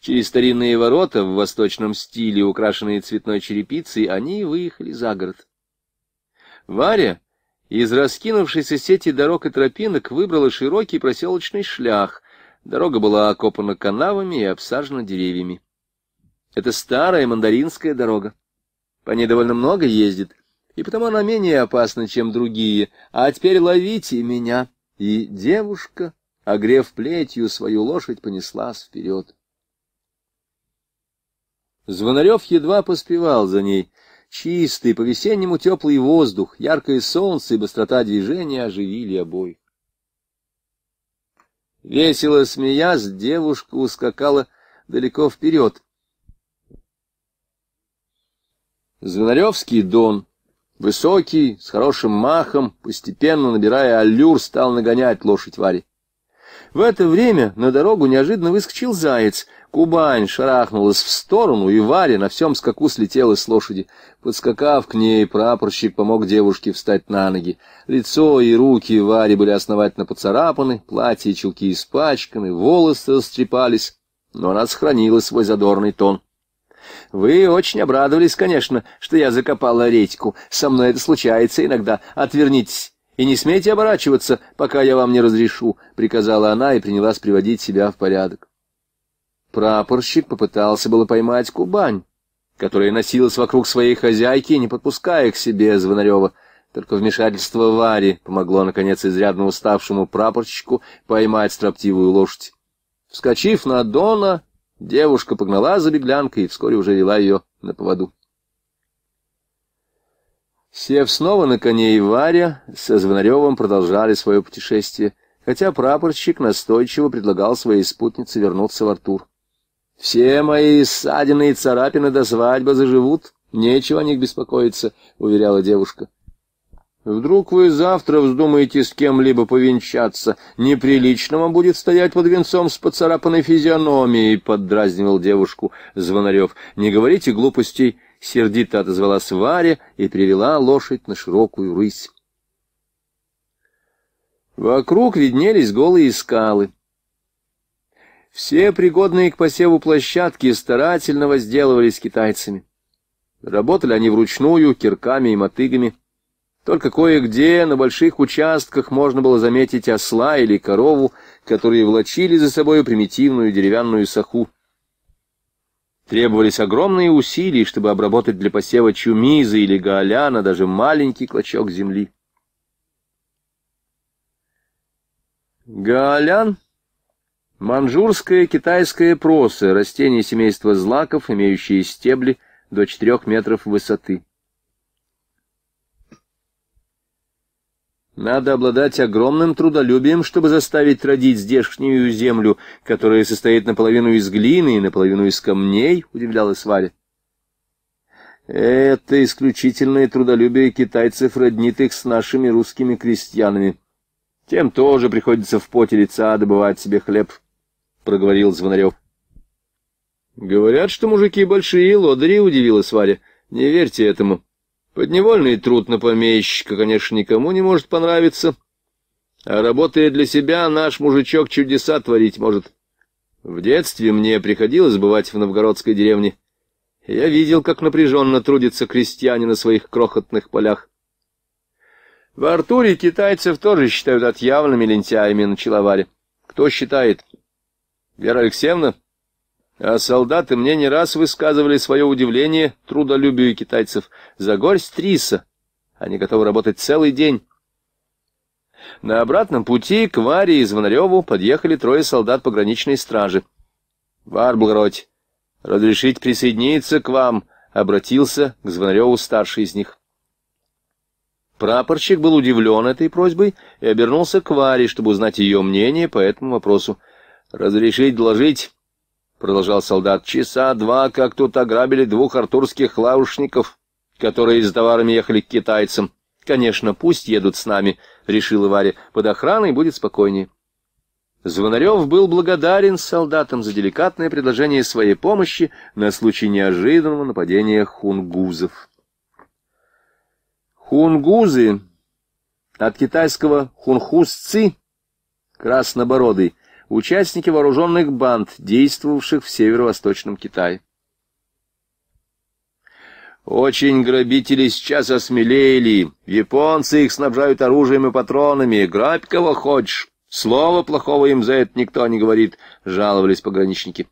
A: Через старинные ворота в восточном стиле, украшенные цветной черепицей, они выехали за город. Варя из раскинувшейся сети дорог и тропинок выбрала широкий проселочный шлях. Дорога была окопана канавами и обсажена деревьями. Это старая мандаринская дорога. По ней довольно много ездит, и потому она менее опасна, чем другие. А теперь ловите меня. И девушка, огрев плетью, свою лошадь понеслась вперед. Звонарев едва поспевал за ней. Чистый, по-весеннему теплый воздух, яркое солнце и быстрота движения оживили обоих. Весело смеясь, девушка ускакала далеко вперед. Звонаревский дон, высокий, с хорошим махом, постепенно набирая аллюр, стал нагонять лошадь Вари. В это время на дорогу неожиданно выскочил заяц. Кубань шарахнулась в сторону, и Варя на всем скаку слетела с лошади. Подскакав к ней, прапорщик помог девушке встать на ноги. Лицо и руки Вари были основательно поцарапаны, платье и чулки испачканы, волосы растрепались, но она сохранила свой задорный тон. Вы очень обрадовались, конечно, что я закопала редьку. Со мной это случается иногда. Отвернитесь и не смейте оборачиваться, пока я вам не разрешу», — приказала она и принялась приводить себя в порядок. Прапорщик попытался было поймать Кубань, которая носилась вокруг своей хозяйки, не подпуская к себе Звонарева. Только вмешательство Вари помогло, наконец, изрядно уставшему прапорщику поймать строптивую лошадь. Вскочив на Дона, девушка погнала за беглянкой и вскоре уже вела ее на поводу. Сев снова на коне и Варя со Звонаревым продолжали свое путешествие, хотя прапорщик настойчиво предлагал своей спутнице вернуться в Артур. «Все мои ссадины и царапины до свадьбы заживут, нечего о них беспокоиться», — уверяла девушка. «Вдруг вы завтра вздумаете с кем-либо повенчаться, неприлично вам будет стоять под венцом с поцарапанной физиономией», — поддразнивал девушку Звонарев. «Не говорите глупостей» сердито отозвалась Варя и привела лошадь на широкую рысь. Вокруг виднелись голые скалы. Все пригодные к посеву площадки старательно возделывались китайцами. Работали они вручную, кирками и мотыгами. Только кое-где на больших участках можно было заметить осла или корову, которые влачили за собой примитивную деревянную саху. Требовались огромные усилия, чтобы обработать для посева чумиза или гаоляна даже маленький клочок земли. Гаолян — манжурская китайская проса, растение семейства злаков, имеющее стебли до 4 метров высоты. Надо обладать огромным трудолюбием, чтобы заставить родить здешнюю землю, которая состоит наполовину из глины и наполовину из камней, — удивлялась Варя. Это исключительное трудолюбие китайцев роднит их с нашими русскими крестьянами. Тем тоже приходится в поте лица добывать себе хлеб, — проговорил Звонарев. — Говорят, что мужики большие лодыри, — удивилась Варя. — Не верьте этому. — Подневольный труд на помещика, конечно, никому не может понравиться, а работая для себя, наш мужичок чудеса творить может. В детстве мне приходилось бывать в новгородской деревне. Я видел, как напряженно трудятся крестьяне на своих крохотных полях. В Артуре китайцев тоже считают отъявленными лентяями на человаре. Кто считает? Вера Алексеевна? А солдаты мне не раз высказывали свое удивление трудолюбию китайцев. За горсть риса они готовы работать целый день. На обратном пути к Варе и Звонареву подъехали трое солдат пограничной стражи. — Варблроть, разрешить присоединиться к вам, — обратился к Звонареву старший из них. Прапорщик был удивлен этой просьбой и обернулся к Варе, чтобы узнать ее мнение по этому вопросу. — Разрешить доложить продолжал солдат, — часа два, как тут ограбили двух артурских лаушников, которые с товарами ехали к китайцам. Конечно, пусть едут с нами, — решила Варя, — под охраной будет спокойнее. Звонарев был благодарен солдатам за деликатное предложение своей помощи на случай неожиданного нападения хунгузов. Хунгузы от китайского хунхусцы, краснобородый, участники вооруженных банд, действовавших в северо-восточном Китае. Очень грабители сейчас осмелели. Японцы их снабжают оружием и патронами. Грабь кого хочешь. Слова плохого им за это никто не говорит, — жаловались пограничники.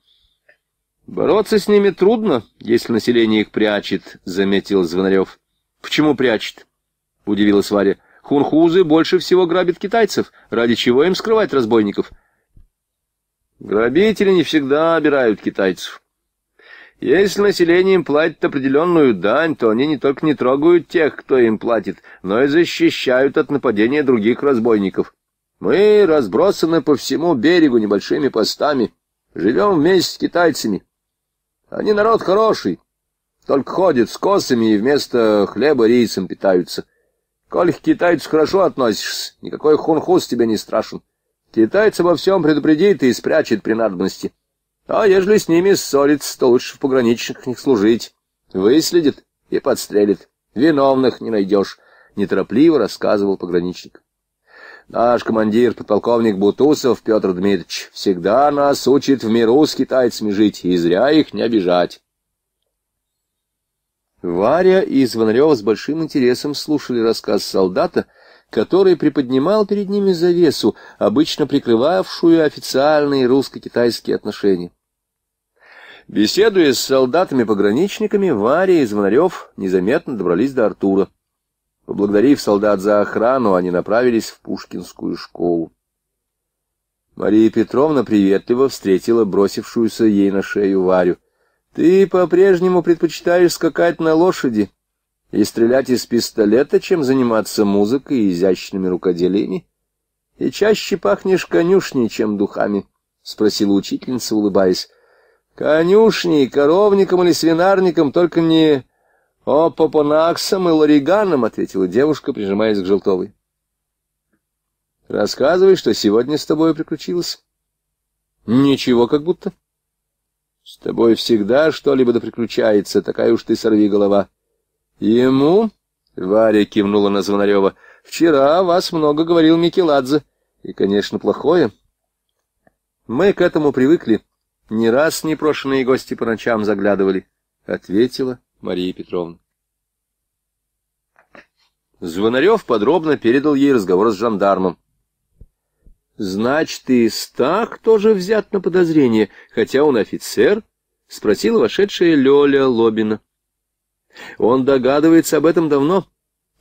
A: Бороться с ними трудно, если население их прячет, — заметил Звонарев. Почему прячет? — удивилась Варя. Хунхузы больше всего грабят китайцев. Ради чего им скрывать разбойников? — Грабители не всегда обирают китайцев. Если населением платят определенную дань, то они не только не трогают тех, кто им платит, но и защищают от нападения других разбойников. Мы разбросаны по всему берегу небольшими постами, живем вместе с китайцами. Они народ хороший, только ходят с косами и вместо хлеба рисом питаются. Коль к китайцу хорошо относишься, никакой хунхус тебе не страшен. Китайцы во всем предупредит и спрячет при надобности. А ежели с ними ссориться, то лучше в пограничных них служить. Выследит и подстрелит. Виновных не найдешь, — неторопливо рассказывал пограничник. Наш командир, подполковник Бутусов Петр Дмитриевич, всегда нас учит в миру с китайцами жить, и зря их не обижать. Варя и Звонарева с большим интересом слушали рассказ солдата — который приподнимал перед ними завесу, обычно прикрывавшую официальные русско-китайские отношения. Беседуя с солдатами-пограничниками, Варя и Звонарев незаметно добрались до Артура. Поблагодарив солдат за охрану, они направились в Пушкинскую школу. Мария Петровна приветливо встретила бросившуюся ей на шею Варю. — Ты по-прежнему предпочитаешь скакать на лошади? и стрелять из пистолета, чем заниматься музыкой и изящными рукоделиями? И чаще пахнешь конюшней, чем духами, — спросила учительница, улыбаясь. — Конюшней, коровником или свинарником, только не опопонаксом и лариганом, — ответила девушка, прижимаясь к желтовой. — Рассказывай, что сегодня с тобой приключилось. — Ничего как будто. — С тобой всегда что-либо да приключается, такая уж ты сорви голова. — Ему, Варя кивнула на Звонарева, вчера о вас много говорил Микеладзе. И, конечно, плохое. Мы к этому привыкли. Не раз непрошенные гости по ночам заглядывали, — ответила Мария Петровна. Звонарев подробно передал ей разговор с жандармом. — Значит, и Стах тоже взят на подозрение, хотя он офицер? — спросила вошедшая Лёля Лобина. Он догадывается об этом давно.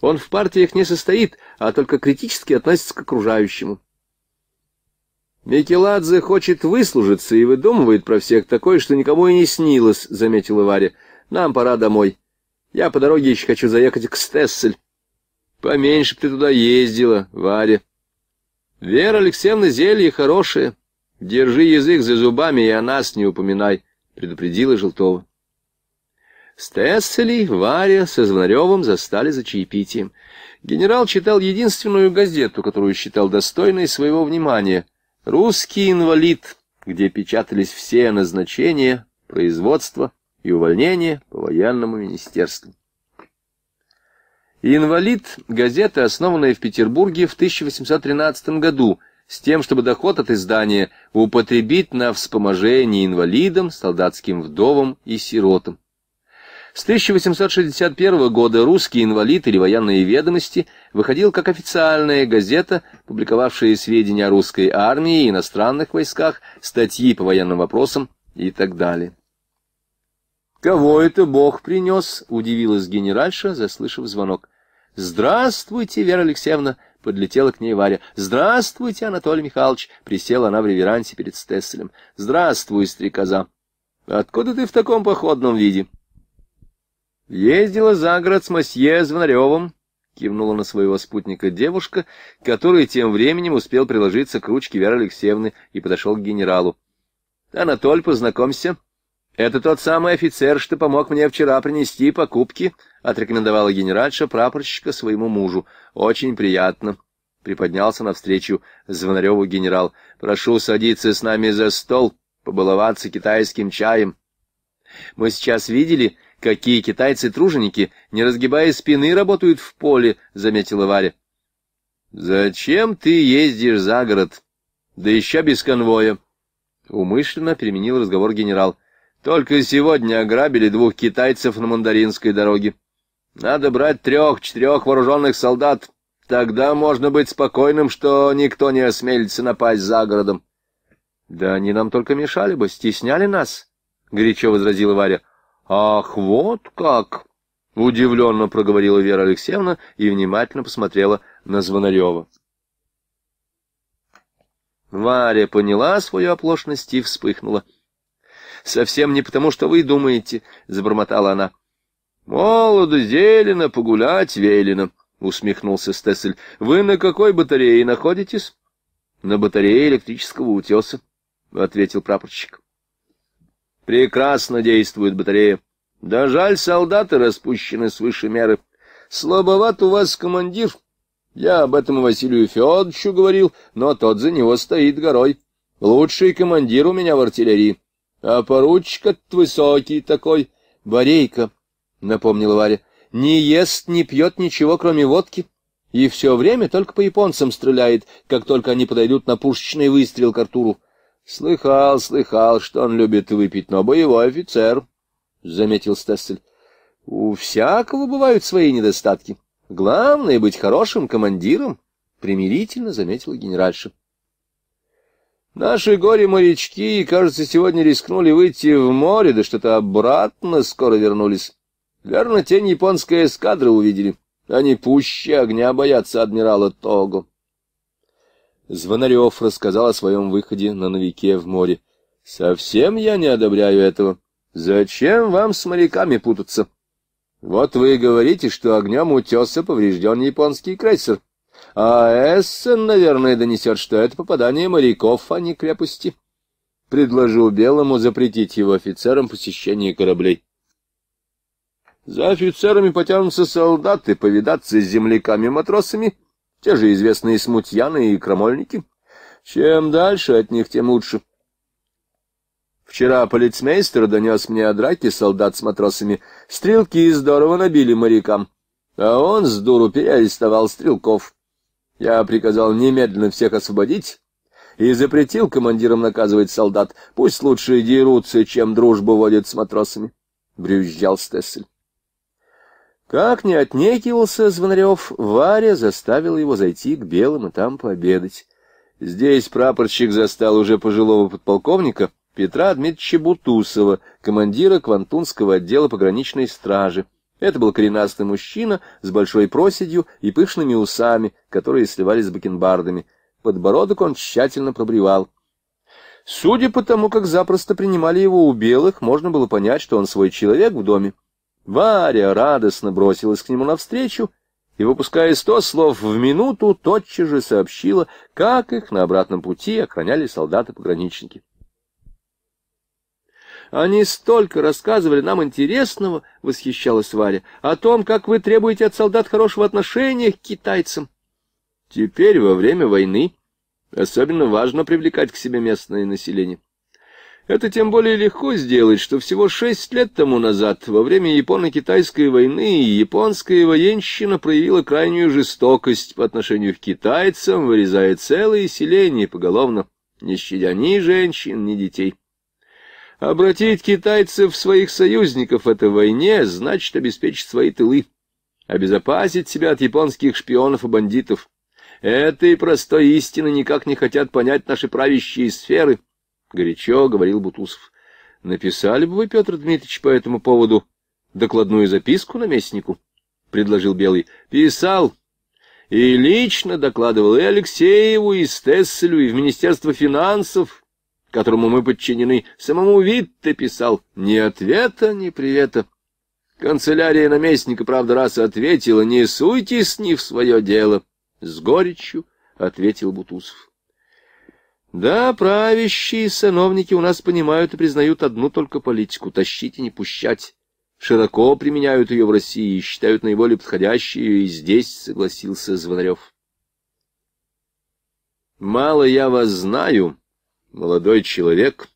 A: Он в партиях не состоит, а только критически относится к окружающему. Микеладзе хочет выслужиться и выдумывает про всех такое, что никому и не снилось, — заметила Варя. Нам пора домой. Я по дороге еще хочу заехать к Стессель. Поменьше б ты туда ездила, Варя. Вера Алексеевна зелье хорошее. Держи язык за зубами и о нас не упоминай, — предупредила Желтова. Стессели, Варя со Звонаревым застали за чаепитием. Генерал читал единственную газету, которую считал достойной своего внимания — «Русский инвалид», где печатались все назначения, производства и увольнения по военному министерству. «Инвалид» — газета, основанная в Петербурге в 1813 году, с тем, чтобы доход от издания употребить на вспоможение инвалидам, солдатским вдовам и сиротам. С 1861 года «Русский инвалид» или «Военные ведомости» выходил как официальная газета, публиковавшая сведения о русской армии и иностранных войсках, статьи по военным вопросам и так далее. «Кого это Бог принес?» — удивилась генеральша, заслышав звонок. «Здравствуйте, Вера Алексеевна!» — подлетела к ней Варя. «Здравствуйте, Анатолий Михайлович!» — присела она в реверансе перед Стесселем. «Здравствуй, стрекоза!» «Откуда ты в таком походном виде?» Ездила за город с мосье Звонаревым, кивнула на своего спутника девушка, который тем временем успел приложиться к ручке Веры Алексеевны и подошел к генералу. «Анатоль, познакомься. Это тот самый офицер, что помог мне вчера принести покупки», — отрекомендовала генеральша прапорщика своему мужу. «Очень приятно». Приподнялся навстречу Звонареву генерал. «Прошу садиться с нами за стол, побаловаться китайским чаем». «Мы сейчас видели...» Какие китайцы-труженики, не разгибая спины, работают в поле, — заметила Варя. — Зачем ты ездишь за город? Да еще без конвоя. Умышленно переменил разговор генерал. — Только сегодня ограбили двух китайцев на Мандаринской дороге. Надо брать трех-четырех вооруженных солдат. Тогда можно быть спокойным, что никто не осмелится напасть за городом. — Да они нам только мешали бы, стесняли нас, — горячо возразила Варя. «Ах, вот как!» — удивленно проговорила Вера Алексеевна и внимательно посмотрела на Звонарева. Варя поняла свою оплошность и вспыхнула. «Совсем не потому, что вы думаете», — забормотала она. «Молодо, зелено, погулять велено», — усмехнулся Стессель. «Вы на какой батарее находитесь?» «На батарее электрического утеса», — ответил прапорщик. Прекрасно действует батарея. Да жаль, солдаты распущены свыше меры. Слабоват у вас командир. Я об этом Василию Федоровичу говорил, но тот за него стоит горой. Лучший командир у меня в артиллерии. А поручик этот высокий такой. Борейка, — Напомнил Варя, — не ест, не пьет ничего, кроме водки. И все время только по японцам стреляет, как только они подойдут на пушечный выстрел к Артуру. Слыхал, слыхал, что он любит выпить, но боевой офицер, — заметил Стессель. У всякого бывают свои недостатки. Главное — быть хорошим командиром, — примирительно заметила генеральша. Наши горе-морячки, кажется, сегодня рискнули выйти в море, да что-то обратно скоро вернулись. Верно, тень японской эскадры увидели. Они пуще огня боятся адмирала Того. Звонарев рассказал о своем выходе на новике в море. «Совсем я не одобряю этого. Зачем вам с моряками путаться? Вот вы говорите, что огнем утеса поврежден японский крейсер. А Эссен, наверное, донесет, что это попадание моряков, а не крепости. Предложу Белому запретить его офицерам посещение кораблей. За офицерами потянутся солдаты повидаться с земляками-матросами» те же известные смутьяны и крамольники. Чем дальше от них, тем лучше. Вчера полицмейстер донес мне о драке солдат с матросами. Стрелки здорово набили морякам, а он с дуру переарестовал стрелков. Я приказал немедленно всех освободить и запретил командирам наказывать солдат. Пусть лучше дерутся, чем дружбу водят с матросами, — брюзжал Стессель. Как не отнекивался Звонарев, Варя заставила его зайти к Белым и там пообедать. Здесь прапорщик застал уже пожилого подполковника Петра Дмитриевича Бутусова, командира Квантунского отдела пограничной стражи. Это был коренастый мужчина с большой проседью и пышными усами, которые сливались с бакенбардами. Подбородок он тщательно пробривал. Судя по тому, как запросто принимали его у белых, можно было понять, что он свой человек в доме. Варя радостно бросилась к нему навстречу и, выпуская сто слов в минуту, тотчас же сообщила, как их на обратном пути охраняли солдаты-пограничники. Они столько рассказывали нам интересного, — восхищалась Варя, — о том, как вы требуете от солдат хорошего отношения к китайцам. Теперь, во время войны, особенно важно привлекать к себе местное население. Это тем более легко сделать, что всего шесть лет тому назад, во время Японо-Китайской войны, японская военщина проявила крайнюю жестокость по отношению к китайцам, вырезая целые селения поголовно, не щадя ни женщин, ни детей. Обратить китайцев в своих союзников в этой войне значит обеспечить свои тылы, обезопасить себя от японских шпионов и бандитов. Этой простой истины никак не хотят понять наши правящие сферы —— горячо говорил Бутусов. — Написали бы вы, Петр Дмитриевич, по этому поводу докладную записку наместнику? — предложил Белый. — Писал. И лично докладывал и Алексееву, и Стесселю, и в Министерство финансов, которому мы подчинены. Самому Витте писал. Ни ответа, ни привета. Канцелярия наместника, правда, раз ответила, не суйтесь не в свое дело. С горечью ответил Бутусов. Да, правящие сановники у нас понимают и признают одну только политику — тащить и не пущать. Широко применяют ее в России и считают наиболее подходящей, и здесь согласился Звонарев. Мало я вас знаю, молодой человек,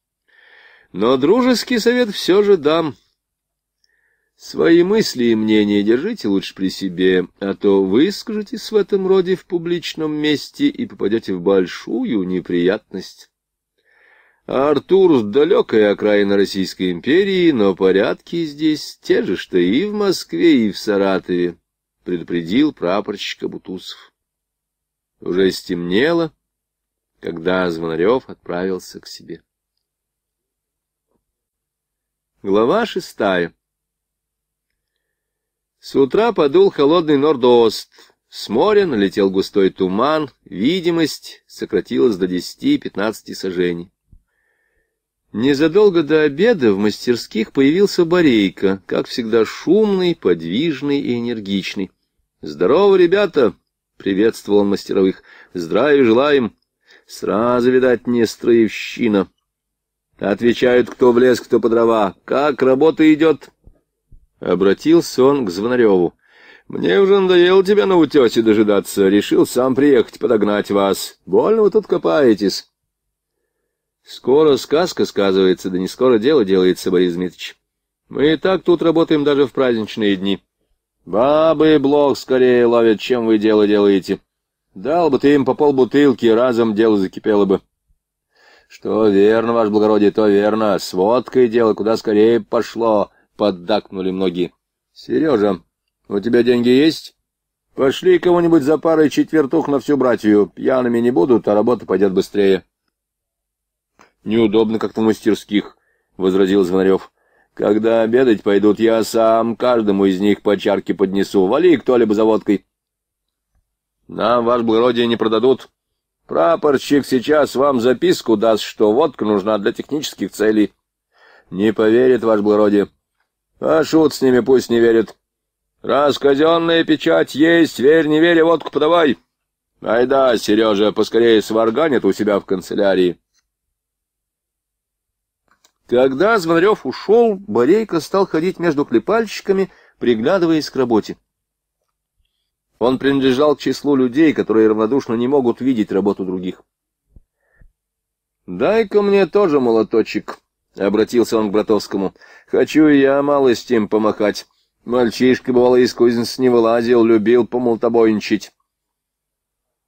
A: но дружеский совет все же дам. Свои мысли и мнения держите лучше при себе, а то выскажетесь в этом роде в публичном месте и попадете в большую неприятность. Артур с далекой окраины Российской империи, но порядки здесь те же, что и в Москве, и в Саратове, — предупредил прапорщик Бутусов. Уже стемнело, когда Звонарев отправился к себе. Глава шестая с утра подул холодный нордост. С моря налетел густой туман, видимость сократилась до 10-15 сажений. Незадолго до обеда в мастерских появился Борейка, как всегда шумный, подвижный и энергичный. «Здорово, ребята!» — приветствовал он мастеровых. «Здравия желаем!» «Сразу, видать, не строевщина!» Отвечают, кто в лес, кто по дрова. «Как работа идет?» Обратился он к Звонареву. «Мне уже надоело тебя на утесе дожидаться. Решил сам приехать подогнать вас. Больно вы тут копаетесь». «Скоро сказка сказывается, да не скоро дело делается, Борис Дмитриевич. Мы и так тут работаем даже в праздничные дни. Бабы блох скорее ловят, чем вы дело делаете. Дал бы ты им по полбутылки, разом дело закипело бы». «Что верно, ваше благородие, то верно. С водкой дело куда скорее пошло». — поддакнули многие. — Сережа, у тебя деньги есть? Пошли кого-нибудь за парой четвертух на всю братью. Пьяными не будут, а работа пойдет быстрее. — Неудобно как-то в мастерских, — возразил Звонарев. — Когда обедать пойдут, я сам каждому из них по чарке поднесу. Вали кто-либо за водкой. — Нам ваш благородие не продадут. Прапорщик сейчас вам записку даст, что водка нужна для технических целей. — Не поверит, ваш благородие. А шут с ними пусть не верит. Раз казенная печать есть, верь, не верь, водку подавай. Ай да, Сережа, поскорее сварганит у себя в канцелярии. Когда Звонарев ушел, Борейко стал ходить между клепальщиками, приглядываясь к работе. Он принадлежал к числу людей, которые равнодушно не могут видеть работу других. «Дай-ка мне тоже молоточек», — обратился он к Братовскому. — Хочу я малость им помахать. Мальчишка, бывало, из кузницы не вылазил, любил помолтобойничать.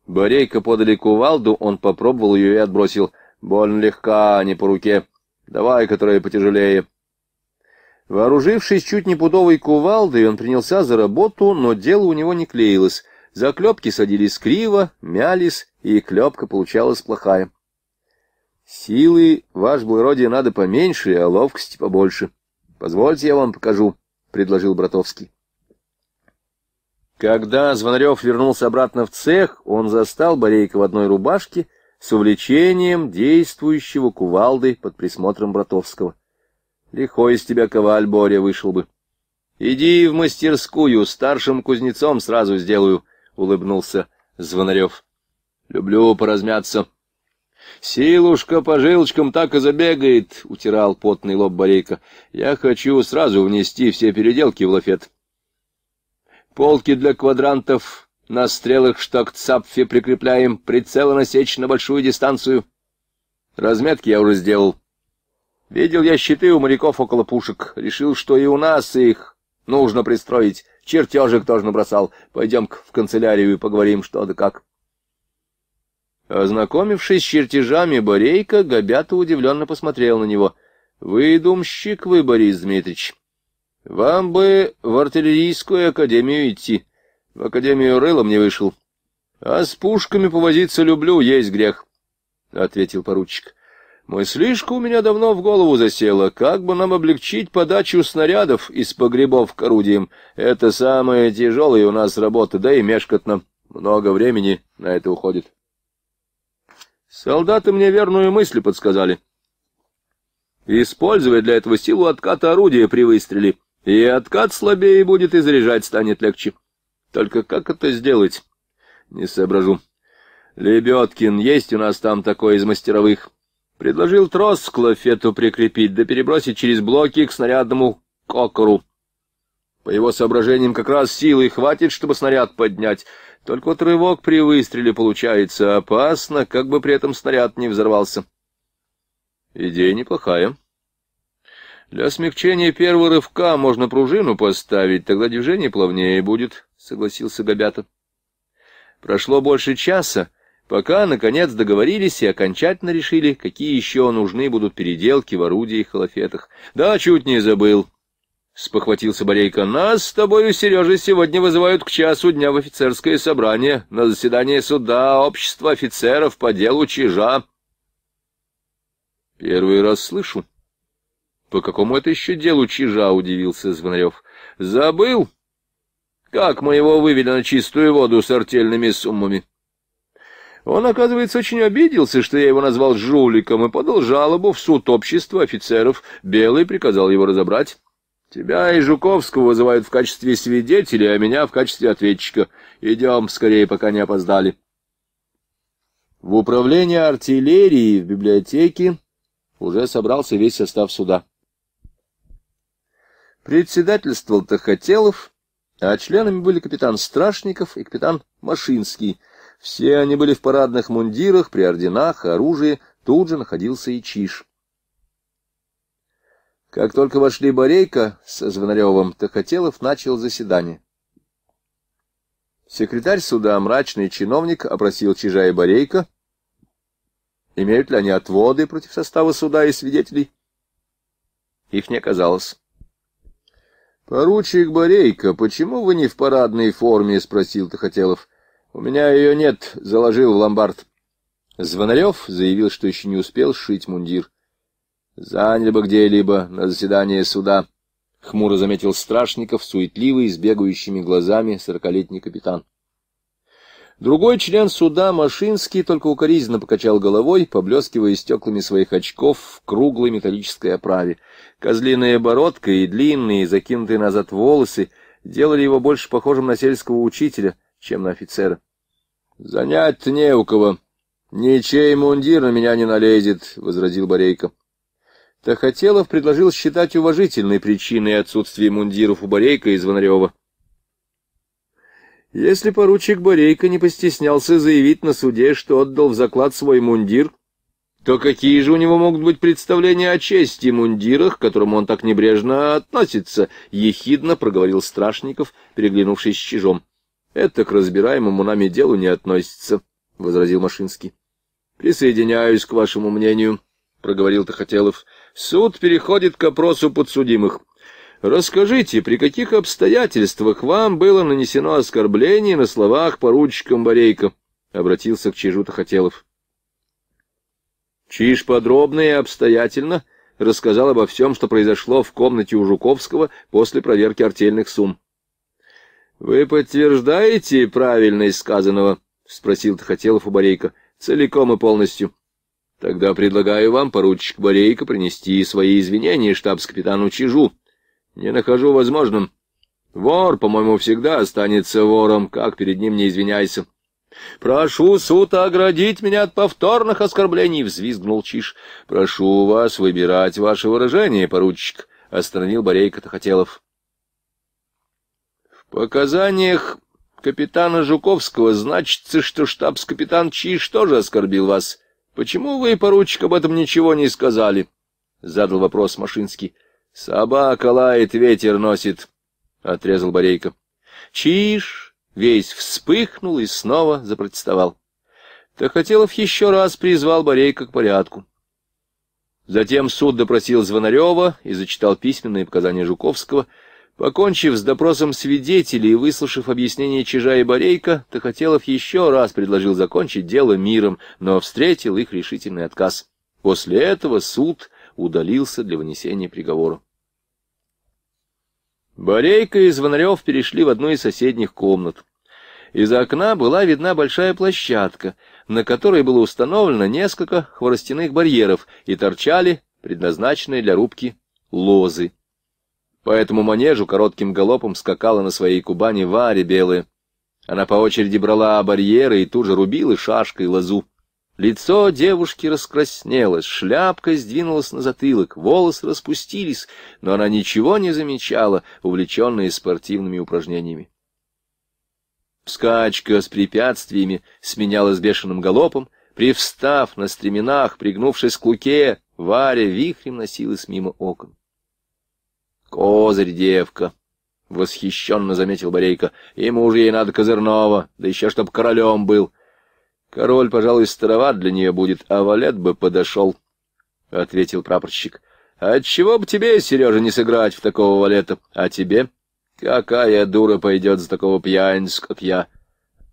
A: Борейка подали кувалду, он попробовал ее и отбросил. Больно легка, а не по руке. Давай, которая потяжелее. Вооружившись чуть не пудовой кувалдой, он принялся за работу, но дело у него не клеилось. Заклепки садились криво, мялись, и клепка получалась плохая. Силы ваш благородие надо поменьше, а ловкости побольше. Позвольте, я вам покажу, — предложил Братовский. Когда Звонарев вернулся обратно в цех, он застал Борейка в одной рубашке с увлечением действующего кувалды под присмотром Братовского. Лихо из тебя коваль, Боря, вышел бы. Иди в мастерскую, старшим кузнецом сразу сделаю, — улыбнулся Звонарев. Люблю поразмяться, «Силушка по жилочкам так и забегает», — утирал потный лоб Борейка. «Я хочу сразу внести все переделки в лафет». «Полки для квадрантов на стрелах шток цапфи прикрепляем, прицелы насечь на большую дистанцию. Разметки я уже сделал. Видел я щиты у моряков около пушек, решил, что и у нас их нужно пристроить». Чертежик тоже набросал. Пойдем-ка в канцелярию и поговорим, что да как. Ознакомившись с чертежами Борейка, Габята удивленно посмотрел на него. — Вы думщик вы, Борис Дмитрич. Вам бы в артиллерийскую академию идти. В академию рылом не вышел. — А с пушками повозиться люблю, есть грех, — ответил поручик. — Мыслишка у меня давно в голову засела. Как бы нам облегчить подачу снарядов из погребов к орудиям? Это самая тяжелая у нас работа, да и мешкотно. Много времени на это уходит. — Солдаты мне верную мысль подсказали. Используя для этого силу отката орудия при выстреле, и откат слабее будет, и заряжать станет легче. Только как это сделать? Не соображу. Лебедкин, есть у нас там такой из мастеровых. Предложил трос к лафету прикрепить, да перебросить через блоки к снарядному кокору. По его соображениям, как раз силы хватит, чтобы снаряд поднять, только вот рывок при выстреле получается опасно, как бы при этом снаряд не взорвался. Идея неплохая. Для смягчения первого рывка можно пружину поставить, тогда движение плавнее будет, — согласился Габята. Прошло больше часа, пока, наконец, договорились и окончательно решили, какие еще нужны будут переделки в орудии и холофетах. Да, чуть не забыл, — спохватился Борейко. — Нас с тобою, Сережа, сегодня вызывают к часу дня в офицерское собрание на заседание суда общества офицеров по делу Чижа. — Первый раз слышу. — По какому это еще делу Чижа? — удивился Звонарев. — Забыл, как мы его вывели на чистую воду с артельными суммами. Он, оказывается, очень обиделся, что я его назвал жуликом, и подал жалобу в суд общества офицеров. Белый приказал его разобрать. Тебя и Жуковского вызывают в качестве свидетеля, а меня в качестве ответчика. Идем скорее, пока не опоздали. В управлении артиллерии в библиотеке уже собрался весь состав суда. Председательствовал Тахотелов, а членами были капитан Страшников и капитан Машинский. Все они были в парадных мундирах, при орденах, оружии, тут же находился и Чиж. Как только вошли Борейко со Звонаревым, Тахотелов начал заседание. Секретарь суда, мрачный чиновник, опросил Чижа и Борейко, имеют ли они отводы против состава суда и свидетелей. Их не оказалось. «Поручик Борейко, почему вы не в парадной форме?» — спросил Тахотелов. «У меня ее нет», — заложил в ломбард. Звонарев заявил, что еще не успел сшить мундир. Занял бы где-либо на заседание суда, — хмуро заметил Страшников, суетливый, с бегающими глазами сорокалетний капитан. Другой член суда, Машинский, только укоризненно покачал головой, поблескивая стеклами своих очков в круглой металлической оправе. Козлиная бородка и длинные, закинутые назад волосы делали его больше похожим на сельского учителя, чем на офицера. — Занять не у кого. Ничей мундир на меня не налезет, — возразил Борейко. Тахотелов предложил считать уважительной причиной отсутствие мундиров у Борейка и Звонарева. Если поручик Борейко не постеснялся заявить на суде, что отдал в заклад свой мундир, то какие же у него могут быть представления о чести мундирах, к которым он так небрежно относится? — ехидно проговорил Страшников, переглянувшись с чижом. — Это к разбираемому нами делу не относится, — возразил Машинский. — Присоединяюсь к вашему мнению, — проговорил Тахотелов. Суд переходит к опросу подсудимых. Расскажите, при каких обстоятельствах вам было нанесено оскорбление на словах поручиком Борейко? Обратился к Чижу Тахотелов. Чиж подробно и обстоятельно рассказал обо всем, что произошло в комнате у Жуковского после проверки артельных сумм. — Вы подтверждаете правильность сказанного? — спросил Тахотелов у Борейко. — Целиком и полностью. — Тогда предлагаю вам, поручик Борейко, принести свои извинения штабс-капитану Чижу. Не нахожу возможным. Вор, по-моему, всегда останется вором, как перед ним не извиняйся. «Прошу суд оградить меня от повторных оскорблений!» — взвизгнул Чиж. «Прошу вас выбирать ваше выражение, поручик!» — остановил Борейко Тахотелов. В показаниях капитана Жуковского значится, что штабс-капитан Чиж тоже оскорбил вас. «Почему вы, поручик, об этом ничего не сказали?» — задал вопрос Машинский. «Собака лает, ветер носит», — отрезал Борейко. Чиж весь вспыхнул и снова запротестовал. Тахотелов еще раз призвал Борейко к порядку. Затем суд допросил Звонарева и зачитал письменные показания Жуковского — Покончив с допросом свидетелей и выслушав объяснение Чижа и Борейка, Тахотелов еще раз предложил закончить дело миром, но встретил их решительный отказ. После этого суд удалился для вынесения приговора. Борейка и Звонарев перешли в одну из соседних комнат. Из окна была видна большая площадка, на которой было установлено несколько хворостяных барьеров и торчали предназначенные для рубки лозы. По этому манежу коротким галопом скакала на своей кубане Варя Белая. Она по очереди брала барьеры и тут же рубила шашкой лозу. Лицо девушки раскраснелось, шляпка сдвинулась на затылок, волосы распустились, но она ничего не замечала, увлеченная спортивными упражнениями. Скачка с препятствиями сменялась бешеным галопом, привстав на стременах, пригнувшись к луке, Варя вихрем носилась мимо окон. Козырь девка, — восхищенно заметил Борейка. Ему уже ей надо козырного, да еще чтоб королем был. Король, пожалуй, староват для нее будет, а валет бы подошел, — ответил прапорщик. — Отчего бы тебе, Сережа, не сыграть в такого валета? А тебе? Какая дура пойдет за такого пьяниц, как я?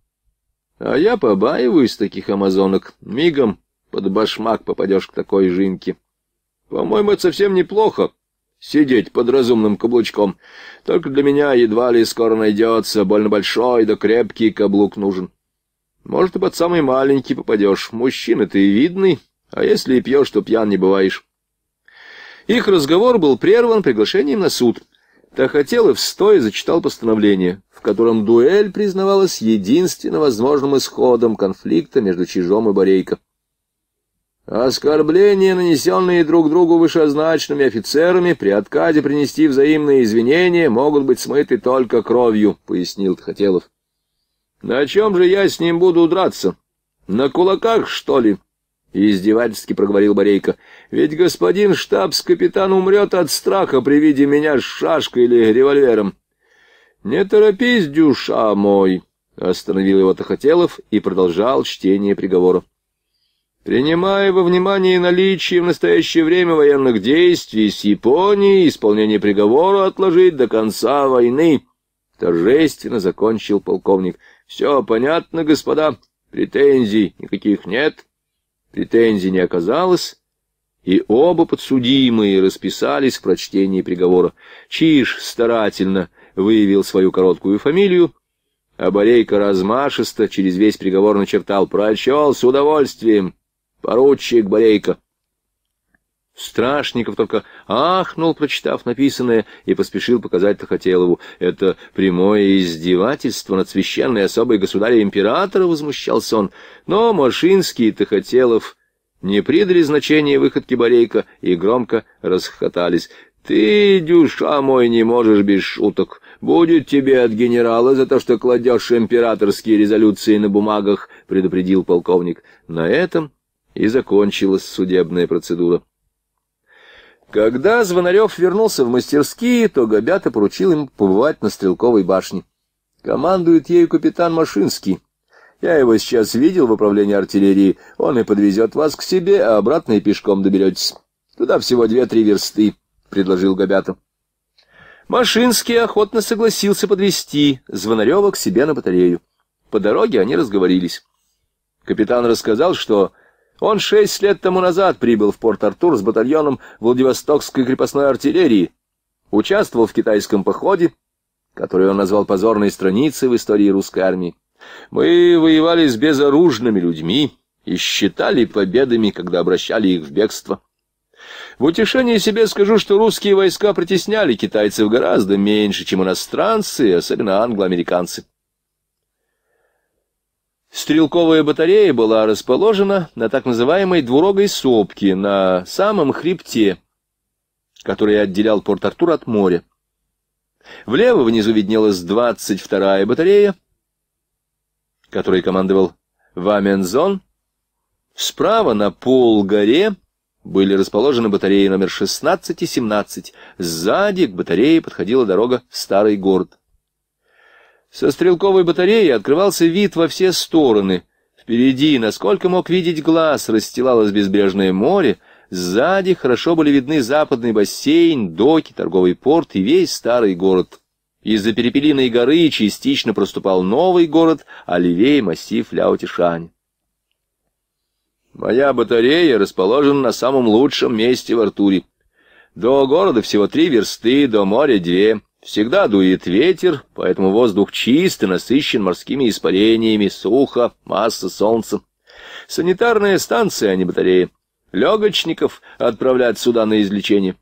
A: — А я побаиваюсь таких амазонок. Мигом под башмак попадешь к такой жинке. — По-моему, это совсем неплохо сидеть под разумным каблучком. Только для меня едва ли скоро найдется, больно большой да крепкий каблук нужен. Может, и под самый маленький попадешь. Мужчина ты видный, а если и пьешь, то пьян не бываешь. Их разговор был прерван приглашением на суд. Тахотелов стоя зачитал постановление, в котором дуэль признавалась единственно возможным исходом конфликта между Чижом и Борейко. Оскорбления, нанесенные друг другу вышеозначенными офицерами, при отказе принести взаимные извинения, могут быть смыты только кровью, — пояснил Тхотелов. — На чем же я с ним буду драться? На кулаках, что ли? — издевательски проговорил Борейко. — Ведь господин штабс-капитан умрет от страха при виде меня с шашкой или револьвером. — Не торопись, дюша мой, — остановил его Тахотелов и продолжал чтение приговора. Принимая во внимание наличие в настоящее время военных действий с Японией, исполнение приговора отложить до конца войны, торжественно закончил полковник. Все понятно, господа, претензий никаких нет. Претензий не оказалось, и оба подсудимые расписались в прочтении приговора. Чиж старательно выявил свою короткую фамилию, а Борейко размашисто через весь приговор начертал «Прочел с удовольствием». Поручик Борейко. Страшников только ахнул, прочитав написанное, и поспешил показать Тахотелову. Это прямое издевательство над священной особой государя-императора, возмущался он. Но Машинский и Тахотелов не придали значения выходке Борейко и громко расхохотались. «Ты, дюша мой, не можешь без шуток. Будет тебе от генерала за то, что кладешь императорские резолюции на бумагах», — предупредил полковник. На этом и закончилась судебная процедура. Когда Звонарев вернулся в мастерские, то Габята поручил им побывать на Стрелковой башне. Командует ею капитан Машинский. Я его сейчас видел в управлении артиллерии. Он и подвезет вас к себе, а обратно и пешком доберетесь. Туда всего две-три версты, — предложил Габята. Машинский охотно согласился подвезти Звонарева к себе на батарею. По дороге они разговорились. Капитан рассказал, что он шесть лет тому назад прибыл в Порт-Артур с батальоном Владивостокской крепостной артиллерии, участвовал в китайском походе, который он назвал позорной страницей в истории русской армии. Мы воевали с безоружными людьми и считали победами, когда обращали их в бегство. В утешение себе скажу, что русские войска притесняли китайцев гораздо меньше, чем иностранцы, особенно англо-американцы. Стрелковая батарея была расположена на так называемой двурогой сопке на самом хребте, который отделял Порт-Артур от моря. Влево внизу виднелась 22-я батарея, которой командовал Вамензон. Справа на полгоре были расположены батареи номер 16 и 17. Сзади к батарее подходила дорога в старый город. Со стрелковой батареи открывался вид во все стороны. Впереди, насколько мог видеть глаз, расстилалось безбрежное море, сзади хорошо были видны западный бассейн, доки, торговый порт и весь старый город. Из-за Перепелиной горы частично проступал новый город, а левее массив Ляотишань. Моя батарея расположена на самом лучшем месте в Артуре. До города всего три версты, до моря две. Всегда дует ветер, поэтому воздух чист и насыщен морскими испарениями, сухо, масса солнца. Санитарная станция, а не батарея. Легочников отправляют сюда на излечение.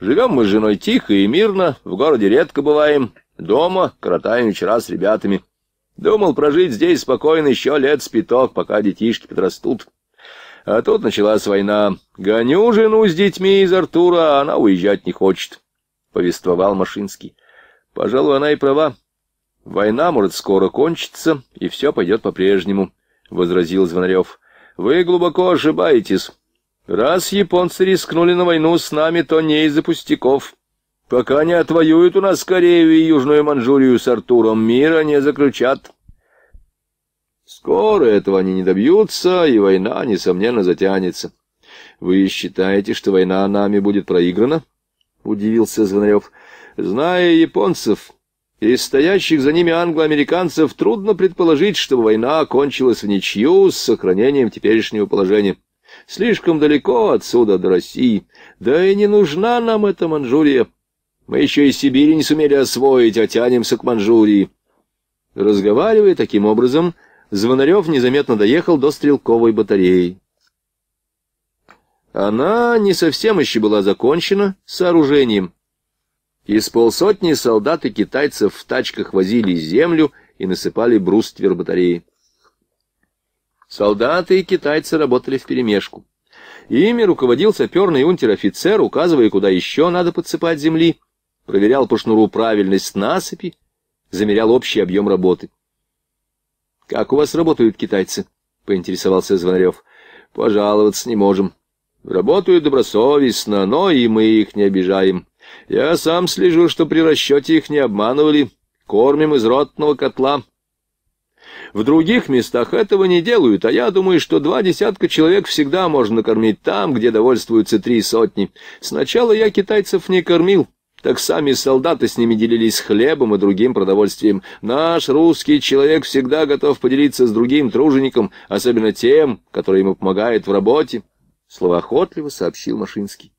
A: Живем мы с женой тихо и мирно, в городе редко бываем, дома коротаем вечера с ребятами. Думал прожить здесь спокойно еще лет с пяток, пока детишки подрастут. А тут началась война. Гоню жену с детьми из Артура, а она уезжать не хочет повествовал Машинский. Пожалуй, она и права. Война может скоро кончиться, и все пойдет по-прежнему, — возразил Звонарев. Вы глубоко ошибаетесь. Раз японцы рискнули на войну с нами, то не из-за пустяков. Пока не отвоюют у нас Корею и Южную Манчжурию с Артуром, мира не заключат. Скоро этого они не добьются, и война, несомненно, затянется. Вы считаете, что война нами будет проиграна? —— удивился Звонарев. «Зная японцев и стоящих за ними англоамериканцев, трудно предположить, чтобы война окончилась в ничью с сохранением теперешнего положения. Слишком далеко отсюда до России. Да и не нужна нам эта Манчжурия. Мы еще и Сибири не сумели освоить, а тянемся к Манчжурии». Разговаривая таким образом, Звонарев незаметно доехал до стрелковой батареи. Она не совсем еще была закончена сооружением. Из полсотни солдат и китайцев в тачках возили землю и насыпали бруствер батареи. Солдаты и китайцы работали вперемешку. Ими руководил саперный унтер-офицер, указывая, куда еще надо подсыпать земли, проверял по шнуру правильность насыпи, замерял общий объем работы. — Как у вас работают китайцы? — поинтересовался Звонарев. — Пожаловаться не можем. — Работают добросовестно, но и мы их не обижаем. Я сам слежу, что при расчете их не обманывали. Кормим из ротного котла. В других местах этого не делают, а я думаю, что два десятка человек всегда можно кормить там, где довольствуются три сотни. Сначала я китайцев не кормил, так сами солдаты с ними делились хлебом и другим продовольствием. Наш русский человек всегда готов поделиться с другим тружеником, особенно тем, который ему помогает в работе словоохотливо сообщил Машинский.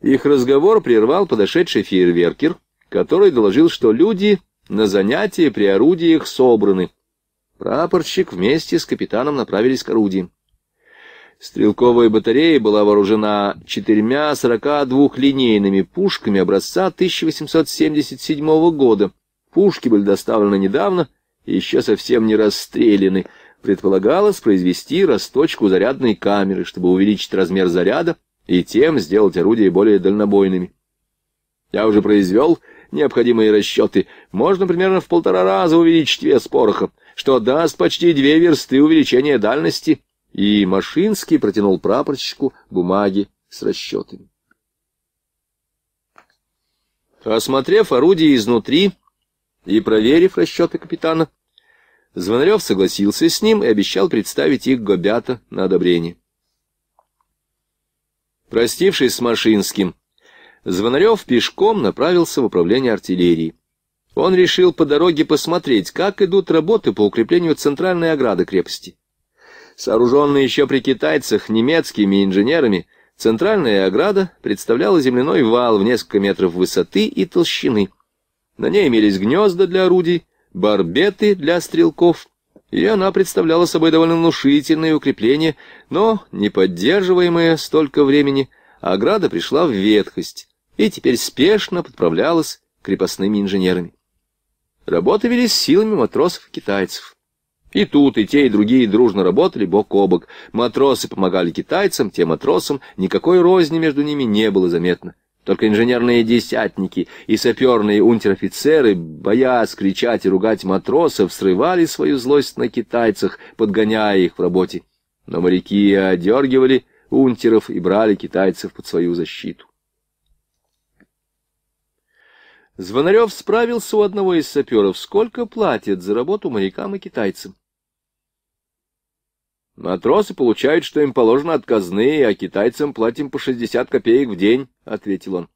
A: Их разговор прервал подошедший фейерверкер, который доложил, что люди на занятии при орудиях собраны. Прапорщик вместе с капитаном направились к орудиям. Стрелковая батарея была вооружена четырьмя 42-линейными пушками образца 1877 года. Пушки были доставлены недавно и еще совсем не расстреляны предполагалось произвести расточку зарядной камеры, чтобы увеличить размер заряда и тем сделать орудия более дальнобойными. Я уже произвел необходимые расчеты. Можно примерно в полтора раза увеличить вес пороха, что даст почти две версты увеличения дальности. И Машинский протянул прапорщику бумаги с расчетами. Осмотрев орудие изнутри и проверив расчеты капитана, Звонарев согласился с ним и обещал представить их Гобята на одобрение. Простившись с Машинским, Звонарев пешком направился в управление артиллерии. Он решил по дороге посмотреть, как идут работы по укреплению центральной ограды крепости. Сооруженная еще при китайцах немецкими инженерами, центральная ограда представляла земляной вал в несколько метров высоты и толщины. На ней имелись гнезда для орудий, барбеты для стрелков, и она представляла собой довольно внушительное укрепление, но не поддерживаемое столько времени, а ограда пришла в ветхость и теперь спешно подправлялась крепостными инженерами. Работы велись силами матросов-китайцев. И тут и те, и другие дружно работали бок о бок. Матросы помогали китайцам, те матросам, никакой розни между ними не было заметно. Только инженерные десятники и саперные унтер-офицеры, боясь кричать и ругать матросов, срывали свою злость на китайцах, подгоняя их в работе. Но моряки одергивали унтеров и брали китайцев под свою защиту. Звонарев справился у одного из саперов, сколько платят за работу морякам и китайцам. Матросы получают, что им положено от казны, а китайцам платим по 60 копеек в день, — ответил он.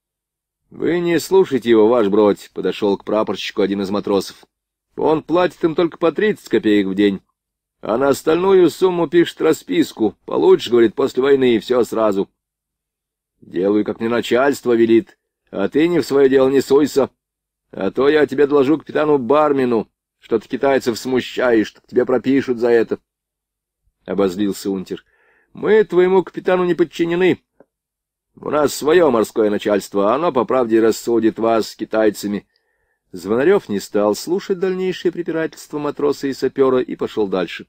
A: — Вы не слушайте его, ваш бродь, — подошел к прапорщику один из матросов. — Он платит им только по 30 копеек в день, а на остальную сумму пишет расписку. Получше, — говорит, — после войны и все сразу. — Делаю, как мне начальство велит, а ты не в свое дело не суйся, а то я тебе доложу капитану Бармину, что ты китайцев смущаешь, так тебе пропишут за это. —— обозлился унтер. — Мы твоему капитану не подчинены. У нас свое морское начальство, а оно, по правде, рассудит вас с китайцами. Звонарев не стал слушать дальнейшие препирательства матроса и сапера и пошел дальше.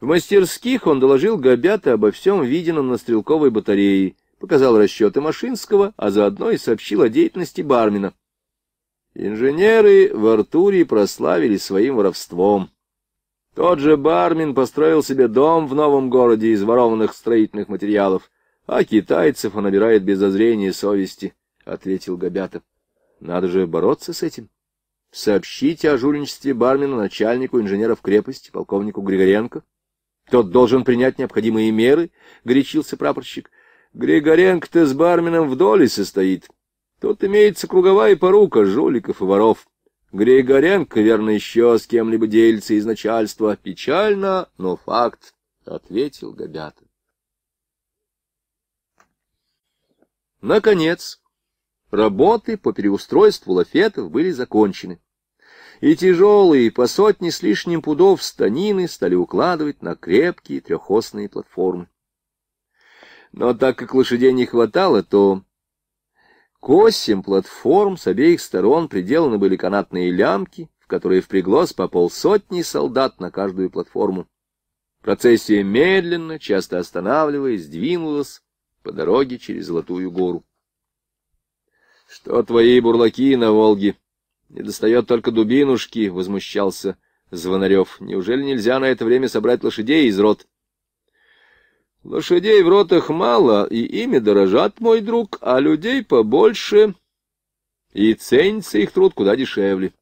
A: В мастерских он доложил Габята обо всем виденном на стрелковой батарее, показал расчеты Машинского, а заодно и сообщил о деятельности Бармина. Инженеры в Артуре прославили своим воровством. Тот же Бармин построил себе дом в новом городе из ворованных строительных материалов, а китайцев он набирает без зазрения совести, — ответил Габята. Надо же бороться с этим. Сообщите о жульничестве Бармина начальнику инженеров крепости, полковнику Григоренко. Тот должен принять необходимые меры, — горячился прапорщик. Григоренко-то с барменом в доле состоит. Тут имеется круговая порука жуликов и воров. Григоренко, верно, еще с кем-либо делится из начальства. Печально, но факт, — ответил Габята. Наконец, работы по переустройству лафетов были закончены, и тяжелые по сотне с лишним пудов станины стали укладывать на крепкие трехосные платформы. Но так как лошадей не хватало, то к осям платформ с обеих сторон приделаны были канатные лямки, в которые впряглось по полсотни солдат на каждую платформу. Процессия медленно, часто останавливаясь, двинулась по дороге через Золотую гору. — Что твои бурлаки на Волге? Не достает только дубинушки, — возмущался Звонарев. — Неужели нельзя на это время собрать лошадей из рот? Лошадей в ротах мало, и ими дорожат, мой друг, а людей побольше, и ценится их труд куда дешевле.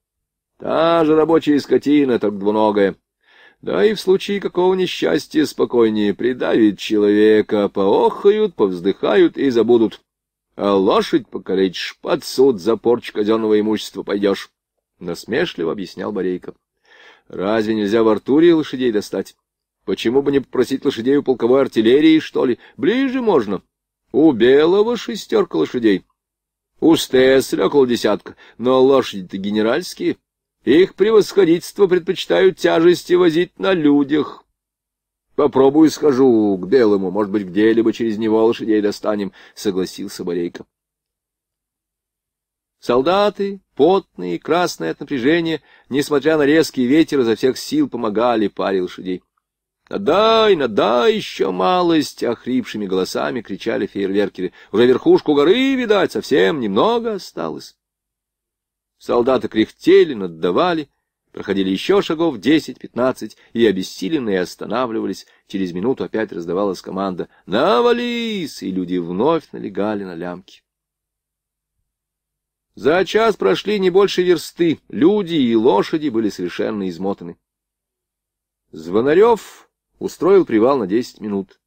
A: Та же рабочая скотина, так двуногая. Да и в случае какого несчастья спокойнее придавит человека, поохают, повздыхают и забудут. А лошадь покалечишь, под суд за порчу казенного имущества пойдешь, — насмешливо объяснял Борейко. — Разве нельзя в Артуре лошадей достать? Почему бы не попросить лошадей у полковой артиллерии, что ли? Ближе можно. У Белого шестерка лошадей. У Стесля около десятка. Но лошади-то генеральские. Их превосходительство предпочитают тяжести возить на людях. Попробую схожу к Белому. Может быть, где-либо через него лошадей достанем, — согласился Борейко. Солдаты, потные, красные от напряжения, несмотря на резкий ветер, изо всех сил помогали паре лошадей. «Надай, надай еще малость!» — охрипшими голосами кричали фейерверкеры. «Уже верхушку горы, видать, совсем немного осталось». Солдаты кряхтели, наддавали, проходили еще шагов десять-пятнадцать и, обессиленные, останавливались. Через минуту опять раздавалась команда «Навались!» и люди вновь налегали на лямки. За час прошли не больше версты, люди и лошади были совершенно измотаны. Звонарев устроил привал на десять минут.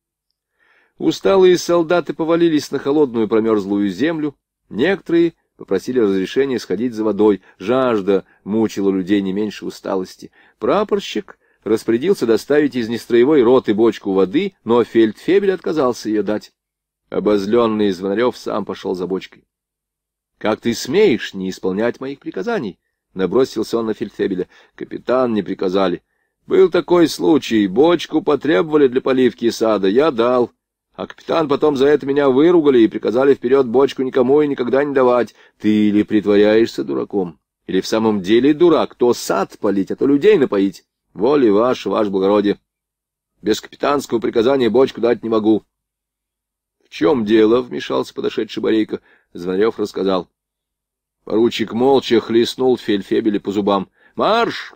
A: Усталые солдаты повалились на холодную промерзлую землю, некоторые попросили разрешения сходить за водой, жажда мучила людей не меньше усталости. Прапорщик распорядился доставить из нестроевой роты бочку воды, но фельдфебель отказался ее дать. Обозленный Звонарев сам пошел за бочкой. — Как ты смеешь не исполнять моих приказаний? — набросился он на фельдфебеля. — Капитан не приказали. — был такой случай, бочку потребовали для поливки сада, я дал. А капитан потом за это меня выругали и приказали вперед бочку никому и никогда не давать. Ты или притворяешься дураком, или в самом деле дурак, то сад полить, а то людей напоить. Воли ваш, ваш благородие. Без капитанского приказания бочку дать не могу. — В чем дело? — вмешался подошедший Борейко. Звонарев рассказал. Поручик молча хлестнул фельфебели по зубам. — Марш!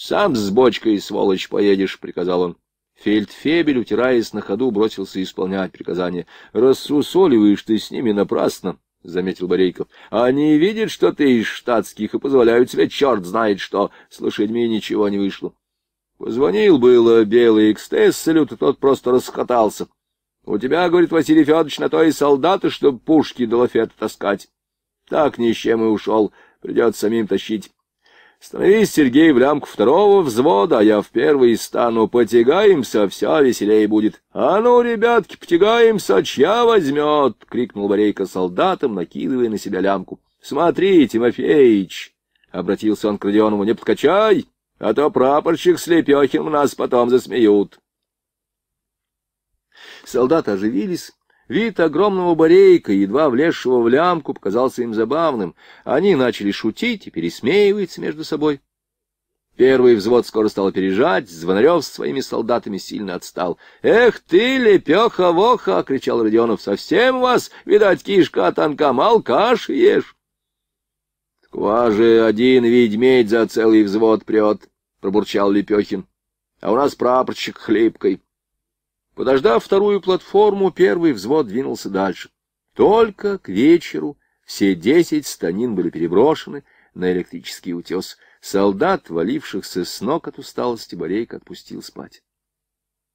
A: «Сам с бочкой, сволочь, поедешь», — приказал он. Фельдфебель, утираясь на ходу, бросился исполнять приказание. «Рассусоливаешь ты с ними напрасно», — заметил Борейков. «Они видят, что ты из штатских, и позволяют тебе черт знает что. С лошадьми ничего не вышло». Позвонил было белый салют, и тот просто расхотался. «У тебя, — говорит Василий Федорович, — на то и солдаты, чтобы пушки до лафета таскать. Так ни с чем и ушел, придется самим тащить. Становись, Сергей, в лямку второго взвода, а я в первый стану. Потягаемся, вся веселее будет. — А ну, ребятки, потягаемся, чья возьмет? — крикнул Варейка солдатам, накидывая на себя лямку. — Смотри, Тимофеич! — обратился он к Родионову. — Не подкачай, а то прапорщик с нас потом засмеют. Солдаты оживились Вид огромного барейка, едва влезшего в лямку, показался им забавным. Они начали шутить и пересмеиваться между собой. Первый взвод скоро стал опережать, Звонарев с своими солдатами сильно отстал. «Эх ты, лепеха-воха!» — кричал Родионов. «Совсем у вас, видать, кишка тонка, малкаш ешь!» «Ква же один ведьмедь за целый взвод прет!» — пробурчал Лепехин. «А у нас прапорщик хлипкой». Подождав вторую платформу, первый взвод двинулся дальше. Только к вечеру все десять станин были переброшены на электрический утес. Солдат, валившихся с ног от усталости, Борейка отпустил спать.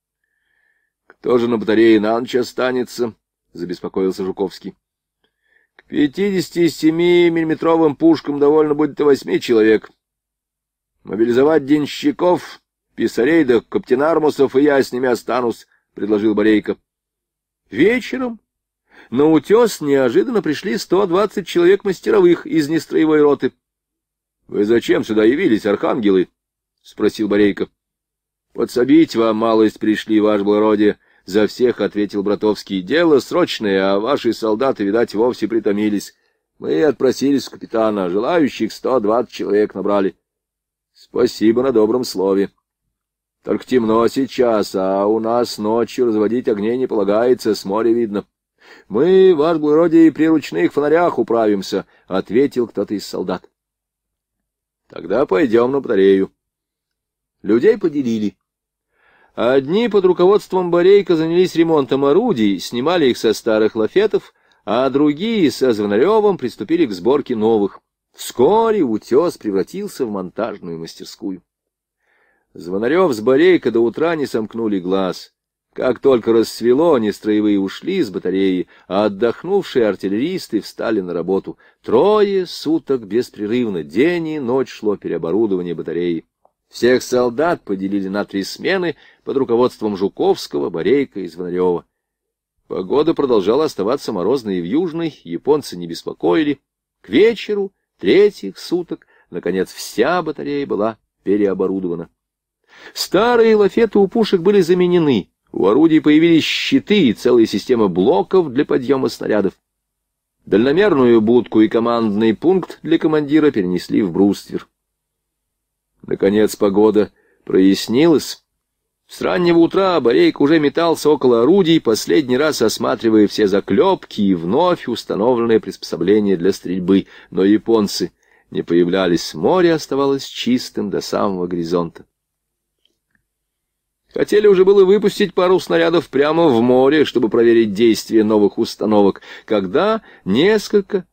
A: — Кто же на батарее на ночь останется? — забеспокоился Жуковский. — К пятидесяти семи миллиметровым пушкам довольно будет и восьми человек. Мобилизовать денщиков, писарей да каптенармусов, и я с ними останусь. — предложил Борейко. Вечером на утес неожиданно пришли сто двадцать человек мастеровых из нестроевой роты. — Вы зачем сюда явились, архангелы? — спросил Борейко. — Подсобить вам малость пришли, ваш благородие, — за всех ответил Братовский. — Дело срочное, а ваши солдаты, видать, вовсе притомились. Мы отпросились капитана, желающих сто двадцать человек набрали. — Спасибо на добром слове. — только темно сейчас, а у нас ночью разводить огней не полагается, с моря видно. — Мы, ваш благородие, при ручных фонарях управимся, — ответил кто-то из солдат. — Тогда пойдем на батарею. Людей поделили. Одни под руководством Борейка занялись ремонтом орудий, снимали их со старых лафетов, а другие со Звонаревым приступили к сборке новых. Вскоре утес превратился в монтажную мастерскую. Звонарев с Борейко до утра не сомкнули глаз. Как только рассвело, они строевые ушли из батареи, а отдохнувшие артиллеристы встали на работу. Трое суток беспрерывно, день и ночь шло переоборудование батареи. Всех солдат поделили на три смены под руководством Жуковского, Борейко и Звонарева. Погода продолжала оставаться морозной и в Южной, японцы не беспокоили. К вечеру третьих суток, наконец, вся батарея была переоборудована. Старые лафеты у пушек были заменены, у орудий появились щиты и целая система блоков для подъема снарядов. Дальномерную будку и командный пункт для командира перенесли в бруствер. Наконец погода прояснилась. С раннего утра Борейк уже метался около орудий, последний раз осматривая все заклепки и вновь установленные приспособления для стрельбы, но японцы не появлялись, море оставалось чистым до самого горизонта. Хотели уже было выпустить пару снарядов прямо в море, чтобы проверить действие новых установок, когда несколько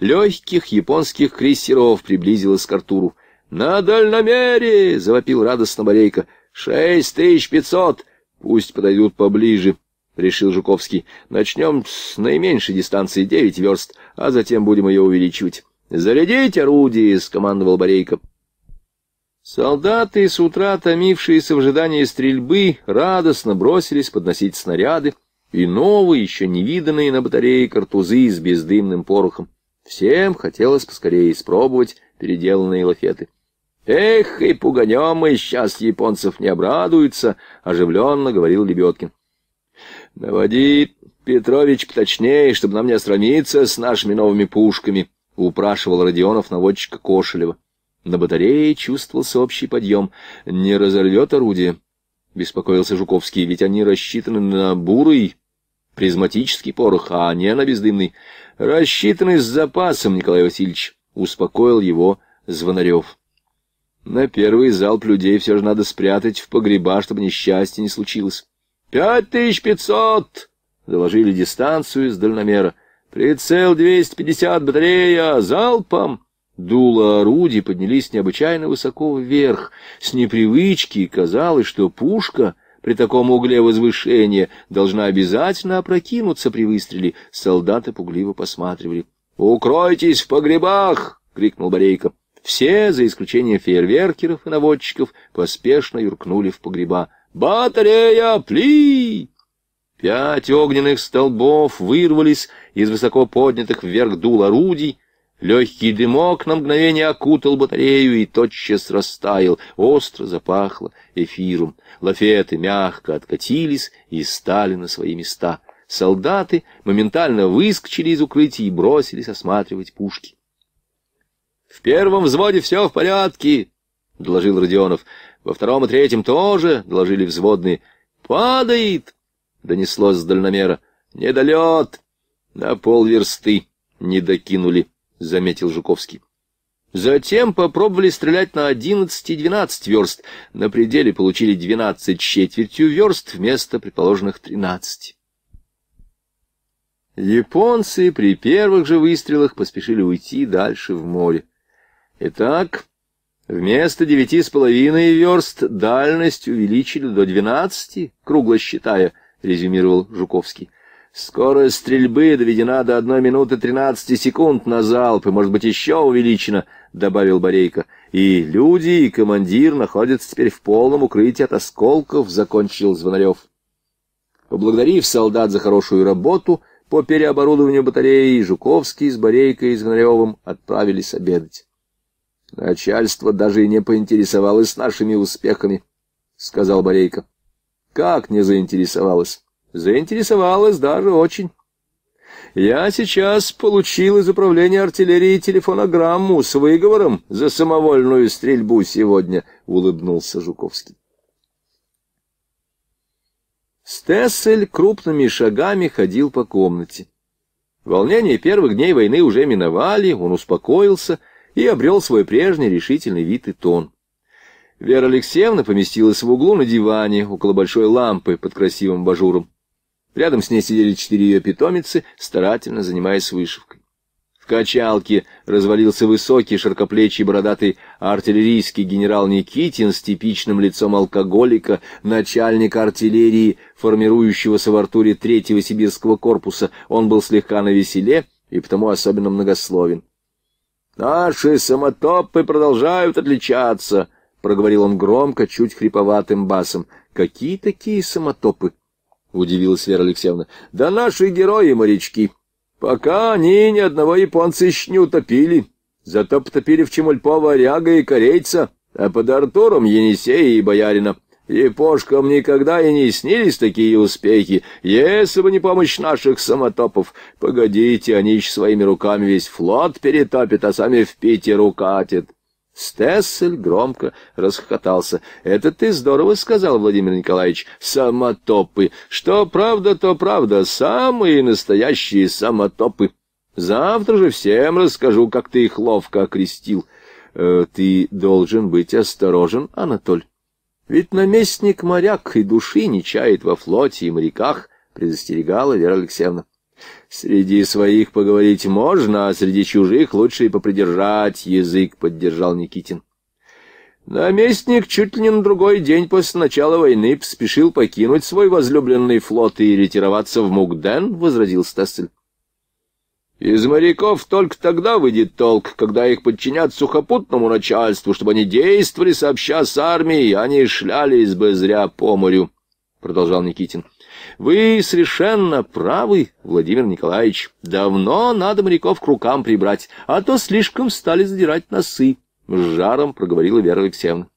A: легких японских крейсеров приблизилось к Артуру. «На дальномере!» — завопил радостно Борейко. «Шесть тысяч пятьсот! Пусть подойдут поближе!» — решил Жуковский. «Начнем с наименьшей дистанции, девять верст, а затем будем ее увеличивать». «Зарядить орудие!» — скомандовал Борейко. Солдаты, с утра томившиеся в ожидании стрельбы, радостно бросились подносить снаряды и новые, еще не виданные на батарее картузы с бездымным порохом. Всем хотелось поскорее испробовать переделанные лафеты. «Эх, и пуганем мы, сейчас японцев не обрадуются», — оживленно говорил Лебедкин. «Наводи, Петрович, поточнее, чтобы нам не осрамиться с нашими новыми пушками», — упрашивал Родионов наводчика Кошелева. На батарее чувствовался общий подъем. Не разорвет орудие, беспокоился Жуковский, ведь они рассчитаны на бурый призматический порох, а не на бездымный. Рассчитаны с запасом, Николай Васильевич, успокоил его Звонарев. На первый залп людей все же надо спрятать в погреба, чтобы несчастье не случилось. «Пять тысяч пятьсот!» — доложили дистанцию из дальномера. «Прицел двести пятьдесят, батарея! Залпом!» Дула орудий поднялись необычайно высоко вверх. С непривычки казалось, что пушка при таком угле возвышения должна обязательно опрокинуться при выстреле. Солдаты пугливо посматривали. «Укройтесь в погребах!» — крикнул Борейко. Все, за исключением фейерверкеров и наводчиков, поспешно юркнули в погреба. «Батарея, пли!» Пять огненных столбов вырвались из высоко поднятых вверх дул орудий, Легкий дымок на мгновение окутал батарею и тотчас растаял, остро запахло эфиром. Лафеты мягко откатились и стали на свои места. Солдаты моментально выскочили из укрытий и бросились осматривать пушки. — В первом взводе все в порядке, — доложил Родионов. — Во втором и третьем тоже, — доложили взводные. — Падает, — донеслось с дальномера. — Недолет. На полверсты не докинули. — заметил Жуковский. Затем попробовали стрелять на 11 и 12 верст. На пределе получили 12 с четвертью верст вместо предположенных 13. Японцы при первых же выстрелах поспешили уйти дальше в море. Итак, вместо девяти с половиной верст дальность увеличили до двенадцати, кругло считая, резюмировал Жуковский. Скорость стрельбы доведена до одной минуты тринадцати секунд на залп, и, может быть, еще увеличена, — добавил Борейко. И люди, и командир находятся теперь в полном укрытии от осколков, — закончил Звонарев. Поблагодарив солдат за хорошую работу по переоборудованию батареи, Жуковский с Борейкой и Звонаревым отправились обедать. Начальство даже и не поинтересовалось нашими успехами, — сказал Борейко. — Как не заинтересовалось? Заинтересовалась даже очень. Я сейчас получил из управления артиллерии телефонограмму с выговором за самовольную стрельбу сегодня, — улыбнулся Жуковский. Стессель крупными шагами ходил по комнате. Волнения первых дней войны уже миновали, он успокоился и обрел свой прежний решительный вид и тон. Вера Алексеевна поместилась в углу на диване около большой лампы под красивым бажуром. Рядом с ней сидели четыре ее питомицы, старательно занимаясь вышивкой. В качалке развалился высокий, широкоплечий, бородатый артиллерийский генерал Никитин с типичным лицом алкоголика, начальник артиллерии, формирующегося в Артуре третьего сибирского корпуса. Он был слегка навеселе и потому особенно многословен. «Наши самотопы продолжают отличаться», — проговорил он громко, чуть хриповатым басом. «Какие такие самотопы?» — удивилась Вера Алексеевна. — Да наши герои-морячки. Пока они ни одного японца еще не утопили. Зато потопили в Чемульпо варяга и корейца, а под Артуром Енисея и боярина. Япошкам никогда и не снились такие успехи, если бы не помощь наших самотопов. Погодите, они еще своими руками весь флот перетопят, а сами в Питер укатят. Стессель громко расхохотался. — Это ты здорово сказал, Владимир Николаевич. Самотопы. Что правда, то правда. Самые настоящие самотопы. Завтра же всем расскажу, как ты их ловко окрестил. Э, ты должен быть осторожен, Анатоль. Ведь наместник моряк и души не чает во флоте и моряках, — предостерегала Вера Алексеевна. Среди своих поговорить можно, а среди чужих лучше и попридержать язык, — поддержал Никитин. Наместник чуть ли не на другой день после начала войны спешил покинуть свой возлюбленный флот и ретироваться в Мукден, — возразил Стессель. Из моряков только тогда выйдет толк, когда их подчинят сухопутному начальству, чтобы они действовали сообща с армией, а не шлялись бы зря по морю, — продолжал Никитин. — вы совершенно правы, Владимир Николаевич. Давно надо моряков к рукам прибрать, а то слишком стали задирать носы. С жаром проговорила Вера Алексеевна.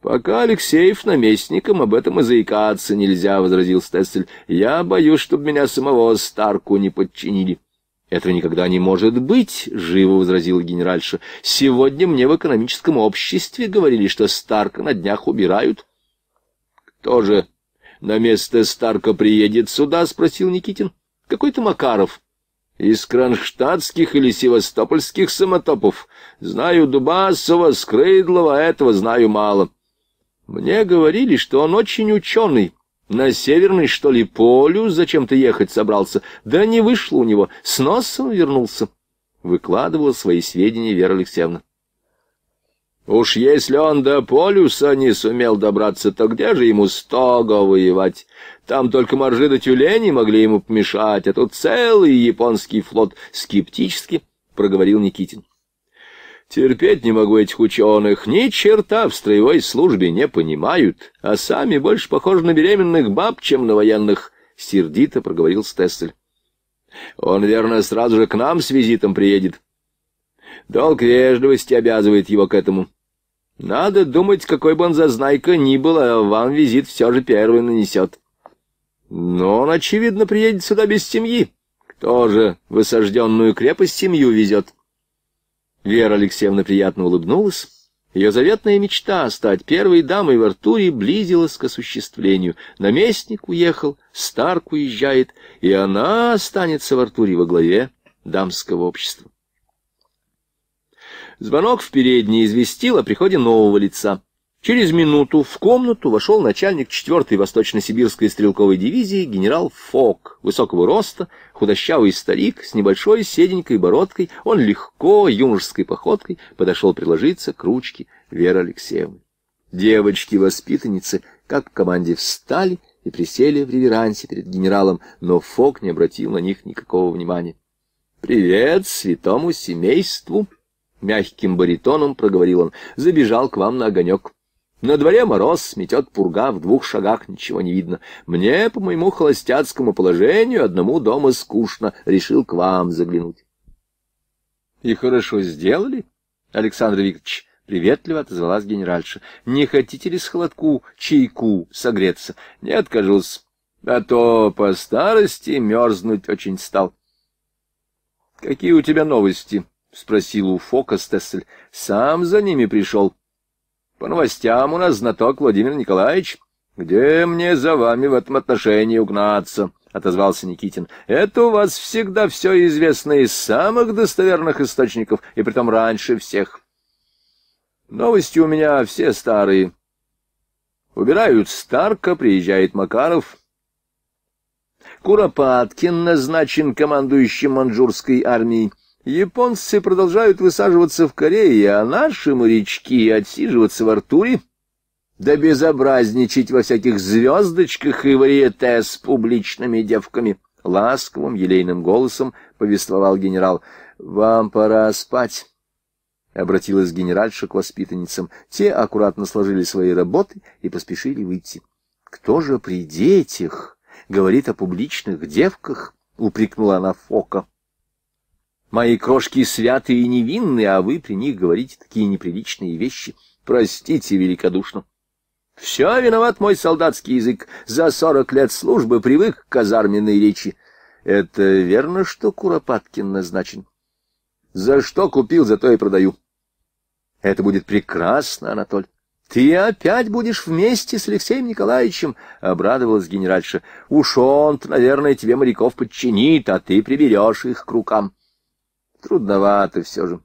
A: «Пока Алексеев наместником, об этом и заикаться нельзя», — возразил Стессель. «Я боюсь, чтобы меня самого Старку не подчинили». Этого никогда не может быть», — живо возразила генеральша. «Сегодня мне в экономическом обществе говорили, что Старка на днях убирают». «Кто же на место Старка приедет сюда?» — спросил Никитин. «Какой-то Макаров». «Из кронштадтских или севастопольских самотопов. Знаю Дубасова, Скрыдлова, этого знаю мало». «Мне говорили, что он очень ученый». На северный, что ли, полюс зачем-то ехать собрался. Да не вышло у него, с носом вернулся. Выкладывала свои сведения Вера Алексеевна. Уж если он до полюса не сумел добраться, то где же ему стого воевать? Там только моржи да тюлени могли ему помешать, а тут целый японский флот скептически проговорил Никитин. Терпеть не могу этих ученых, ни черта в строевой службе не понимают, а сами больше похожи на беременных баб, чем на военных, — сердито проговорил Стессель. Он, верно, сразу же к нам с визитом приедет, Долг вежливости обязывает его к этому. Надо думать, какой бы он зазнайка ни был, а вам визит все же первый нанесет. Но он, очевидно, приедет сюда без семьи. Кто же в осажденную крепость семью везет? Вера Алексеевна приятно улыбнулась. Ее заветная мечта стать первой дамой в Артуре близилась к осуществлению. Наместник уехал, Старк уезжает, и она останется в Артуре во главе дамского общества. Звонок в передней известил о приходе нового лица. Через минуту в комнату вошел начальник 4-й Восточно-Сибирской стрелковой дивизии генерал Фок, высокого роста, худощавый старик с небольшой седенькой бородкой. Он легко, юношеской походкой подошел приложиться к ручке Веры Алексеевны. Девочки-воспитанницы, как в команде, встали и присели в реверансе перед генералом, но Фок не обратил на них никакого внимания. «Привет святому семейству!» Мягким баритоном проговорил он. Забежал к вам на огонек. На дворе мороз, сметет пурга, в двух шагах ничего не видно. Мне, по моему холостяцкому положению, одному дома скучно. Решил к вам заглянуть. — И хорошо сделали, Александр Викторович, — приветливо отозвалась генеральша. — Не хотите ли с холодку, чайку согреться? Не откажусь, а то по старости мерзнуть очень стал. — Какие у тебя новости? — спросил у Фока Стессель. — Сам за ними пришел. — По новостям у нас знаток Владимир Николаевич. — Где мне за вами в этом отношении угнаться? — отозвался Никитин. — Это у вас всегда все известно из самых достоверных источников, и притом раньше всех. Новости у меня все старые. Убирают Старка, приезжает Макаров. Куропаткин назначен командующим манжурской армией. Японцы продолжают высаживаться в Корее, а наши морячки отсиживаться в Артуре, да безобразничать во всяких звездочках и варьете с публичными девками. Ласковым, елейным голосом повествовал генерал. «Вам пора спать». — обратилась генеральша к воспитанницам. Те аккуратно сложили свои работы и поспешили выйти. — Кто же при детях говорит о публичных девках? — упрекнула она Фока. Мои крошки святые и невинные, а вы при них говорите такие неприличные вещи. Простите великодушно. Все виноват мой солдатский язык. За сорок лет службы привык к казарменной речи. Это верно, что Куропаткин назначен? За что купил, зато и продаю. Это будет прекрасно, Анатоль. Ты опять будешь вместе с Алексеем Николаевичем, — обрадовалась генеральша. Уж он наверное, тебе моряков подчинит, а ты приберешь их к рукам. Трудновато все же.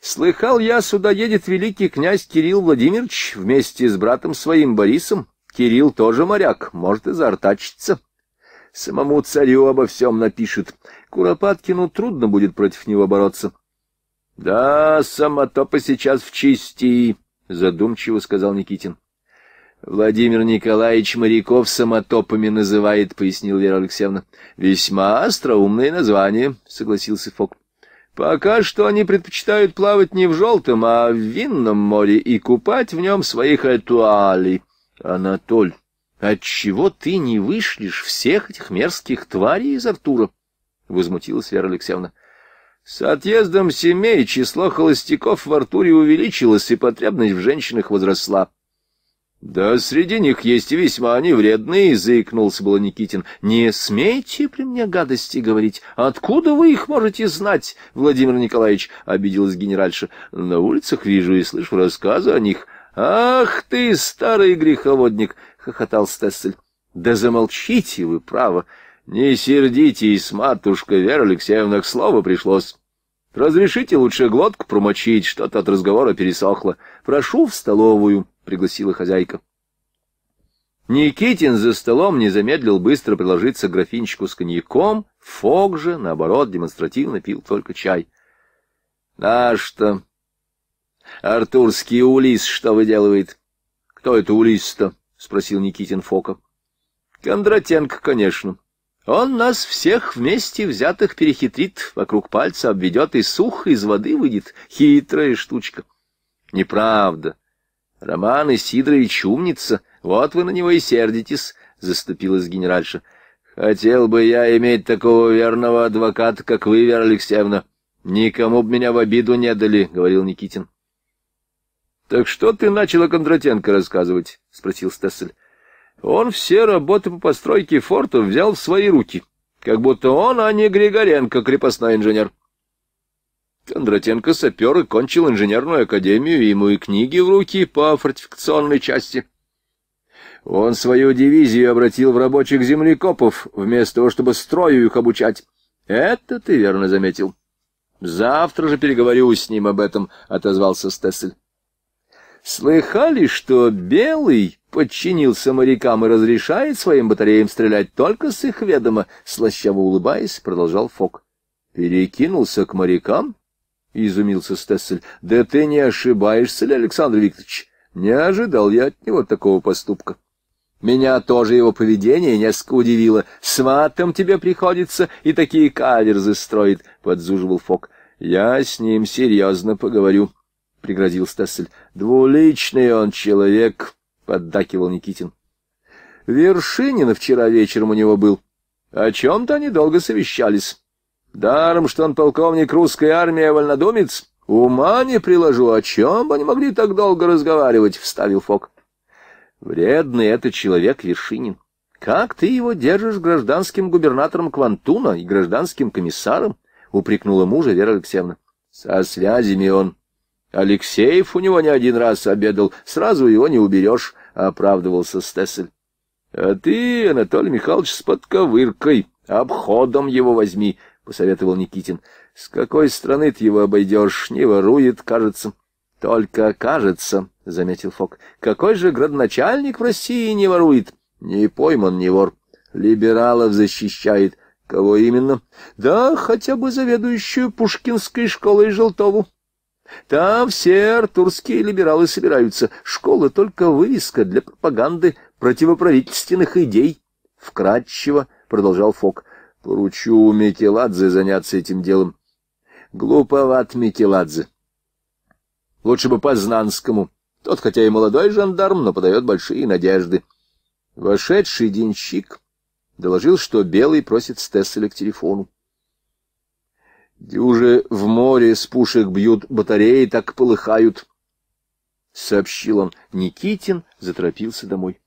A: Слыхал я, сюда едет великий князь Кирилл Владимирович вместе с братом своим Борисом. Кирилл тоже моряк, может и заортачиться. Самому царю обо всем напишет. Куропаткину трудно будет против него бороться. — Да, самотопа сейчас в чести, — задумчиво сказал Никитин. Владимир Николаевич моряков самотопами называет, — пояснил Вера Алексеевна. — Весьма остроумное название, — согласился Фок. — Пока что они предпочитают плавать не в желтом, а в винном море и купать в нем своих этуалей. — Анатоль, отчего ты не вышлешь всех этих мерзких тварей из Артура? — возмутилась Вера Алексеевна. — С отъездом семей число холостяков в Артуре увеличилось, и потребность в женщинах возросла. — да среди них есть и весьма невредные, — заикнулся было Никитин. Не смейте при мне гадости говорить. Откуда вы их можете знать, Владимир Николаевич? — обиделась генеральша. На улицах вижу и слышу рассказы о них. Ах ты, старый греховодник! — хохотал Стессель. Да замолчите вы, право. Не сердитесь, матушка Вера Алексеевна, к слову пришлось. Разрешите лучше глотку промочить, что-то от разговора пересохло. Прошу в столовую. —— пригласила хозяйка. Никитин за столом не замедлил быстро приложиться к графинчику с коньяком, Фок же, наоборот, демонстративно пил только чай. — А что? — Артурский Улис что выделывает? — Кто это Улис-то? — спросил Никитин Фока. — Кондратенко, конечно. Он нас всех вместе взятых перехитрит, вокруг пальца обведет и сухо из воды выйдет. Хитрая штучка. — Неправда, Роман Исидорович умница, вот вы на него и сердитесь, — заступилась генеральша. — Хотел бы я иметь такого верного адвоката, как вы, Вера Алексеевна. Никому бы меня в обиду не дали, — говорил Никитин. — Так что ты начала Кондратенко рассказывать? — спросил Стессель. — Он все работы по постройке форта взял в свои руки, как будто он, а не Григоренко, крепостной инженер. — Кондратенко сапер и кончил инженерную академию, и ему и книги в руки по фортификационной части. Он свою дивизию обратил в рабочих землекопов, вместо того, чтобы строю их обучать. Это ты верно заметил. Завтра же переговорю с ним об этом, — отозвался Стессель. Слыхали, что Белый подчинился морякам и разрешает своим батареям стрелять только с их ведома? Слащаво улыбаясь, продолжал Фок. Перекинулся к морякам? — изумился Стессель. — Да ты не ошибаешься ли, Александр Викторович? Не ожидал я от него такого поступка. Меня тоже его поведение несколько удивило. Сватом тебе приходится и такие каверзы строит, — подзуживал Фок. — Я с ним серьезно поговорю, — пригрозил Стессель. — Двуличный он человек, — поддакивал Никитин. Вершинин вчера вечером у него был. О чем-то они долго совещались. Даром, что он полковник русской армии, а вольнодумец? Ума не приложу, о чем бы они могли так долго разговаривать, — вставил Фок. Вредный это человек Вершинин. Как ты его держишь гражданским губернатором Квантуна и гражданским комиссаром? — упрекнула мужа Вера Алексеевна. — Со связями он. Алексеев у него не один раз обедал, сразу его не уберешь, — оправдывался Стессель. — А ты, Анатолий Михайлович, с подковыркой, обходом его возьми, —— посоветовал Никитин. — С какой стороны ты его обойдешь? Не ворует, кажется. — Только кажется, — заметил Фок. — Какой же градоначальник в России не ворует? — Не пойман, не вор. Либералов защищает. — Кого именно? — Да, хотя бы заведующую Пушкинской школой Желтову. Там все артурские либералы собираются. Школа — только вывеска для пропаганды противоправительственных идей. Вкратчиво продолжал Фок. Поручу Микеладзе заняться этим делом. Глуповат Микеладзе. Лучше бы по Знанскому. Тот, хотя и молодой жандарм, но подает большие надежды. Вошедший денщик доложил, что Белый просит Стесселя к телефону. «Дюжи в море с пушек бьют, батареи так полыхают», — сообщил он. Никитин заторопился домой.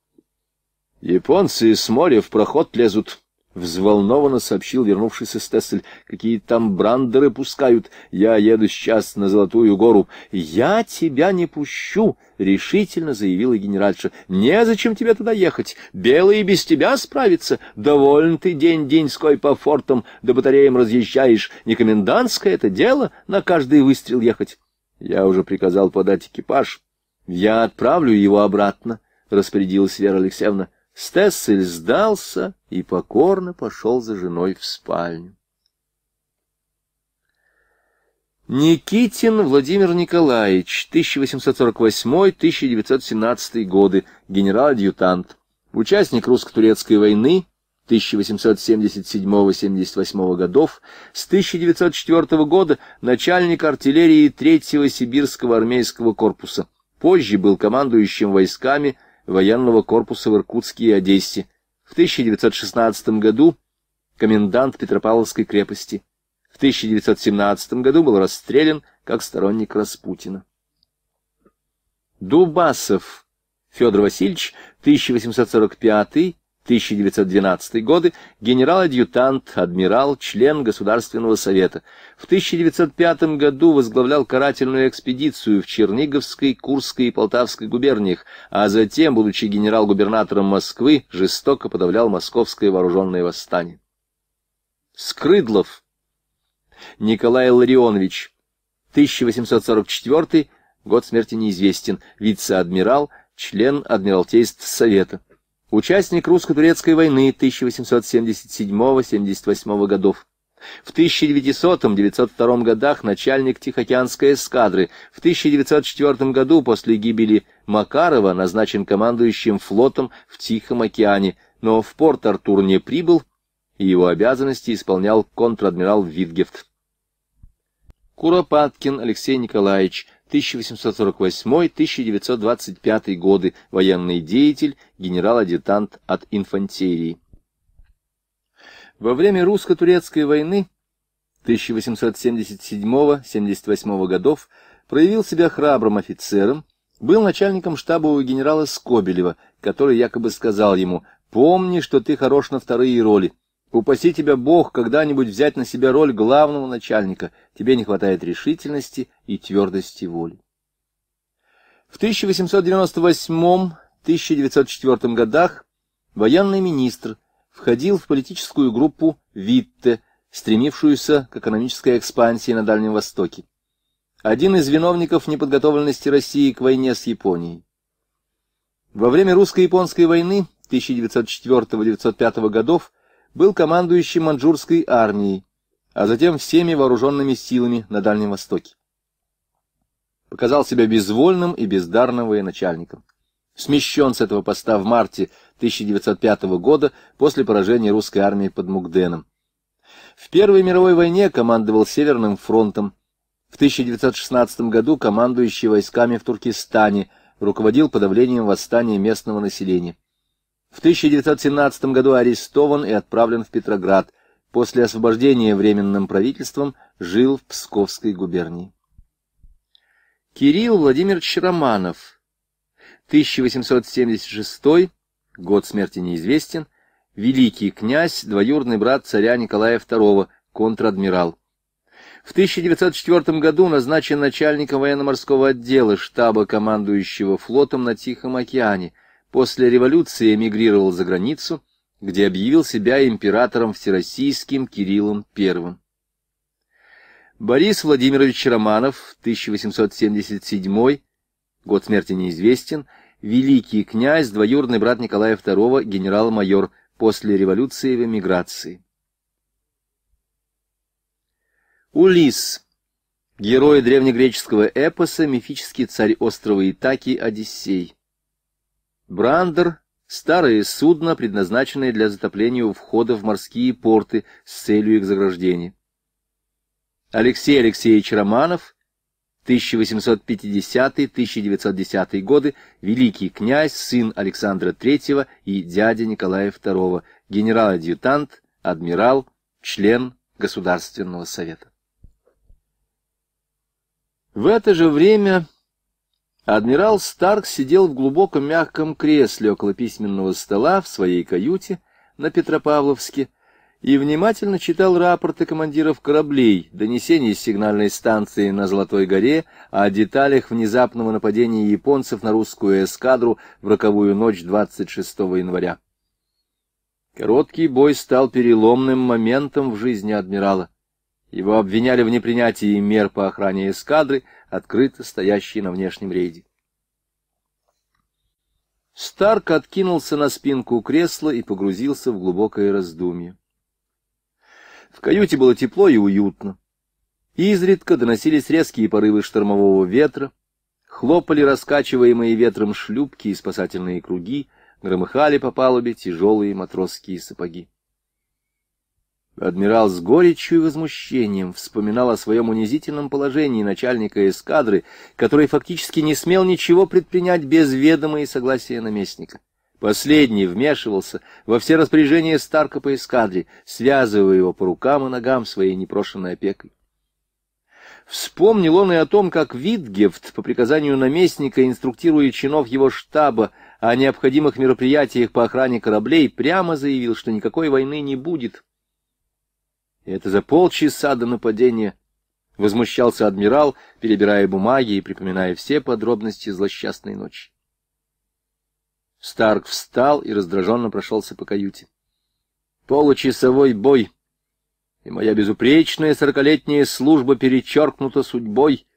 A: «Японцы с моря в проход лезут», Взволнованно сообщил вернувшийся Стессель. Какие там брандеры пускают. Я еду сейчас на Золотую гору. Я тебя не пущу, решительно заявила генеральша. Незачем тебе туда ехать. Белые без тебя справятся. Доволен ты день-деньской по фортам, да батареям разъезжаешь. Не комендантское это дело на каждый выстрел ехать. Я уже приказал подать экипаж. Я отправлю его обратно, распорядилась Вера Алексеевна. Стессель сдался и покорно пошел за женой в спальню. Никитин Владимир Николаевич, 1848-1917 годы, генерал-адъютант, участник русско-турецкой войны 1877 1878 годов, с 1904 года начальник артиллерии 3-го Сибирского армейского корпуса, позже был командующим войсками военного корпуса в Иркутске и Одессе, в 1916 году комендант Петропавловской крепости. В 1917 году был расстрелян как сторонник Распутина. Дубасов Федор Васильевич, 1845 1912 годы генерал-адъютант, адмирал, член Государственного совета. В 1905 году возглавлял карательную экспедицию в Черниговской, Курской и Полтавской губерниях, а затем, будучи генерал-губернатором Москвы, жестоко подавлял московское вооруженное восстание. Скрыдлов Николай Ларионович, 1844 год смерти неизвестен, вице-адмирал, член Адмиралтейств Совета. Участник русско-турецкой войны 1877-78 годов. В 1900 1902 годах начальник Тихоокеанской эскадры. В 1904 году после гибели Макарова назначен командующим флотом в Тихом океане, но в порт Артур не прибыл, и его обязанности исполнял контр-адмирал Витгефт. Куропаткин Алексей Николаевич, 1848-1925 годы, военный деятель, генерал-адъютант от инфантерии. Во время русско-турецкой войны 1877 1878 годов проявил себя храбрым офицером, был начальником штаба у генерала Скобелева, который якобы сказал ему «Помни, что ты хорош на вторые роли». Упаси тебя Бог когда-нибудь взять на себя роль главного начальника, тебе не хватает решительности и твердости воли. В 1898-1904 годах военный министр входил в политическую группу Витте, стремившуюся к экономической экспансии на Дальнем Востоке. Один из виновников неподготовленности России к войне с Японией. Во время русско-японской войны 1904-1905 годов был командующим Манчжурской армией, а затем всеми вооруженными силами на Дальнем Востоке. Показал себя безвольным и бездарным военачальником. Смещен с этого поста в марте 1905 года после поражения русской армии под Мугденом. В Первой мировой войне командовал Северным фронтом. В 1916 году командующий войсками в Туркестане руководил подавлением восстания местного населения. В 1917 году арестован и отправлен в Петроград. После освобождения Временным правительством жил в Псковской губернии. Кирилл Владимирович Романов, 1876, год смерти неизвестен, великий князь, двоюродный брат царя Николая II, контр-адмирал. В 1904 году назначен начальником военно-морского отдела штаба командующего флотом на Тихом океане – после революции эмигрировал за границу, где объявил себя императором всероссийским Кириллом I. Борис Владимирович Романов, 1877, год смерти неизвестен, великий князь, двоюродный брат Николая II, генерал-майор, после революции в эмиграции. Улис, герой древнегреческого эпоса, мифический царь острова Итаки Одиссей. Брандер — старое судно, предназначенное для затопления у входа в морские порты с целью их заграждения. Алексей Алексеевич Романов, 1850-1910 годы, великий князь, сын Александра III и дядя Николая II, генерал-адъютант, адмирал, член Государственного совета. В это же время Адмирал Старк сидел в глубоком мягком кресле около письменного стола в своей каюте на Петропавловске и внимательно читал рапорты командиров кораблей, донесения с сигнальной станции на Золотой горе о деталях внезапного нападения японцев на русскую эскадру в роковую ночь 26 января. Короткий бой стал переломным моментом в жизни адмирала. Его обвиняли в непринятии мер по охране эскадры, открыто стоящей на внешнем рейде. Старк откинулся на спинку кресла и погрузился в глубокое раздумье. В каюте было тепло и уютно. Изредка доносились резкие порывы штормового ветра, хлопали раскачиваемые ветром шлюпки и спасательные круги, громыхали по палубе тяжелые матросские сапоги. Адмирал с горечью и возмущением вспоминал о своем унизительном положении начальника эскадры, который фактически не смел ничего предпринять без ведома и согласия наместника. Последний вмешивался во все распоряжения Старка по эскадре, связывая его по рукам и ногам своей непрошенной опекой. Вспомнил он и о том, как Витгефт, по приказанию наместника, инструктируя чинов его штаба о необходимых мероприятиях по охране кораблей, прямо заявил, что никакой войны не будет, это за полчаса до нападения, возмущался адмирал, перебирая бумаги и припоминая все подробности злосчастной ночи. Старк встал и раздраженно прошелся по каюте. Получасовой бой, и моя безупречная сорокалетняя служба перечеркнута судьбой,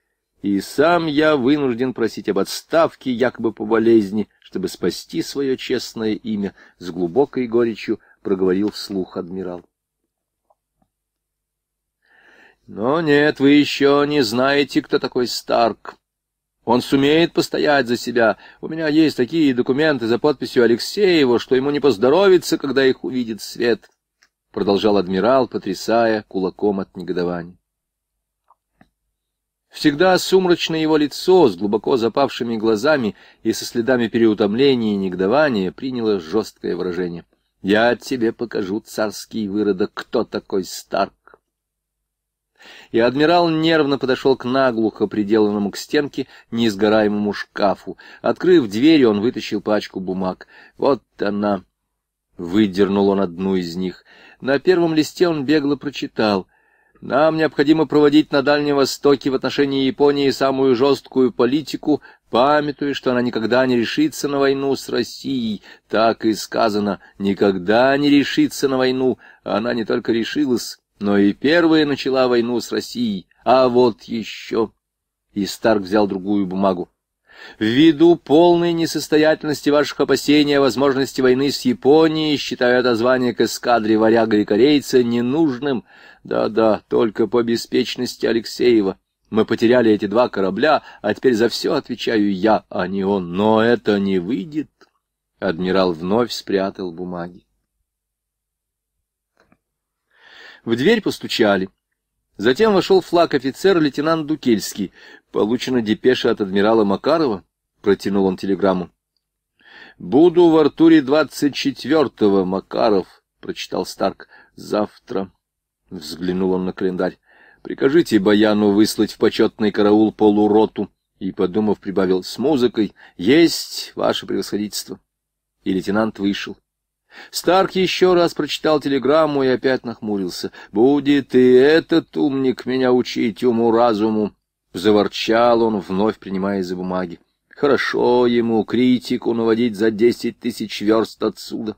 A: и сам я вынужден просить об отставке якобы по болезни, чтобы спасти свое честное имя, с глубокой горечью проговорил вслух адмирал. Но нет, вы еще не знаете, кто такой Старк. Он сумеет постоять за себя. У меня есть такие документы за подписью Алексеева, что ему не поздоровится, когда их увидит свет, — продолжал адмирал, потрясая кулаком от негодования. Всегда сумрачное его лицо с глубоко запавшими глазами и со следами переутомления и негодования приняло жесткое выражение. «Я тебе покажу, царский выродок, кто такой Старк!» и адмирал нервно подошел к наглухо приделанному к стенке неизгораемому шкафу. Открыв дверь, он вытащил пачку бумаг. «Вот она!» — выдернул он одну из них. На первом листе он бегло прочитал. «Нам необходимо проводить на Дальнем Востоке в отношении Японии самую жесткую политику, памятуя, что она никогда не решится на войну с Россией. Так и сказано, никогда не решится на войну. Она не только решилась, но и первая начала войну с Россией. А вот еще. И Старк взял другую бумагу. Ввиду полной несостоятельности ваших опасений о возможности войны с Японией, считаю звание к эскадре варяга и корейца ненужным. Да-да, только по беспечности Алексеева. Мы потеряли эти два корабля, а теперь за все отвечаю я, а не он. Но это не выйдет. Адмирал вновь спрятал бумаги. В дверь постучали. Затем вошел флаг офицер лейтенант Дукельский. Получена депеша от адмирала Макарова. Протянул он телеграмму. «Буду в Артуре двадцать четвертого, Макаров», — прочитал Старк. «Завтра». Взглянул он на календарь. «Прикажите Баяну выслать в почетный караул полуроту». И, подумав, прибавил «С музыкой. Есть, ваше превосходительство». И лейтенант вышел. Старк еще раз прочитал телеграмму и опять нахмурился. «Будет и этот умник меня учить уму-разуму!» Заворчал он, вновь принимая за бумаги. «Хорошо ему критику наводить за десять тысяч верст отсюда!»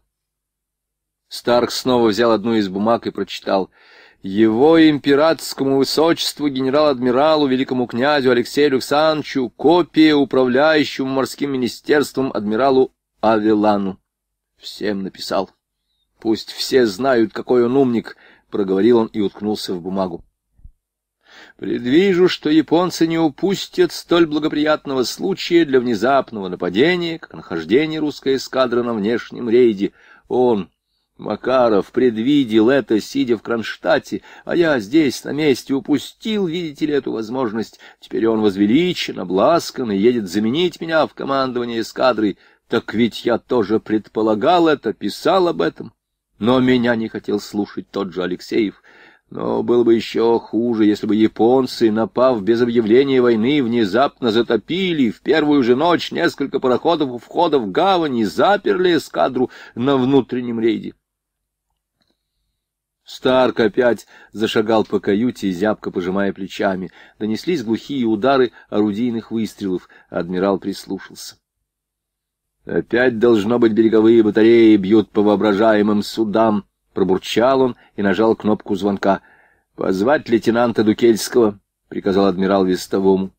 A: Старк снова взял одну из бумаг и прочитал. «Его императорскому высочеству генерал-адмиралу, великому князю Алексею Александровичу, копия управляющему морским министерством адмиралу Авелану». Всем написал. Пусть все знают, какой он умник, — проговорил он и уткнулся в бумагу. Предвижу, что японцы не упустят столь благоприятного случая для внезапного нападения, как нахождение русской эскадры на внешнем рейде. Он, Макаров, предвидел это, сидя в Кронштадте, а я здесь, на месте, упустил, видите ли, эту возможность. Теперь он возвеличен, обласкан и едет заменить меня в командование эскадрой. Так ведь я тоже предполагал это, писал об этом. Но меня не хотел слушать тот же Алексеев. Но было бы еще хуже, если бы японцы, напав без объявления войны, внезапно затопили в первую же ночь несколько пароходов у входа в гавань и заперли эскадру на внутреннем рейде. Старк опять зашагал по каюте, зябко пожимая плечами. Донеслись глухие удары орудийных выстрелов. Адмирал прислушался. Опять, должно быть, береговые батареи бьют по воображаемым судам. Пробурчал он и нажал кнопку звонка. «Позвать лейтенанта Дукельского», — приказал адмирал Вестовому.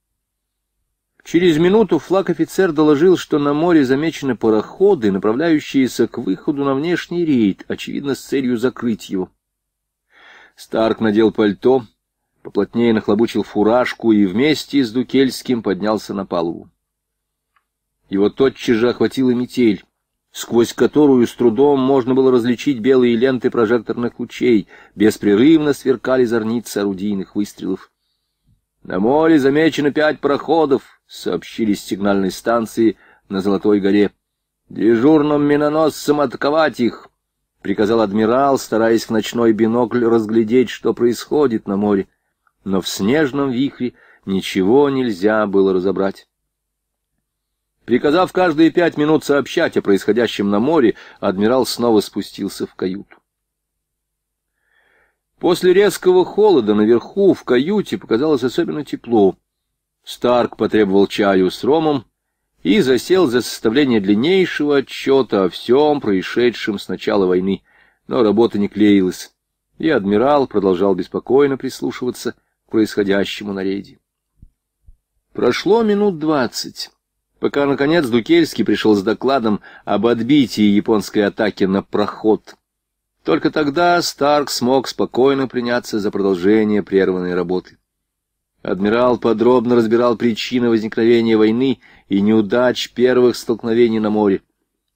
A: Через минуту флаг-офицер доложил, что на море замечены пароходы, направляющиеся к выходу на внешний рейд, очевидно, с целью закрыть его. Старк надел пальто, поплотнее нахлобучил фуражку и вместе с Дукельским поднялся на палубу. Его тотчас же охватила метель, сквозь которую с трудом можно было различить белые ленты прожекторных лучей, беспрерывно сверкали зорницы орудийных выстрелов. «На море замечено пять пароходов», — сообщили с сигнальной станции на Золотой горе. «Дежурным миноносцам атаковать их», — приказал адмирал, стараясь в ночной бинокль разглядеть, что происходит на море. Но в снежном вихре ничего нельзя было разобрать. Приказав каждые пять минут сообщать о происходящем на море, адмирал снова спустился в каюту. После резкого холода наверху в каюте показалось особенно тепло. Старк потребовал чаю с ромом и засел за составление длиннейшего отчета о всем происшедшем с начала войны, но работа не клеилась, и адмирал продолжал беспокойно прислушиваться к происходящему на рейде. Прошло минут двадцать пока, наконец, Дукельский пришел с докладом об отбитии японской атаки на проход. Только тогда Старк смог спокойно приняться за продолжение прерванной работы. Адмирал подробно разбирал причины возникновения войны и неудач первых столкновений на море.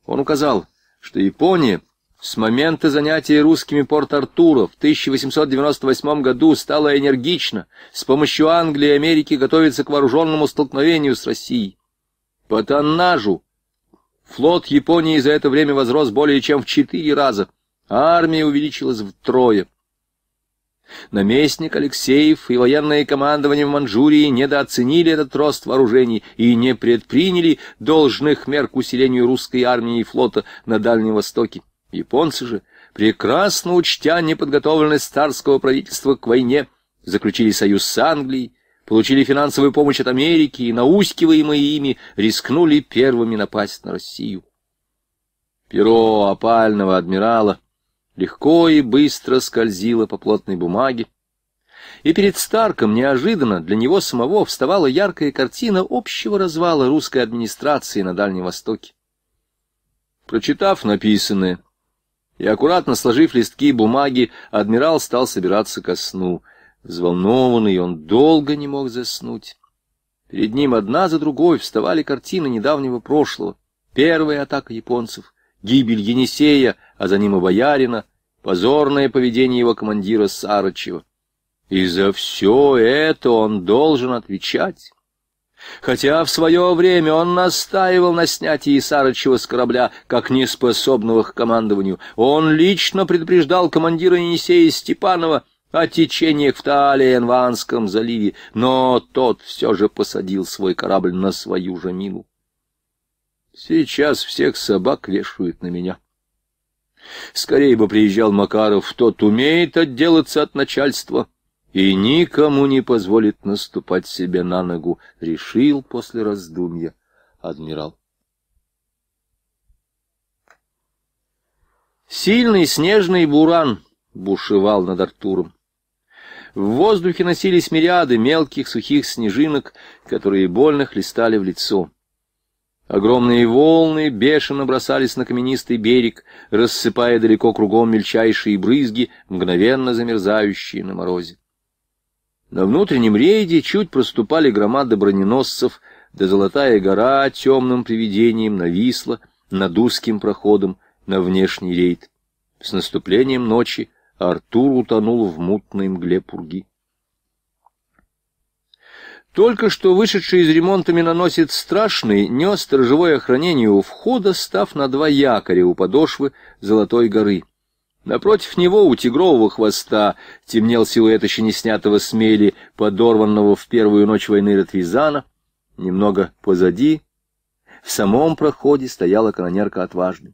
A: Он указал, что Япония с момента занятия русскими Порт-Артура в 1898 году стала энергично с помощью Англии и Америки готовиться к вооруженному столкновению с Россией. По тоннажу флот Японии за это время возрос более чем в четыре раза, а армия увеличилась втрое. Наместник Алексеев и военное командование в Манчжурии недооценили этот рост вооружений и не предприняли должных мер к усилению русской армии и флота на Дальнем Востоке. Японцы же, прекрасно учтя неподготовленность царского правительства к войне, заключили союз с Англией получили финансовую помощь от Америки и, наускиваемые ими, рискнули первыми напасть на Россию. Перо опального адмирала легко и быстро скользило по плотной бумаге, и перед Старком неожиданно для него самого вставала яркая картина общего развала русской администрации на Дальнем Востоке. Прочитав написанное и аккуратно сложив листки бумаги, адмирал стал собираться ко сну — Взволнованный он долго не мог заснуть. Перед ним одна за другой вставали картины недавнего прошлого. Первая атака японцев, гибель Енисея, а за ним и Боярина, позорное поведение его командира Сарычева. И за все это он должен отвечать. Хотя в свое время он настаивал на снятии Сарычева с корабля, как неспособного к командованию, он лично предупреждал командира Енисея Степанова — о течениях в Талиенванском заливе, но тот все же посадил свой корабль на свою же мину. Сейчас всех собак вешают на меня. Скорее бы приезжал Макаров, тот умеет отделаться от начальства и никому не позволит наступать себе на ногу, решил после раздумья адмирал. Сильный снежный буран бушевал над Артуром. В воздухе носились мириады мелких сухих снежинок, которые больно хлестали в лицо. Огромные волны бешено бросались на каменистый берег, рассыпая далеко кругом мельчайшие брызги, мгновенно замерзающие на морозе. На внутреннем рейде чуть проступали громады броненосцев, да золотая гора темным привидением нависла над узким проходом на внешний рейд. С наступлением ночи Артур утонул в мутной мгле пурги. Только что вышедший из ремонта миноносец Страшный нес сторожевое охранение у входа, став на два якоря у подошвы Золотой горы. Напротив него у тигрового хвоста темнел силуэт еще не снятого смели, подорванного в первую ночь войны Ратвизана. Немного позади, в самом проходе, стояла канонерка отважной.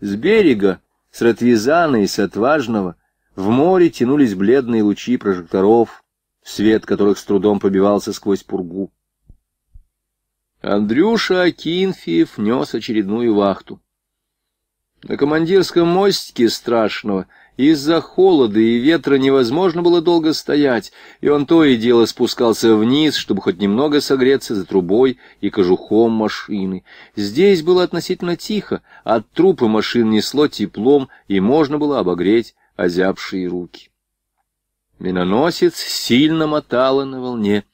A: С берега с Ратвизана и с Отважного в море тянулись бледные лучи прожекторов, свет которых с трудом пробивался сквозь пургу. Андрюша Акинфиев нес очередную вахту. На командирском мостике страшного — из-за холода и ветра невозможно было долго стоять, и он то и дело спускался вниз, чтобы хоть немного согреться за трубой и кожухом машины. Здесь было относительно тихо, от а трупа машин несло теплом, и можно было обогреть озябшие руки. Миноносец сильно мотало на волне,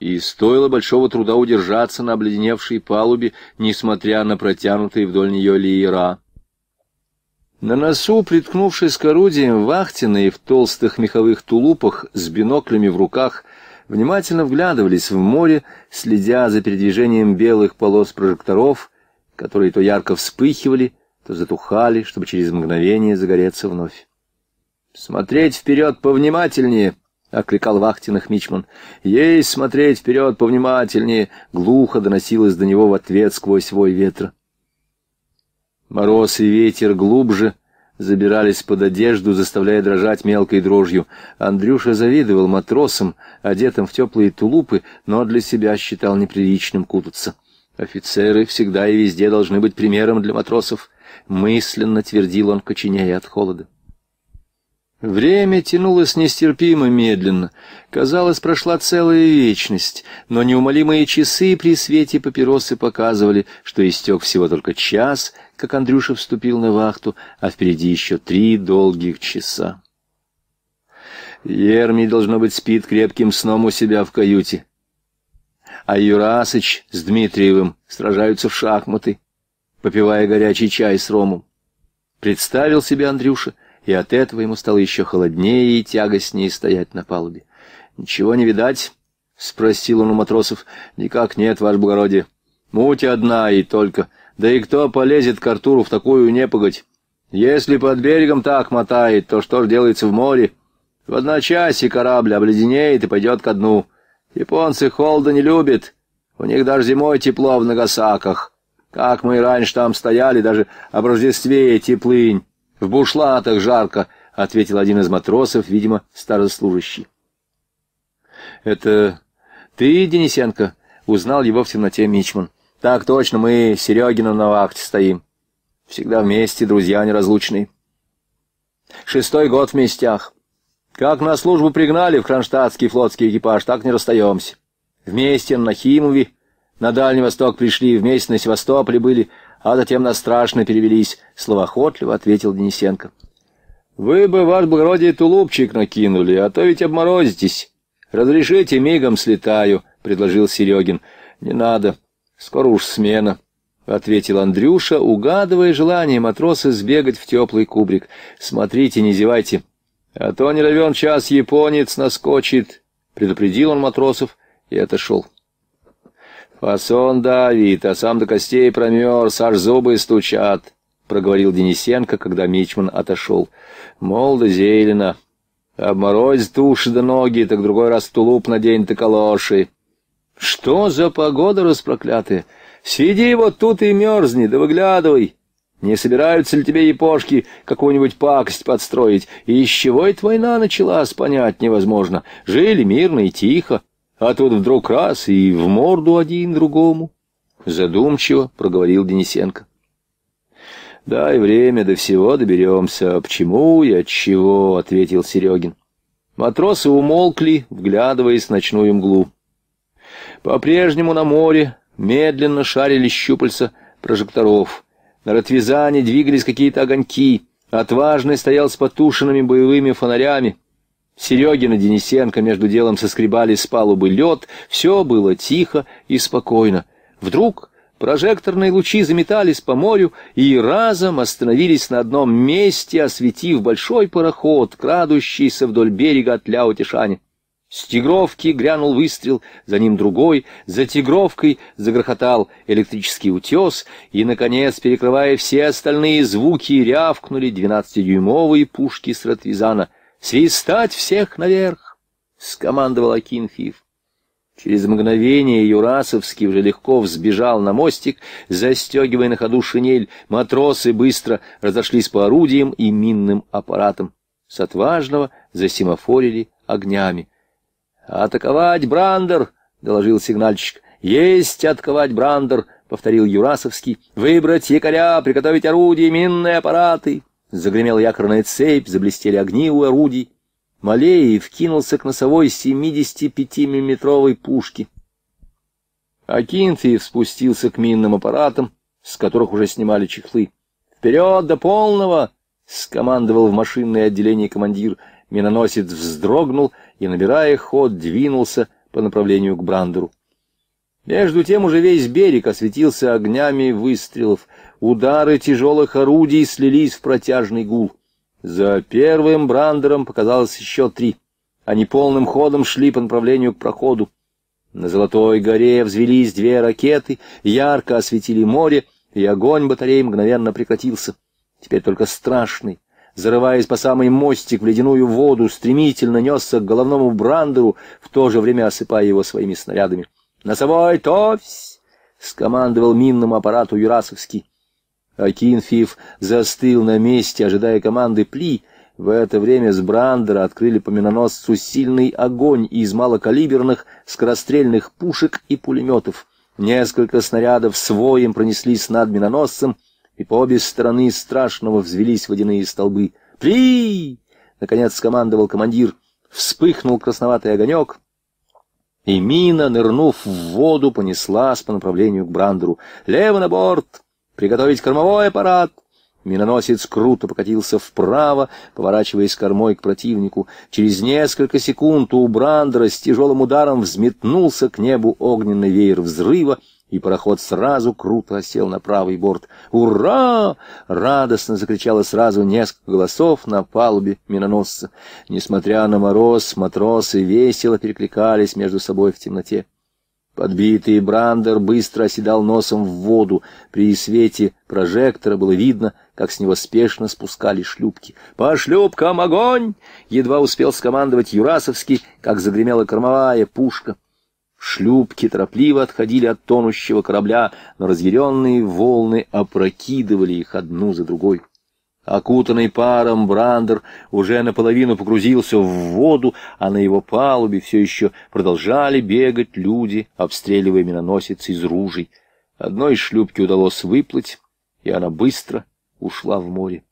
A: и стоило большого труда удержаться на обледеневшей палубе, несмотря на протянутые вдоль нее леера. На носу, приткнувшись к орудиям, вахтенные в толстых меховых тулупах с биноклями в руках внимательно вглядывались в море, следя за передвижением белых полос прожекторов, которые то ярко вспыхивали, то затухали, чтобы через мгновение загореться вновь. «Смотреть вперед повнимательнее!» — окликал вахтенных Мичман. «Ей смотреть вперед повнимательнее!» — глухо доносилось до него в ответ сквозь вой ветра. Мороз и ветер глубже забирались под одежду, заставляя дрожать мелкой дрожью. Андрюша завидовал матросам, одетым в теплые тулупы, но для себя считал неприличным кутаться. «Офицеры всегда и везде должны быть примером для матросов», — мысленно твердил он, коченея от холода. Время тянулось нестерпимо медленно. Казалось, прошла целая вечность, но неумолимые часы при свете папиросы показывали, что истек всего только час — как Андрюша вступил на вахту, а впереди еще три долгих часа. Ерми, должно быть, спит крепким сном у себя в каюте. А Юрасыч с Дмитриевым сражаются в шахматы, попивая горячий чай с ромом. Представил себе Андрюша, и от этого ему стало еще холоднее и тягостнее стоять на палубе. «Ничего не видать?» — спросил он у матросов. «Никак нет, ваше благородие. Муть одна и только. Да и кто полезет к Артуру в такую непогодь? Если под берегом так мотает, то что ж делается в море? В одночасье корабль обледенеет и пойдет ко дну. Японцы холода не любят. У них даже зимой тепло в Нагасаках. Как мы и раньше там стояли, даже об Рождестве теплынь. В бушлатах жарко, — ответил один из матросов, видимо, старослужащий. — Это ты, Денисенко? — узнал его в темноте Мичман. Так точно, мы Серегина на вахте стоим. Всегда вместе, друзья неразлучные. Шестой год в местях. Как на службу пригнали в кронштадтский флотский экипаж, так не расстаемся. Вместе на Химове, на Дальний Восток пришли, вместе на Севастополе были, а затем на страшно перевелись, — словоохотливо ответил Денисенко. — Вы бы, ваше благородие, тулупчик накинули, а то ведь обморозитесь. Разрешите, мигом слетаю, — предложил Серегин. — Не надо, — Скоро уж смена, — ответил Андрюша, угадывая желание матроса сбегать в теплый кубрик. — Смотрите, не зевайте. А то не ровен час японец наскочит, — предупредил он матросов и отошел. «Фасон давит, а сам до костей промерз, аж зубы стучат», — проговорил Денисенко, когда Мичман отошел. «Мол, зелено. Обморозь туши до ноги, так другой раз тулуп надень ты калоши». Что за погода распроклятая? Сиди вот тут и мерзни, да выглядывай. Не собираются ли тебе япошки какую-нибудь пакость подстроить? И из чего эта война началась, понять невозможно. Жили мирно и тихо, а тут вдруг раз и в морду один другому. Задумчиво проговорил Денисенко. «Дай время, до всего доберемся. А почему и от чего?» — ответил Серегин. Матросы умолкли, вглядываясь в ночную мглу. По-прежнему на море медленно шарили щупальца прожекторов. На Ротвизане двигались какие-то огоньки. Отважный стоял с потушенными боевыми фонарями. Серегина Денисенко между делом соскребали с палубы лед. Все было тихо и спокойно. Вдруг прожекторные лучи заметались по морю и разом остановились на одном месте, осветив большой пароход, крадущийся вдоль берега от ляо с тигровки грянул выстрел, за ним другой, за тигровкой загрохотал электрический утес, и, наконец, перекрывая все остальные звуки, рявкнули двенадцатидюймовые пушки с Ротвизана. «Свистать всех наверх!» — скомандовал Акинфиев. Через мгновение Юрасовский уже легко взбежал на мостик, застегивая на ходу шинель. Матросы быстро разошлись по орудиям и минным аппаратам. С отважного засимофорили огнями. «Атаковать Брандер!» — доложил сигнальщик. «Есть атаковать Брандер!» — повторил Юрасовский. «Выбрать якоря, приготовить орудия, минные аппараты!» Загремела якорная цепь, заблестели огни у орудий. Малеев кинулся к носовой 75-миллиметровой пушке. Акинфеев спустился к минным аппаратам, с которых уже снимали чехлы. «Вперед до полного!» — скомандовал в машинное отделение командир. Миноносец вздрогнул — и, набирая ход, двинулся по направлению к Брандеру. Между тем уже весь берег осветился огнями выстрелов. Удары тяжелых орудий слились в протяжный гул. За первым Брандером показалось еще три. Они полным ходом шли по направлению к проходу. На Золотой горе взвелись две ракеты, ярко осветили море, и огонь батареи мгновенно прекратился. Теперь только страшный, зарываясь по самый мостик в ледяную воду, стремительно несся к головному брандеру, в то же время осыпая его своими снарядами. «Носовой товсь!» — скомандовал минному аппарату Юрасовский. Акинфиев застыл на месте, ожидая команды «Пли», в это время с Брандера открыли по миноносцу сильный огонь из малокалиберных скорострельных пушек и пулеметов. Несколько снарядов своим пронеслись над миноносцем, и по обе стороны страшного взвелись водяные столбы. «При!» — наконец скомандовал командир. Вспыхнул красноватый огонек, и мина, нырнув в воду, понеслась по направлению к Брандеру. «Лево на борт! Приготовить кормовой аппарат!» Миноносец круто покатился вправо, поворачиваясь кормой к противнику. Через несколько секунд у Брандера с тяжелым ударом взметнулся к небу огненный веер взрыва — и пароход сразу круто осел на правый борт. «Ура!» — радостно закричало сразу несколько голосов на палубе миноносца. Несмотря на мороз, матросы весело перекликались между собой в темноте. Подбитый Брандер быстро оседал носом в воду. При свете прожектора было видно, как с него спешно спускали шлюпки. «По шлюпкам огонь!» — едва успел скомандовать Юрасовский, как загремела кормовая пушка. Шлюпки торопливо отходили от тонущего корабля, но разъяренные волны опрокидывали их одну за другой. Окутанный паром Брандер уже наполовину погрузился в воду, а на его палубе все еще продолжали бегать люди, обстреливая миноносец из ружей. Одной из шлюпки удалось выплыть, и она быстро ушла в море.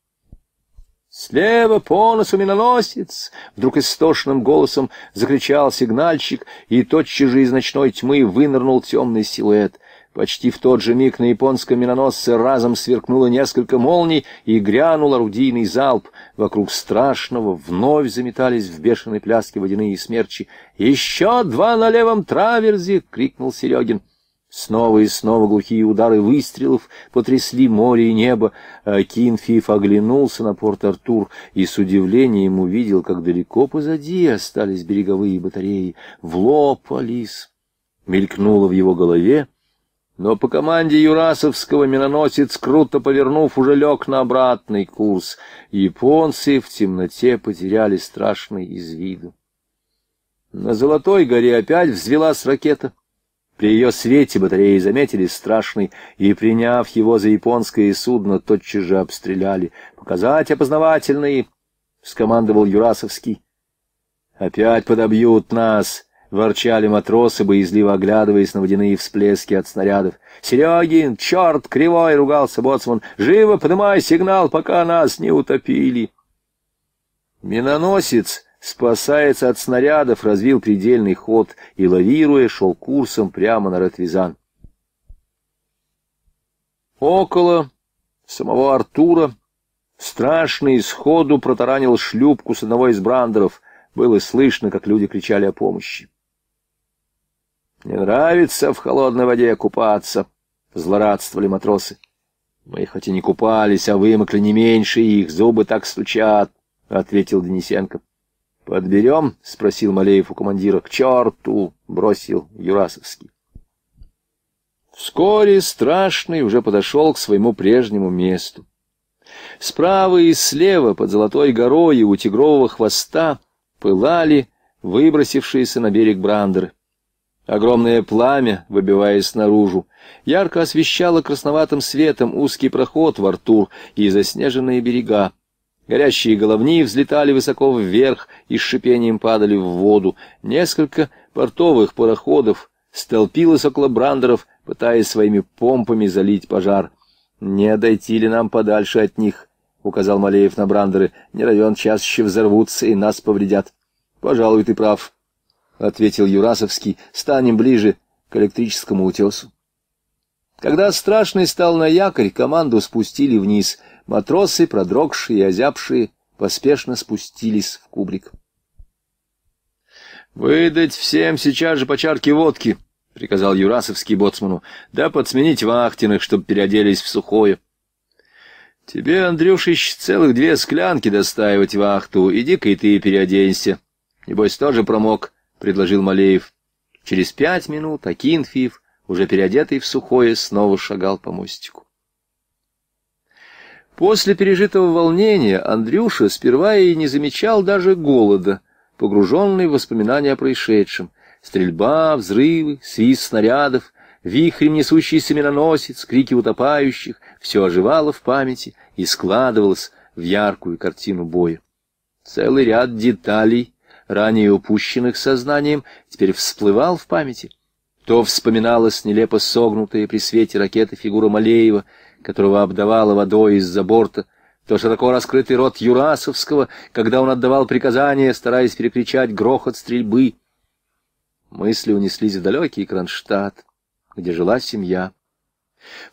A: «Слева по носу миноносец!» — вдруг истошным голосом закричал сигнальщик, и тотчас же из ночной тьмы вынырнул темный силуэт. Почти в тот же миг на японском миноносце разом сверкнуло несколько молний, и грянул орудийный залп. Вокруг страшного вновь заметались в бешеной пляске водяные смерчи. «Еще два на левом траверзе!» — крикнул Серегин. Снова и снова глухие удары выстрелов потрясли море и небо, а Кинфиф оглянулся на порт-Артур и с удивлением увидел, как далеко позади остались береговые батареи. В лоб, Мелькнуло в его голове, но по команде Юрасовского миноносец, круто повернув, уже лег на обратный курс. Японцы в темноте потеряли страшный из виду. На Золотой горе опять взвелась ракета — при ее свете батареи заметили страшный, и, приняв его за японское судно, тотчас же обстреляли. «Показать опознавательные!» — скомандовал Юрасовский. «Опять подобьют нас!» — ворчали матросы, боязливо оглядываясь на водяные всплески от снарядов. «Серегин, черт, кривой!» — ругался боцман. «Живо поднимай сигнал, пока нас не утопили!» Миноносец спасаясь от снарядов, развил предельный ход и, лавируя, шел курсом прямо на Ратвизан. Около самого Артура страшный сходу протаранил шлюпку с одного из брандеров. Было слышно, как люди кричали о помощи. «Не нравится в холодной воде купаться», — злорадствовали матросы. «Мы хоть и не купались, а вымокли не меньше их, зубы так стучат», — ответил Денисенко. «Подберем?» — спросил Малеев у командира. «К черту!» — бросил Юрасовский. Вскоре Страшный уже подошел к своему прежнему месту. Справа и слева, под золотой горой у тигрового хвоста, пылали выбросившиеся на берег брандеры. Огромное пламя, выбиваясь наружу, ярко освещало красноватым светом узкий проход в Артур и заснеженные берега. Горящие головни взлетали высоко вверх и с шипением падали в воду. Несколько портовых пароходов столпилось около брандеров, пытаясь своими помпами залить пожар. «Не отойти ли нам подальше от них?» — указал Малеев на брандеры. «Не равен час еще взорвутся и нас повредят». «Пожалуй, ты прав», — ответил Юрасовский. «Станем ближе к электрическому утесу». Когда страшный стал на якорь, команду спустили вниз — матросы, продрогшие и озябшие, поспешно спустились в кубрик. «Выдать всем сейчас же по чарке водки!» — приказал Юрасовский боцману. «Да подсменить вахтенных, чтобы переоделись в сухое». «Тебе, Андрюшич, целых две склянки достаивать вахту. Иди-ка и ты переоденься. Небось, тоже промок», — предложил Малеев. Через пять минут Акинфиев, уже переодетый в сухое, снова шагал по мостику. После пережитого волнения Андрюша сперва и не замечал даже голода, погруженный в воспоминания о происшедшем. Стрельба, взрывы, свист снарядов, вихрем несущийся миноносец, крики утопающих — все оживало в памяти и складывалось в яркую картину боя. Целый ряд деталей, ранее упущенных сознанием, теперь всплывал в памяти. То вспоминалась нелепо согнутая при свете ракеты фигура Малеева — которого обдавало водой из-за борта, то широко раскрытый рот Юрасовского, когда он отдавал приказания, стараясь перекричать грохот стрельбы. Мысли унеслись в далекий Кронштадт, где жила семья.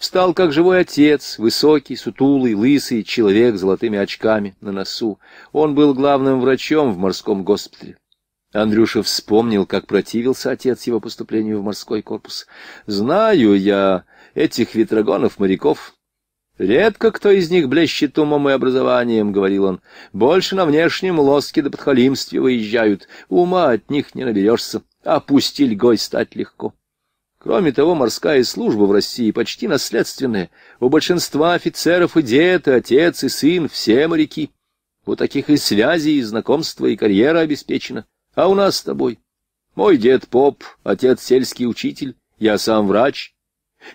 A: Встал, как живой отец, высокий, сутулый, лысый человек с золотыми очками на носу. Он был главным врачом в морском госпитале. Андрюша вспомнил, как противился отец его поступлению в морской корпус. «Знаю я этих ветрогонов-моряков. «Редко кто из них блещет умом и образованием», — говорил он. «Больше на внешнем лоске до подхалимстве выезжают. Ума от них не наберешься. Опусти льгой стать легко». Кроме того, морская служба в России почти наследственная. У большинства офицеров и дед, и отец, и сын — все моряки. У таких и связи, и знакомства, и карьера обеспечена. А у нас с тобой. Мой дед — поп, отец — сельский учитель, я сам врач,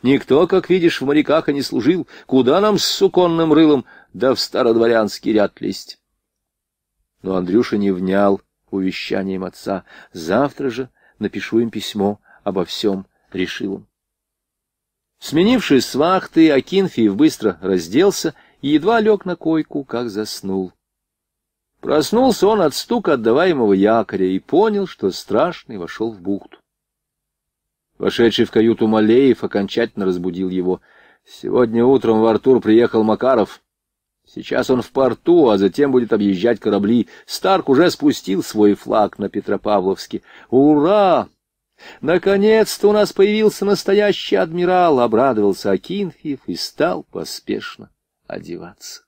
A: Никто, как видишь, в моряках и не служил. Куда нам с суконным рылом, да в стародворянский ряд лезть? Но Андрюша не внял увещанием отца. Завтра же напишу им письмо обо всем, решил он. Сменившись с вахты, Акинфиев быстро разделся и едва лег на койку, как заснул. Проснулся он от стука отдаваемого якоря и понял, что страшный вошел в бухту. Вошедший в каюту Малеев окончательно разбудил его. «Сегодня утром в Артур приехал Макаров. Сейчас он в порту, а затем будет объезжать корабли. Старк уже спустил свой флаг на Петропавловске. Ура!» «Наконец-то у нас появился настоящий адмирал!» — обрадовался Акинфьев и стал поспешно одеваться.